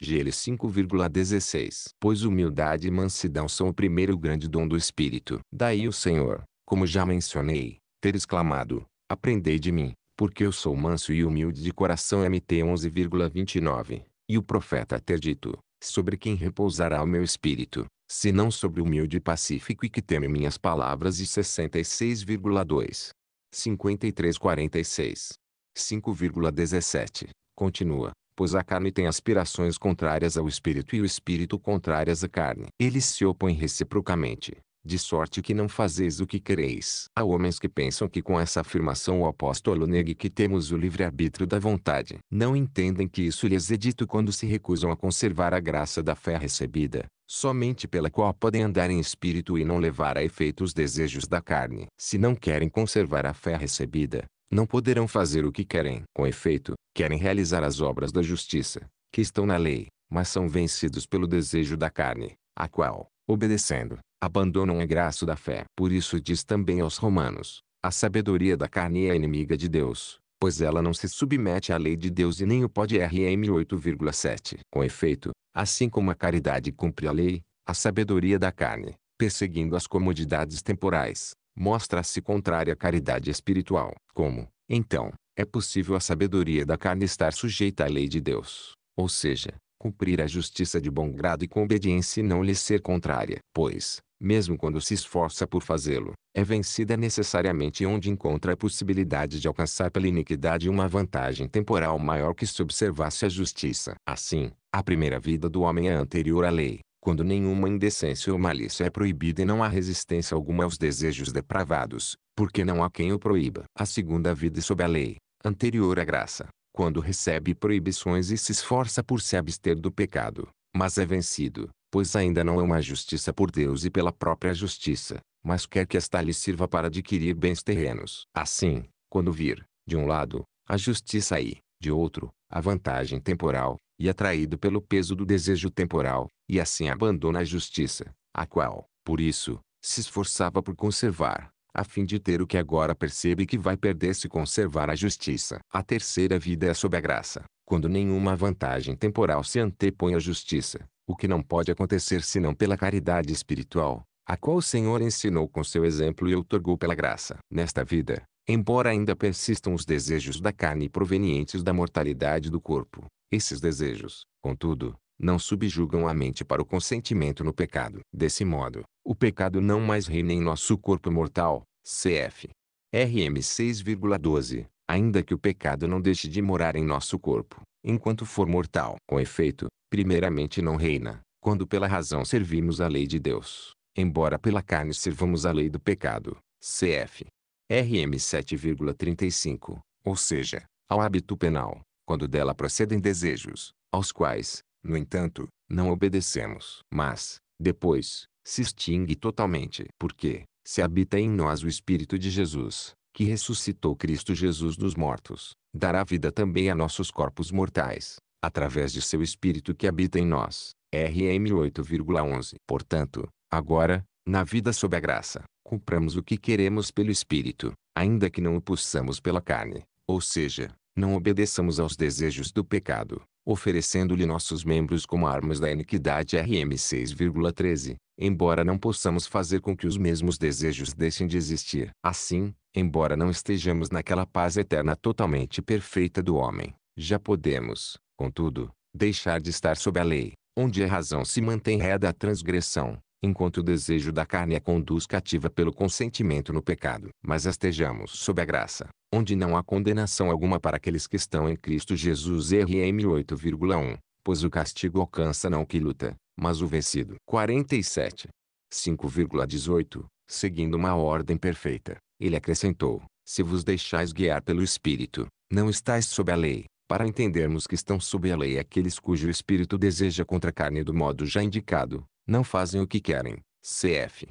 GL 5,16 Pois humildade e mansidão são o primeiro grande dom do espírito. Daí o Senhor, como já mencionei, ter exclamado: Aprendei de mim, porque eu sou manso e humilde de coração MT 11,29. E o profeta ter dito, sobre quem repousará o meu espírito, se não sobre o humilde e pacífico e que teme minhas palavras e 66,2. 53,46. 5,17. Continua, pois a carne tem aspirações contrárias ao espírito e o espírito contrárias à carne. Eles se opõem reciprocamente, de sorte que não fazeis o que quereis. Há homens que pensam que com essa afirmação o apóstolo negue que temos o livre-arbítrio da vontade. Não entendem que isso lhes é dito quando se recusam a conservar a graça da fé recebida, somente pela qual podem andar em espírito e não levar a efeito os desejos da carne. Se não querem conservar a fé recebida, não poderão fazer o que querem. Com efeito, querem realizar as obras da justiça, que estão na lei, mas são vencidos pelo desejo da carne, a qual, obedecendo, abandonam a graça da fé. Por isso diz também aos romanos, a sabedoria da carne é inimiga de Deus, pois ela não se submete à lei de Deus e nem o pode RM 8,7. Com efeito, assim como a caridade cumpre a lei, a sabedoria da carne, perseguindo as comodidades temporais, mostra-se contrária à caridade espiritual. Como, então, é possível a sabedoria da carne estar sujeita à lei de Deus, ou seja, cumprir a justiça de bom grado e com obediência e não lhe ser contrária? Pois, mesmo quando se esforça por fazê-lo, é vencida necessariamente onde encontra a possibilidade de alcançar pela iniquidade uma vantagem temporal maior que se observasse a justiça. Assim, a primeira vida do homem é anterior à lei, quando nenhuma indecência ou malícia é proibida e não há resistência alguma aos desejos depravados, porque não há quem o proíba. A segunda vida sob a lei, anterior à graça, quando recebe proibições e se esforça por se abster do pecado, mas é vencido, pois ainda não é uma justiça por Deus e pela própria justiça, mas quer que esta lhe sirva para adquirir bens terrenos. Assim, quando vir, de um lado, a justiça e, de outro, a vantagem temporal, e atraído pelo peso do desejo temporal, e assim abandona a justiça, a qual, por isso, se esforçava por conservar, a fim de ter o que agora percebe que vai perder se conservar a justiça. A terceira vida é sob a graça, quando nenhuma vantagem temporal se antepõe à justiça, o que não pode acontecer senão pela caridade espiritual, a qual o Senhor ensinou com seu exemplo e outorgou pela graça. Nesta vida, embora ainda persistam os desejos da carne provenientes da mortalidade do corpo, esses desejos, contudo, não subjugam a mente para o consentimento no pecado. Desse modo, o pecado não mais reina em nosso corpo mortal. CF. RM 6,12. Ainda que o pecado não deixe de morar em nosso corpo, enquanto for mortal. Com efeito, primeiramente não reina, quando pela razão servimos a lei de Deus, embora pela carne servamos a lei do pecado. Cf. RM 7,35, ou seja, ao hábito penal, quando dela procedem desejos, aos quais, no entanto, não obedecemos. Mas, depois, se extingue totalmente, porque, se habita em nós o Espírito de Jesus, que ressuscitou Cristo Jesus dos mortos, dará vida também a nossos corpos mortais, através de seu Espírito que habita em nós. RM 8,11 Portanto, agora, na vida sob a graça, compramos o que queremos pelo Espírito, ainda que não o possamos pela carne. Ou seja, não obedeçamos aos desejos do pecado, oferecendo-lhe nossos membros como armas da iniquidade RM 6,13, embora não possamos fazer com que os mesmos desejos deixem de existir. Assim, embora não estejamos naquela paz eterna totalmente perfeita do homem, já podemos, contudo, deixar de estar sob a lei, onde a razão se mantém ré da transgressão, enquanto o desejo da carne a conduz cativa pelo consentimento no pecado. Mas estejamos sob a graça, onde não há condenação alguma para aqueles que estão em Cristo Jesus RM 8,1, pois o castigo alcança não o que luta, mas o vencido. 47. 5,18, seguindo uma ordem perfeita, ele acrescentou: Se vos deixais guiar pelo Espírito, não estáis sob a lei. Para entendermos que estão sob a lei aqueles cujo espírito deseja contra a carne do modo já indicado, não fazem o que querem. CF.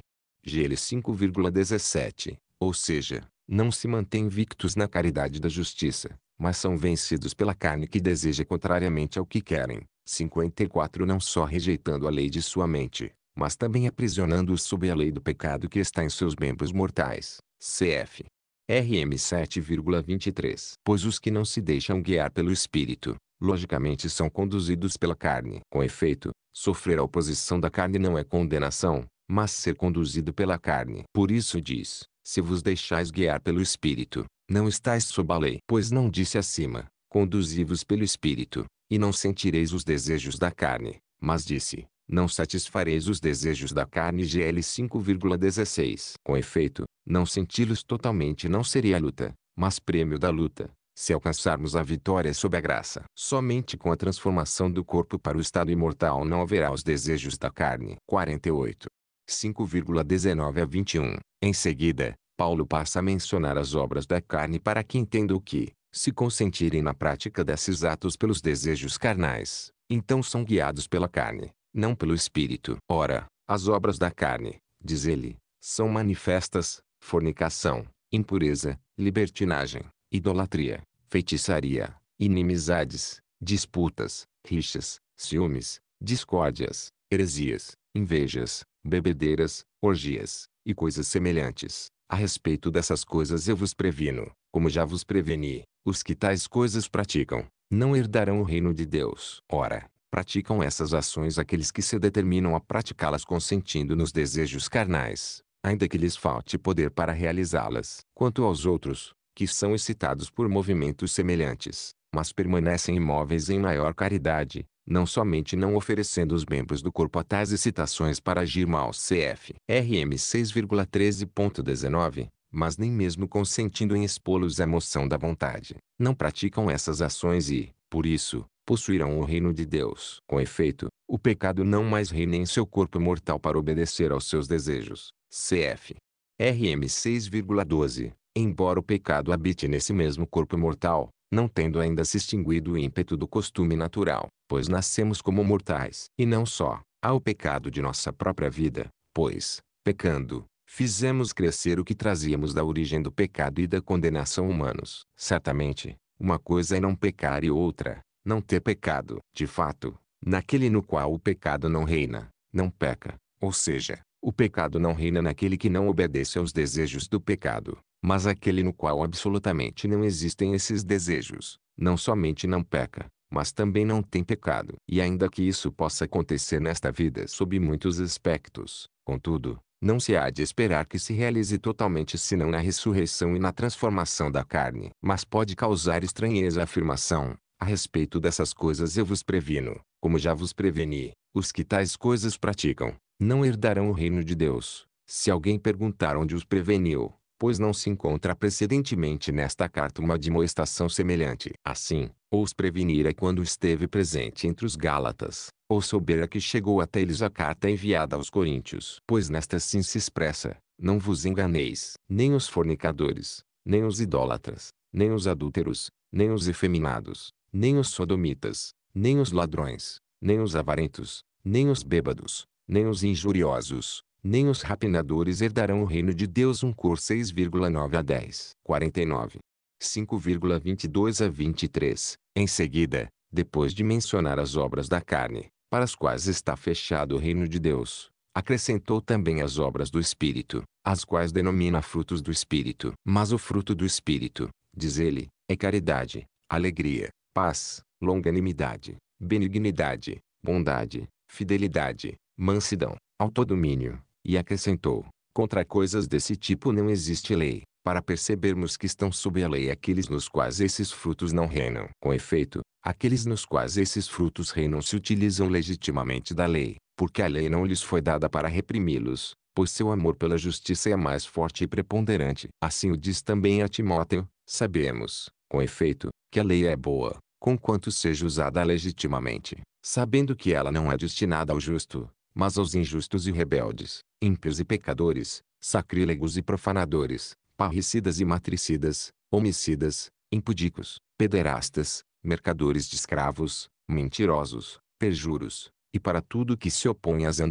GL 5,17. Ou seja, não se mantêm victos na caridade da justiça, mas são vencidos pela carne que deseja contrariamente ao que querem. 54 Não só rejeitando a lei de sua mente, mas também aprisionando-os sob a lei do pecado que está em seus membros mortais cf. RM 7,23. Pois os que não se deixam guiar pelo espírito, logicamente são conduzidos pela carne. Com efeito, sofrer a oposição da carne não é condenação, mas ser conduzido pela carne. Por isso diz: se vos deixais guiar pelo espírito, não estáis sob a lei. Pois não disse acima: conduzi-vos pelo espírito, e não sentireis os desejos da carne, mas disse: não satisfareis os desejos da carne. GL 5,16. Com efeito, não senti-los totalmente não seria luta, mas prêmio da luta, se alcançarmos a vitória sob a graça. Somente com a transformação do corpo para o estado imortal não haverá os desejos da carne. 48. 5,19 a 21. Em seguida, Paulo passa a mencionar as obras da carne para que entenda o que, se consentirem na prática desses atos pelos desejos carnais, então são guiados pela carne não pelo Espírito. Ora, as obras da carne, diz ele, são manifestas: fornicação, impureza, libertinagem, idolatria, feitiçaria, inimizades, disputas, rixas, ciúmes, discórdias, heresias, invejas, bebedeiras, orgias, e coisas semelhantes. A respeito dessas coisas eu vos previno, como já vos preveni, os que tais coisas praticam, não herdarão o reino de Deus. Ora, praticam essas ações aqueles que se determinam a praticá-las consentindo nos desejos carnais, ainda que lhes falte poder para realizá-las. Quanto aos outros, que são excitados por movimentos semelhantes, mas permanecem imóveis em maior caridade, não somente não oferecendo os membros do corpo a tais excitações para agir mal CF RM 6,13.19, mas nem mesmo consentindo em expô-los à moção da vontade, não praticam essas ações e, por isso, possuirão o reino de Deus. Com efeito, o pecado não mais reina em seu corpo mortal para obedecer aos seus desejos. Cf. RM 6,12 Embora o pecado habite nesse mesmo corpo mortal, não tendo ainda se extinguido o ímpeto do costume natural, pois nascemos como mortais. E não só, há o pecado de nossa própria vida, pois, pecando, fizemos crescer o que trazíamos da origem do pecado e da condenação humanos. Certamente, uma coisa é não pecar e outra, não ter pecado. De fato, naquele no qual o pecado não reina, não peca. Ou seja, o pecado não reina naquele que não obedece aos desejos do pecado, mas aquele no qual absolutamente não existem esses desejos, não somente não peca, mas também não tem pecado. E ainda que isso possa acontecer nesta vida sob muitos aspectos, contudo, não se há de esperar que se realize totalmente senão na ressurreição e na transformação da carne. Mas pode causar estranheza a afirmação, a respeito dessas coisas eu vos previno, como já vos preveni, os que tais coisas praticam, não herdarão o reino de Deus. Se alguém perguntar onde os preveniu, pois não se encontra precedentemente nesta carta uma demoestação semelhante. Assim, os prevenir é quando esteve presente entre os Gálatas, ou soubera que chegou até eles a carta enviada aos coríntios. Pois nesta sim se expressa, não vos enganeis, nem os fornicadores, nem os idólatras, nem os adúlteros, nem os efeminados, nem os sodomitas, nem os ladrões, nem os avarentos, nem os bêbados, nem os injuriosos, nem os rapinadores herdarão o reino de Deus. 1 Cor 6,9 a 10. 49. 5,22 a 23. Em seguida, depois de mencionar as obras da carne, para as quais está fechado o reino de Deus. Acrescentou também as obras do Espírito, as quais denomina frutos do Espírito. Mas o fruto do Espírito, diz ele, é caridade, alegria, paz, longanimidade, benignidade, bondade, fidelidade, mansidão, autodomínio. E acrescentou: contra coisas desse tipo não existe lei para percebermos que estão sob a lei aqueles nos quais esses frutos não reinam. Com efeito, aqueles nos quais esses frutos reinam se utilizam legitimamente da lei, porque a lei não lhes foi dada para reprimi-los, pois seu amor pela justiça é mais forte e preponderante. Assim o diz também a Timóteo, sabemos, com efeito, que a lei é boa, conquanto seja usada legitimamente, sabendo que ela não é destinada ao justo, mas aos injustos e rebeldes, ímpios e pecadores, sacrílegos e profanadores, parricidas e matricidas, homicidas, impudicos, pederastas, mercadores de escravos, mentirosos, perjuros, e para tudo que se opõe às 1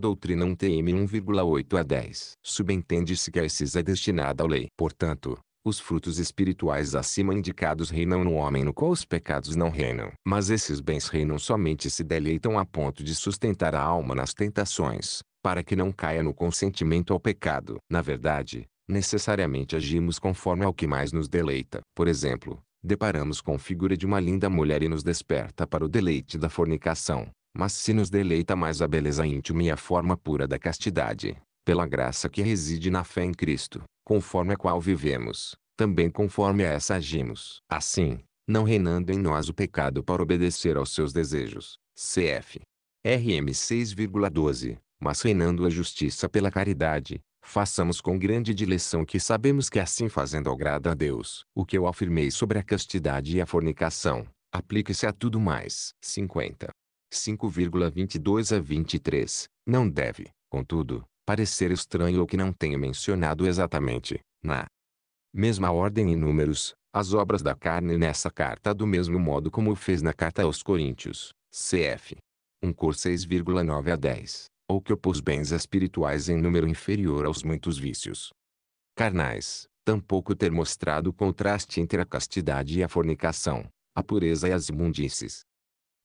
TM 1,8 a 10. Subentende-se que a esses é destinada à lei. Portanto, os frutos espirituais acima indicados reinam no homem no qual os pecados não reinam. Mas esses bens reinam somente se deleitam a ponto de sustentar a alma nas tentações, para que não caia no consentimento ao pecado. Na verdade, necessariamente agimos conforme ao que mais nos deleita. Por exemplo, deparamos com a figura de uma linda mulher e nos desperta para o deleite da fornicação. Mas se nos deleita mais a beleza íntima e a forma pura da castidade, pela graça que reside na fé em Cristo, conforme a qual vivemos, também conforme a essa agimos. Assim, não reinando em nós o pecado para obedecer aos seus desejos. CF. RM 6,12. Mas reinando a justiça pela caridade, Façamos com grande dileção que sabemos que assim fazendo agrada a Deus. O que eu afirmei sobre a castidade e a fornicação, aplica-se a tudo mais. 50. 5,22 a 23. Não deve, contudo, parecer estranho o que não tenho mencionado exatamente, na mesma ordem e números, as obras da carne nessa carta do mesmo modo como o fez na carta aos Coríntios, cf. 1 Cor 6,9 a 10 ou que opôs bens espirituais em número inferior aos muitos vícios carnais, tampouco ter mostrado o contraste entre a castidade e a fornicação, a pureza e as imundícies.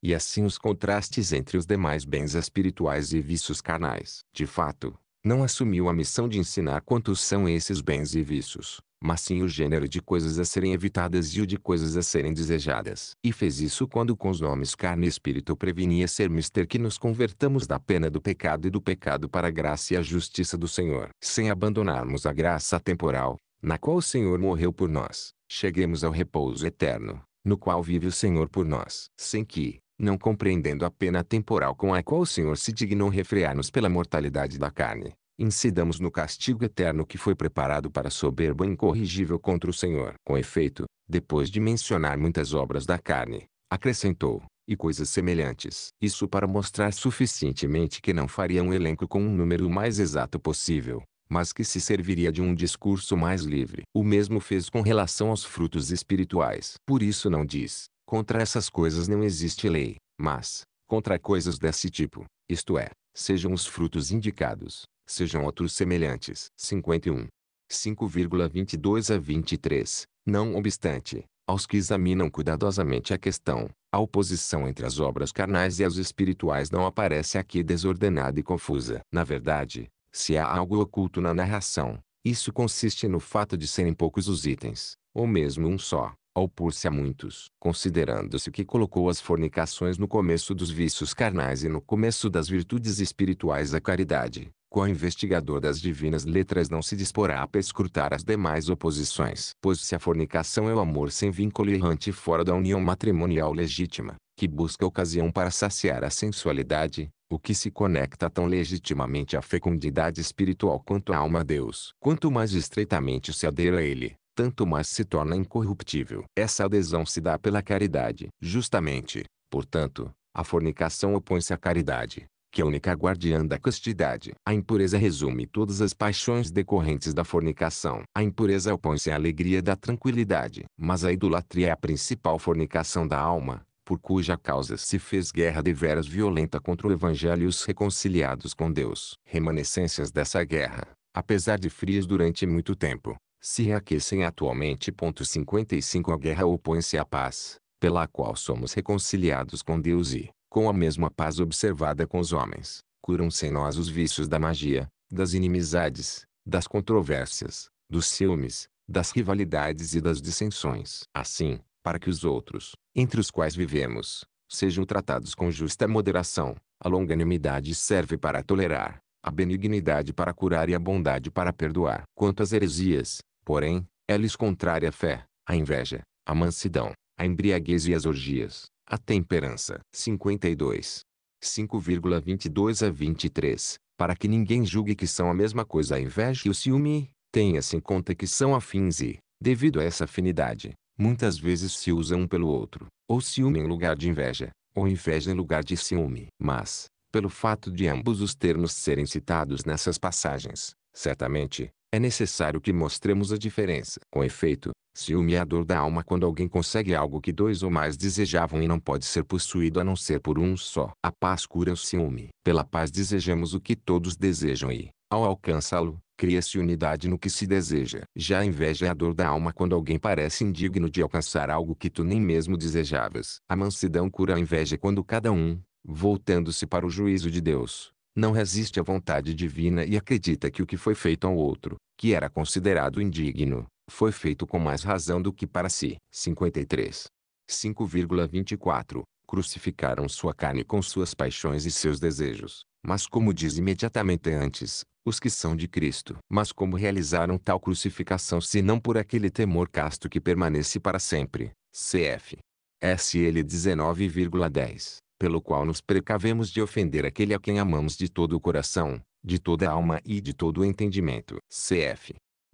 E assim os contrastes entre os demais bens espirituais e vícios carnais. De fato, não assumiu a missão de ensinar quantos são esses bens e vícios, mas sim o gênero de coisas a serem evitadas e o de coisas a serem desejadas. E fez isso quando com os nomes carne e espírito prevenia ser mister que nos convertamos da pena do pecado e do pecado para a graça e a justiça do Senhor. Sem abandonarmos a graça temporal, na qual o Senhor morreu por nós, cheguemos ao repouso eterno, no qual vive o Senhor por nós. Sem que, não compreendendo a pena temporal com a qual o Senhor se dignou refrear-nos pela mortalidade da carne, incidamos no castigo eterno que foi preparado para soberbo e incorrigível contra o Senhor. Com efeito, depois de mencionar muitas obras da carne, acrescentou, e coisas semelhantes. Isso para mostrar suficientemente que não faria um elenco com um número mais exato possível, mas que se serviria de um discurso mais livre. O mesmo fez com relação aos frutos espirituais. Por isso não diz, Contra essas coisas não existe lei, mas, contra coisas desse tipo, isto é, sejam os frutos indicados, sejam outros semelhantes. 51. 5,22 a 23. Não obstante, aos que examinam cuidadosamente a questão, a oposição entre as obras carnais e as espirituais não aparece aqui desordenada e confusa. Na verdade, se há algo oculto na narração, isso consiste no fato de serem poucos os itens, ou mesmo um só, ao pôr se a muitos, considerando-se que colocou as fornicações no começo dos vícios carnais e no começo das virtudes espirituais a caridade, qual investigador das divinas letras não se disporá a escrutar as demais oposições, pois se a fornicação é o amor sem vínculo e errante fora da união matrimonial legítima, que busca ocasião para saciar a sensualidade, o que se conecta tão legitimamente à fecundidade espiritual quanto a alma a Deus, quanto mais estreitamente se adere a ele, tanto mais se torna incorruptível. Essa adesão se dá pela caridade. Justamente, portanto, a fornicação opõe-se à caridade, que é a única guardiã da castidade. A impureza resume todas as paixões decorrentes da fornicação. A impureza opõe-se à alegria da tranquilidade. Mas a idolatria é a principal fornicação da alma, por cuja causa se fez guerra deveras violenta contra o Evangelho e os reconciliados com Deus. Remanescências dessa guerra, apesar de frias durante muito tempo, se reaquecem atualmente. 55 A guerra opõe-se à paz, pela qual somos reconciliados com Deus e, com a mesma paz observada com os homens, curam-se em nós os vícios da magia, das inimizades, das controvérsias, dos ciúmes, das rivalidades e das dissensões. Assim, para que os outros, entre os quais vivemos, sejam tratados com justa moderação, a longanimidade serve para tolerar, a benignidade para curar e a bondade para perdoar. Quanto às heresias, Porém, é lhes contrária a fé, a inveja, a mansidão, a embriaguez e as orgias, a temperança. 52. 5,22 a 23. Para que ninguém julgue que são a mesma coisa a inveja e o ciúme, tenha-se em conta que são afins e, devido a essa afinidade, muitas vezes se usam um pelo outro, ou ciúme em lugar de inveja, ou inveja em lugar de ciúme. Mas, pelo fato de ambos os termos serem citados nessas passagens, certamente, é necessário que mostremos a diferença. Com efeito, ciúme é a dor da alma quando alguém consegue algo que dois ou mais desejavam e não pode ser possuído a não ser por um só. A paz cura o ciúme. Pela paz desejamos o que todos desejam e, ao alcançá-lo, cria-se unidade no que se deseja. Já a inveja é a dor da alma quando alguém parece indigno de alcançar algo que tu nem mesmo desejavas. A mansidão cura a inveja quando cada um, voltando-se para o juízo de Deus, não resiste à vontade divina e acredita que o que foi feito ao outro, que era considerado indigno, foi feito com mais razão do que para si. 53. 5,24 Crucificaram sua carne com suas paixões e seus desejos, mas como diz imediatamente antes, os que são de Cristo. Mas como realizaram tal crucificação se não por aquele temor casto que permanece para sempre? CF. SL 19,10 pelo qual nos precavemos de ofender aquele a quem amamos de todo o coração, de toda a alma e de todo o entendimento. Cf.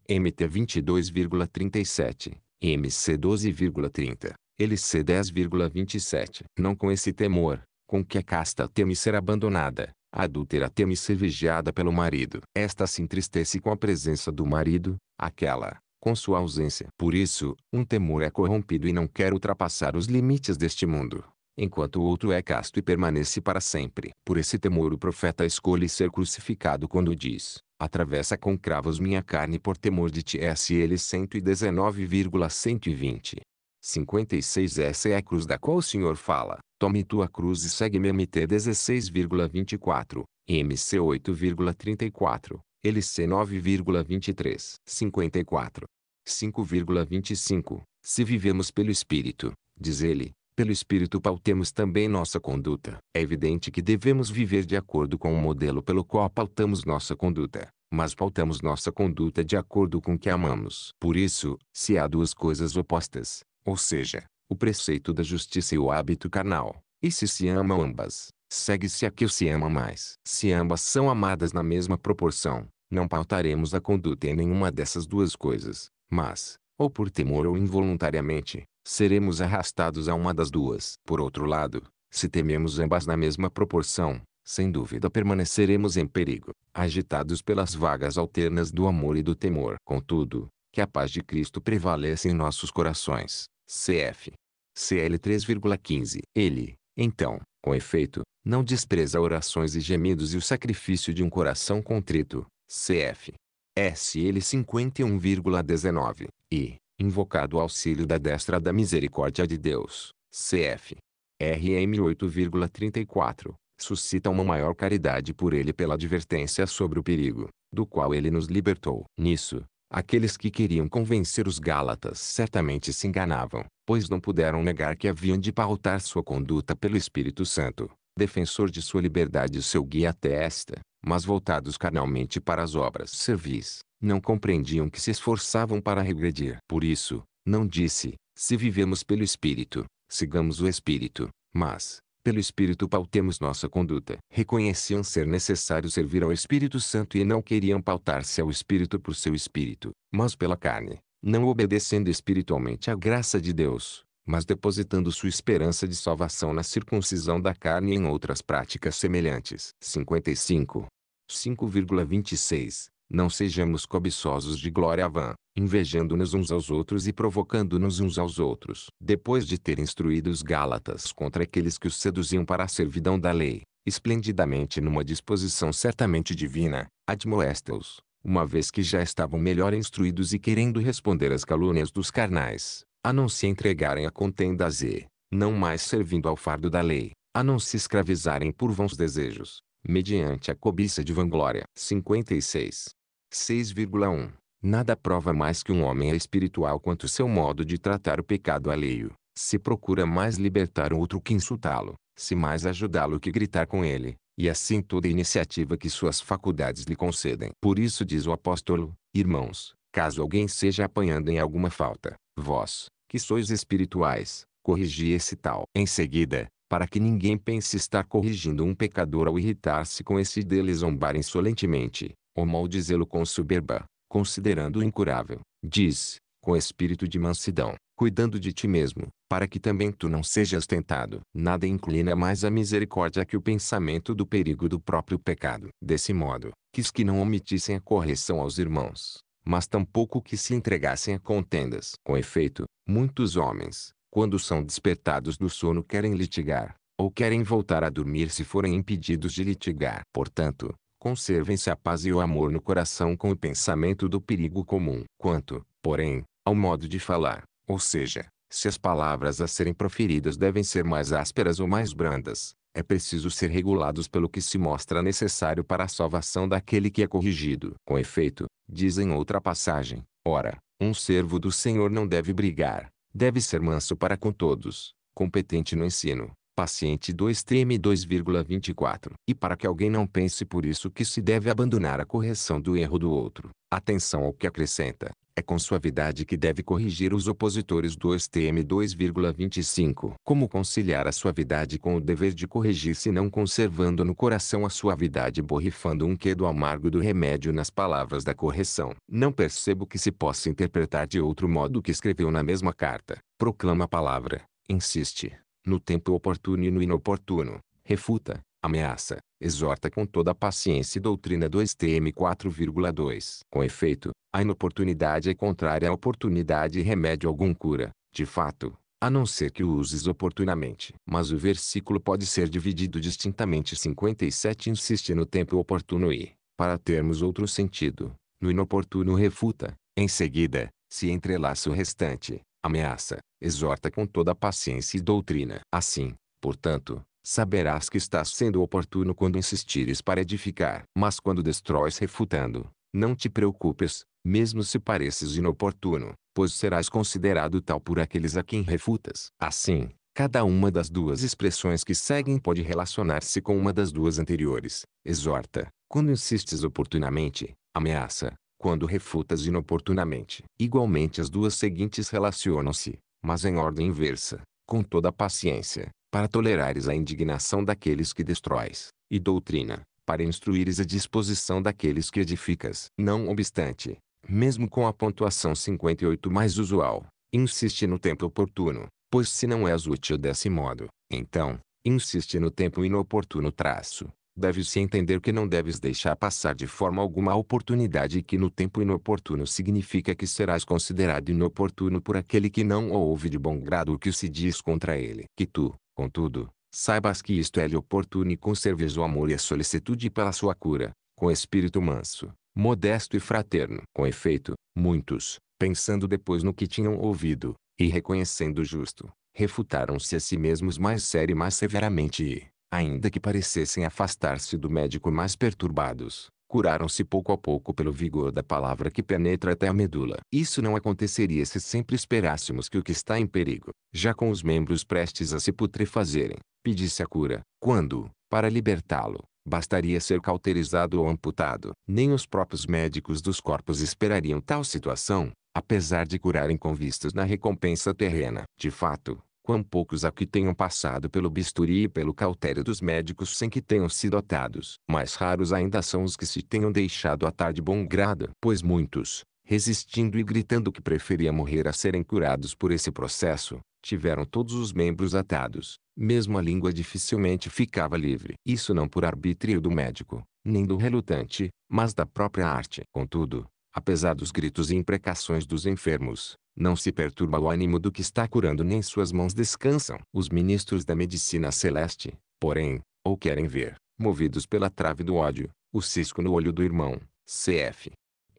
MT 22,37, MC 12,30, LC 10,27. Não com esse temor, com que a casta teme ser abandonada, a adúltera teme ser vigiada pelo marido. Esta se entristece com a presença do marido, aquela, com sua ausência. Por isso, um temor é corrompido e não quer ultrapassar os limites deste mundo enquanto o outro é casto e permanece para sempre. Por esse temor o profeta escolhe ser crucificado quando diz: Atravessa com cravos minha carne por temor de ti. SL 119,120. 56 Essa é a cruz da qual o Senhor fala. Tome tua cruz e segue-me MT 16,24, MC 8,34, LC 9,23, 54, 5,25. Se vivemos pelo Espírito, diz ele, pelo Espírito pautemos também nossa conduta. É evidente que devemos viver de acordo com o modelo pelo qual pautamos nossa conduta, mas pautamos nossa conduta de acordo com o que amamos. Por isso, se há duas coisas opostas, ou seja, o preceito da justiça e o hábito carnal, e se se amam ambas, segue-se a que se ama mais. Se ambas são amadas na mesma proporção, não pautaremos a conduta em nenhuma dessas duas coisas, mas, ou por temor ou involuntariamente, seremos arrastados a uma das duas. Por outro lado, se tememos ambas na mesma proporção, sem dúvida permaneceremos em perigo, agitados pelas vagas alternas do amor e do temor. Contudo, que a paz de Cristo prevaleça em nossos corações. CF. CL 3,15. Ele, então, com efeito, não despreza orações e gemidos e o sacrifício de um coração contrito. CF. SL 51,19. E, invocado o auxílio da destra da misericórdia de Deus, cf. RM 8,34, suscita uma maior caridade por ele pela advertência sobre o perigo, do qual ele nos libertou. Nisso, aqueles que queriam convencer os Gálatas certamente se enganavam, pois não puderam negar que haviam de pautar sua conduta pelo Espírito Santo, defensor de sua liberdade e seu guia até esta, mas voltados carnalmente para as obras servis não compreendiam que se esforçavam para regredir. Por isso, não disse, se vivemos pelo Espírito, sigamos o Espírito, mas, pelo Espírito pautemos nossa conduta. Reconheciam ser necessário servir ao Espírito Santo e não queriam pautar-se ao Espírito por seu Espírito, mas pela carne, não obedecendo espiritualmente à graça de Deus, mas depositando sua esperança de salvação na circuncisão da carne e em outras práticas semelhantes. 55. 5,26 não sejamos cobiçosos de glória vã, invejando-nos uns aos outros e provocando-nos uns aos outros. Depois de ter instruído os Gálatas contra aqueles que os seduziam para a servidão da lei, esplendidamente numa disposição certamente divina, admoesta-os, uma vez que já estavam melhor instruídos e querendo responder às calúnias dos carnais, a não se entregarem a contendas e, não mais servindo ao fardo da lei, a não se escravizarem por vãos desejos, mediante a cobiça de vanglória. 56. 6,1. Nada prova mais que um homem é espiritual quanto seu modo de tratar o pecado alheio. Se procura mais libertar o outro que insultá-lo, se mais ajudá-lo que gritar com ele, e assim toda iniciativa que suas faculdades lhe concedem. Por isso diz o apóstolo, irmãos, caso alguém seja apanhando em alguma falta, vós, que sois espirituais, corrigi esse tal. Em seguida, para que ninguém pense estar corrigindo um pecador ao irritar-se com esse dele zombar insolentemente, ou maldizê-lo com soberba, considerando-o incurável, diz, com espírito de mansidão, cuidando de ti mesmo, para que também tu não sejas tentado. Nada inclina mais a misericórdia que o pensamento do perigo do próprio pecado. Desse modo, quis que não omitissem a correção aos irmãos, mas tampouco que se entregassem a contendas. Com efeito, muitos homens, quando são despertados do sono querem litigar, ou querem voltar a dormir se forem impedidos de litigar. Portanto, Conservem-se a paz e o amor no coração com o pensamento do perigo comum. Quanto, porém, ao modo de falar, ou seja, se as palavras a serem proferidas devem ser mais ásperas ou mais brandas, é preciso ser regulados pelo que se mostra necessário para a salvação daquele que é corrigido. Com efeito, diz em outra passagem, ora, um servo do Senhor não deve brigar, deve ser manso para com todos, competente no ensino, paciente 2TM 2,24. E para que alguém não pense por isso que se deve abandonar a correção do erro do outro, atenção ao que acrescenta. É com suavidade que deve corrigir os opositores 2 tm 2,25. Como conciliar a suavidade com o dever de corrigir se não conservando no coração a suavidade borrifando um quedo amargo do remédio nas palavras da correção? Não percebo que se possa interpretar de outro modo o que escreveu na mesma carta. Proclama a palavra. Insiste no tempo oportuno e no inoportuno, refuta, ameaça, exorta com toda a paciência e doutrina 2TM 4,2. Com efeito, a inoportunidade é contrária à oportunidade e remédio algum cura, de fato, a não ser que o uses oportunamente. Mas o versículo pode ser dividido distintamente 57 insiste no tempo oportuno e, para termos outro sentido, no inoportuno refuta, em seguida, se entrelaça o restante ameaça, exorta com toda paciência e doutrina. Assim, portanto, saberás que estás sendo oportuno quando insistires para edificar. Mas quando destróis refutando, não te preocupes, mesmo se pareces inoportuno, pois serás considerado tal por aqueles a quem refutas. Assim, cada uma das duas expressões que seguem pode relacionar-se com uma das duas anteriores. Exorta, quando insistes oportunamente, ameaça, quando refutas inoportunamente. Igualmente as duas seguintes relacionam-se, mas em ordem inversa, com toda a paciência, para tolerares a indignação daqueles que destróis, e doutrina, para instruires a disposição daqueles que edificas. Não obstante, mesmo com a pontuação 58 mais usual, insiste no tempo oportuno, pois se não és útil desse modo, então, insiste no tempo inoportuno traço, deve-se entender que não deves deixar passar de forma alguma a oportunidade e que no tempo inoportuno significa que serás considerado inoportuno por aquele que não ouve de bom grado o que se diz contra ele. Que tu, contudo, saibas que isto é-lhe oportuno e conserves o amor e a solicitude pela sua cura, com espírito manso, modesto e fraterno. Com efeito, muitos, pensando depois no que tinham ouvido, e reconhecendo o justo, refutaram-se a si mesmos mais sério e mais severamente e, ainda que parecessem afastar-se do médico mais perturbados, curaram-se pouco a pouco pelo vigor da palavra que penetra até a medula. Isso não aconteceria se sempre esperássemos que o que está em perigo, já com os membros prestes a se putrefazerem, pedisse a cura, quando, para libertá-lo, bastaria ser cauterizado ou amputado. Nem os próprios médicos dos corpos esperariam tal situação, apesar de curarem com vistas na recompensa terrena. De fato, quão poucos há que tenham passado pelo bisturi e pelo cautério dos médicos sem que tenham sido atados. Mais raros ainda são os que se tenham deixado atar de bom grado, pois muitos, resistindo e gritando que preferia morrer a serem curados por esse processo, tiveram todos os membros atados. Mesmo a língua dificilmente ficava livre. Isso não por arbítrio do médico, nem do relutante, mas da própria arte. Contudo, apesar dos gritos e imprecações dos enfermos, não se perturba o ânimo do que está curando nem suas mãos descansam. Os ministros da medicina celeste, porém, ou querem ver, movidos pela trave do ódio, o cisco no olho do irmão, cf.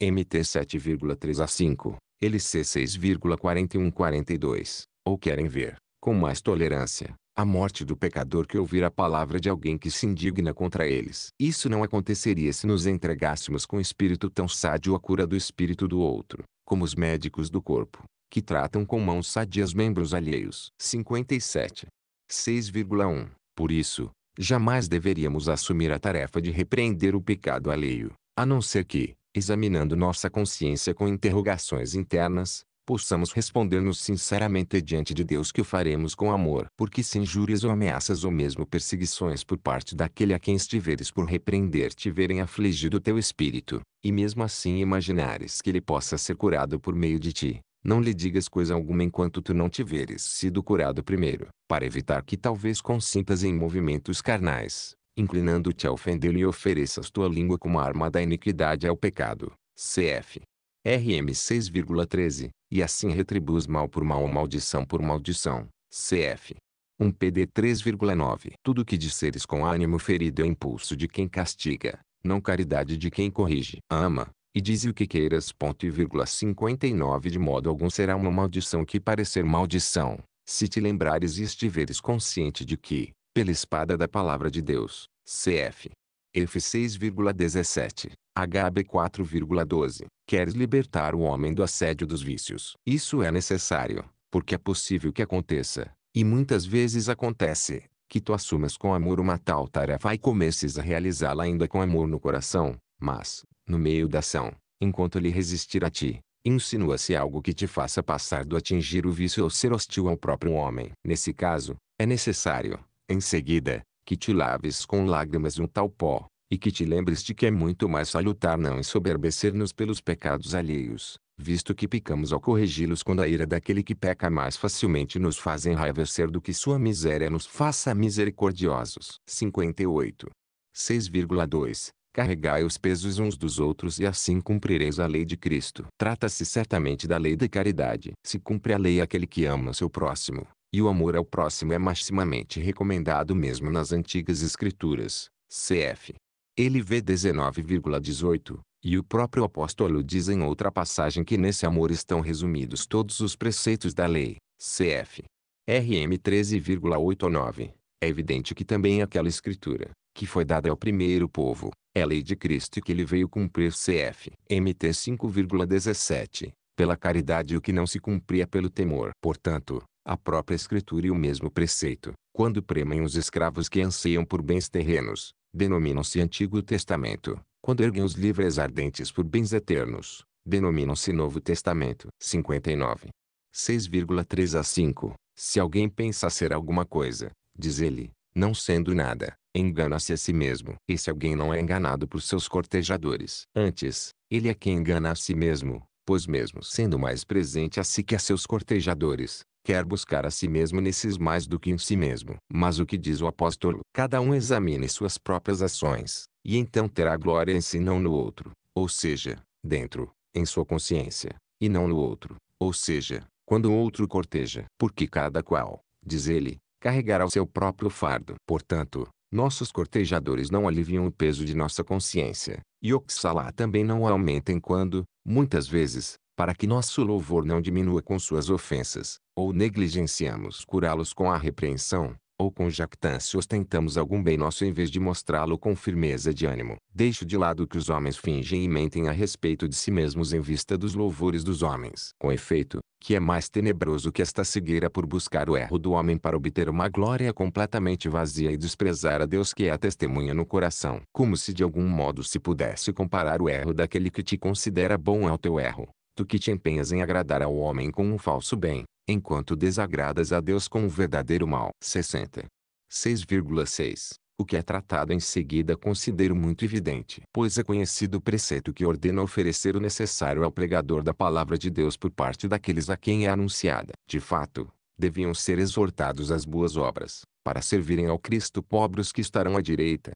MT 7,3 a 5, LC 6,41-42), ou querem ver, com mais tolerância, a morte do pecador que ouvir a palavra de alguém que se indigna contra eles. Isso não aconteceria se nos entregássemos com espírito tão sádio à cura do espírito do outro, como os médicos do corpo, que tratam com mãos sadias membros alheios. 57. 6,1. Por isso, jamais deveríamos assumir a tarefa de repreender o pecado alheio, a não ser que, examinando nossa consciência com interrogações internas, possamos responder-nos sinceramente diante de Deus que o faremos com amor. Porque se injúrias ou ameaças ou mesmo perseguições por parte daquele a quem estiveres por repreender tiverem afligido o teu espírito, e mesmo assim imaginares que ele possa ser curado por meio de ti, não lhe digas coisa alguma enquanto tu não tiveres sido curado primeiro, para evitar que talvez consintas em movimentos carnais, inclinando-te a ofendê-lo e ofereças tua língua como arma da iniquidade ao pecado. Cf. RM 6,13, e assim retribuis mal por mal ou maldição por maldição, CF. 1 PD 3,9 Tudo que disseres com ânimo ferido é impulso de quem castiga, não caridade de quem corrige. Ama, e dize o que queiras. Ponto e vírgula 59 De modo algum será uma maldição que parecer maldição, se te lembrares e estiveres consciente de que, pela espada da palavra de Deus, CF. F6,17 HB 4,12. Queres libertar o homem do assédio dos vícios. Isso é necessário, porque é possível que aconteça, e muitas vezes acontece, que tu assumas com amor uma tal tarefa e comeces a realizá-la ainda com amor no coração, mas, no meio da ação, enquanto ele resistir a ti, insinua-se algo que te faça passar do atingir o vício ou ser hostil ao próprio homem. Nesse caso, é necessário, em seguida, que te laves com lágrimas um tal pó, e que te lembres de que é muito mais salutar não ensoberbecer-nos pelos pecados alheios, visto que picamos ao corrigi-los quando a ira daquele que peca mais facilmente nos faz enraivecer do que sua miséria nos faça misericordiosos. 58. 6,2 Carregai os pesos uns dos outros e assim cumprireis a lei de Cristo. Trata-se certamente da lei da caridade. Se cumpre a lei aquele que ama o seu próximo, e o amor ao próximo é maximamente recomendado mesmo nas antigas escrituras. Cf. Ele vê 19,18, e o próprio apóstolo diz em outra passagem que nesse amor estão resumidos todos os preceitos da lei, cf. RM 13,89. É evidente que também aquela escritura, que foi dada ao primeiro povo, é a lei de Cristo e que ele veio cumprir cf. MT 5,17. Pela caridade o que não se cumpria pelo temor. Portanto, a própria escritura e o mesmo preceito, quando premem os escravos que anseiam por bens terrenos, denominam-se Antigo Testamento, quando erguem os livres ardentes por bens eternos, denominam-se Novo Testamento. 59. 6,3 a 5. Se alguém pensa ser alguma coisa, diz ele, não sendo nada, engana-se a si mesmo. E se alguém não é enganado por seus cortejadores, antes, ele é quem engana a si mesmo, pois mesmo sendo mais presente a si que a seus cortejadores, quer buscar a si mesmo nesses mais do que em si mesmo. Mas o que diz o apóstolo? Cada um examine suas próprias ações, e então terá glória em si não no outro, ou seja, dentro, em sua consciência, e não no outro, ou seja, quando o outro corteja. Porque cada qual, diz ele, carregará o seu próprio fardo. Portanto, nossos cortejadores não aliviam o peso de nossa consciência, e oxalá também não aumentem quando, muitas vezes, para que nosso louvor não diminua com suas ofensas, ou negligenciamos curá-los com a repreensão, ou com jactância ostentamos algum bem nosso em vez de mostrá-lo com firmeza de ânimo. Deixo de lado que os homens fingem e mentem a respeito de si mesmos em vista dos louvores dos homens. Com efeito, que é mais tenebroso que esta cegueira por buscar o erro do homem para obter uma glória completamente vazia e desprezar a Deus que é a testemunha no coração. Como se de algum modo se pudesse comparar o erro daquele que te considera bom ao teu erro. Tu que te empenhas em agradar ao homem com um falso bem, enquanto desagradas a Deus com um verdadeiro mal. 60. 6,6 o que é tratado em seguida considero muito evidente, pois é conhecido o preceito que ordena oferecer o necessário ao pregador da palavra de Deus por parte daqueles a quem é anunciada. De fato, deviam ser exortados às boas obras, para servirem ao Cristo pobres que estarão à direita.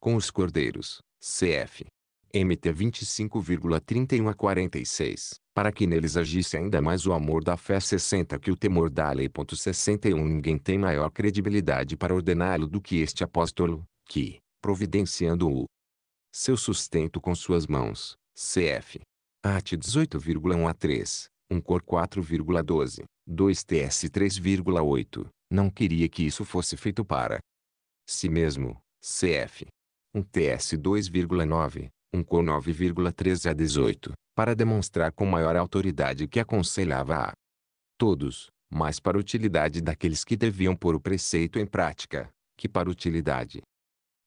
Com os Cordeiros, cf. MT 25,31 a 46, para que neles agisse ainda mais o amor da fé 60 que o temor da lei. 61 Ninguém tem maior credibilidade para ordená-lo do que este apóstolo, que, providenciando-o, seu sustento com suas mãos, cf. At 18,1 a 3, 1 Cor 4,12, 2 TS 3,8, não queria que isso fosse feito para si mesmo, cf. 1 TS 2,9, 1 Cor 9,13 a 18, para demonstrar com maior autoridade que aconselhava a todos, mais para utilidade daqueles que deviam pôr o preceito em prática, que para utilidade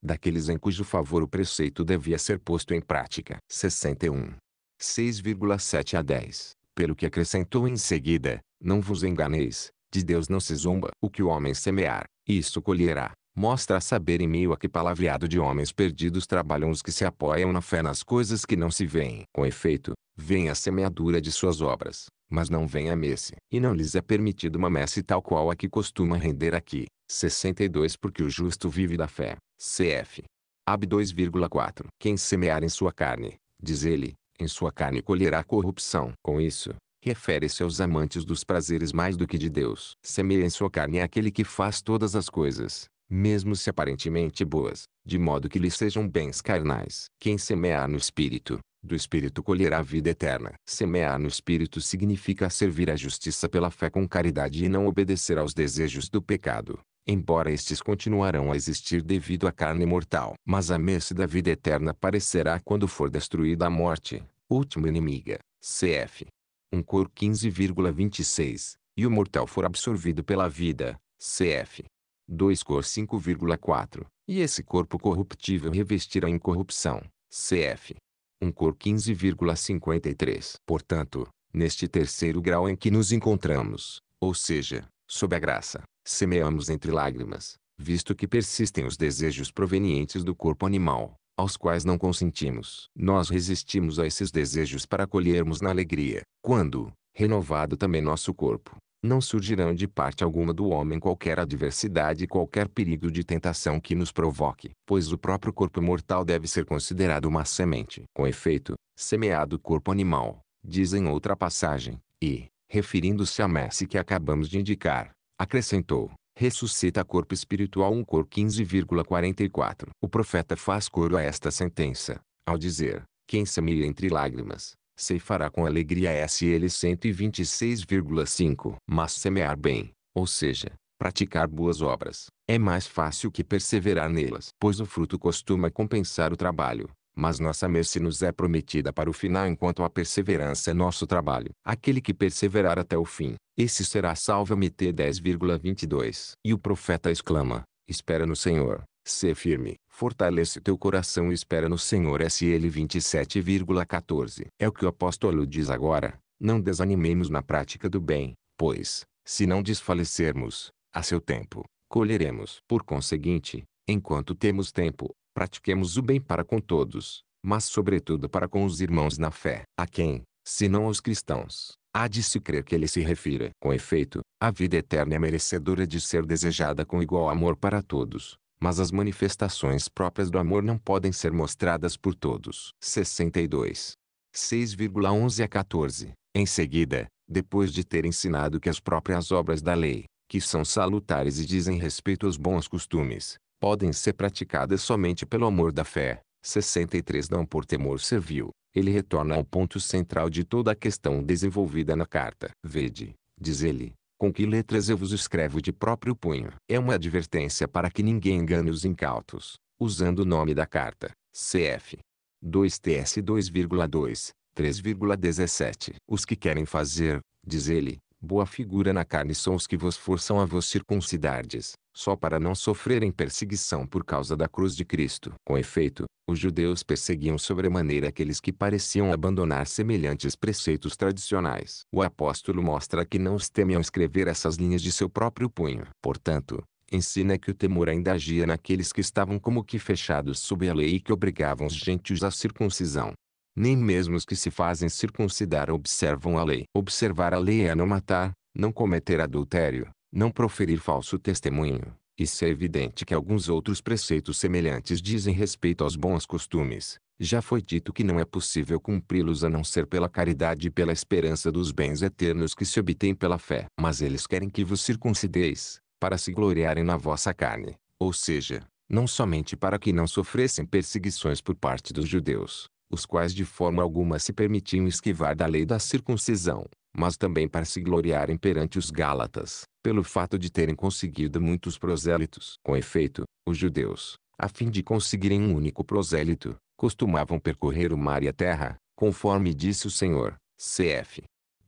daqueles em cujo favor o preceito devia ser posto em prática. 61. 6,7 a 10. Pelo que acrescentou em seguida, não vos enganeis, de Deus não se zomba. O que o homem semear, isso colherá mostra saber em meio a que palavreado de homens perdidos trabalham os que se apoiam na fé nas coisas que não se veem. Com efeito, vem a semeadura de suas obras, mas não vem a messe. E não lhes é permitido uma messe tal qual a que costuma render aqui. 62 Porque o justo vive da fé. CF. Ab 2,4 Quem semear em sua carne, diz ele, em sua carne colherá corrupção. Com isso, refere-se aos amantes dos prazeres mais do que de Deus. Semeia em sua carne aquele que faz todas as coisas, mesmo se aparentemente boas, de modo que lhe sejam bens carnais. Quem semear no espírito, do espírito colherá a vida eterna. Semear no espírito significa servir à justiça pela fé com caridade e não obedecer aos desejos do pecado, embora estes continuarão a existir devido à carne mortal. Mas a messe da vida eterna aparecerá quando for destruída a morte, última inimiga. Cf. 1 um Cor 15,26, e o mortal for absorvido pela vida, cf. 2 cor 5,4, e esse corpo corruptível revestir a incorrupção, cf. 1 cor 15,53. Portanto, neste terceiro grau em que nos encontramos, ou seja, sob a graça, semeamos entre lágrimas, visto que persistem os desejos provenientes do corpo animal, aos quais não consentimos. Nós resistimos a esses desejos para colhermos na alegria, quando, renovado também nosso corpo, não surgirão de parte alguma do homem qualquer adversidade e qualquer perigo de tentação que nos provoque, pois o próprio corpo mortal deve ser considerado uma semente. Com efeito, semeado o corpo animal, dizem outra passagem, e, referindo-se à messe que acabamos de indicar, acrescentou, ressuscita corpo espiritual um cor 15,44. O profeta faz coro a esta sentença, ao dizer, quem semeia entre lágrimas, ceifará com alegria SL 126,5. Mas semear bem, ou seja, praticar boas obras, é mais fácil que perseverar nelas. Pois o fruto costuma compensar o trabalho, mas nossa mercê nos é prometida para o final enquanto a perseverança é nosso trabalho. Aquele que perseverar até o fim, esse será salvo. MT 10,22 E o profeta exclama, espera no Senhor, ser firme Fortalece teu coração e espera no Senhor SL 27,14. É o que o apóstolo diz agora. Não desanimemos na prática do bem, pois, se não desfalecermos, a seu tempo, colheremos. Por conseguinte, enquanto temos tempo, pratiquemos o bem para com todos, mas sobretudo para com os irmãos na fé. A quem, se não aos cristãos, há de se crer que ele se refira. Com efeito, a vida eterna é merecedora de ser desejada com igual amor para todos mas as manifestações próprias do amor não podem ser mostradas por todos. 62. 6,11 a 14. Em seguida, depois de ter ensinado que as próprias obras da lei, que são salutares e dizem respeito aos bons costumes, podem ser praticadas somente pelo amor da fé, 63 não por temor servil, ele retorna ao ponto central de toda a questão desenvolvida na carta. Vede, diz ele, com que letras eu vos escrevo de próprio punho. É uma advertência para que ninguém engane os incautos, usando o nome da carta, cf. 2TS 2,2, 3,17. Os que querem fazer, diz ele, boa figura na carne são os que vos forçam a vos circuncidardes só para não sofrerem perseguição por causa da cruz de Cristo. Com efeito, os judeus perseguiam sobremaneira aqueles que pareciam abandonar semelhantes preceitos tradicionais. O apóstolo mostra que não os temiam escrever essas linhas de seu próprio punho. Portanto, ensina que o temor ainda agia naqueles que estavam como que fechados sob a lei e que obrigavam os gentios à circuncisão. Nem mesmo os que se fazem circuncidar observam a lei. Observar a lei é não matar, não cometer adultério, não proferir falso testemunho, isso é evidente que alguns outros preceitos semelhantes dizem respeito aos bons costumes. Já foi dito que não é possível cumpri-los a não ser pela caridade e pela esperança dos bens eternos que se obtêm pela fé. Mas eles querem que vos circuncideis, para se gloriarem na vossa carne, ou seja, não somente para que não sofressem perseguições por parte dos judeus, os quais de forma alguma se permitiam esquivar da lei da circuncisão, mas também para se gloriarem perante os Gálatas, pelo fato de terem conseguido muitos prosélitos. Com efeito, os judeus, a fim de conseguirem um único prosélito, costumavam percorrer o mar e a terra, conforme disse o Senhor, cf.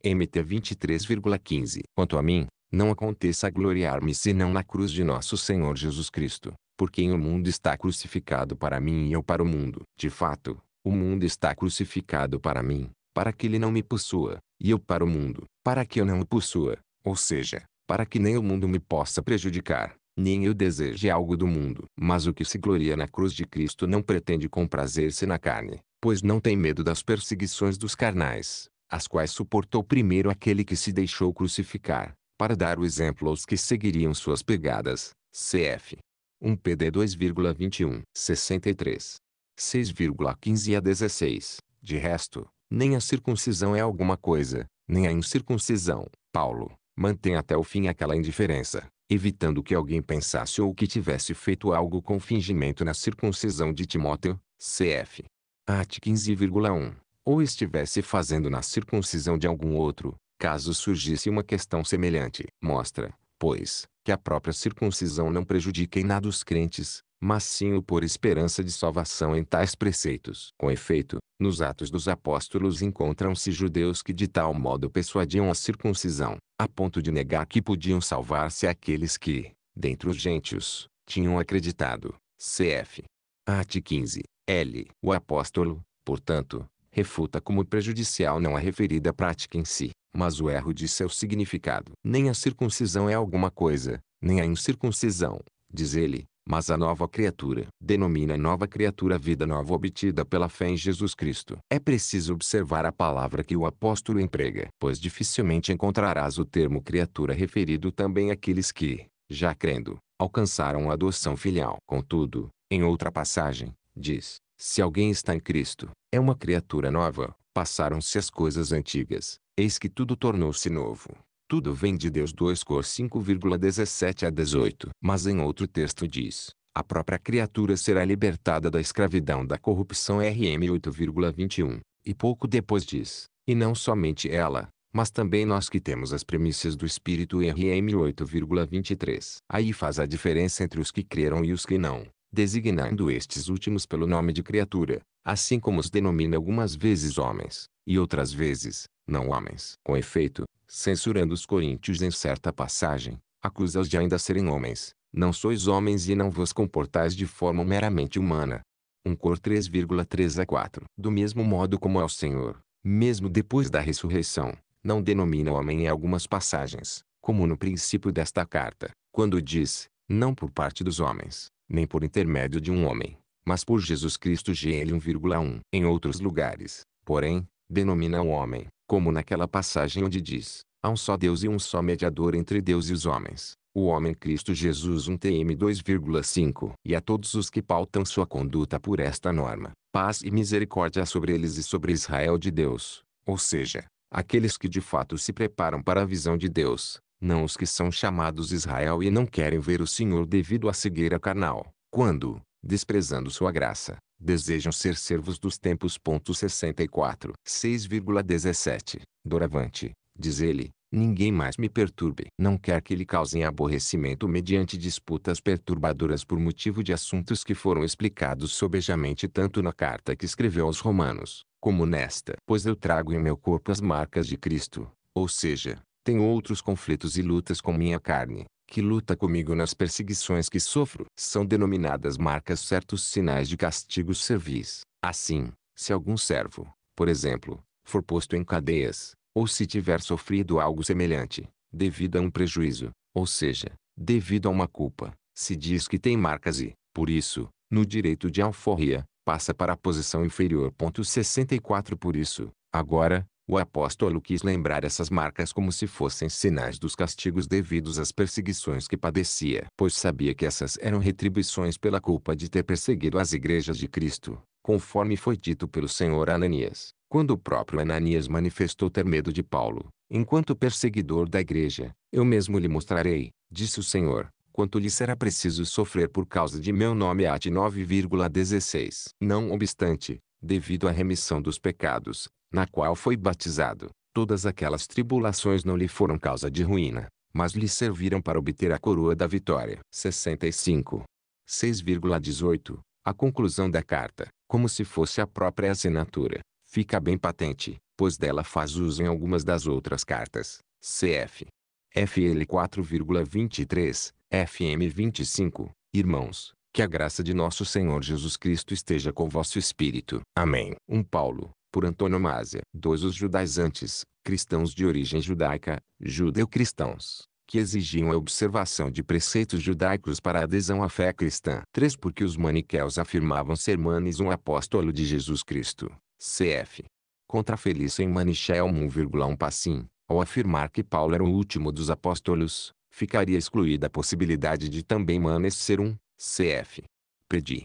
MT 23,15. Quanto a mim, não aconteça gloriar-me senão na cruz de nosso Senhor Jesus Cristo, por quem o mundo está crucificado para mim e eu para o mundo. De fato, o mundo está crucificado para mim, para que ele não me possua, e eu para o mundo, para que eu não o possua. Ou seja, para que nem o mundo me possa prejudicar, nem eu deseje algo do mundo. Mas o que se gloria na cruz de Cristo não pretende comprazer-se na carne, pois não tem medo das perseguições dos carnais, as quais suportou primeiro aquele que se deixou crucificar, para dar o exemplo aos que seguiriam suas pegadas. CF 1 PD 2,21 63 6,15 a 16 De resto, nem a circuncisão é alguma coisa, nem a incircuncisão. Paulo, mantém até o fim aquela indiferença, evitando que alguém pensasse ou que tivesse feito algo com fingimento na circuncisão de Timóteo, cf. At 15,1, ou estivesse fazendo na circuncisão de algum outro, caso surgisse uma questão semelhante. Mostra, pois, que a própria circuncisão não prejudica em nada os crentes, mas sim o por esperança de salvação em tais preceitos. Com efeito, nos Atos dos Apóstolos encontram-se judeus que de tal modo persuadiam a circuncisão, a ponto de negar que podiam salvar-se aqueles que, dentre os gentios, tinham acreditado. Cf. Art 15. L. O apóstolo, portanto, refuta como prejudicial não a referida prática em si, mas o erro de seu significado. Nem a circuncisão é alguma coisa, nem a incircuncisão, diz ele, mas a nova criatura, denomina nova criatura vida nova obtida pela fé em Jesus Cristo. É preciso observar a palavra que o apóstolo emprega, pois dificilmente encontrarás o termo criatura referido também àqueles que, já crendo, alcançaram a adoção filial. Contudo, em outra passagem, diz: Se alguém está em Cristo, é uma criatura nova, passaram-se as coisas antigas, eis que tudo tornou-se novo. Tudo vem de Deus 2 Cor 5,17 a 18. Mas em outro texto diz, a própria criatura será libertada da escravidão da corrupção RM 8,21. E pouco depois diz, e não somente ela, mas também nós que temos as premissas do Espírito RM 8,23. Aí faz a diferença entre os que creram e os que não, designando estes últimos pelo nome de criatura, assim como os denomina algumas vezes homens, e outras vezes, não homens. Com efeito, censurando os coríntios em certa passagem, acusa-os de ainda serem homens. Não sois homens e não vos comportais de forma meramente humana. 1 Cor 3,3 a 4. Do mesmo modo como ao é Senhor, mesmo depois da ressurreição, não denomina homem em algumas passagens, como no princípio desta carta, quando diz, não por parte dos homens, nem por intermédio de um homem, mas por Jesus Cristo GL 1,1. Em outros lugares, porém, denomina o homem, como naquela passagem onde diz, há um só Deus e um só mediador entre Deus e os homens, o homem Cristo Jesus 1 TM 2,5 e a todos os que pautam sua conduta por esta norma, paz e misericórdia sobre eles e sobre Israel de Deus, ou seja, aqueles que de fato se preparam para a visão de Deus, não os que são chamados Israel e não querem ver o Senhor devido à cegueira carnal, quando, desprezando sua graça, desejam ser servos dos tempos. 64. 6,17. Doravante, diz ele, ninguém mais me perturbe. Não quer que lhe causem aborrecimento mediante disputas perturbadoras por motivo de assuntos que foram explicados sobejamente tanto na carta que escreveu aos Romanos, como nesta. Pois eu trago em meu corpo as marcas de Cristo, ou seja, tenho outros conflitos e lutas com minha carne, que luta comigo nas perseguições que sofro, são denominadas marcas certos sinais de castigo servis. Assim, se algum servo, por exemplo, for posto em cadeias, ou se tiver sofrido algo semelhante, devido a um prejuízo, ou seja, devido a uma culpa, se diz que tem marcas e, por isso, no direito de alforria, passa para a posição inferior. 64 Por isso, agora, o apóstolo quis lembrar essas marcas como se fossem sinais dos castigos devidos às perseguições que padecia, pois sabia que essas eram retribuições pela culpa de ter perseguido as igrejas de Cristo, conforme foi dito pelo Senhor Ananias, quando o próprio Ananias manifestou ter medo de Paulo, enquanto perseguidor da igreja, eu mesmo lhe mostrarei, disse o Senhor, quanto lhe será preciso sofrer por causa de meu nome. Ate 9,16. Não obstante, devido à remissão dos pecados, na qual foi batizado, todas aquelas tribulações não lhe foram causa de ruína, mas lhe serviram para obter a coroa da vitória. 65. 6,18. A conclusão da carta, como se fosse a própria assinatura, fica bem patente, pois dela faz uso em algumas das outras cartas. Cf. FL 4,23, FM 25. Irmãos, que a graça de nosso Senhor Jesus Cristo esteja com vosso espírito. Amém. 1 Paulo, por antonomasia, dois os judaizantes, cristãos de origem judaica, judeu-cristãos, que exigiam a observação de preceitos judaicos para adesão à fé cristã. 3. Porque os maniqueus afirmavam ser Manes um apóstolo de Jesus Cristo, cf. Contra Felício em Manichel 1,1 Passim, ao afirmar que Paulo era o último dos apóstolos, ficaria excluída a possibilidade de também Manes ser um, cf. Pedi.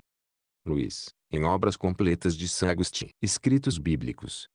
Luiz em obras completas de San Agostinho, Escritos Bíblicos,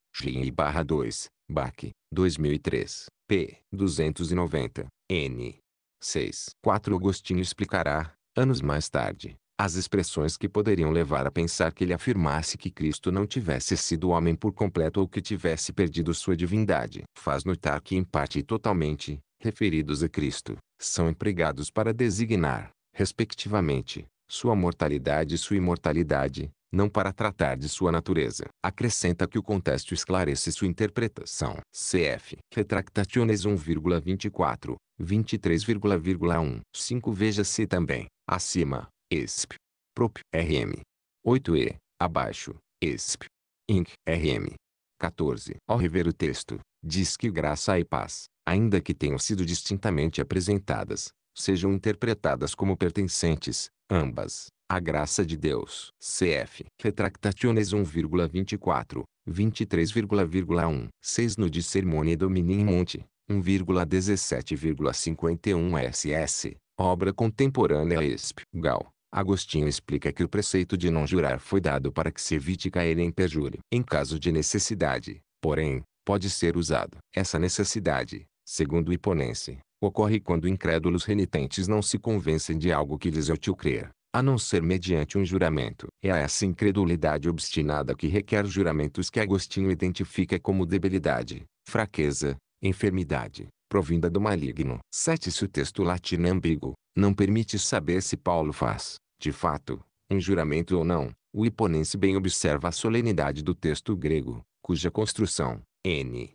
barra 2, Bach, 2003, p. 290, n. 6. 4 Agostinho explicará, anos mais tarde, as expressões que poderiam levar a pensar que ele afirmasse que Cristo não tivesse sido homem por completo ou que tivesse perdido sua divindade. Faz notar que em parte e totalmente, referidos a Cristo, são empregados para designar, respectivamente, sua mortalidade e sua imortalidade, não para tratar de sua natureza. Acrescenta que o contexto esclarece sua interpretação. Cf. Retractationes 1,24, 23,1. 5 Veja-se também, acima, ESP. Prop. RM. 8E, abaixo, ESP. Inc. RM. 14. Ao rever o texto, diz que graça e paz, ainda que tenham sido distintamente apresentadas, sejam interpretadas como pertencentes, ambas, a graça de Deus. CF. Retractationes 1,24, 23,1. 6 no de Sermone Domini Monte, 1,17,51 SS. Obra contemporânea ESP. Gal. Agostinho explica que o preceito de não jurar foi dado para que se evite cair em perjúrio. Em caso de necessidade, porém, pode ser usado. Essa necessidade, segundo o Iponense, ocorre quando incrédulos renitentes não se convencem de algo que lhes é útil crer a não ser mediante um juramento. É a essa incredulidade obstinada que requer juramentos que Agostinho identifica como debilidade, fraqueza, enfermidade, provinda do maligno. 7. Se o texto latino é ambíguo, não permite saber se Paulo faz, de fato, um juramento ou não. O imponense bem observa a solenidade do texto grego, cuja construção, n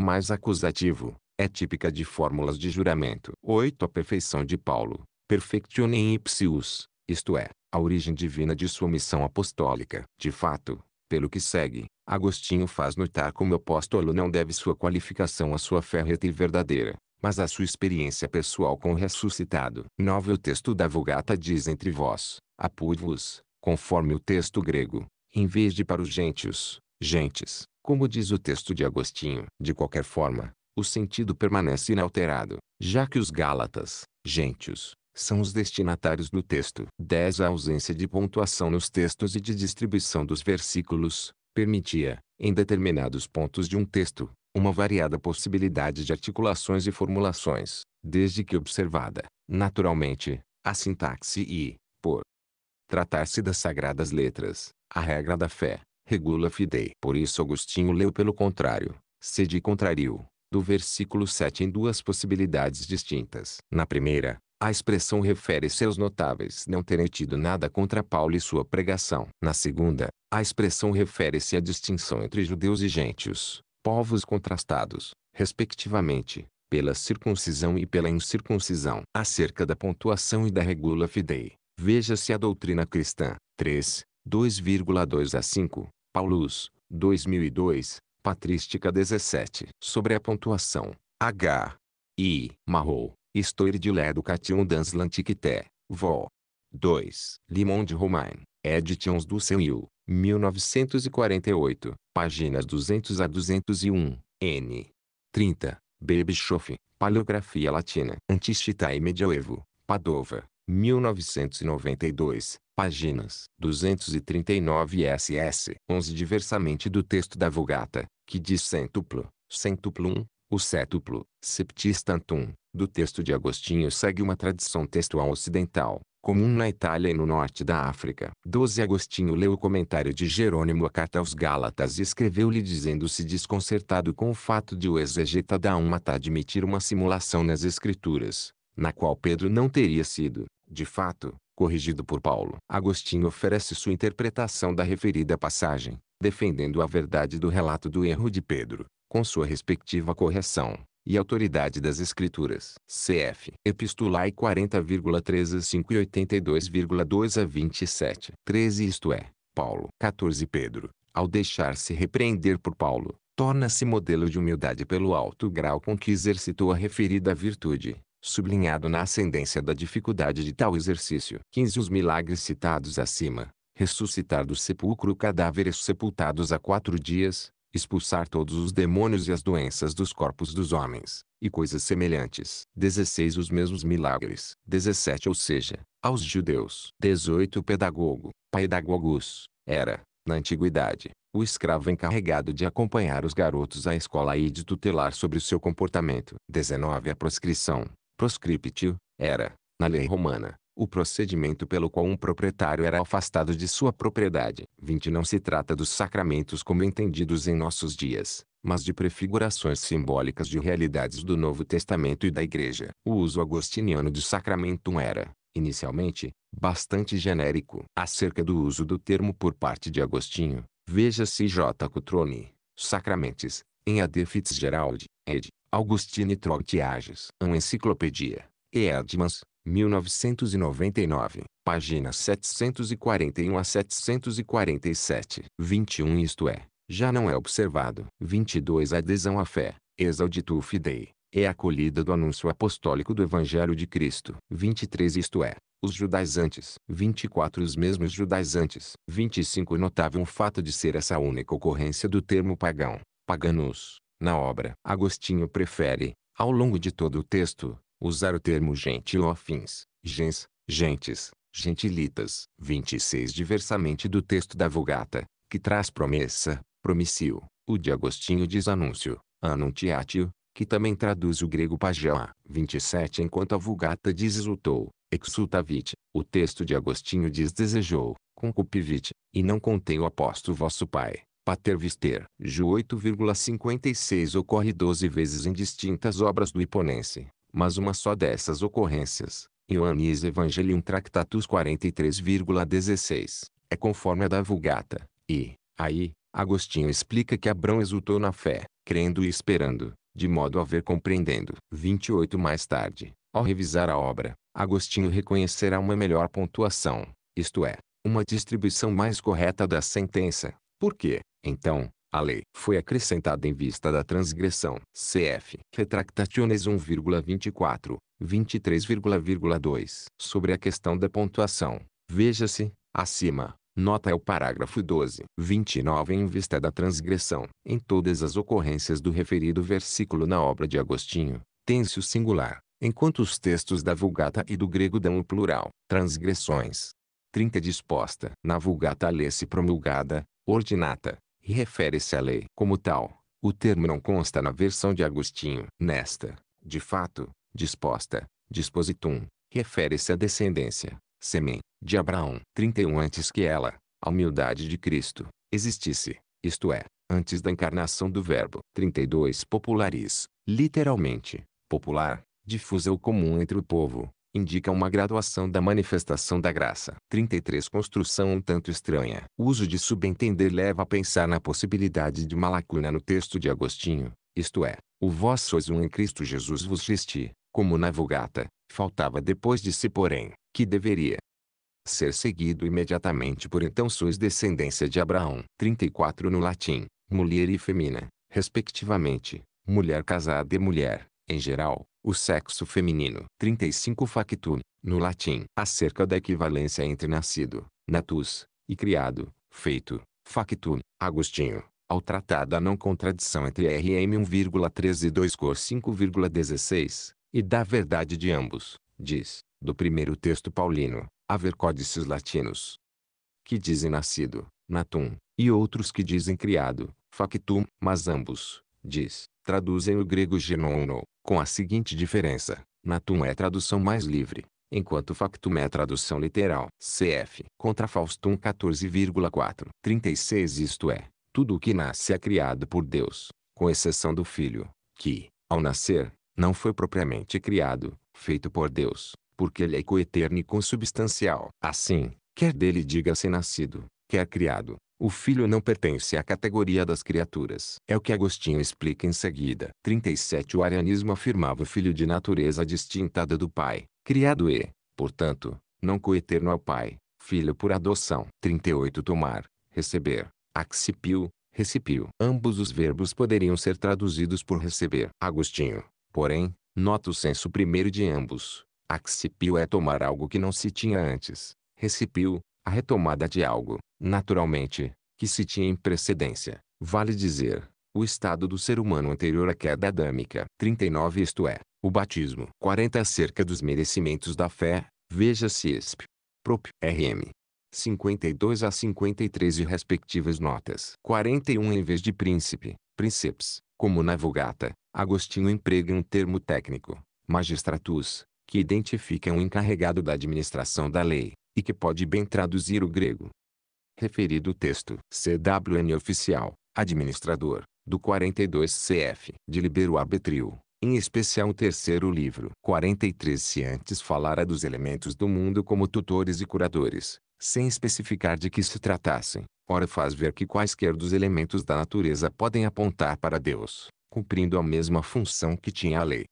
mais acusativo, é típica de fórmulas de juramento. 8. A perfeição de Paulo, perfectionem ipsius, isto é, a origem divina de sua missão apostólica. De fato, pelo que segue, Agostinho faz notar como o apóstolo não deve sua qualificação à sua fé reta e verdadeira, mas à sua experiência pessoal com o ressuscitado. 9. O texto da Vulgata diz entre vós, apui conforme o texto grego, em vez de para os gentios, gentes, como diz o texto de Agostinho. De qualquer forma, o sentido permanece inalterado, já que os Gálatas, gentios, são os destinatários do texto. 10. A ausência de pontuação nos textos e de distribuição dos versículos permitia, em determinados pontos de um texto, uma variada possibilidade de articulações e formulações, desde que observada, naturalmente, a sintaxe e, por tratar-se das sagradas letras, a regra da fé, regula fidei. Por isso Agostinho leu pelo contrário, sede contrário, do versículo 7 em duas possibilidades distintas. Na primeira, a expressão refere-se aos notáveis não terem tido nada contra Paulo e sua pregação. Na segunda, a expressão refere-se à distinção entre judeus e gentios, povos contrastados, respectivamente, pela circuncisão e pela incircuncisão. Acerca da pontuação e da regula fidei, veja-se a doutrina cristã. 3, 2,2 a 5, Paulus, 2002, Patrística 17. Sobre a pontuação, H. I. Marrou Estou irdileducation dans l'Antiquité, vol. 2, Limon de Romain, editions du Seuil, 1948, páginas 200 a 201, n. 30, Berbischoff, Paleografia Latina, Antichita e Medioevo, Padova, 1992, páginas 239 SS. 11 Diversamente do texto da Vulgata, que diz centuplo, centuplum, o cétuplo, septistantum, do texto de Agostinho segue uma tradição textual ocidental, comum na Itália e no norte da África. 12 Agostinho leu o comentário de Jerônimo à carta aos Gálatas e escreveu-lhe dizendo-se desconcertado com o fato de o exegeta da Ummata admitir uma simulação nas Escrituras, na qual Pedro não teria sido, de fato, corrigido por Paulo. Agostinho oferece sua interpretação da referida passagem, defendendo a verdade do relato do erro de Pedro, com sua respectiva correção e autoridade das Escrituras. Cf. Epistulae 40,3 a 5 e 82,2 a 27. 13 Isto é, Paulo. 14 Pedro, ao deixar-se repreender por Paulo, torna-se modelo de humildade pelo alto grau com que exercitou a referida virtude, sublinhado na ascendência da dificuldade de tal exercício. 15 Os milagres citados acima, ressuscitar do sepulcro cadáveres sepultados há quatro dias, expulsar todos os demônios e as doenças dos corpos dos homens, e coisas semelhantes. 16 Os mesmos milagres. 17 Ou seja, aos judeus. 18 Pedagogo, pedagogos, era, na antiguidade, o escravo encarregado de acompanhar os garotos à escola e de tutelar sobre o seu comportamento. 19 A proscrição, proscriptio, era, na lei romana, o procedimento pelo qual um proprietário era afastado de sua propriedade. 20 Não se trata dos sacramentos como entendidos em nossos dias, mas de prefigurações simbólicas de realidades do Novo Testamento e da Igreja. O uso agostiniano de sacramentum era, inicialmente, bastante genérico. Acerca do uso do termo por parte de Agostinho, veja-se J. Cutrone, Sacramentes, em A.D. Fitzgerald, ed. Augustine Troutiages. Uma enciclopédia, Edmans, 1999, páginas 741 a 747. 21 Isto é, já não é observado. 22 Adesão à fé, exauditu fidei, é acolhida do anúncio apostólico do Evangelho de Cristo. 23 Isto é, os judaizantes. 24 Os mesmos judaizantes. 25 Notável o fato de ser essa única ocorrência do termo pagão, paganos, na obra. Agostinho prefere, ao longo de todo o texto, Usar o termo gentil ou afins, gens, gentes, gentilitas. 26 Diversamente do texto da Vulgata, que traz promessa, promissio, o de Agostinho diz anúncio, anuntiatio que também traduz o grego pageá. 27 Enquanto a Vulgata diz exultou, exultavit, o texto de Agostinho diz desejou, concupivit, e não contém o aposto vosso pai. Patervister. Ju 8,56 ocorre 12 vezes em distintas obras do Iponense mas uma só dessas ocorrências, Ioannis Evangelium Tractatus 43,16, é conforme a da Vulgata, e, aí, Agostinho explica que Abrão exultou na fé, crendo e esperando, de modo a ver compreendendo. 28 Mais tarde, ao revisar a obra, Agostinho reconhecerá uma melhor pontuação, isto é, uma distribuição mais correta da sentença, porque, então, a lei foi acrescentada em vista da transgressão. CF Retractationes 1,24, 23,2. Sobre a questão da pontuação, veja-se, acima, Nota é o parágrafo 12. 29 Em vista da transgressão, em todas as ocorrências do referido versículo na obra de Agostinho, tem-se o singular, enquanto os textos da Vulgata e do grego dão o plural, transgressões. 30 Disposta na Vulgata lê-se promulgada, ordinata, e refere-se à lei como tal. O termo não consta na versão de Agostinho. Nesta, de fato, disposta, dispositum, refere-se à descendência, semen, de Abraão. 31 Antes que ela, a humildade de Cristo, existisse, isto é, antes da encarnação do Verbo. 32 Popularis, literalmente, popular, difusa ou comum entre o povo, indica uma graduação da manifestação da graça. 33 Construção um tanto estranha. O uso de subentender leva a pensar na possibilidade de uma lacuna no texto de Agostinho, isto é, o vós sois um em Cristo Jesus vos vesti, como na Vulgata, faltava depois de si porém, que deveria ser seguido imediatamente por então sois descendência de Abraão. 34 No latim, mulher e femina, respectivamente, mulher casada e mulher, em geral, o sexo feminino. 35 Factum, no latim, acerca da equivalência entre nascido, natus, e criado, feito, factum, Agostinho, ao tratar da Não Contradição entre RM 1,13 e 2 Cor 5,16, e da verdade de ambos, diz, do primeiro texto paulino, haver códices latinos que dizem nascido, natum, e outros que dizem criado, factum, mas ambos, diz, traduzem o grego genouno, com a seguinte diferença, natum é tradução mais livre, enquanto factum é tradução literal. Cf. Contra Faustum 14,4. 36 Isto é, tudo o que nasce é criado por Deus, com exceção do Filho, que, ao nascer, não foi propriamente criado, feito por Deus, porque ele é coeterno e consubstancial. Assim, quer dele diga-se nascido, quer criado, o filho não pertence à categoria das criaturas. É o que Agostinho explica em seguida. 37 O arianismo afirmava o filho de natureza distinta da do pai, criado e, portanto, não coeterno ao pai, filho por adoção. 38 Tomar, receber, accipio, recipio. Ambos os verbos poderiam ser traduzidos por receber. Agostinho, porém, nota o senso primeiro de ambos. Accipio é tomar algo que não se tinha antes. Recipio, a retomada de algo, naturalmente, que se tinha em precedência, vale dizer, o estado do ser humano anterior à queda adâmica. 39 Isto é, o batismo. 40 Acerca dos merecimentos da fé, veja se esp. PROP, RM. 52 a 53 e respectivas notas. 41 Em vez de príncipe, princeps, como na Vulgata, Agostinho emprega um termo técnico, magistratus, que identifica um encarregado da administração da lei e que pode bem traduzir o grego. Referido o texto, CWN oficial, administrador, do 42 CF, de libero arbitrio, em especial o terceiro livro. 43 se antes falara dos elementos do mundo como tutores e curadores, sem especificar de que se tratassem, ora faz ver que quaisquer dos elementos da natureza podem apontar para Deus, cumprindo a mesma função que tinha a lei.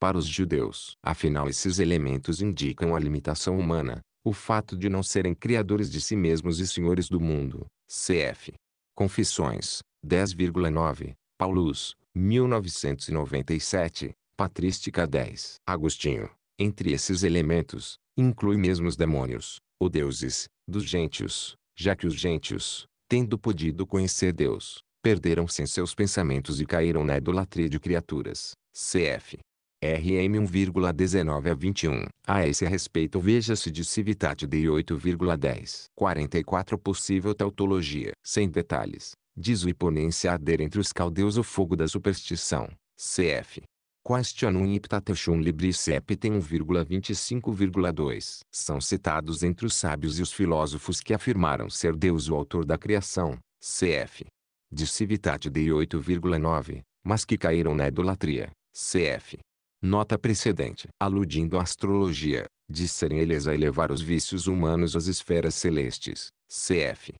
Para os judeus, afinal esses elementos indicam a limitação humana, o fato de não serem criadores de si mesmos e senhores do mundo. CF. Confissões, 10,9, Paulus, 1997, Patrística 10. Agostinho, entre esses elementos, inclui mesmo os demônios, ou deuses, dos gentios, já que os gentios, tendo podido conhecer Deus, perderam-se em seus pensamentos e caíram na idolatria de criaturas. CF. RM 1,19 a 21. A esse respeito veja-se de Civitate de 8,10. 44 Possível tautologia. Sem detalhes. Diz o imponência arder entre os caldeus o fogo da superstição. Cf. Questionum Iptatechum Libris Septem 1,25,2 São citados entre os sábios e os filósofos que afirmaram ser Deus o autor da criação, cf. De Civitate de 8,9, mas que caíram na idolatria, cf nota precedente, aludindo à astrologia, de serem eles a elevar os vícios humanos às esferas celestes, cf.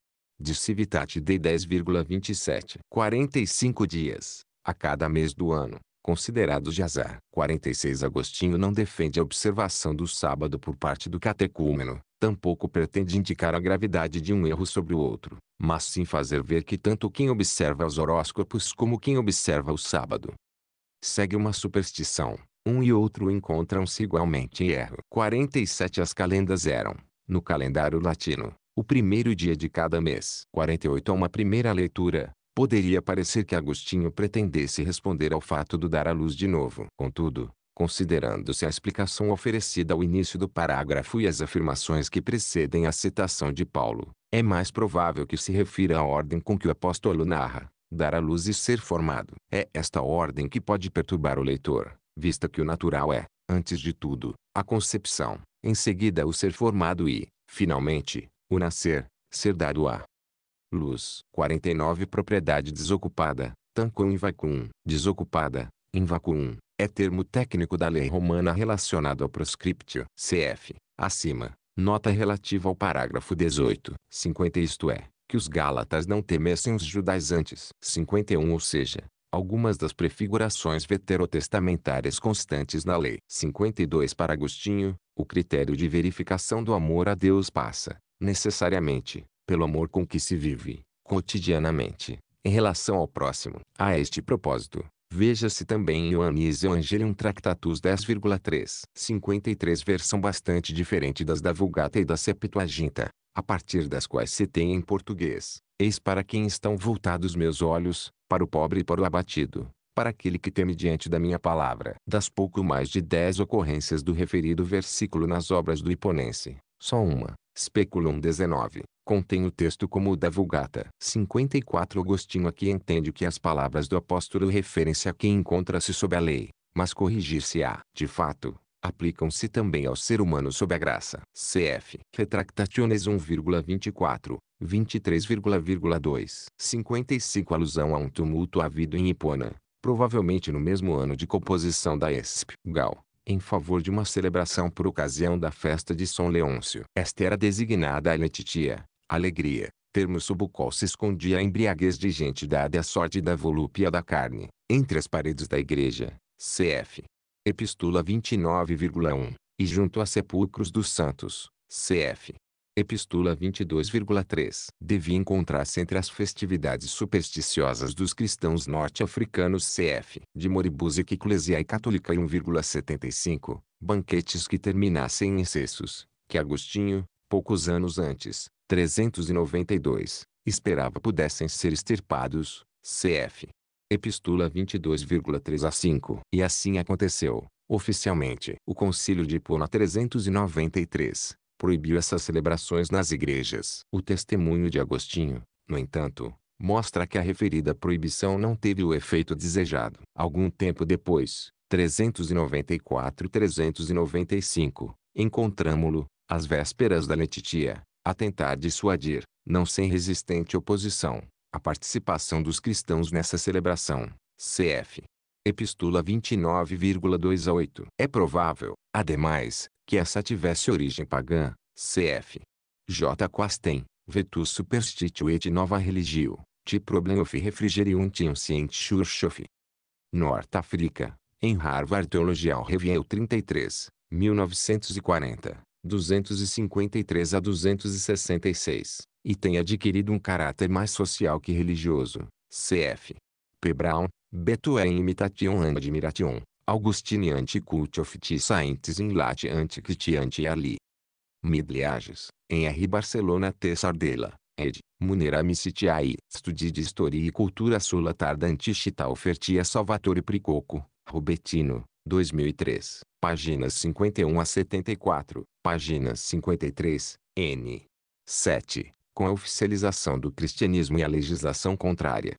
De Civitate de 10,27. 45 dias, a cada mês do ano, considerados de azar. 46 Agostinho não defende a observação do sábado por parte do catecúmeno, tampouco pretende indicar a gravidade de um erro sobre o outro, mas sim fazer ver que tanto quem observa os horóscopos como quem observa o sábado segue uma superstição, um e outro encontram-se igualmente em erro. 47 As calendas eram, no calendário latino, o primeiro dia de cada mês. 48 A uma primeira leitura, poderia parecer que Agostinho pretendesse responder ao fato do dar à luz de novo. Contudo, considerando-se a explicação oferecida ao início do parágrafo e as afirmações que precedem a citação de Paulo, é mais provável que se refira à ordem com que o apóstolo narra, dar à luz e ser formado. É esta ordem que pode perturbar o leitor, vista que o natural é, antes de tudo, a concepção, em seguida o ser formado e, finalmente, o nascer, ser dado à luz. 49 Propriedade desocupada, tanquam in vacuum, desocupada, in vacuum, é termo técnico da lei romana relacionado ao proscriptio. Cf. Acima, nota relativa ao parágrafo 18. 50 Isto é, que os gálatas não temessem os judaizantes. 51 Ou seja, algumas das prefigurações veterotestamentárias constantes na Lei 52 para Agostinho, o critério de verificação do amor a Deus passa, necessariamente, pelo amor com que se vive, cotidianamente, em relação ao próximo. A este propósito, veja-se também Ioannis Evangelium Tractatus 10,3. 53 versão bastante diferente das da Vulgata e da Septuaginta, a partir das quais se tem em português Eis para quem estão voltados meus olhos, para o pobre e para o abatido, para aquele que teme diante da minha palavra. Das pouco mais de dez ocorrências do referido versículo nas obras do Iponense, só uma, Speculum 19, contém o texto como o da Vulgata. 54 Agostinho aqui entende que as palavras do apóstolo referem-se a quem encontra-se sob a lei, mas corrigir-se-á. De fato, aplicam-se também ao ser humano sob a graça. Cf. Retractationes 1,24, 23,2. 55 Alusão a um tumulto havido em Hipona, provavelmente no mesmo ano de composição da ESP. Gal. Em favor de uma celebração por ocasião da festa de São Leôncio. Esta era designada a Letitia, alegria, termo sob o qual se escondia a embriaguez de gente dada à sorte da volúpia da carne, entre as paredes da igreja. Cf. Epístola 29,1, e junto a sepulcros dos santos, cf. Epístola 22,3. Devia encontrar-se entre as festividades supersticiosas dos cristãos norte-africanos cf. de moribus e eclesia e católica e 1,75, banquetes que terminassem em excessos, que Agostinho, poucos anos antes, 392, esperava pudessem ser extirpados, cf. Epístola 22,3 a 5. E assim aconteceu, oficialmente. O Concílio de Pona 393 proibiu essas celebrações nas igrejas. O testemunho de Agostinho, no entanto, mostra que a referida proibição não teve o efeito desejado. Algum tempo depois, 394 e 395, encontramo-lo, às vésperas da letitia, a tentar dissuadir, não sem resistente oposição, a participação dos cristãos nessa celebração. CF. Epístola 29,2 a 8. É provável, ademais, que essa tivesse origem pagã. CF. J. Quasten, Vetus Superstitio et Nova Religio, de Problem of Refrigeriuntium Scientischof. Norte África, em Harvard Theological Review 33, 1940, 253 a 266 e tem adquirido um caráter mais social que religioso. Cf. P. Brown, Betuem imitation admiration, Augustini anticult of saintes in late antiquitianti ali. Midliages, em R. Barcelona T. Sardella, ed. Munera, Sitiai, Studi de História e Cultura Sula Tarda Antichita Ofertia Salvatore Pricoco, Rubetino, 2003, páginas 51 a 74, páginas 53, N. 7 com a oficialização do cristianismo e a legislação contrária.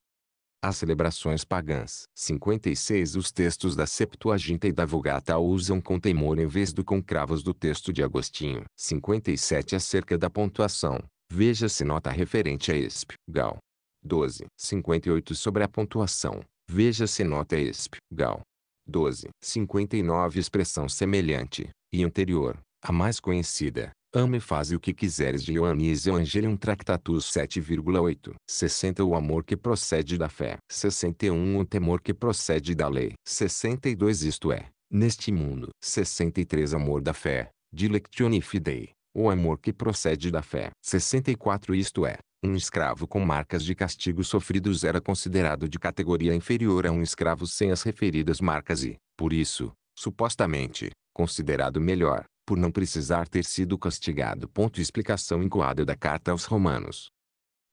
As celebrações pagãs. 56 Os textos da Septuaginta e da Vulgata usam com temor em vez do com cravos do texto de Agostinho. 57 Acerca da pontuação. Veja-se nota referente a ESP. Gal. 12. 58 Sobre a pontuação. Veja-se nota ESP. Gal. 12. 59 Expressão semelhante, e anterior, a mais conhecida, Ama e faz o que quiseres de Ioannis Evangelium Tractatus 7,8. 60 O amor que procede da fé. 61 O temor que procede da lei. 62 Isto é, neste mundo. 63 Amor da fé, Dilectione Fidei. O amor que procede da fé. 64 Isto é, um escravo com marcas de castigo sofridos era considerado de categoria inferior a um escravo sem as referidas marcas e, por isso, supostamente, considerado melhor por não precisar ter sido castigado. Ponto explicação incoada da Carta aos Romanos.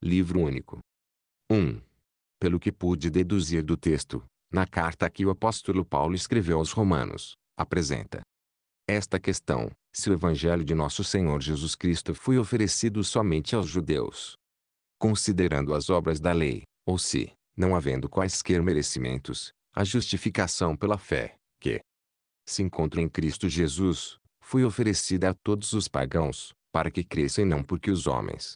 Livro único. 1. Pelo que pude deduzir do texto, na carta que o apóstolo Paulo escreveu aos Romanos, apresenta esta questão: se o Evangelho de nosso Senhor Jesus Cristo foi oferecido somente aos judeus, considerando as obras da lei, ou se, não havendo quaisquer merecimentos, a justificação pela fé, que se encontra em Cristo Jesus, foi oferecida a todos os pagãos, para que cressem não porque os homens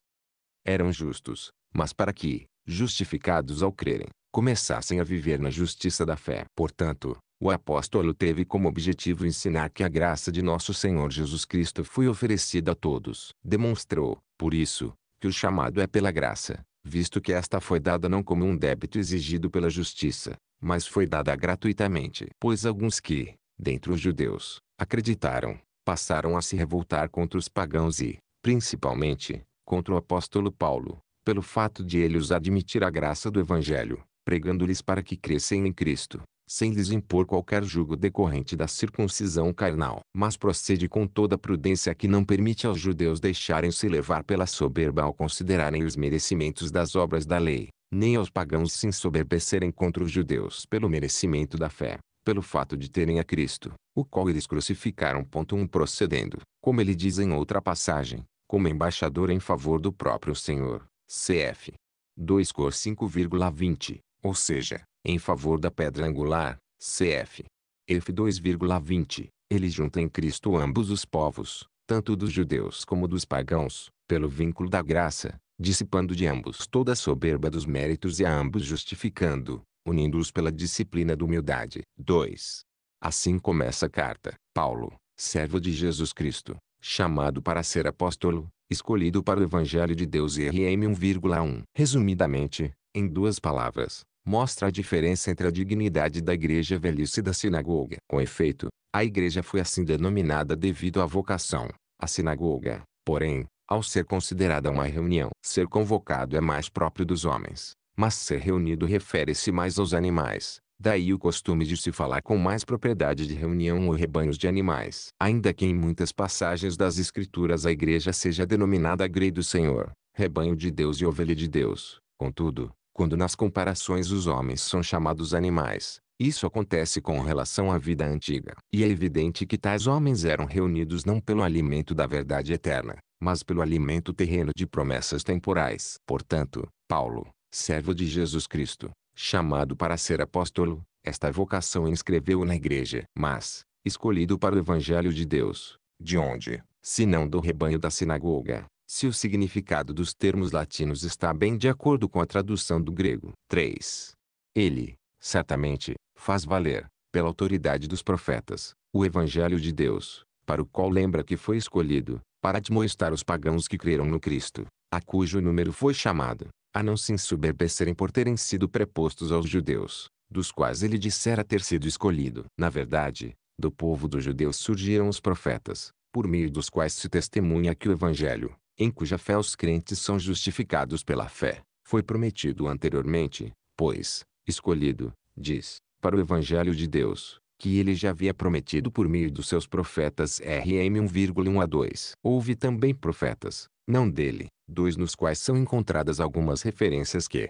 eram justos, mas para que, justificados ao crerem, começassem a viver na justiça da fé. Portanto, o apóstolo teve como objetivo ensinar que a graça de nosso Senhor Jesus Cristo foi oferecida a todos. Demonstrou, por isso, que o chamado é pela graça, visto que esta foi dada não como um débito exigido pela justiça, mas foi dada gratuitamente. Pois alguns que, dentre os judeus, acreditaram, passaram a se revoltar contra os pagãos e, principalmente, contra o apóstolo Paulo, pelo fato de ele os admitir a graça do Evangelho, pregando-lhes para que crescem em Cristo, sem lhes impor qualquer jugo decorrente da circuncisão carnal. Mas procede com toda prudência que não permite aos judeus deixarem-se levar pela soberba ao considerarem os merecimentos das obras da lei, nem aos pagãos se ensoberbecerem contra os judeus pelo merecimento da fé pelo fato de terem a Cristo, o qual eles crucificaram. 1 um procedendo, como ele diz em outra passagem, como embaixador em favor do próprio Senhor, cf. 2 Cor 5,20, ou seja, em favor da pedra angular, cf. Ef 2,20, ele junta em Cristo ambos os povos, tanto dos judeus como dos pagãos, pelo vínculo da graça, dissipando de ambos toda a soberba dos méritos e a ambos justificando, unindo-os pela disciplina da humildade. 2. Assim começa a carta. Paulo, servo de Jesus Cristo, chamado para ser apóstolo, escolhido para o Evangelho de Deus e RM 1,1. Resumidamente, em duas palavras, mostra a diferença entre a dignidade da igreja velhice e da sinagoga. Com efeito, a igreja foi assim denominada devido à vocação. A sinagoga, porém, ao ser considerada uma reunião, ser convocado é mais próprio dos homens, mas ser reunido refere-se mais aos animais. Daí o costume de se falar com mais propriedade de reunião ou rebanhos de animais. Ainda que em muitas passagens das Escrituras a igreja seja denominada grei do Senhor, rebanho de Deus e ovelha de Deus. Contudo, quando nas comparações os homens são chamados animais, isso acontece com relação à vida antiga. E é evidente que tais homens eram reunidos não pelo alimento da verdade eterna, mas pelo alimento terreno de promessas temporais. Portanto, Paulo, servo de Jesus Cristo, chamado para ser apóstolo, esta vocação inscreveu-o na igreja. Mas, escolhido para o evangelho de Deus, de onde, se não do rebanho da sinagoga, se o significado dos termos latinos está bem de acordo com a tradução do grego. 3. Ele, certamente, faz valer, pela autoridade dos profetas, o evangelho de Deus, para o qual lembra que foi escolhido, para admoestar os pagãos que creram no Cristo, a cujo número foi chamado, a não se ensoberbecerem por terem sido prepostos aos judeus, dos quais ele dissera ter sido escolhido. Na verdade, do povo dos judeus surgiram os profetas, por meio dos quais se testemunha que o Evangelho, em cuja fé os crentes são justificados pela fé, foi prometido anteriormente, pois, escolhido, diz, para o Evangelho de Deus, que ele já havia prometido por meio dos seus profetas RM 1,1 a 2. Houve também profetas, não dele, dois nos quais são encontradas algumas referências que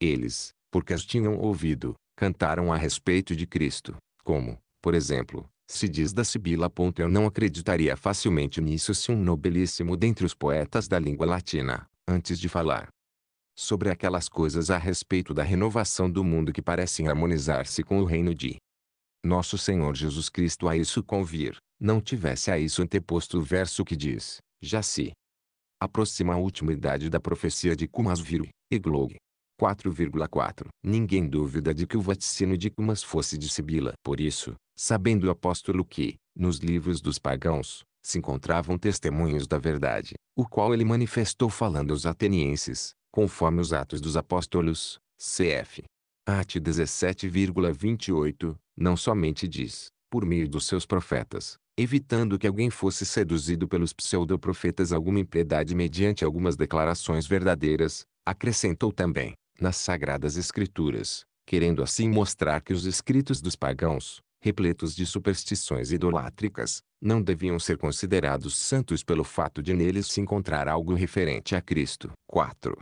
eles, porque as tinham ouvido, cantaram a respeito de Cristo, como, por exemplo, se diz da Sibila. Eu não acreditaria facilmente nisso se um nobelíssimo dentre os poetas da língua latina, antes de falar sobre aquelas coisas a respeito da renovação do mundo que parecem harmonizar-se com o reino de nosso Senhor Jesus Cristo a isso convir, não tivesse a isso anteposto o verso que diz, já se aproxima a última idade da profecia de Kumas e Eglog. 4,4 Ninguém duvida de que o vaticínio de Cumas fosse de Sibila. Por isso, sabendo o apóstolo que, nos livros dos pagãos, se encontravam testemunhos da verdade, o qual ele manifestou falando aos atenienses, conforme os Atos dos Apóstolos, cf. Ate 17,28, não somente diz, por meio dos seus profetas, evitando que alguém fosse seduzido pelos pseudoprofetas alguma impiedade mediante algumas declarações verdadeiras, acrescentou também, nas Sagradas Escrituras, querendo assim mostrar que os escritos dos pagãos, repletos de superstições idolátricas, não deviam ser considerados santos pelo fato de neles se encontrar algo referente a Cristo. 4.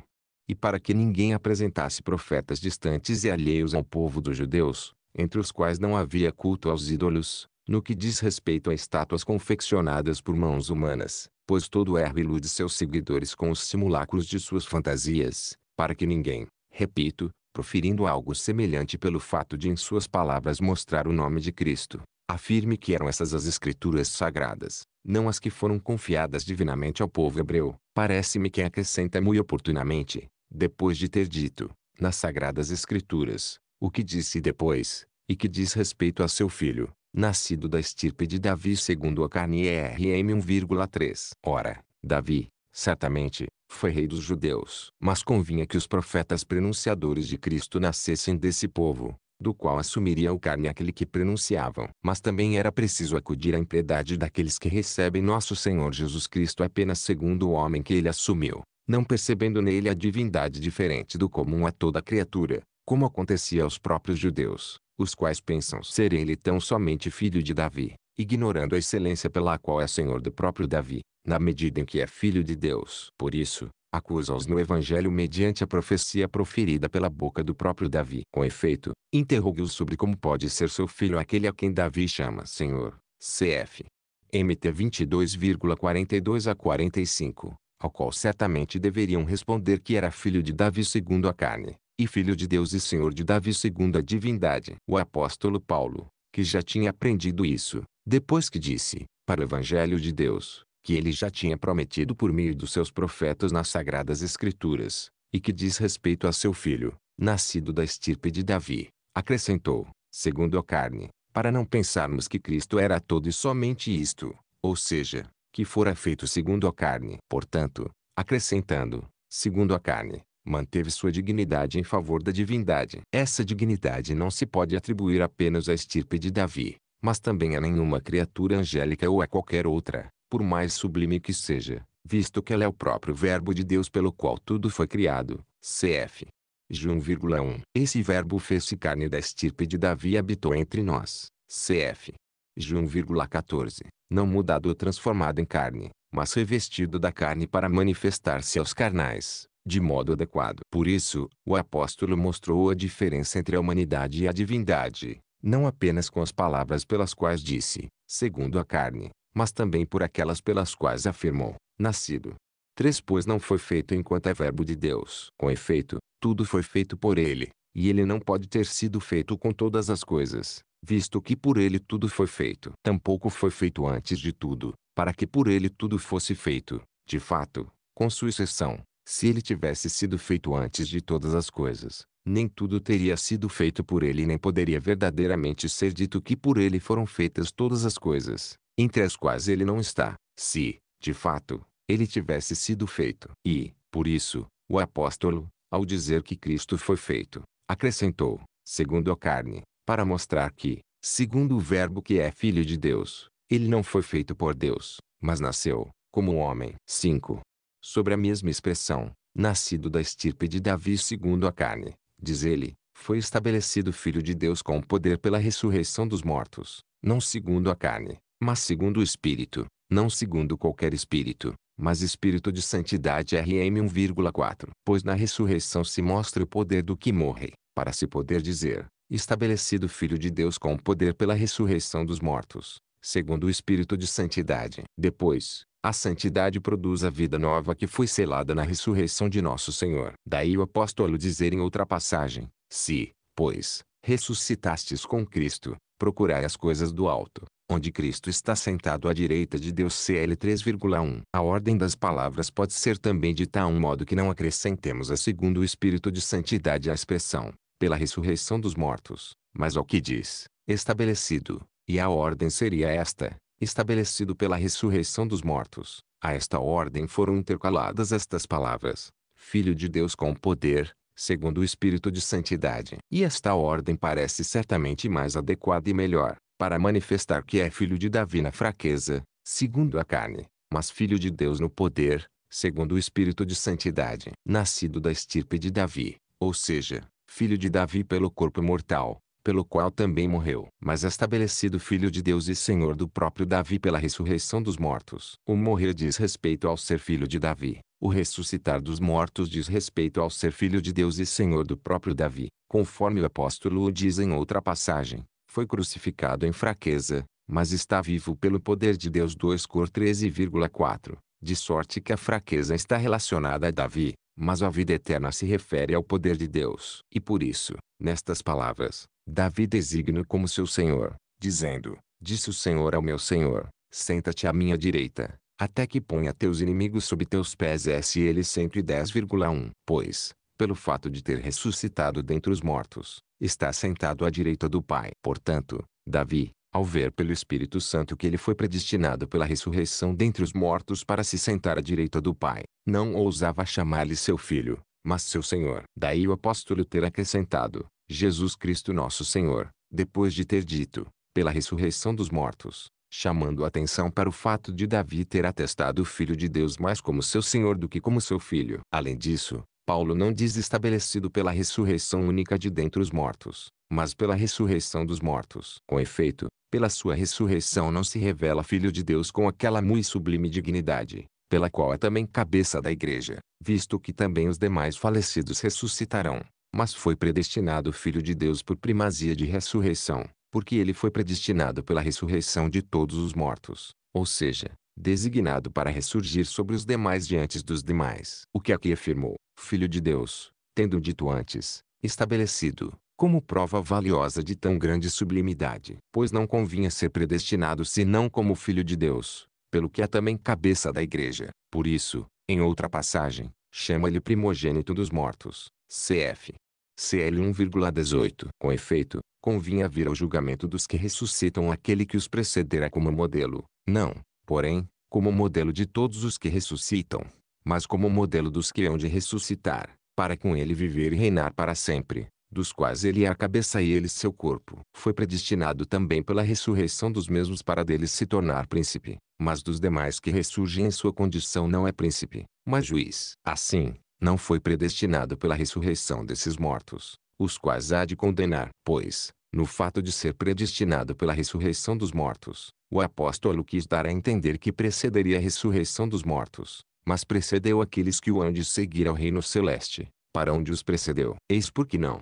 E para que ninguém apresentasse profetas distantes e alheios ao povo dos judeus, entre os quais não havia culto aos ídolos, no que diz respeito a estátuas confeccionadas por mãos humanas, pois todo erro ilude seus seguidores com os simulacros de suas fantasias, para que ninguém, repito, proferindo algo semelhante pelo fato de em suas palavras mostrar o nome de Cristo, afirme que eram essas as escrituras sagradas, não as que foram confiadas divinamente ao povo hebreu. Parece-me que acrescenta muito oportunamente, depois de ter dito, nas sagradas escrituras, o que disse depois, e que diz respeito a seu filho, nascido da estirpe de Davi segundo a carne ERM 1,3. Ora, Davi, certamente, foi rei dos judeus. Mas convinha que os profetas prenunciadores de Cristo nascessem desse povo, do qual assumiria o carne aquele que prenunciavam. Mas também era preciso acudir à impiedade daqueles que recebem nosso Senhor Jesus Cristo apenas segundo o homem que ele assumiu, não percebendo nele a divindade diferente do comum a toda criatura, como acontecia aos próprios judeus os quais pensam ser ele tão somente filho de Davi, ignorando a excelência pela qual é senhor do próprio Davi, na medida em que é filho de Deus. Por isso, acusa-os no Evangelho mediante a profecia proferida pela boca do próprio Davi. Com efeito, interrogue-os sobre como pode ser seu filho aquele a quem Davi chama Senhor. Cf. MT 22,42 a 45, ao qual certamente deveriam responder que era filho de Davi segundo a carne, e Filho de Deus e Senhor de Davi segundo a divindade. O apóstolo Paulo, que já tinha aprendido isso, depois que disse, para o Evangelho de Deus, que ele já tinha prometido por meio dos seus profetas nas Sagradas Escrituras, e que diz respeito a seu filho, nascido da estirpe de Davi, acrescentou, segundo a carne, para não pensarmos que Cristo era todo e somente isto, ou seja, que fora feito segundo a carne. Portanto, acrescentando, segundo a carne, manteve sua dignidade em favor da divindade. Essa dignidade não se pode atribuir apenas à estirpe de Davi, mas também a nenhuma criatura angélica ou a qualquer outra, por mais sublime que seja, visto que ela é o próprio Verbo de Deus pelo qual tudo foi criado. Cf. João 1,1 Esse verbo fez-se carne da estirpe de Davi e habitou entre nós. Cf. João 1,14 Não mudado ou transformado em carne, mas revestido da carne para manifestar-se aos carnais de modo adequado. Por isso, o apóstolo mostrou a diferença entre a humanidade e a divindade, não apenas com as palavras pelas quais disse, segundo a carne, mas também por aquelas pelas quais afirmou, nascido. 3. Pois não foi feito enquanto é verbo de Deus. Com efeito, tudo foi feito por ele, e ele não pode ter sido feito com todas as coisas, visto que por ele tudo foi feito. Tampouco foi feito antes de tudo, para que por ele tudo fosse feito, de fato, com sua exceção, se ele tivesse sido feito antes de todas as coisas, nem tudo teria sido feito por ele nem poderia verdadeiramente ser dito que por ele foram feitas todas as coisas, entre as quais ele não está, se, de fato, ele tivesse sido feito. E, por isso, o apóstolo, ao dizer que Cristo foi feito, acrescentou, segundo a carne, para mostrar que, segundo o Verbo que é Filho de Deus, ele não foi feito por Deus, mas nasceu, como um homem. 5 sobre a mesma expressão, nascido da estirpe de Davi segundo a carne, diz ele, foi estabelecido Filho de Deus com poder pela ressurreição dos mortos, não segundo a carne, mas segundo o Espírito, não segundo qualquer Espírito, mas Espírito de Santidade RM 1,4. Pois na ressurreição se mostra o poder do que morre, para se poder dizer, estabelecido Filho de Deus com poder pela ressurreição dos mortos, segundo o Espírito de Santidade. Depois, a santidade produz a vida nova que foi selada na ressurreição de nosso Senhor. Daí o apóstolo dizer em outra passagem: Se, pois, ressuscitastes com Cristo, procurai as coisas do alto, onde Cristo está sentado à direita de Deus. CL 3,1. A ordem das palavras pode ser também dita a um modo que não acrescentemos a segundo o Espírito de Santidade a expressão, pela ressurreição dos mortos, mas ao que diz, estabelecido, e a ordem seria esta, estabelecido pela ressurreição dos mortos. A esta ordem foram intercaladas estas palavras: Filho de Deus com poder, segundo o Espírito de Santidade. E esta ordem parece certamente mais adequada e melhor, para manifestar que é filho de Davi na fraqueza, segundo a carne, mas filho de Deus no poder, segundo o Espírito de Santidade. Nascido da estirpe de Davi, ou seja, filho de Davi pelo corpo mortal, pelo qual também morreu, mas estabelecido Filho de Deus e Senhor do próprio Davi pela ressurreição dos mortos. O morrer diz respeito ao ser filho de Davi. O ressuscitar dos mortos diz respeito ao ser filho de Deus e Senhor do próprio Davi, conforme o apóstolo o diz em outra passagem. Foi crucificado em fraqueza, mas está vivo pelo poder de Deus 2 Cor 13,4. De sorte que a fraqueza está relacionada a Davi, mas a vida eterna se refere ao poder de Deus. E por isso, nestas palavras, Davi designa como seu senhor, dizendo: Disse o Senhor ao meu senhor: Senta-te à minha direita, até que ponha teus inimigos sob teus pés. SL 110,1. Pois, pelo fato de ter ressuscitado dentre os mortos, está sentado à direita do Pai. Portanto, Davi, ao ver pelo Espírito Santo que ele foi predestinado pela ressurreição dentre os mortos para se sentar à direita do Pai, não ousava chamar-lhe seu filho, mas seu Senhor. Daí o apóstolo ter acrescentado: Jesus Cristo nosso Senhor, depois de ter dito, pela ressurreição dos mortos, chamando a atenção para o fato de Davi ter atestado o Filho de Deus mais como seu Senhor do que como seu filho. Além disso, Paulo não diz estabelecido pela ressurreição única de dentre os mortos, mas pela ressurreição dos mortos. Com efeito, pela sua ressurreição não se revela Filho de Deus com aquela muito sublime dignidade, pela qual é também cabeça da igreja, visto que também os demais falecidos ressuscitarão mas foi predestinado Filho de Deus por primazia de ressurreição, porque ele foi predestinado pela ressurreição de todos os mortos, ou seja, designado para ressurgir sobre os demais diante dos demais. O que aqui afirmou, Filho de Deus, tendo dito antes, estabelecido, como prova valiosa de tão grande sublimidade. Pois não convinha ser predestinado senão como Filho de Deus, pelo que é também cabeça da igreja. Por isso, em outra passagem, chama-lhe primogênito dos mortos cf. CL 1,18. Com efeito, convinha vir ao julgamento dos que ressuscitam aquele que os precederá como modelo, não, porém, como modelo de todos os que ressuscitam, mas como modelo dos que hão de ressuscitar, para com ele viver e reinar para sempre, dos quais ele é a cabeça e ele seu corpo. Foi predestinado também pela ressurreição dos mesmos para deles se tornar príncipe, mas dos demais que ressurgem em sua condição não é príncipe, mas juiz. Assim, não foi predestinado pela ressurreição desses mortos, os quais há de condenar. Pois, no fato de ser predestinado pela ressurreição dos mortos, o apóstolo quis dar a entender que precederia a ressurreição dos mortos, mas precedeu aqueles que o hão de seguir ao reino celeste, para onde os precedeu. Eis por que não.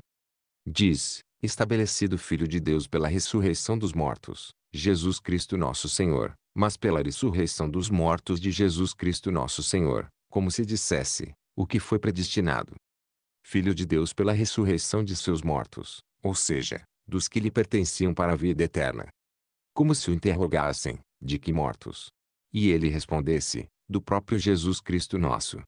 Diz, estabelecido Filho de Deus pela ressurreição dos mortos, Jesus Cristo nosso Senhor, mas pela ressurreição dos mortos de Jesus Cristo nosso Senhor, como se dissesse, o que foi predestinado. Filho de Deus pela ressurreição de seus mortos, ou seja, dos que lhe pertenciam para a vida eterna. Como se o interrogassem, de que mortos? E ele respondesse, do próprio Jesus Cristo nosso.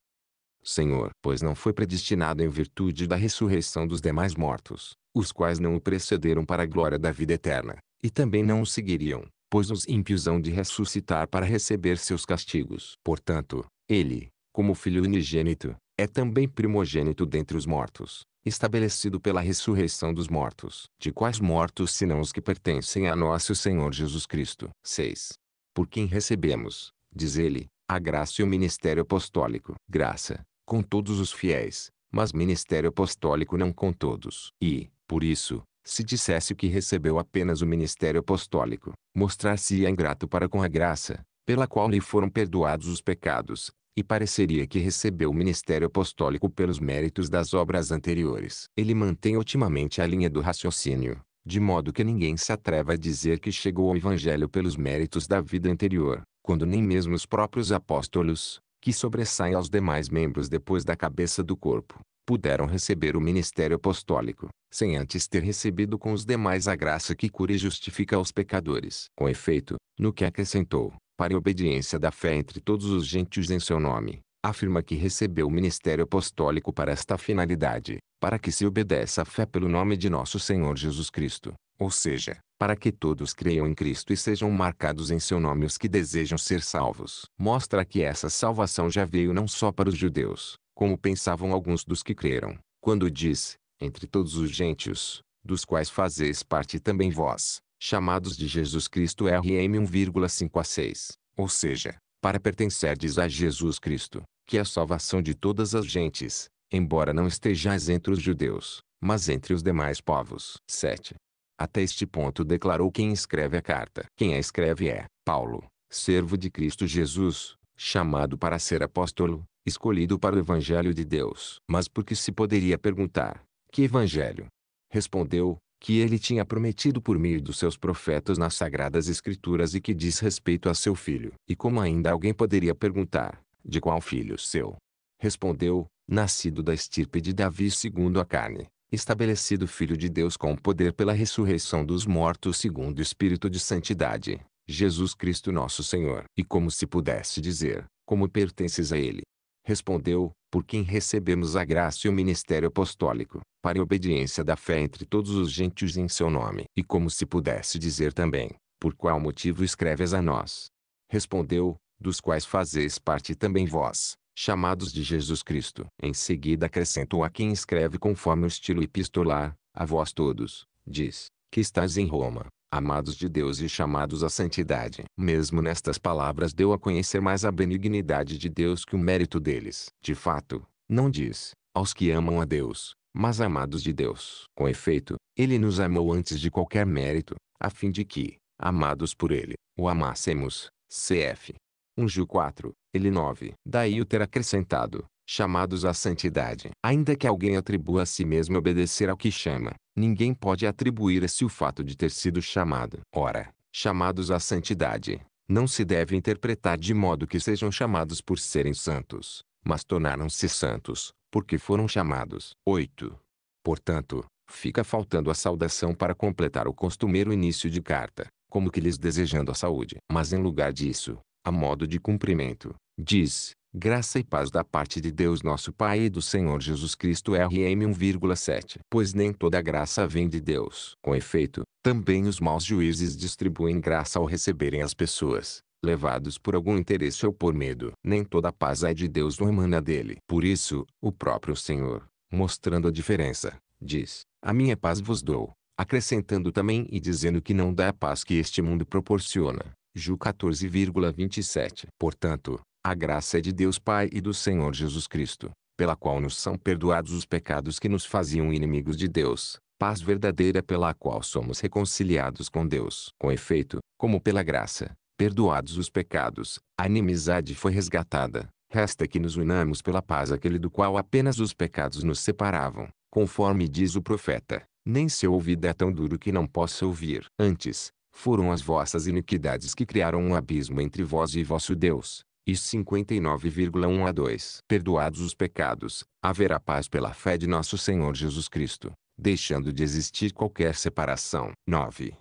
Senhor, pois não foi predestinado em virtude da ressurreição dos demais mortos, os quais não o precederam para a glória da vida eterna, e também não o seguiriam, pois os ímpios hão de ressuscitar para receber seus castigos. Portanto, ele, como filho unigênito, é também primogênito dentre os mortos, estabelecido pela ressurreição dos mortos. De quais mortos senão os que pertencem a nosso Senhor Jesus Cristo? 6. Por quem recebemos, diz ele, a graça e o ministério apostólico. Graça, com todos os fiéis, mas ministério apostólico não com todos. E, por isso, se dissesse que recebeu apenas o ministério apostólico, mostrar-se-ia ingrato para com a graça, pela qual lhe foram perdoados os pecados, e pareceria que recebeu o ministério apostólico pelos méritos das obras anteriores. Ele mantém ultimamente a linha do raciocínio, de modo que ninguém se atreva a dizer que chegou ao evangelho pelos méritos da vida anterior, quando nem mesmo os próprios apóstolos, que sobressaem aos demais membros depois da cabeça do corpo, puderam receber o ministério apostólico, sem antes ter recebido com os demais a graça que cura e justifica os pecadores. Com efeito, no que acrescentou, para a obediência da fé entre todos os gentios em seu nome. Afirma que recebeu o ministério apostólico para esta finalidade, para que se obedeça a fé pelo nome de nosso Senhor Jesus Cristo, ou seja, para que todos creiam em Cristo e sejam marcados em seu nome os que desejam ser salvos. Mostra que essa salvação já veio não só para os judeus, como pensavam alguns dos que creram, quando diz, entre todos os gentios, dos quais fazeis parte também vós chamados de Jesus Cristo RM 1,5 a 6, ou seja, para pertencerdes a Jesus Cristo, que é a salvação de todas as gentes, embora não estejais entre os judeus, mas entre os demais povos. 7. Até este ponto declarou quem escreve a carta. Quem a escreve é, Paulo, servo de Cristo Jesus, chamado para ser apóstolo, escolhido para o Evangelho de Deus. Mas por que se poderia perguntar, que Evangelho? Respondeu, que ele tinha prometido por meio dos seus profetas nas Sagradas Escrituras e que diz respeito a seu filho. E como ainda alguém poderia perguntar, de qual filho seu? Respondeu, nascido da estirpe de Davi segundo a carne, estabelecido Filho de Deus com poder pela ressurreição dos mortos segundo o Espírito de Santidade, Jesus Cristo nosso Senhor. E como se pudesse dizer, como pertences a Ele, respondeu, por quem recebemos a graça e o ministério apostólico, para a obediência da fé entre todos os gentios em seu nome. E como se pudesse dizer também, por qual motivo escreves a nós? Respondeu, dos quais fazeis parte também vós, chamados de Jesus Cristo. Em seguida acrescentou a quem escreve conforme o estilo epistolar, a vós todos, diz, que estás em Roma, amados de Deus e chamados à santidade. Mesmo nestas palavras deu a conhecer mais a benignidade de Deus que o mérito deles. De fato, não diz, aos que amam a Deus, mas amados de Deus. Com efeito, ele nos amou antes de qualquer mérito, a fim de que, amados por ele, o amássemos. CF. 1 Ju 4, ele 9. Daí o ter acrescentado, chamados à santidade. Ainda que alguém atribua a si mesmo obedecer ao que chama, ninguém pode atribuir a si o fato de ter sido chamado. Ora, chamados à santidade, não se deve interpretar de modo que sejam chamados por serem santos, mas tornaram-se santos, porque foram chamados. 8. Portanto, fica faltando a saudação para completar o costumeiro início de carta, como que lhes desejando a saúde. Mas em lugar disso, a modo de cumprimento, diz, Graça e paz da parte de Deus nosso Pai e do Senhor Jesus Cristo RM 1,7. Pois nem toda graça vem de Deus. Com efeito, também os maus juízes distribuem graça ao receberem as pessoas, levados por algum interesse ou por medo. Nem toda paz é de Deus ou emana dele. Por isso, o próprio Senhor, mostrando a diferença, diz, A minha paz vos dou, acrescentando também e dizendo que não dá a paz que este mundo proporciona. Ju 14,27. Portanto, a graça é de Deus Pai e do Senhor Jesus Cristo, pela qual nos são perdoados os pecados que nos faziam inimigos de Deus, paz verdadeira pela qual somos reconciliados com Deus. Com efeito, como pela graça, perdoados os pecados, a inimizade foi resgatada. Resta que nos unamos pela paz aquele do qual apenas os pecados nos separavam, conforme diz o profeta. Nem seu ouvido é tão duro que não possa ouvir. Antes, foram as vossas iniquidades que criaram um abismo entre vós e vosso Deus, e 59,1 a 2. Perdoados os pecados, haverá paz pela fé de nosso Senhor Jesus Cristo, deixando de existir qualquer separação. 9.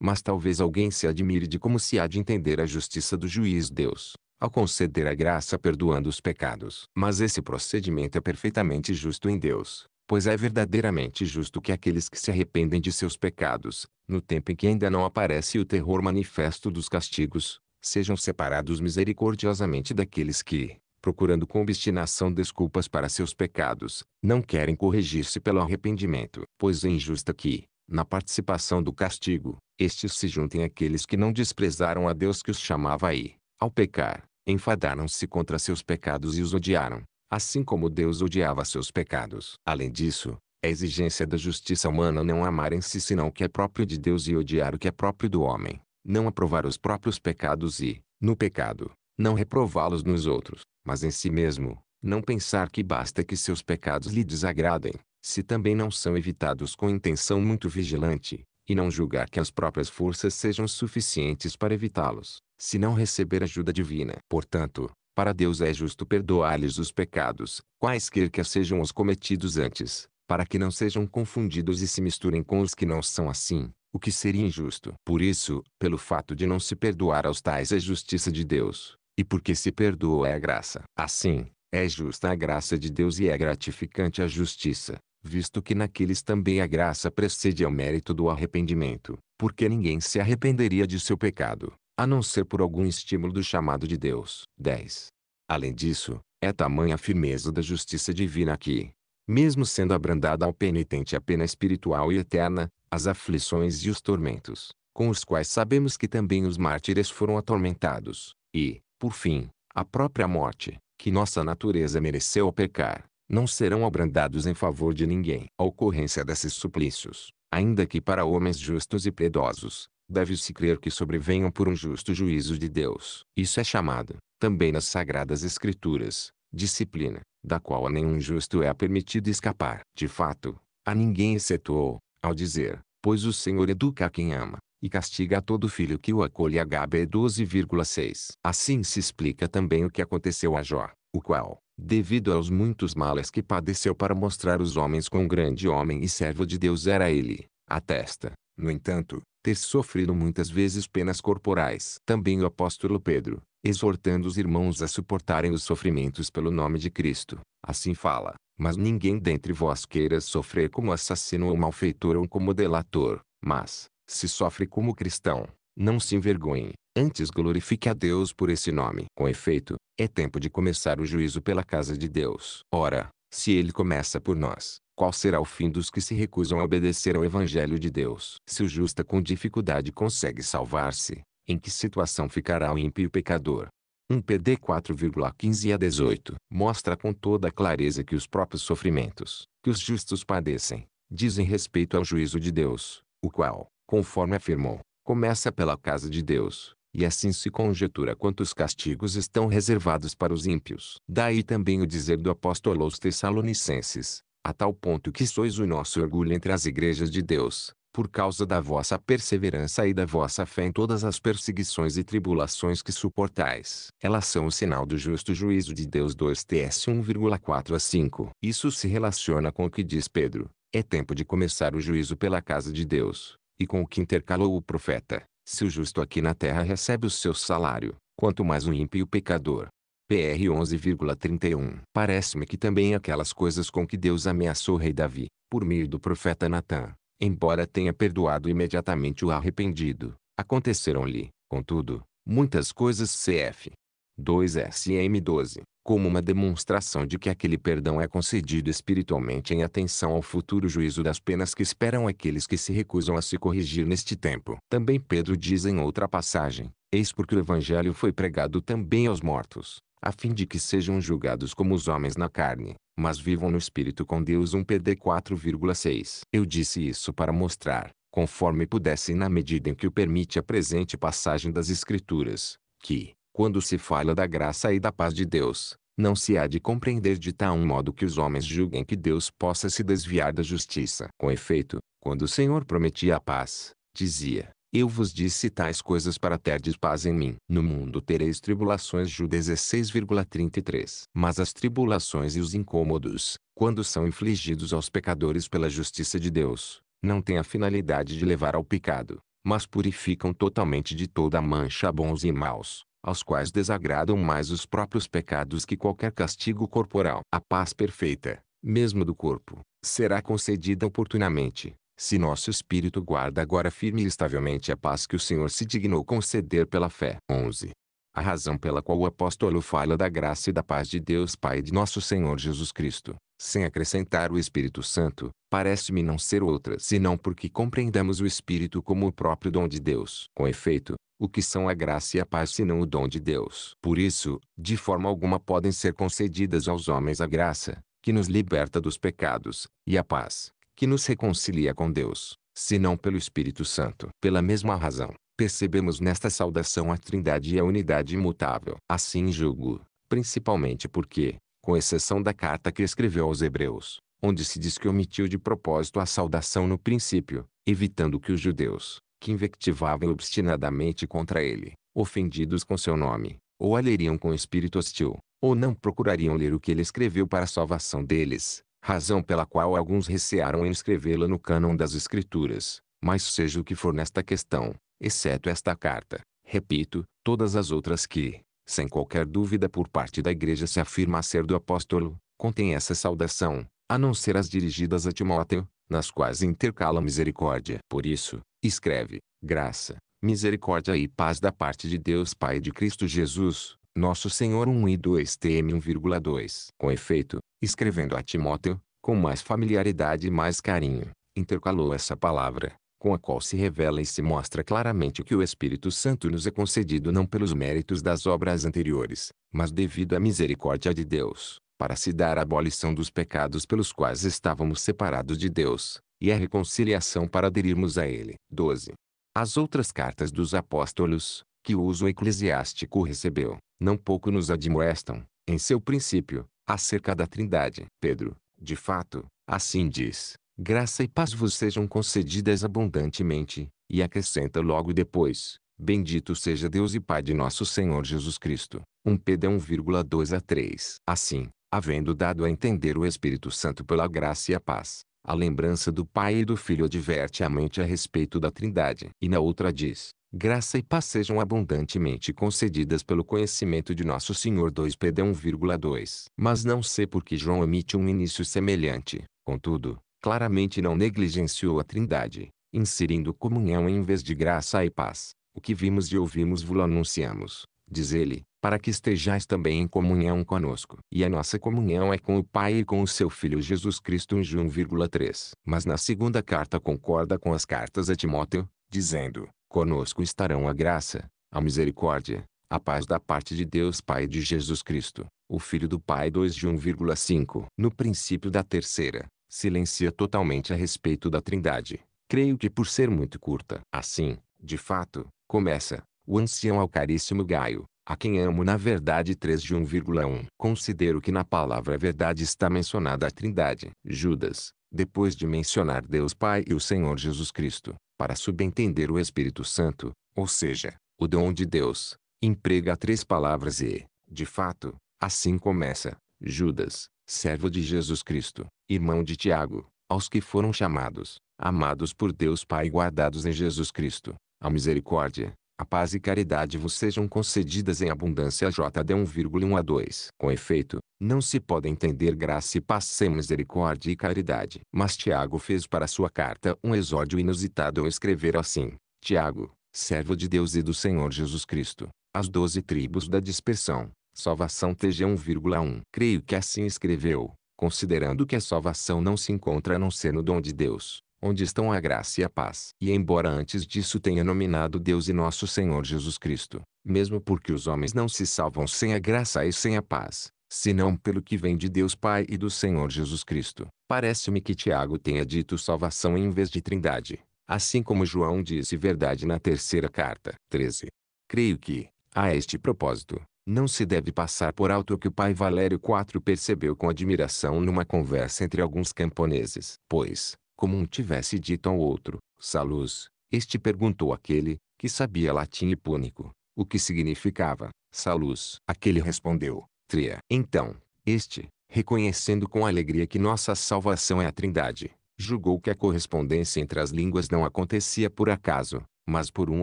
Mas talvez alguém se admire de como se há de entender a justiça do juiz Deus, ao conceder a graça perdoando os pecados. Mas esse procedimento é perfeitamente justo em Deus, pois é verdadeiramente justo que aqueles que se arrependem de seus pecados, no tempo em que ainda não aparece o terror manifesto dos castigos, sejam separados misericordiosamente daqueles que, procurando com obstinação desculpas para seus pecados, não querem corrigir-se pelo arrependimento. Pois é injusto que, na participação do castigo, estes se juntem àqueles que não desprezaram a Deus que os chamava e, ao pecar, enfadaram-se contra seus pecados e os odiaram, assim como Deus odiava seus pecados. Além disso, a exigência da justiça humana não é amarem-se senão o que é próprio de Deus e odiar o que é próprio do homem não aprovar os próprios pecados e, no pecado, não reprová-los nos outros, mas em si mesmo, não pensar que basta que seus pecados lhe desagradem, se também não são evitados com intenção muito vigilante, e não julgar que as próprias forças sejam suficientes para evitá-los, se não receber ajuda divina. Portanto, para Deus é justo perdoar-lhes os pecados, quaisquer que sejam os cometidos antes, para que não sejam confundidos e se misturem com os que não são assim, o que seria injusto. Por isso, pelo fato de não se perdoar aos tais é justiça de Deus, e porque se perdoa é a graça. Assim, é justa a graça de Deus e é gratificante a justiça, visto que naqueles também a graça precede ao mérito do arrependimento, porque ninguém se arrependeria de seu pecado, a não ser por algum estímulo do chamado de Deus. 10. Além disso, é tamanha a firmeza da justiça divina que, mesmo sendo abrandada ao penitente a pena espiritual e eterna, as aflições e os tormentos, com os quais sabemos que também os mártires foram atormentados, e, por fim, a própria morte, que nossa natureza mereceu ao pecar, não serão abrandados em favor de ninguém. A ocorrência desses suplícios, ainda que para homens justos e piedosos, deve-se crer que sobrevenham por um justo juízo de Deus. Isso é chamado, também nas Sagradas Escrituras, disciplina, da qual a nenhum justo é permitido escapar. De fato, a ninguém excetuou, ao dizer, pois o Senhor educa a quem ama, e castiga a todo filho que o acolhe. HB 12,6. Assim se explica também o que aconteceu a Jó, o qual, devido aos muitos males que padeceu para mostrar os homens quão grande homem e servo de Deus era ele, atesta, no entanto, ter sofrido muitas vezes penas corporais. Também o apóstolo Pedro, exortando os irmãos a suportarem os sofrimentos pelo nome de Cristo, assim fala, mas ninguém dentre vós queira sofrer como assassino ou malfeitor ou como delator. Mas, se sofre como cristão, não se envergonhe. Antes glorifique a Deus por esse nome. Com efeito, é tempo de começar o juízo pela casa de Deus. Ora, se ele começa por nós, qual será o fim dos que se recusam a obedecer ao Evangelho de Deus? Se o justa com dificuldade consegue salvar-se, em que situação ficará o ímpio pecador? 1 PD 4,15 a 18, mostra com toda clareza que os próprios sofrimentos, que os justos padecem, dizem respeito ao juízo de Deus, o qual, conforme afirmou, começa pela casa de Deus, e assim se conjetura quantos castigos estão reservados para os ímpios. Daí também o dizer do apóstolo aos Tessalonicenses, a tal ponto que sois o nosso orgulho entre as igrejas de Deus, por causa da vossa perseverança e da vossa fé em todas as perseguições e tribulações que suportais. Elas são o sinal do justo juízo de Deus 2 TS 1,4 a 5. Isso se relaciona com o que diz Pedro. É tempo de começar o juízo pela casa de Deus, e com o que intercalou o profeta. Se o justo aqui na terra recebe o seu salário, quanto mais o ímpio pecador. PR 11,31 Parece-me que também aquelas coisas com que Deus ameaçou rei Davi, por meio do profeta Natã, embora tenha perdoado imediatamente o arrependido, aconteceram-lhe, contudo, muitas coisas cf. 2 SM 12, como uma demonstração de que aquele perdão é concedido espiritualmente em atenção ao futuro juízo das penas que esperam aqueles que se recusam a se corrigir neste tempo. Também Pedro diz em outra passagem: Eis porque o evangelho foi pregado também aos mortos, a fim de que sejam julgados como os homens na carne, mas vivam no Espírito com Deus. 1 PD 4,6. Eu disse isso para mostrar, conforme pudesse na medida em que o permite a presente passagem das Escrituras, que, quando se fala da graça e da paz de Deus, não se há de compreender de tal modo que os homens julguem que Deus possa se desviar da justiça. Com efeito, quando o Senhor prometia a paz, dizia: eu vos disse tais coisas para terdes paz em mim. No mundo tereis tribulações. Ju 16,33. Mas as tribulações e os incômodos, quando são infligidos aos pecadores pela justiça de Deus, não têm a finalidade de levar ao pecado, mas purificam totalmente de toda mancha bons e maus, aos quais desagradam mais os próprios pecados que qualquer castigo corporal. A paz perfeita, mesmo do corpo, será concedida oportunamente se nosso espírito guarda agora firme e estavelmente a paz que o Senhor se dignou conceder pela fé. 11. A razão pela qual o apóstolo fala da graça e da paz de Deus Pai e de nosso Senhor Jesus Cristo, sem acrescentar o Espírito Santo, parece-me não ser outra senão porque compreendamos o Espírito como o próprio dom de Deus. Com efeito, o que são a graça e a paz senão o dom de Deus? Por isso, de forma alguma podem ser concedidas aos homens a graça, que nos liberta dos pecados, e a paz, que nos reconcilia com Deus, se não pelo Espírito Santo. Pela mesma razão, percebemos nesta saudação a trindade e a unidade imutável. Assim julgo, principalmente porque, com exceção da carta que escreveu aos Hebreus, onde se diz que omitiu de propósito a saudação no princípio, evitando que os judeus, que invectivavam obstinadamente contra ele, ofendidos com seu nome, ou a leriam com espírito hostil, ou não procurariam ler o que ele escreveu para a salvação deles, razão pela qual alguns recearam em escrevê-la no cânon das Escrituras. Mas seja o que for nesta questão, exceto esta carta, repito, todas as outras que, sem qualquer dúvida por parte da Igreja se afirma ser do apóstolo, contém essa saudação, a não ser as dirigidas a Timóteo, nas quais intercala misericórdia. Por isso, escreve, graça, misericórdia e paz da parte de Deus Pai e de Cristo Jesus, nosso Senhor 1 e 2 TM 1,2. Com efeito, escrevendo a Timóteo, com mais familiaridade e mais carinho, intercalou essa palavra, com a qual se revela e se mostra claramente que o Espírito Santo nos é concedido não pelos méritos das obras anteriores, mas devido à misericórdia de Deus, para se dar a abolição dos pecados pelos quais estávamos separados de Deus, e a reconciliação para aderirmos a Ele. 12. As outras cartas dos apóstolos, que o uso eclesiástico recebeu, não pouco nos admoestam, em seu princípio, acerca da Trindade. Pedro, de fato, assim diz: Graça e paz vos sejam concedidas abundantemente, e acrescenta logo depois: Bendito seja Deus e Pai de nosso Senhor Jesus Cristo. 1 Pedro 1,2 a 3. Assim, havendo dado a entender o Espírito Santo pela graça e a paz, a lembrança do Pai e do Filho adverte a mente a respeito da Trindade. E na outra diz: graça e paz sejam abundantemente concedidas pelo conhecimento de nosso Senhor 2 Pedro 1,2. Mas não sei por que João omite um início semelhante. Contudo, claramente não negligenciou a Trindade, inserindo comunhão em vez de graça e paz. O que vimos e ouvimos vos anunciamos, diz ele, para que estejais também em comunhão conosco. E a nossa comunhão é com o Pai e com o seu Filho Jesus Cristo 1,3. Mas na segunda carta concorda com as cartas a Timóteo, dizendo: Conosco estarão a graça, a misericórdia, a paz da parte de Deus Pai e de Jesus Cristo, o Filho do Pai 2 de 1,5. No princípio da terceira, silencia totalmente a respeito da Trindade. Creio que por ser muito curta. Assim, de fato, começa, o ancião ao caríssimo Gaio, a quem amo na verdade 3 de 1,1. Considero que na palavra verdade está mencionada a Trindade. Judas, depois de mencionar Deus Pai e o Senhor Jesus Cristo, para subentender o Espírito Santo, ou seja, o dom de Deus, emprega três palavras e, de fato, assim começa: Judas, servo de Jesus Cristo, irmão de Tiago, aos que foram chamados, amados por Deus Pai e guardados em Jesus Cristo, a misericórdia, a paz e caridade vos sejam concedidas em abundância JD 1,1 a 2. Com efeito, não se pode entender graça e paz sem misericórdia e caridade. Mas Tiago fez para sua carta um exódio inusitado ao escrever assim: Tiago, servo de Deus e do Senhor Jesus Cristo, as doze tribos da dispersão, salvação TG 1,1. Creio que assim escreveu, considerando que a salvação não se encontra a não ser no dom de Deus onde estão a graça e a paz. E embora antes disso tenha nominado Deus e nosso Senhor Jesus Cristo, mesmo porque os homens não se salvam sem a graça e sem a paz, senão pelo que vem de Deus Pai e do Senhor Jesus Cristo. Parece-me que Tiago tenha dito salvação em vez de trindade, assim como João disse verdade na terceira carta. 13. Creio que, a este propósito, não se deve passar por alto o que o pai Valério IV percebeu com admiração numa conversa entre alguns camponeses. Pois, como um tivesse dito ao outro, Salus, este perguntou àquele, que sabia latim e púnico, o que significava, Salus. Aquele respondeu, Tria. Então, este, reconhecendo com alegria que nossa salvação é a trindade, julgou que a correspondência entre as línguas não acontecia por acaso, mas por um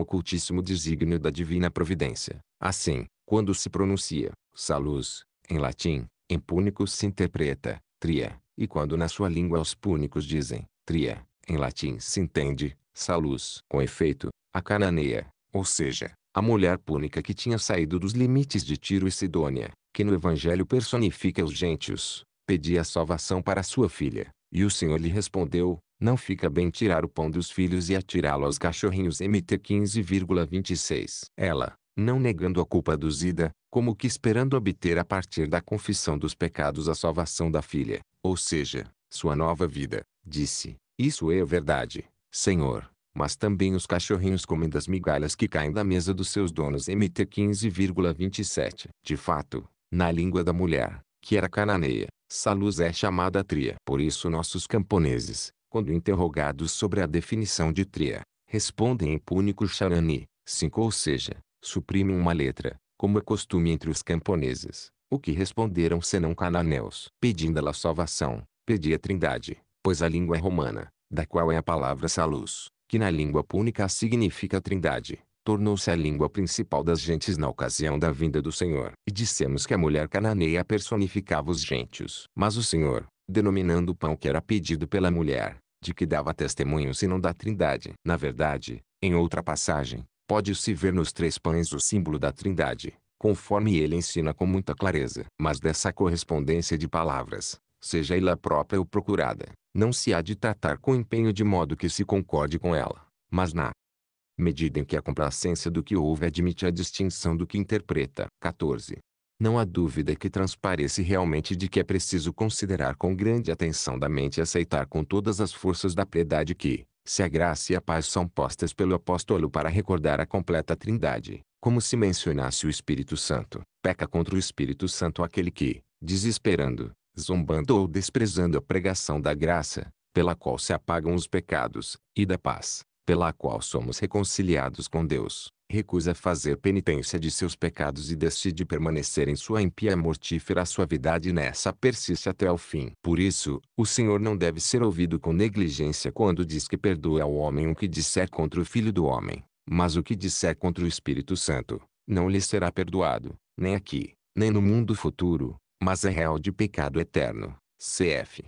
ocultíssimo desígnio da divina providência. Assim, quando se pronuncia, Salus, em latim, em púnico se interpreta, Tria, e quando na sua língua os púnicos dizem, tria, em latim se entende, salus, com efeito, a cananeia, ou seja, a mulher púnica que tinha saído dos limites de Tiro e Sidônia, que no evangelho personifica os gentios, pedia salvação para sua filha, e o Senhor lhe respondeu, não fica bem tirar o pão dos filhos e atirá-lo aos cachorrinhos. MT 15,26. Ela, não negando a culpa aduzida, como que esperando obter a partir da confissão dos pecados a salvação da filha, ou seja, sua nova vida, Disse: Isso é verdade, senhor. Mas também os cachorrinhos comem das migalhas que caem da mesa dos seus donos. MT 15,27. De fato, na língua da mulher, que era cananeia, Saluz é chamada tria. Por isso, nossos camponeses, quando interrogados sobre a definição de tria, respondem em púnico charani, cinco ou seja, suprimem uma letra, como é costume entre os camponeses. O que responderam senão cananeus? Pedindo a salvação, pedia a trindade pois a língua é romana, da qual é a palavra salus, que na língua púnica significa trindade, tornou-se a língua principal das gentes na ocasião da vinda do Senhor. E dissemos que a mulher cananeia personificava os gentios. Mas o Senhor, denominando o pão que era pedido pela mulher, de que dava testemunho se não da trindade. Na verdade, em outra passagem, pode-se ver nos três pães o símbolo da trindade, conforme ele ensina com muita clareza. Mas dessa correspondência de palavras, seja ela própria ou procurada, não se há de tratar com empenho de modo que se concorde com ela, mas na medida em que a complacência do que ouve admite a distinção do que interpreta. 14. Não há dúvida que transparece realmente de que é preciso considerar com grande atenção da mente e aceitar com todas as forças da piedade que, se a graça e a paz são postas pelo apóstolo para recordar a completa trindade, como se mencionasse o Espírito Santo, peca contra o Espírito Santo aquele que, desesperando, zombando ou desprezando a pregação da graça, pela qual se apagam os pecados, e da paz, pela qual somos reconciliados com Deus, recusa fazer penitência de seus pecados e decide permanecer em sua impia mortífera suavidade nessa persiste até o fim. Por isso, o Senhor não deve ser ouvido com negligência quando diz que perdoa ao homem o que disser contra o Filho do Homem, mas o que disser contra o Espírito Santo, não lhe será perdoado, nem aqui, nem no mundo futuro, mas é réu de pecado eterno. Cf.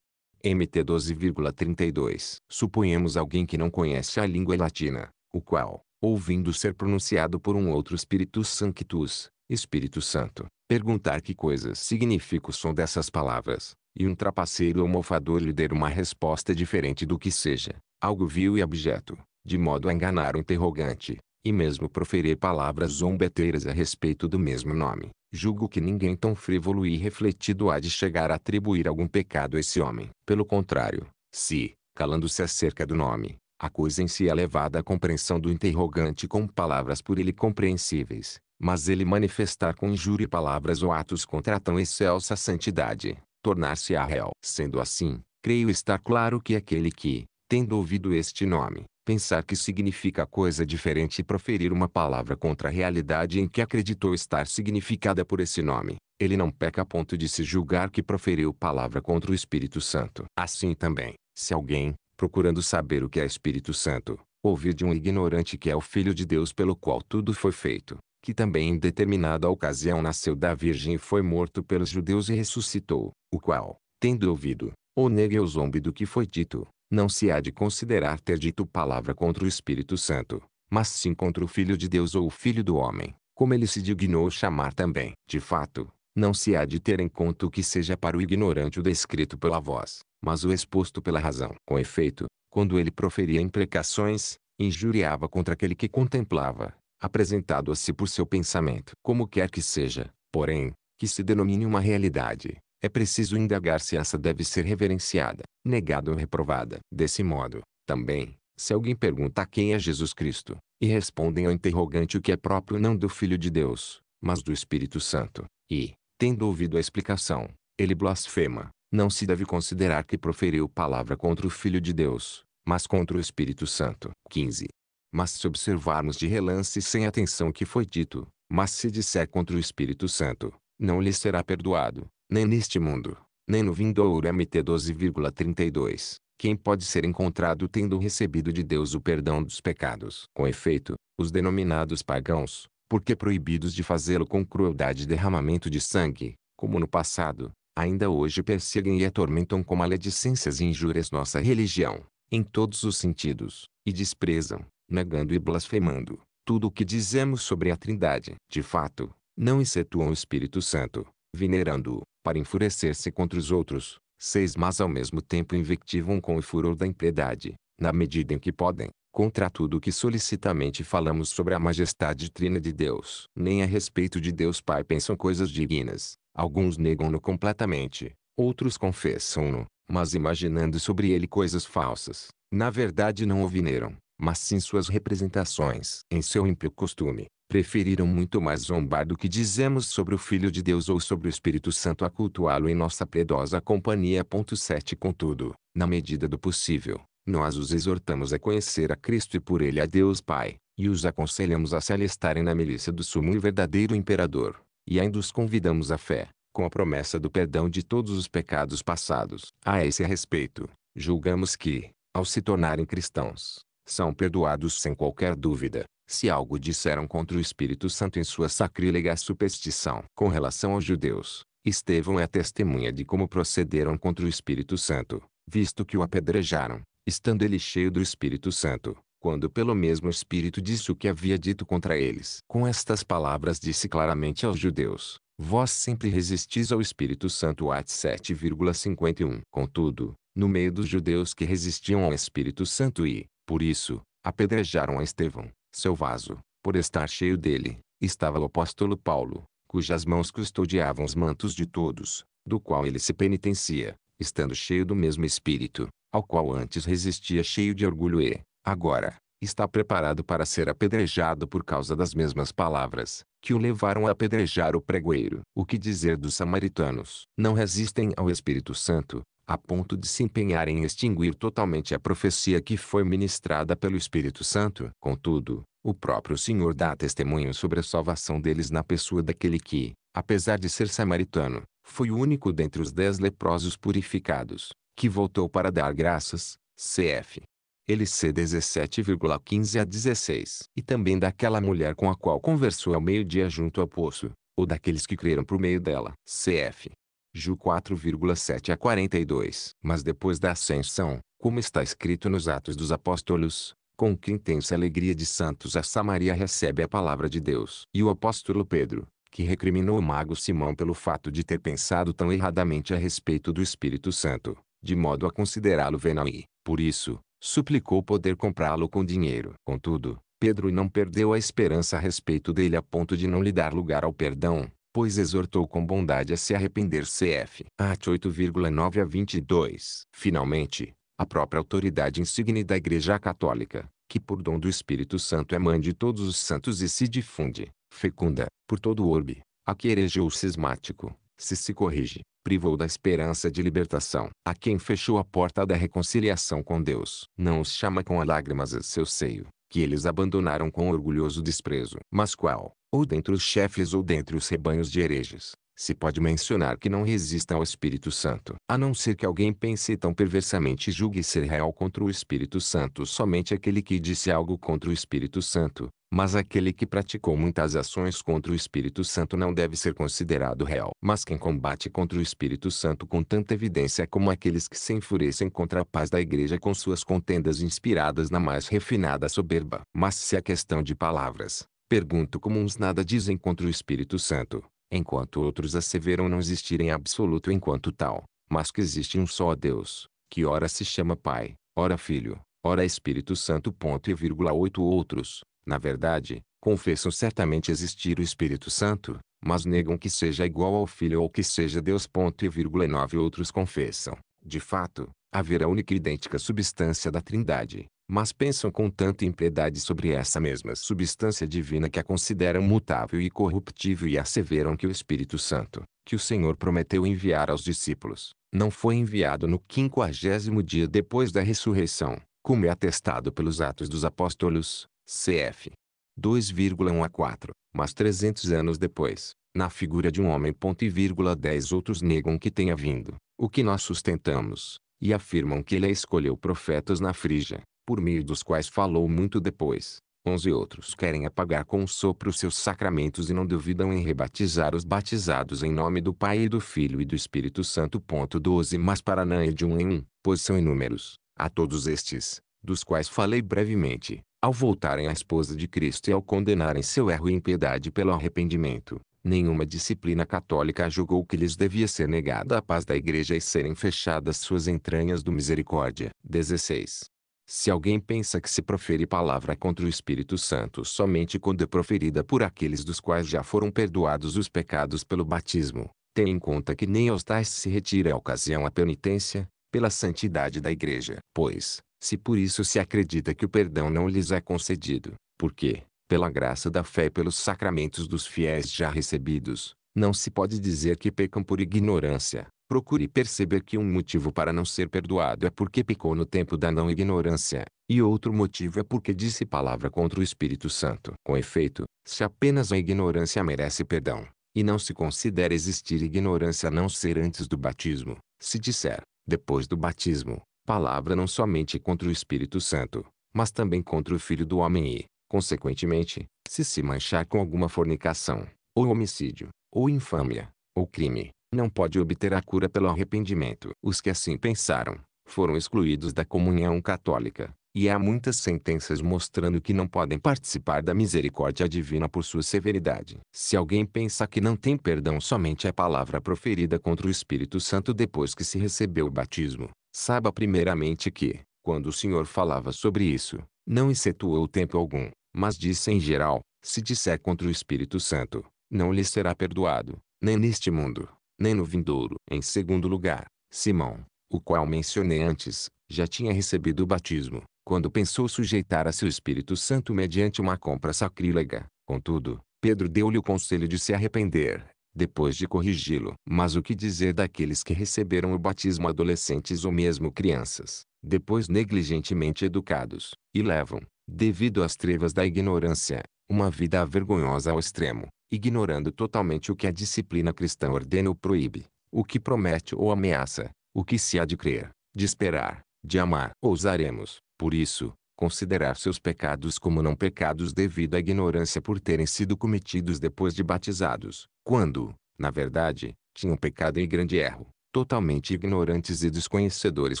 MT 12,32. Suponhamos alguém que não conhece a língua latina, o qual, ouvindo ser pronunciado por um outro Espírito Sanctus, Espírito Santo, perguntar que coisas significa o som dessas palavras, e um trapaceiro ou mofador lhe der uma resposta diferente do que seja, algo vil e abjeto, de modo a enganar o interrogante, e mesmo proferir palavras zombeteiras a respeito do mesmo nome, julgo que ninguém tão frívolo e refletido há de chegar a atribuir algum pecado a esse homem. Pelo contrário, se, calando-se acerca do nome, a coisa em si é levada à compreensão do interrogante com palavras por ele compreensíveis, mas ele manifestar com injúria palavras ou atos contra tão excelsa santidade, tornar-se a réu. Sendo assim, creio estar claro que aquele que, tendo ouvido este nome, pensar que significa coisa diferente e proferir uma palavra contra a realidade em que acreditou estar significada por esse nome, ele não peca a ponto de se julgar que proferiu palavra contra o Espírito Santo. Assim também, se alguém, procurando saber o que é Espírito Santo, ouvir de um ignorante que é o Filho de Deus pelo qual tudo foi feito, que também em determinada ocasião nasceu da Virgem e foi morto pelos judeus e ressuscitou, o qual, tendo ouvido, ou nega ou zombe do que foi dito, não se há de considerar ter dito palavra contra o Espírito Santo, mas sim contra o Filho de Deus ou o Filho do Homem, como ele se dignou chamar também. De fato, não se há de ter em conta o que seja para o ignorante o descrito pela voz, mas o exposto pela razão. Com efeito, quando ele proferia imprecações, injuriava contra aquele que contemplava, apresentado a si por seu pensamento. Como quer que seja, porém, que se denomine uma realidade, é preciso indagar se essa deve ser reverenciada, negada ou reprovada. Desse modo, também, se alguém pergunta quem é Jesus Cristo, e respondem ao interrogante o que é próprio não do Filho de Deus, mas do Espírito Santo, e, tendo ouvido a explicação, ele blasfema, não se deve considerar que proferiu palavra contra o Filho de Deus, mas contra o Espírito Santo. 15. Mas se observarmos de relance sem atenção o que foi dito, mas se disser contra o Espírito Santo, não lhe será perdoado, nem neste mundo, nem no vindouro MT 12,32. Quem pode ser encontrado tendo recebido de Deus o perdão dos pecados? Com efeito, os denominados pagãos, porque proibidos de fazê-lo com crueldade e derramamento de sangue, como no passado, ainda hoje perseguem e atormentam com maledicências e injúrias nossa religião, em todos os sentidos, e desprezam, negando e blasfemando, tudo o que dizemos sobre a Trindade. De fato, não excetuam o Espírito Santo, venerando-o, para enfurecer-se contra os outros. seis Mas ao mesmo tempo invectivam com o furor da impiedade, na medida em que podem, contra tudo o que solicitamente falamos sobre a majestade trina de Deus. Nem a respeito de Deus Pai pensam coisas dignas. Alguns negam-no completamente, outros confessam-no, mas imaginando sobre ele coisas falsas. Na verdade não o veneram, mas sim suas representações. Em seu ímpio costume, preferiram muito mais zombar do que dizemos sobre o Filho de Deus ou sobre o Espírito Santo a cultuá-lo em nossa piedosa companhia. 7 Contudo, na medida do possível, nós os exortamos a conhecer a Cristo e por ele a Deus Pai, e os aconselhamos a se alistarem na milícia do sumo e verdadeiro imperador, e ainda os convidamos à fé, com a promessa do perdão de todos os pecados passados. A esse respeito, julgamos que, ao se tornarem cristãos, são perdoados sem qualquer dúvida, se algo disseram contra o Espírito Santo em sua sacrílega superstição. Com relação aos judeus, Estevão é testemunha de como procederam contra o Espírito Santo, visto que o apedrejaram, estando ele cheio do Espírito Santo, quando pelo mesmo Espírito disse o que havia dito contra eles. Com estas palavras disse claramente aos judeus, vós sempre resistis ao Espírito Santo Atos 7,51. Contudo, no meio dos judeus que resistiam ao Espírito Santo e, por isso, apedrejaram a Estevão, seu vaso, por estar cheio dele. Estava o apóstolo Paulo, cujas mãos custodiavam os mantos de todos, do qual ele se penitencia, estando cheio do mesmo espírito, ao qual antes resistia cheio de orgulho e, agora, está preparado para ser apedrejado por causa das mesmas palavras que o levaram a apedrejar o pregoeiro. O que dizer dos samaritanos? Não resistem ao Espírito Santo, a ponto de se empenhar em extinguir totalmente a profecia que foi ministrada pelo Espírito Santo. Contudo, o próprio Senhor dá testemunho sobre a salvação deles na pessoa daquele que, apesar de ser samaritano, foi o único dentre os dez leprosos purificados, que voltou para dar graças, cf. LC 17,15 a 16. E também daquela mulher com a qual conversou ao meio-dia junto ao poço, ou daqueles que creram por meio dela, cf. Ju 4,7 a 42. Mas depois da ascensão, como está escrito nos Atos dos Apóstolos, com que intensa alegria de santos a Samaria recebe a palavra de Deus. E o apóstolo Pedro, que recriminou o mago Simão pelo fato de ter pensado tão erradamente a respeito do Espírito Santo, de modo a considerá-lo venal e, por isso, suplicou poder comprá-lo com dinheiro. Contudo, Pedro não perdeu a esperança a respeito dele a ponto de não lhe dar lugar ao perdão, pois exortou com bondade a se arrepender. Cf. At 8,9 a 22. Finalmente, a própria autoridade insigne da Igreja Católica, que por dom do Espírito Santo é mãe de todos os santos e se difunde, fecunda, por todo o orbe, a que eregeu o cismático, se se corrige, privou da esperança de libertação, a quem fechou a porta da reconciliação com Deus. Não os chama com lágrimas a seu seio, que eles abandonaram com orgulhoso desprezo. Mas qual, ou dentre os chefes ou dentre os rebanhos de hereges, se pode mencionar que não resista ao Espírito Santo. A não ser que alguém pense tão perversamente e julgue ser real contra o Espírito Santo somente aquele que disse algo contra o Espírito Santo, mas aquele que praticou muitas ações contra o Espírito Santo não deve ser considerado réu. Mas quem combate contra o Espírito Santo com tanta evidência como aqueles que se enfurecem contra a paz da igreja com suas contendas inspiradas na mais refinada soberba. Mas se é questão de palavras, pergunto como uns nada dizem contra o Espírito Santo, enquanto outros asseveram não existir em absoluto enquanto tal, mas que existe um só Deus, que ora se chama Pai, ora Filho, ora Espírito Santo. e vírgula oito outros na verdade, confessam certamente existir o Espírito Santo, mas negam que seja igual ao Filho ou que seja Deus. e vírgula nove outros confessam, de fato, haver a única e idêntica substância da Trindade, mas pensam com tanta impiedade sobre essa mesma substância divina que a consideram mutável e corruptível e asseveram que o Espírito Santo, que o Senhor prometeu enviar aos discípulos, não foi enviado no quinquagésimo dia depois da ressurreição, como é atestado pelos Atos dos Apóstolos, cf. 2,1 a 4, mas 300 anos depois, na figura de um homem ponto e vírgula 10 outros negam que tenha vindo, o que nós sustentamos, e afirmam que ele escolheu profetas na Frígia, por meio dos quais falou muito depois. Onze outros querem apagar com um sopro seus sacramentos e não duvidam em rebatizar os batizados em nome do Pai e do Filho e do Espírito Santo. 12 Mas para não é de um em um, pois são inúmeros, a todos estes, dos quais falei brevemente, ao voltarem à esposa de Cristo e ao condenarem seu erro e impiedade pelo arrependimento, nenhuma disciplina católica julgou que lhes devia ser negada a paz da igreja e serem fechadas suas entranhas do misericórdia. 16. Se alguém pensa que se profere palavra contra o Espírito Santo somente quando é proferida por aqueles dos quais já foram perdoados os pecados pelo batismo, tenha em conta que nem aos tais se retira a ocasião à penitência, pela santidade da igreja. Pois, se por isso se acredita que o perdão não lhes é concedido, porque, pela graça da fé e pelos sacramentos dos fiéis já recebidos, não se pode dizer que pecam por ignorância. Procure perceber que um motivo para não ser perdoado é porque pecou no tempo da não ignorância, e outro motivo é porque disse palavra contra o Espírito Santo. Com efeito, se apenas a ignorância merece perdão, e não se considera existir ignorância a não ser antes do batismo, se disser, depois do batismo, palavra não somente contra o Espírito Santo, mas também contra o Filho do Homem e, consequentemente, se se manchar com alguma fornicação, ou homicídio, ou infâmia, ou crime, não pode obter a cura pelo arrependimento. Os que assim pensaram, foram excluídos da comunhão católica, e há muitas sentenças mostrando que não podem participar da misericórdia divina por sua severidade. Se alguém pensa que não tem perdão somente a palavra proferida contra o Espírito Santo depois que se recebeu o batismo, Saiba primeiramente que, quando o Senhor falava sobre isso, não excetuou tempo algum, mas disse em geral, se disser contra o Espírito Santo, não lhe será perdoado, nem neste mundo, nem no vindouro. Em segundo lugar, Simão, o qual mencionei antes, já tinha recebido o batismo, quando pensou sujeitar a seu Espírito Santo mediante uma compra sacrílega. Contudo, Pedro deu-lhe o conselho de se arrepender depois de corrigi-lo. Mas o que dizer daqueles que receberam o batismo adolescentes ou mesmo crianças, depois negligentemente educados, e levam, devido às trevas da ignorância, uma vida vergonhosa ao extremo, ignorando totalmente o que a disciplina cristã ordena ou proíbe, o que promete ou ameaça, o que se há de crer, de esperar, de amar. Ousaremos, por isso, considerar seus pecados como não pecados devido à ignorância por terem sido cometidos depois de batizados, quando, na verdade, tinham pecado em grande erro, totalmente ignorantes e desconhecedores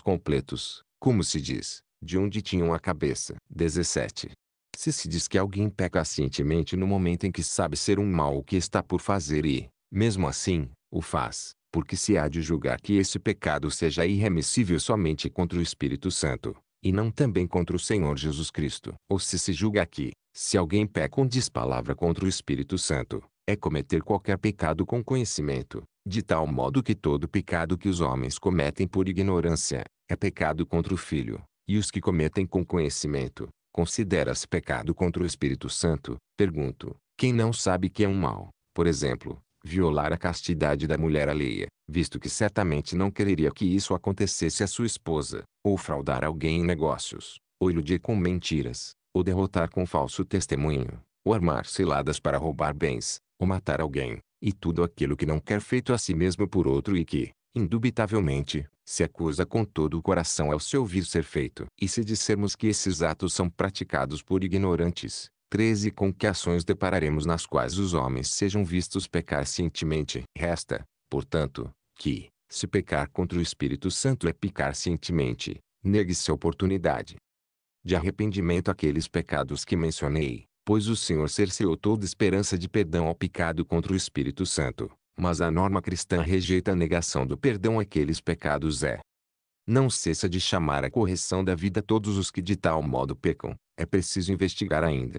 completos, como se diz, de onde tinham a cabeça. 17. Se se diz que alguém peca cientemente no momento em que sabe ser um mal o que está por fazer e, mesmo assim, o faz, porque se há de julgar que esse pecado seja irremissível somente contra o Espírito Santo, e não também contra o Senhor Jesus Cristo. Ou se se julga que, se alguém peca ou diz palavra contra o Espírito Santo, é cometer qualquer pecado com conhecimento, de tal modo que todo pecado que os homens cometem por ignorância, é pecado contra o Filho, e os que cometem com conhecimento, considera-se pecado contra o Espírito Santo. Pergunto, quem não sabe que é um mal, por exemplo, violar a castidade da mulher alheia, visto que certamente não quereria que isso acontecesse à sua esposa, ou fraudar alguém em negócios, ou iludir com mentiras, ou derrotar com falso testemunho, ou armar ciladas para roubar bens, ou matar alguém, e tudo aquilo que não quer feito a si mesmo por outro e que, indubitavelmente, se acusa com todo o coração ao seu vir ser feito. E se dissermos que esses atos são praticados por ignorantes, 13 com que ações depararemos nas quais os homens sejam vistos pecar cientemente. Resta, portanto, que, se pecar contra o Espírito Santo é pecar cientemente, negue-se a oportunidade de arrependimento àqueles pecados que mencionei, pois o Senhor cerceou toda esperança de perdão ao pecado contra o Espírito Santo, mas a norma cristã rejeita a negação do perdão àqueles pecados é. Não cessa de chamar a correção da vida todos os que de tal modo pecam, é preciso investigar ainda.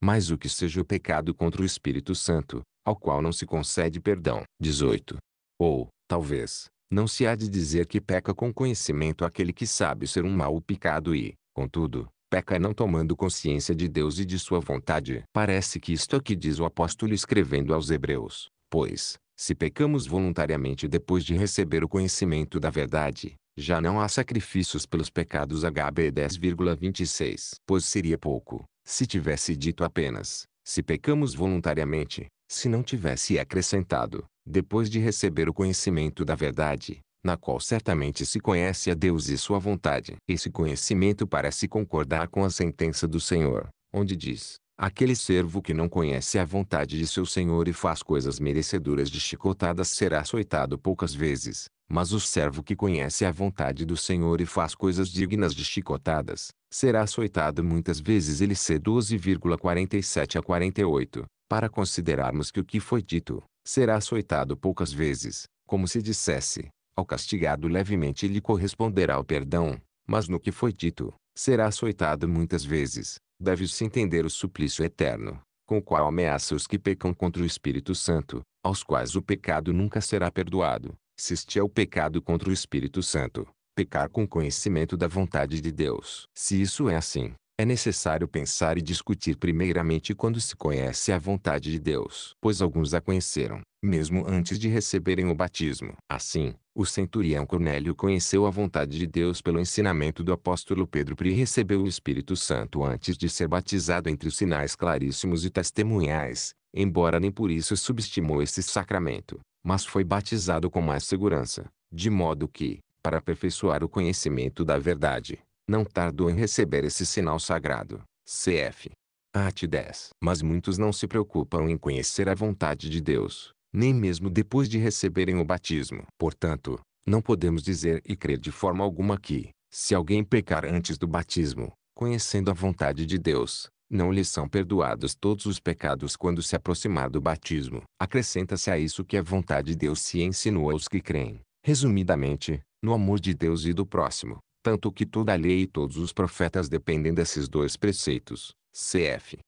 Mas o que seja o pecado contra o Espírito Santo, ao qual não se concede perdão. 18. Ou, talvez, não se há de dizer que peca com conhecimento aquele que sabe ser um mau pecado e, contudo, peca não tomando consciência de Deus e de sua vontade. Parece que isto é o que diz o apóstolo escrevendo aos hebreus. Pois, se pecamos voluntariamente depois de receber o conhecimento da verdade, já não há sacrifícios pelos pecados HB 10,26. Pois seria pouco, se tivesse dito apenas, se pecamos voluntariamente, se não tivesse acrescentado, depois de receber o conhecimento da verdade, na qual certamente se conhece a Deus e sua vontade. Esse conhecimento parece concordar com a sentença do Senhor, onde diz: Aquele servo que não conhece a vontade de seu senhor e faz coisas merecedoras de chicotadas será açoitado poucas vezes, mas o servo que conhece a vontade do senhor e faz coisas dignas de chicotadas, será açoitado muitas vezes. Ele c 12,47 a 48, para considerarmos que o que foi dito, será açoitado poucas vezes, como se dissesse, ao castigado levemente lhe corresponderá o perdão, mas no que foi dito, será açoitado muitas vezes. Deve-se entender o suplício eterno, com o qual ameaça os que pecam contra o Espírito Santo, aos quais o pecado nunca será perdoado. Se este é o pecado contra o Espírito Santo, pecar com conhecimento da vontade de Deus. Se isso é assim, é necessário pensar e discutir primeiramente quando se conhece a vontade de Deus, pois alguns a conheceram, mesmo antes de receberem o batismo. Assim, o centurião Cornélio conheceu a vontade de Deus pelo ensinamento do apóstolo Pedro e recebeu o Espírito Santo antes de ser batizado entre os sinais claríssimos e testemunhais, embora nem por isso subestimou esse sacramento, mas foi batizado com mais segurança, de modo que, para aperfeiçoar o conhecimento da verdade, não tardou em receber esse sinal sagrado. Cf. At 10. Mas muitos não se preocupam em conhecer a vontade de Deus, nem mesmo depois de receberem o batismo. Portanto, não podemos dizer e crer de forma alguma que, se alguém pecar antes do batismo, conhecendo a vontade de Deus, não lhe são perdoados todos os pecados quando se aproximar do batismo. Acrescenta-se a isso que a vontade de Deus se insinua aos que creem, resumidamente, no amor de Deus e do próximo, tanto que toda a lei e todos os profetas dependem desses dois preceitos. Cf.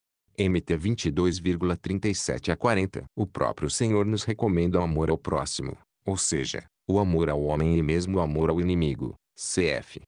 MT 22,37 a 40. O próprio Senhor nos recomenda o amor ao próximo, ou seja, o amor ao homem e mesmo o amor ao inimigo. CF.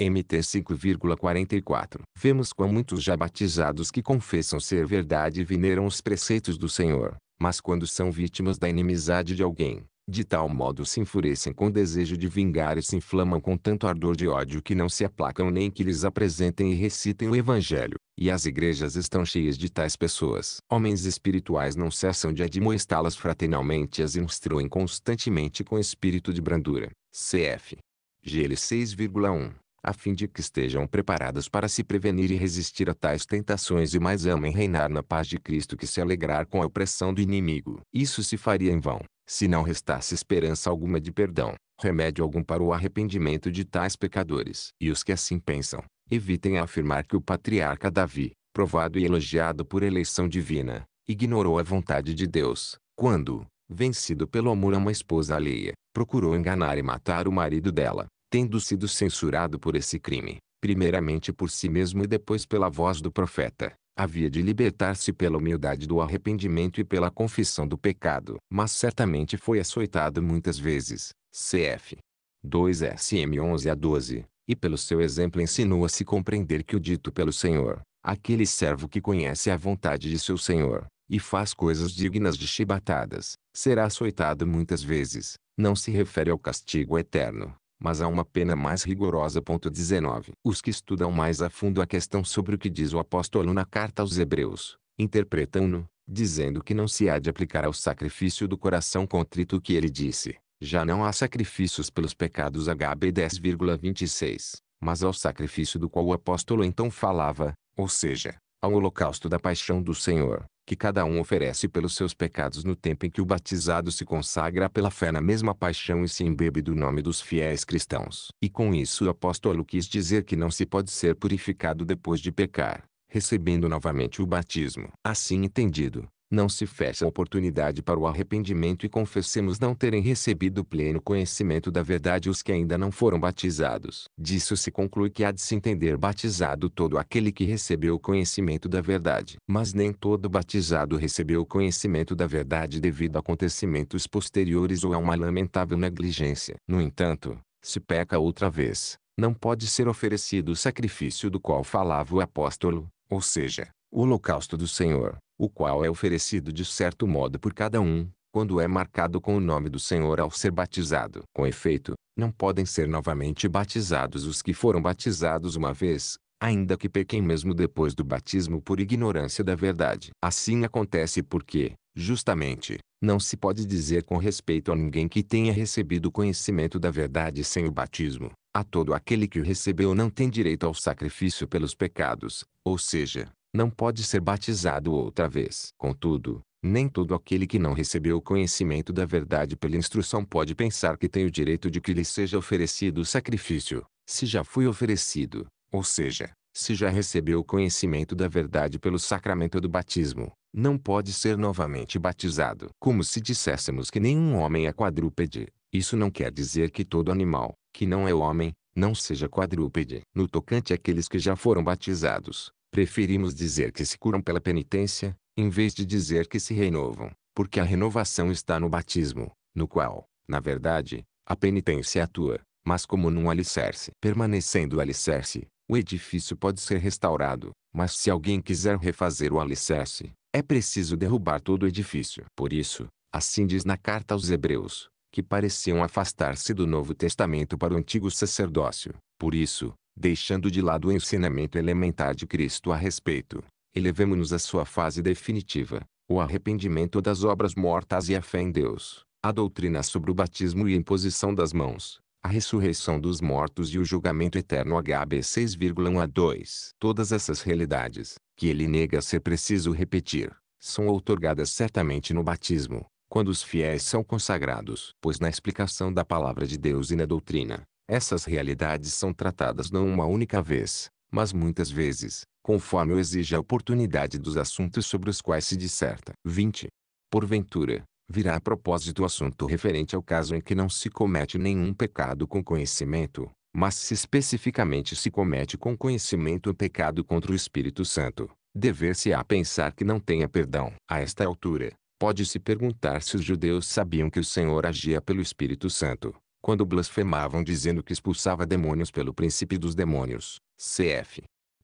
MT 5,44. Vemos quão muitos já batizados que confessam ser verdade veneram os preceitos do Senhor, mas quando são vítimas da inimizade de alguém, de tal modo se enfurecem com desejo de vingar e se inflamam com tanto ardor de ódio que não se aplacam nem que lhes apresentem e recitem o Evangelho. E as igrejas estão cheias de tais pessoas. Homens espirituais não cessam de admoestá-las fraternalmente e as instruem constantemente com espírito de brandura. Cf. GL 6,1 a fim de que estejam preparadas para se prevenir e resistir a tais tentações e mais amem reinar na paz de Cristo que se alegrar com a opressão do inimigo. Isso se faria em vão, se não restasse esperança alguma de perdão, remédio algum para o arrependimento de tais pecadores. E os que assim pensam, evitem afirmar que o patriarca Davi, provado e elogiado por eleição divina, ignorou a vontade de Deus, quando, vencido pelo amor a uma esposa alheia, procurou enganar e matar o marido dela, tendo sido censurado por esse crime, primeiramente por si mesmo e depois pela voz do profeta, havia de libertar-se pela humildade do arrependimento e pela confissão do pecado, mas certamente foi açoitado muitas vezes, cf. 2 SM 11 a 12, e pelo seu exemplo ensinou a se compreender que o dito pelo Senhor, aquele servo que conhece a vontade de seu Senhor, e faz coisas dignas de chibatadas, será açoitado muitas vezes, não se refere ao castigo eterno, mas há uma pena mais rigorosa. 19. Os que estudam mais a fundo a questão sobre o que diz o apóstolo na carta aos Hebreus, interpretam-no, dizendo que não se há de aplicar ao sacrifício do coração contrito o que ele disse. Já não há sacrifícios pelos pecados HB 10,26, mas ao sacrifício do qual o apóstolo então falava, ou seja, ao holocausto da paixão do Senhor, que cada um oferece pelos seus pecados no tempo em que o batizado se consagra pela fé na mesma paixão e se embebe do nome dos fiéis cristãos. E com isso o apóstolo quis dizer que não se pode ser purificado depois de pecar, recebendo novamente o batismo. Assim entendido, não se fecha a oportunidade para o arrependimento e confessemos não terem recebido pleno conhecimento da verdade os que ainda não foram batizados. Disso se conclui que há de se entender batizado todo aquele que recebeu o conhecimento da verdade. Mas nem todo batizado recebeu o conhecimento da verdade devido a acontecimentos posteriores ou a uma lamentável negligência. No entanto, se peca outra vez, não pode ser oferecido o sacrifício do qual falava o apóstolo, ou seja, o holocausto do Senhor o qual é oferecido de certo modo por cada um, quando é marcado com o nome do Senhor ao ser batizado. Com efeito, não podem ser novamente batizados os que foram batizados uma vez, ainda que pequem mesmo depois do batismo por ignorância da verdade. Assim acontece porque, justamente, não se pode dizer com respeito a ninguém que tenha recebido conhecimento da verdade sem o batismo. A todo aquele que o recebeu não tem direito ao sacrifício pelos pecados, ou seja, não pode ser batizado outra vez. Contudo, nem todo aquele que não recebeu o conhecimento da verdade pela instrução pode pensar que tem o direito de que lhe seja oferecido o sacrifício, se já foi oferecido, ou seja, se já recebeu o conhecimento da verdade pelo sacramento do batismo, não pode ser novamente batizado. Como se disséssemos que nenhum homem é quadrúpede, isso não quer dizer que todo animal, que não é homem, não seja quadrúpede. No tocante àqueles que já foram batizados, Preferimos dizer que se curam pela penitência, em vez de dizer que se renovam, porque a renovação está no batismo, no qual, na verdade, a penitência é atua, mas como num alicerce. Permanecendo o alicerce, o edifício pode ser restaurado, mas se alguém quiser refazer o alicerce, é preciso derrubar todo o edifício. Por isso, assim diz na carta aos Hebreus, que pareciam afastar-se do Novo Testamento para o antigo sacerdócio. Por isso, deixando de lado o ensinamento elementar de Cristo a respeito, elevemos-nos à sua fase definitiva, o arrependimento das obras mortas e a fé em Deus, a doutrina sobre o batismo e a imposição das mãos, a ressurreição dos mortos e o julgamento eterno HB 6,1 a 2. Todas essas realidades, que ele nega ser preciso repetir, são outorgadas certamente no batismo, quando os fiéis são consagrados. Pois na explicação da palavra de Deus e na doutrina, essas realidades são tratadas não uma única vez, mas muitas vezes, conforme o exige a oportunidade dos assuntos sobre os quais se disserta. 20. Porventura, virá a propósito o assunto referente ao caso em que não se comete nenhum pecado com conhecimento, mas se especificamente se comete com conhecimento o pecado contra o Espírito Santo, dever-se-á pensar que não tenha perdão. A esta altura, pode-se perguntar se os judeus sabiam que o Senhor agia pelo Espírito Santo, quando blasfemavam dizendo que expulsava demônios pelo príncipe dos demônios, cf.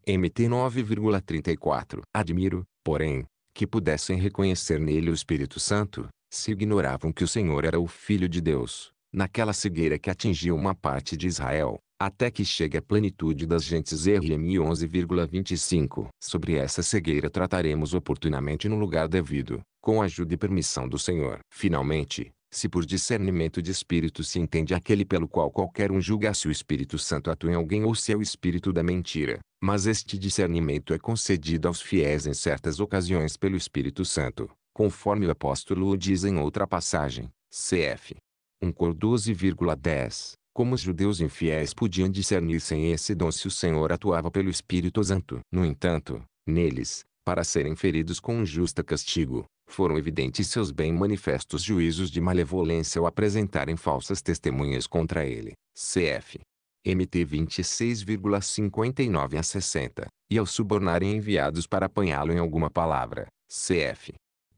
MT 9,34. Admiro, porém, que pudessem reconhecer nele o Espírito Santo, se ignoravam que o Senhor era o Filho de Deus, naquela cegueira que atingiu uma parte de Israel, até que chegue a plenitude das gentes RM 11,25. Sobre essa cegueira trataremos oportunamente no lugar devido, com a ajuda e permissão do Senhor. Finalmente, se por discernimento de espírito se entende aquele pelo qual qualquer um julga se o Espírito Santo atua em alguém ou se é o espírito da mentira, mas este discernimento é concedido aos fiéis em certas ocasiões pelo Espírito Santo, conforme o apóstolo o diz em outra passagem, cf. 1 Cor 12,10. Como os judeus infiéis podiam discernir sem esse dom se o Senhor atuava pelo Espírito Santo? No entanto, neles, para serem feridos com um justo castigo, foram evidentes seus bem manifestos juízos de malevolência ao apresentarem falsas testemunhas contra ele. Cf. MT 26,59 a 60, e ao subornarem enviados para apanhá-lo em alguma palavra. Cf.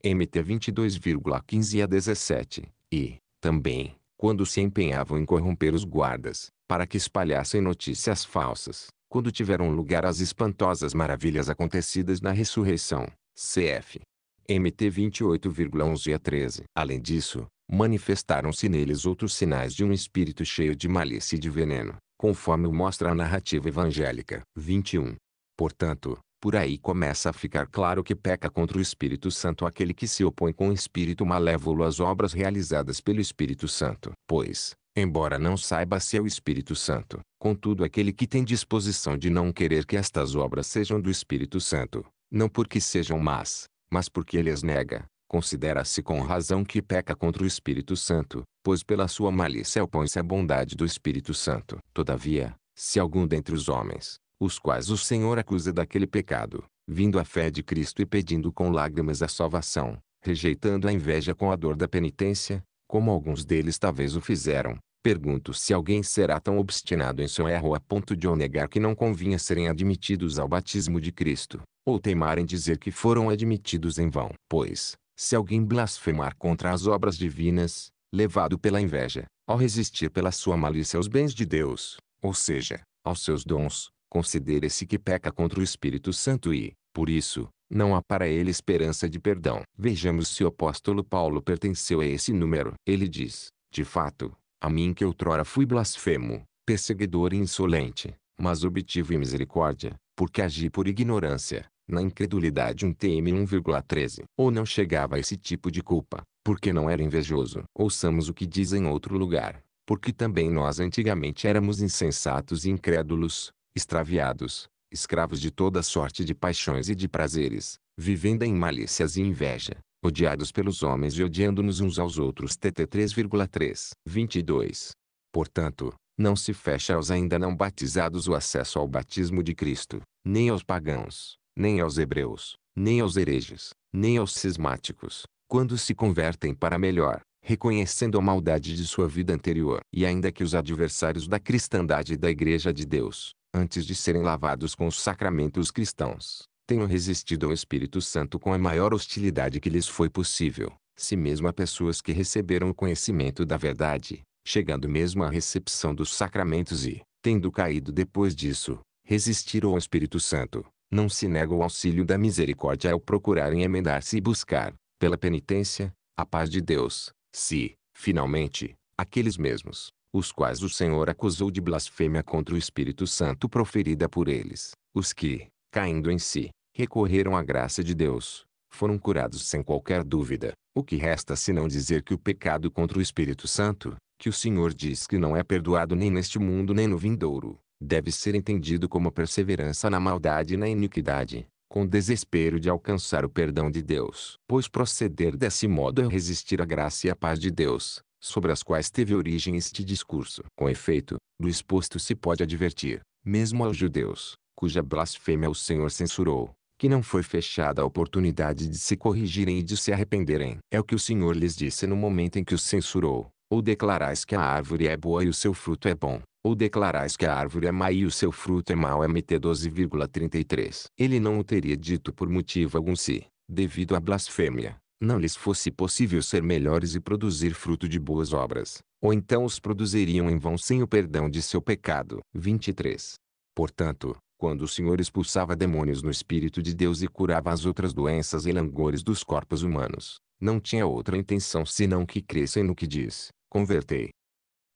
MT 22,15 a 17, e, também, quando se empenhavam em corromper os guardas, para que espalhassem notícias falsas, quando tiveram lugar as espantosas maravilhas acontecidas na ressurreição. Cf. MT 28,11 a 13. Além disso, manifestaram-se neles outros sinais de um espírito cheio de malícia e de veneno, conforme o mostra a narrativa evangélica. 21. Portanto, por aí começa a ficar claro que peca contra o Espírito Santo aquele que se opõe com o espírito malévolo às obras realizadas pelo Espírito Santo. Pois, embora não saiba se é o Espírito Santo, contudo aquele que tem disposição de não querer que estas obras sejam do Espírito Santo, não porque sejam más, mas porque ele as nega, considera-se com razão que peca contra o Espírito Santo, pois pela sua malícia opõe-se à bondade do Espírito Santo. Todavia, se algum dentre os homens, os quais o Senhor acusa daquele pecado, vindo à fé de Cristo e pedindo com lágrimas a salvação, rejeitando a inveja com a dor da penitência, como alguns deles talvez o fizeram, Pergunto se alguém será tão obstinado em seu erro a ponto de ou negar que não convinha serem admitidos ao batismo de Cristo, ou teimar em dizer que foram admitidos em vão. Pois, se alguém blasfemar contra as obras divinas, levado pela inveja, ao resistir pela sua malícia aos bens de Deus, ou seja, aos seus dons, considere-se que peca contra o Espírito Santo e, por isso, não há para ele esperança de perdão. Vejamos se o apóstolo Paulo pertenceu a esse número. Ele diz, de fato, a mim que outrora fui blasfemo, perseguidor e insolente, mas obtive misericórdia, porque agi por ignorância, na incredulidade um TM 1,13. Ou não chegava a esse tipo de culpa, porque não era invejoso. Ouçamos o que diz em outro lugar, porque também nós antigamente éramos insensatos e incrédulos, extraviados, escravos de toda sorte de paixões e de prazeres, vivendo em malícias e inveja, odiados pelos homens e odiando-nos uns aos outros. TT 3,3. 22. Portanto, não se fecha aos ainda não batizados o acesso ao batismo de Cristo, nem aos pagãos, nem aos hebreus, nem aos hereges, nem aos cismáticos, quando se convertem para melhor, reconhecendo a maldade de sua vida anterior. E ainda que os adversários da cristandade e da Igreja de Deus, antes de serem lavados com os sacramentos cristãos, tenham resistido ao Espírito Santo com a maior hostilidade que lhes foi possível, se mesmo a pessoas que receberam o conhecimento da verdade, chegando mesmo à recepção dos sacramentos e, tendo caído depois disso, resistiram ao Espírito Santo, não se nega o auxílio da misericórdia ao procurarem emendar-se e buscar, pela penitência, a paz de Deus, se, finalmente, aqueles mesmos, os quais o Senhor acusou de blasfêmia contra o Espírito Santo proferida por eles, os que, caindo em si, recorreram à graça de Deus, foram curados sem qualquer dúvida. O que resta senão dizer que o pecado contra o Espírito Santo, que o Senhor diz que não é perdoado nem neste mundo nem no vindouro, deve ser entendido como perseverança na maldade e na iniquidade, com desespero de alcançar o perdão de Deus. Pois proceder desse modo é resistir à graça e à paz de Deus, sobre as quais teve origem este discurso. Com efeito, do exposto se pode advertir, mesmo aos judeus, cuja blasfêmia o Senhor censurou, que não foi fechada a oportunidade de se corrigirem e de se arrependerem. É o que o Senhor lhes disse no momento em que os censurou. Ou declarais que a árvore é boa e o seu fruto é bom, ou declarais que a árvore é má e o seu fruto é mau é MT 12,33. Ele não o teria dito por motivo algum se, devido à blasfêmia, não lhes fosse possível ser melhores e produzir fruto de boas obras, ou então os produziriam em vão sem o perdão de seu pecado. 23. Portanto, quando o Senhor expulsava demônios no Espírito de Deus e curava as outras doenças e langores dos corpos humanos, não tinha outra intenção senão que crescem no que diz, convertei.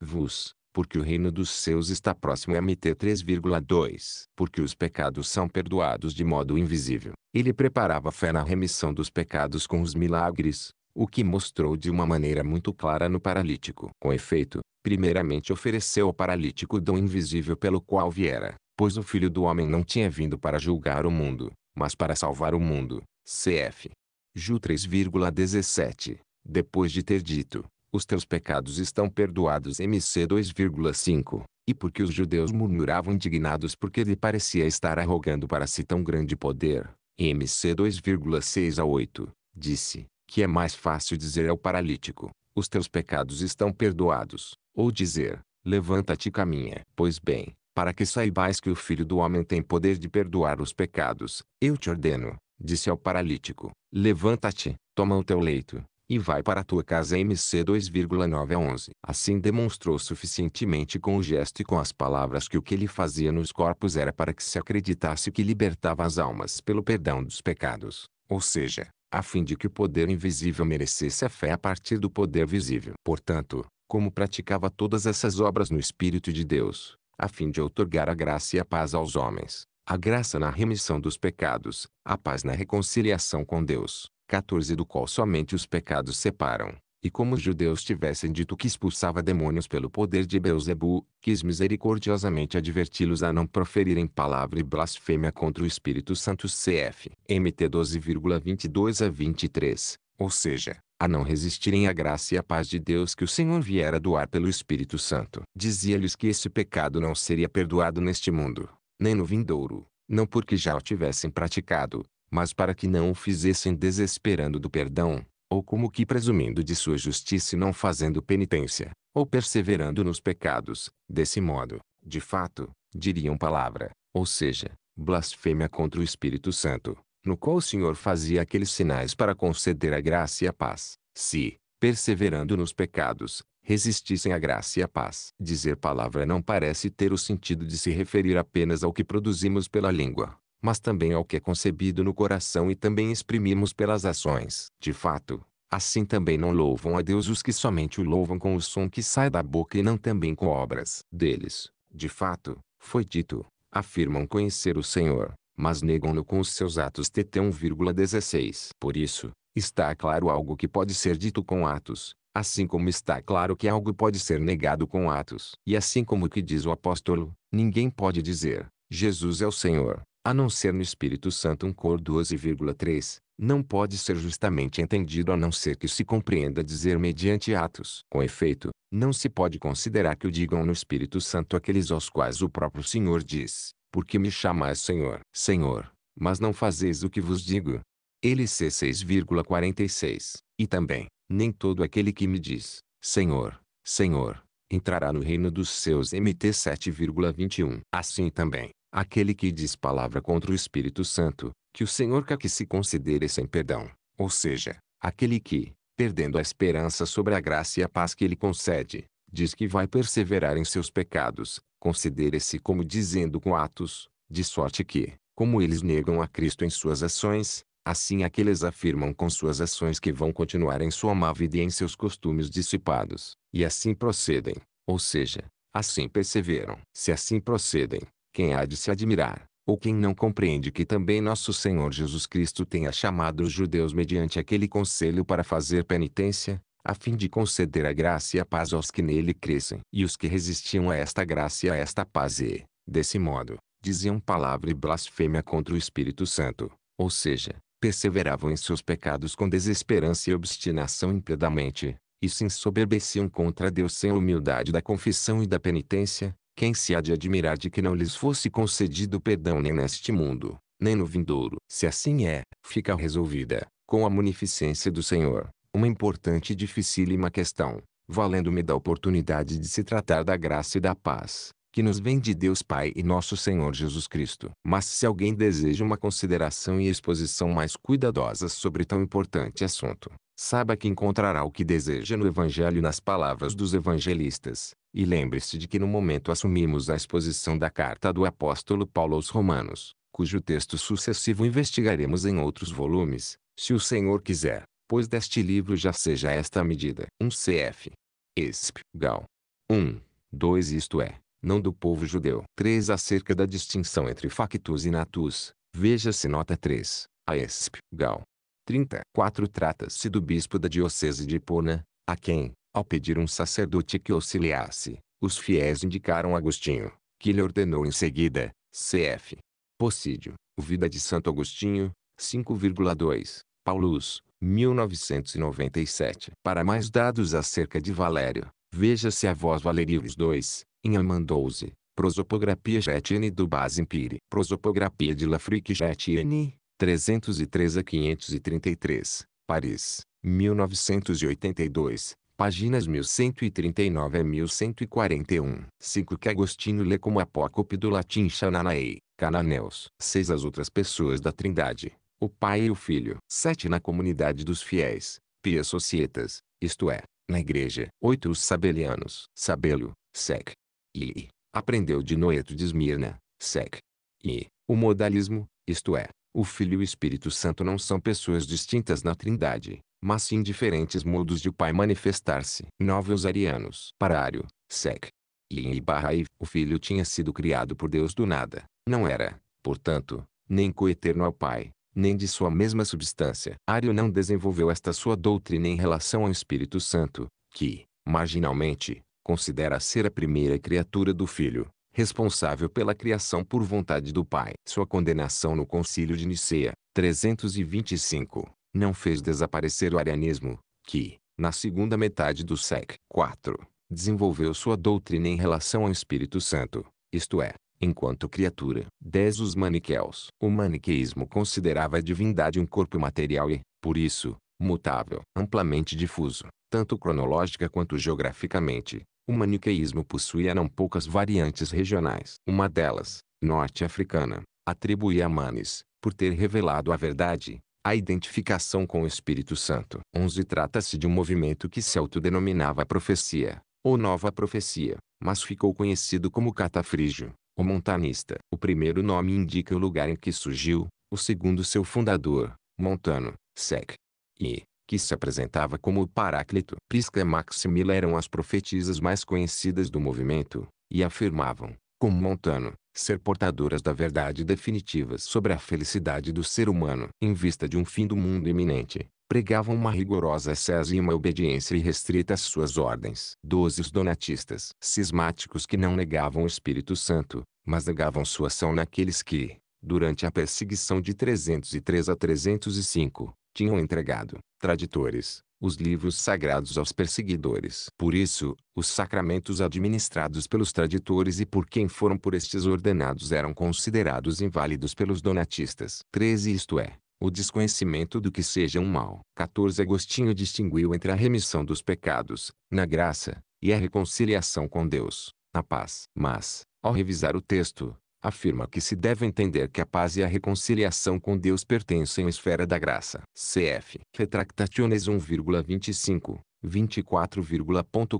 Vos, porque o reino dos céus está próximo MT 3,2. Porque os pecados são perdoados de modo invisível. Ele preparava a fé na remissão dos pecados com os milagres, o que mostrou de uma maneira muito clara no paralítico. Com efeito, primeiramente ofereceu ao paralítico o dom invisível pelo qual viera, Pois o Filho do Homem não tinha vindo para julgar o mundo, mas para salvar o mundo. CF. Ju 3,17. Depois de ter dito, os teus pecados estão perdoados MC 2,5. E porque os judeus murmuravam indignados porque lhe parecia estar arrogando para si tão grande poder, MC 2,6 a 8, disse, que é mais fácil dizer ao paralítico, os teus pecados estão perdoados, ou dizer, levanta-te e caminha. Pois bem, para que saibais que o Filho do Homem tem poder de perdoar os pecados. Eu te ordeno, disse ao paralítico, levanta-te, toma o teu leito, e vai para a tua casa MC 2,9 a 11. Assim demonstrou suficientemente com o gesto e com as palavras que o que ele fazia nos corpos era para que se acreditasse que libertava as almas pelo perdão dos pecados, ou seja, a fim de que o poder invisível merecesse a fé a partir do poder visível. Portanto, como praticava todas essas obras no Espírito de Deus, a fim de outorgar a graça e a paz aos homens, a graça na remissão dos pecados, a paz na reconciliação com Deus, 14 do qual somente os pecados separam. E como os judeus tivessem dito que expulsava demônios pelo poder de Beuzebu, quis misericordiosamente adverti-los a não proferirem palavra e blasfêmia contra o Espírito Santo CF. MT 12,22 a 23, ou seja, a não resistirem à graça e à paz de Deus que o Senhor viera doar pelo Espírito Santo. Dizia-lhes que esse pecado não seria perdoado neste mundo, nem no vindouro, não porque já o tivessem praticado, mas para que não o fizessem desesperando do perdão, ou como que presumindo de sua justiça e não fazendo penitência, ou perseverando nos pecados, desse modo, de fato, diriam palavra, ou seja, blasfêmia contra o Espírito Santo, no qual o Senhor fazia aqueles sinais para conceder a graça e a paz, se, perseverando nos pecados, resistissem à graça e à paz. Dizer palavra não parece ter o sentido de se referir apenas ao que produzimos pela língua, mas também ao que é concebido no coração e também exprimimos pelas ações. De fato, assim também não louvam a Deus os que somente o louvam com o som que sai da boca e não também com obras deles. De fato, foi dito, afirmam conhecer o Senhor, mas negam-no com os seus atos tt 1,16. Por isso, está claro algo que pode ser dito com atos, assim como está claro que algo pode ser negado com atos. E assim como o que diz o apóstolo, ninguém pode dizer, Jesus é o Senhor, a não ser no Espírito Santo um cor 12,3, não pode ser justamente entendido a não ser que se compreenda dizer mediante atos. Com efeito, não se pode considerar que o digam no Espírito Santo aqueles aos quais o próprio Senhor diz, porque me chamais Senhor, Senhor, mas não fazeis o que vos digo. LC 6,46. E também, nem todo aquele que me diz, Senhor, Senhor, entrará no reino dos seus MT 7,21. Assim também, aquele que diz palavra contra o Espírito Santo, que o Senhor quer que se considere sem perdão, ou seja, aquele que, perdendo a esperança sobre a graça e a paz que ele concede, diz que vai perseverar em seus pecados, considere-se como dizendo com atos, de sorte que, como eles negam a Cristo em suas ações, assim aqueles afirmam com suas ações que vão continuar em sua má vida e em seus costumes dissipados, e assim procedem, ou seja, assim perseveram. Se assim procedem, quem há de se admirar? ou quem não compreende que também nosso Senhor Jesus Cristo tenha chamado os judeus mediante aquele conselho para fazer penitência, a fim de conceder a graça e a paz aos que nele crescem. E os que resistiam a esta graça e a esta paz e, desse modo, diziam palavra e blasfêmia contra o Espírito Santo, ou seja, perseveravam em seus pecados com desesperança e obstinação impredamente, e se ensoberbeciam contra Deus sem a humildade da confissão e da penitência, quem se há de admirar de que não lhes fosse concedido perdão nem neste mundo, nem no vindouro? Se assim é, fica resolvida, com a munificência do Senhor, uma importante e dificílima questão, valendo-me da oportunidade de se tratar da graça e da paz, que nos vem de Deus Pai e nosso Senhor Jesus Cristo. Mas se alguém deseja uma consideração e exposição mais cuidadosas sobre tão importante assunto, saiba que encontrará o que deseja no Evangelho e nas palavras dos evangelistas. E lembre-se de que no momento assumimos a exposição da carta do apóstolo Paulo aos Romanos, cujo texto sucessivo investigaremos em outros volumes, se o Senhor quiser depois deste livro já seja esta a medida. 1 um cf. Esp. Gal. 1. 2 Isto é, não do povo judeu. 3 Acerca da distinção entre factus e natus, veja-se nota 3, a Esp. Gal. 34 Trata-se do bispo da diocese de Hipona, a quem, ao pedir um sacerdote que auxiliasse, os fiéis indicaram Agostinho, que lhe ordenou em seguida, cf. Possídio, Vida de Santo Agostinho, 5,2, Paulus, 1997. Para mais dados acerca de Valério, veja-se a voz Valerius 2, em Aman 12, Prosopografia Jetine do Basimpire, Prosopografia de Lafrique Jetine, 303 a 533, Paris, 1982, páginas 1139 a 1141. 5 que Agostinho lê como apócope do latim Xananaei, Cananeus. 6 As outras pessoas da Trindade o pai e o filho. 7. Na comunidade dos fiéis, pia societas, isto é, na igreja. 8. Os sabelianos, sabelo, sec. I. Aprendeu de Noeto de Esmirna, sec. I. O modalismo, isto é, o Filho e o Espírito Santo não são pessoas distintas na Trindade, mas sim diferentes modos de o Pai manifestar-se. 9. Os arianos, parário, sec. e Barra I. O Filho tinha sido criado por Deus do nada, não era, portanto, nem coeterno ao Pai, nem de sua mesma substância. Ario não desenvolveu esta sua doutrina em relação ao Espírito Santo, que, marginalmente, considera ser a primeira criatura do Filho, responsável pela criação por vontade do Pai. Sua condenação no Concílio de Nicea, 325, não fez desaparecer o arianismo, que, na segunda metade do século IV, desenvolveu sua doutrina em relação ao Espírito Santo, isto é, enquanto criatura. 10. Os maniqueus. O maniqueísmo considerava a divindade um corpo material e, por isso, mutável. Amplamente difuso, tanto cronológica quanto geograficamente, o maniqueísmo possuía não poucas variantes regionais. Uma delas, norte-africana, atribuía a Manes, por ter revelado a verdade, a identificação com o Espírito Santo. 11 Trata-se de um movimento que se autodenominava profecia, ou nova profecia, mas ficou conhecido como catafrígio. O montanista. O primeiro nome indica o lugar em que surgiu, o segundo seu fundador, Montano, Sec. E, que se apresentava como o Paráclito. Prisca e Maximila eram as profetisas mais conhecidas do movimento, e afirmavam, como Montano, ser portadoras da verdade definitiva sobre a felicidade do ser humano. Em vista de um fim do mundo iminente, pregavam uma rigorosa ascese e uma obediência irrestrita às suas ordens. doze Os donatistas, cismáticos que não negavam o Espírito Santo, mas negavam sua ação naqueles que, durante a perseguição de 303 a 305, tinham entregado, traditores, os livros sagrados aos perseguidores. Por isso, os sacramentos administrados pelos traditores e por quem foram por estes ordenados eram considerados inválidos pelos donatistas. 13 Isto é, o desconhecimento do que seja um mal. 14 Agostinho distinguiu entre a remissão dos pecados, na graça, e a reconciliação com Deus, na paz. Mas, ao revisar o texto, afirma que se deve entender que a paz e a reconciliação com Deus pertencem à esfera da graça. Cf. Retractationes 1,25, 24,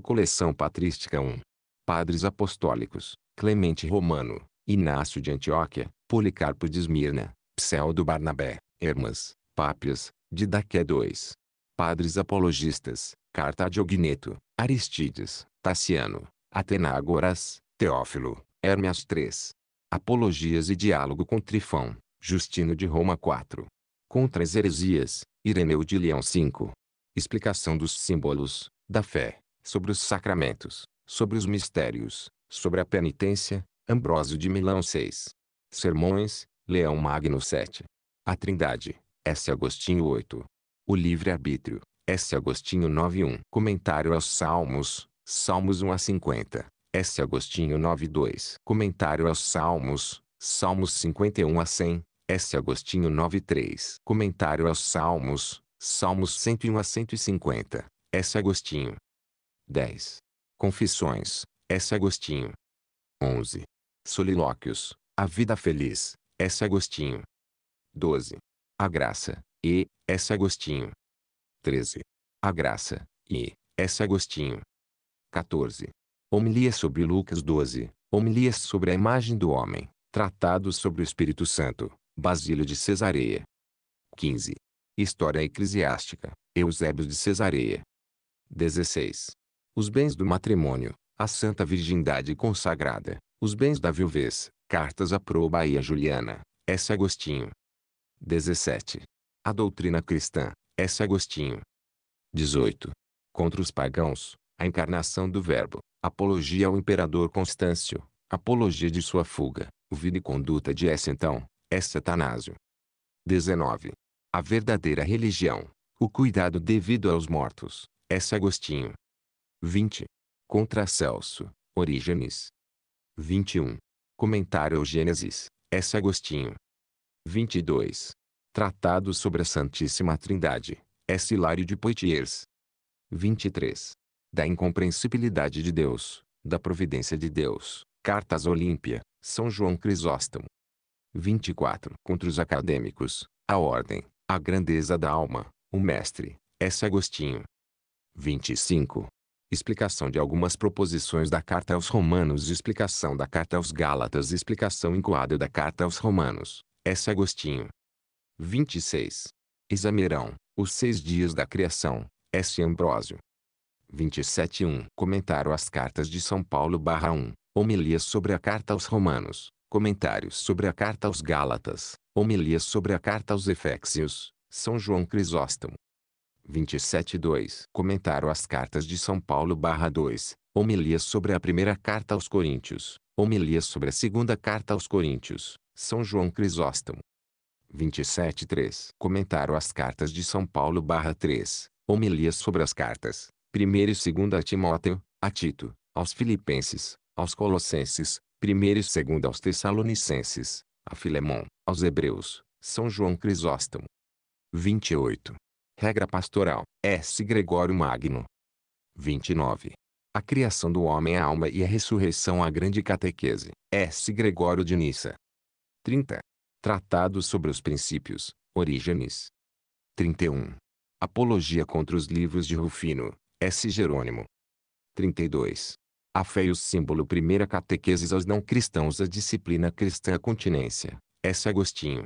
Coleção Patrística 1. Padres Apostólicos, Clemente Romano, Inácio de Antioquia, Policarpo de Esmirna, Pseudo Barnabé, Hermas, Pápias, Didaqué 2. Padres apologistas, Carta a Diogneto, Aristides, Taciano, Atenágoras, Teófilo, Hermias 3. Apologias e diálogo com Trifão, Justino de Roma 4. Contra as heresias, Ireneu de Leão 5. Explicação dos símbolos, da fé, sobre os sacramentos, sobre os mistérios, sobre a penitência, Ambrósio de Milão 6. Sermões, Leão Magno 7. A Trindade. S. Agostinho 8. O livre-arbítrio. S. Agostinho 9.1. Comentário aos Salmos. Salmos 1 a 50. S. Agostinho 9.2. Comentário aos Salmos. Salmos 51 a 100. S. Agostinho 9.3. Comentário aos Salmos. Salmos 101 a 150. S. Agostinho. 10. Confissões. S. Agostinho. 11. Solilóquios. A vida feliz. S. Agostinho. 12. A graça, e, S. Agostinho. 13. A graça, e, S. Agostinho. 14. Homilias sobre Lucas 12. Homilias sobre a imagem do homem. Tratados sobre o Espírito Santo. Basílio de Cesareia. 15. História Eclesiástica. Eusébio de Cesareia. 16. Os bens do matrimônio. A Santa Virgindade consagrada. Os bens da viuvez. Cartas à e a Juliana. S. Agostinho. 17. A doutrina cristã, é S. Agostinho. 18. Contra os pagãos, a encarnação do Verbo, apologia ao imperador Constâncio, apologia de sua fuga, o vida e conduta de S. Então, S. É Satanásio. 19. A verdadeira religião, o cuidado devido aos mortos, é S. Agostinho. 20. Contra Celso, Orígenes. 21. Comentário ao Gênesis, S. Agostinho. 22. Tratado sobre a Santíssima Trindade. S. Hilário de Poitiers. 23. Da incompreensibilidade de Deus, da providência de Deus. Cartas Olímpia, São João Crisóstomo. 24. Contra os acadêmicos, a ordem, a grandeza da alma, o mestre, S. Agostinho. 25. Explicação de algumas proposições da Carta aos Romanos Explicação da Carta aos Gálatas Explicação incoada da Carta aos Romanos S. Agostinho. 26. Examerão, os seis dias da criação, S. Ambrósio. 27.1 Comentário às cartas de São Paulo 1. Homilias sobre a carta aos Romanos. Comentários sobre a carta aos Gálatas. Homilias sobre a carta aos Efésios. São João Crisóstomo. 27.2 Comentário às cartas de São Paulo 2. Homilias sobre a primeira carta aos Coríntios. Homilias sobre a segunda carta aos Coríntios. São João Crisóstomo. 27.3. Comentário às cartas de São Paulo barra 3. Homilias sobre as cartas. 1 e 2 a Timóteo, a Tito, aos Filipenses, aos Colossenses, 1 e 2 aos Tessalonicenses, a Filemon, aos Hebreus, São João Crisóstomo. 28. Regra pastoral, S. Gregório Magno. 29. A criação do homem a alma e a ressurreição a grande catequese, S. Gregório de Nissa. 30. Tratado sobre os princípios, Orígenes. 31. Apologia contra os livros de Rufino, S. Jerônimo. 32. A fé e o símbolo Primeira catequeses aos não cristãos A disciplina cristã a continência, S. Agostinho.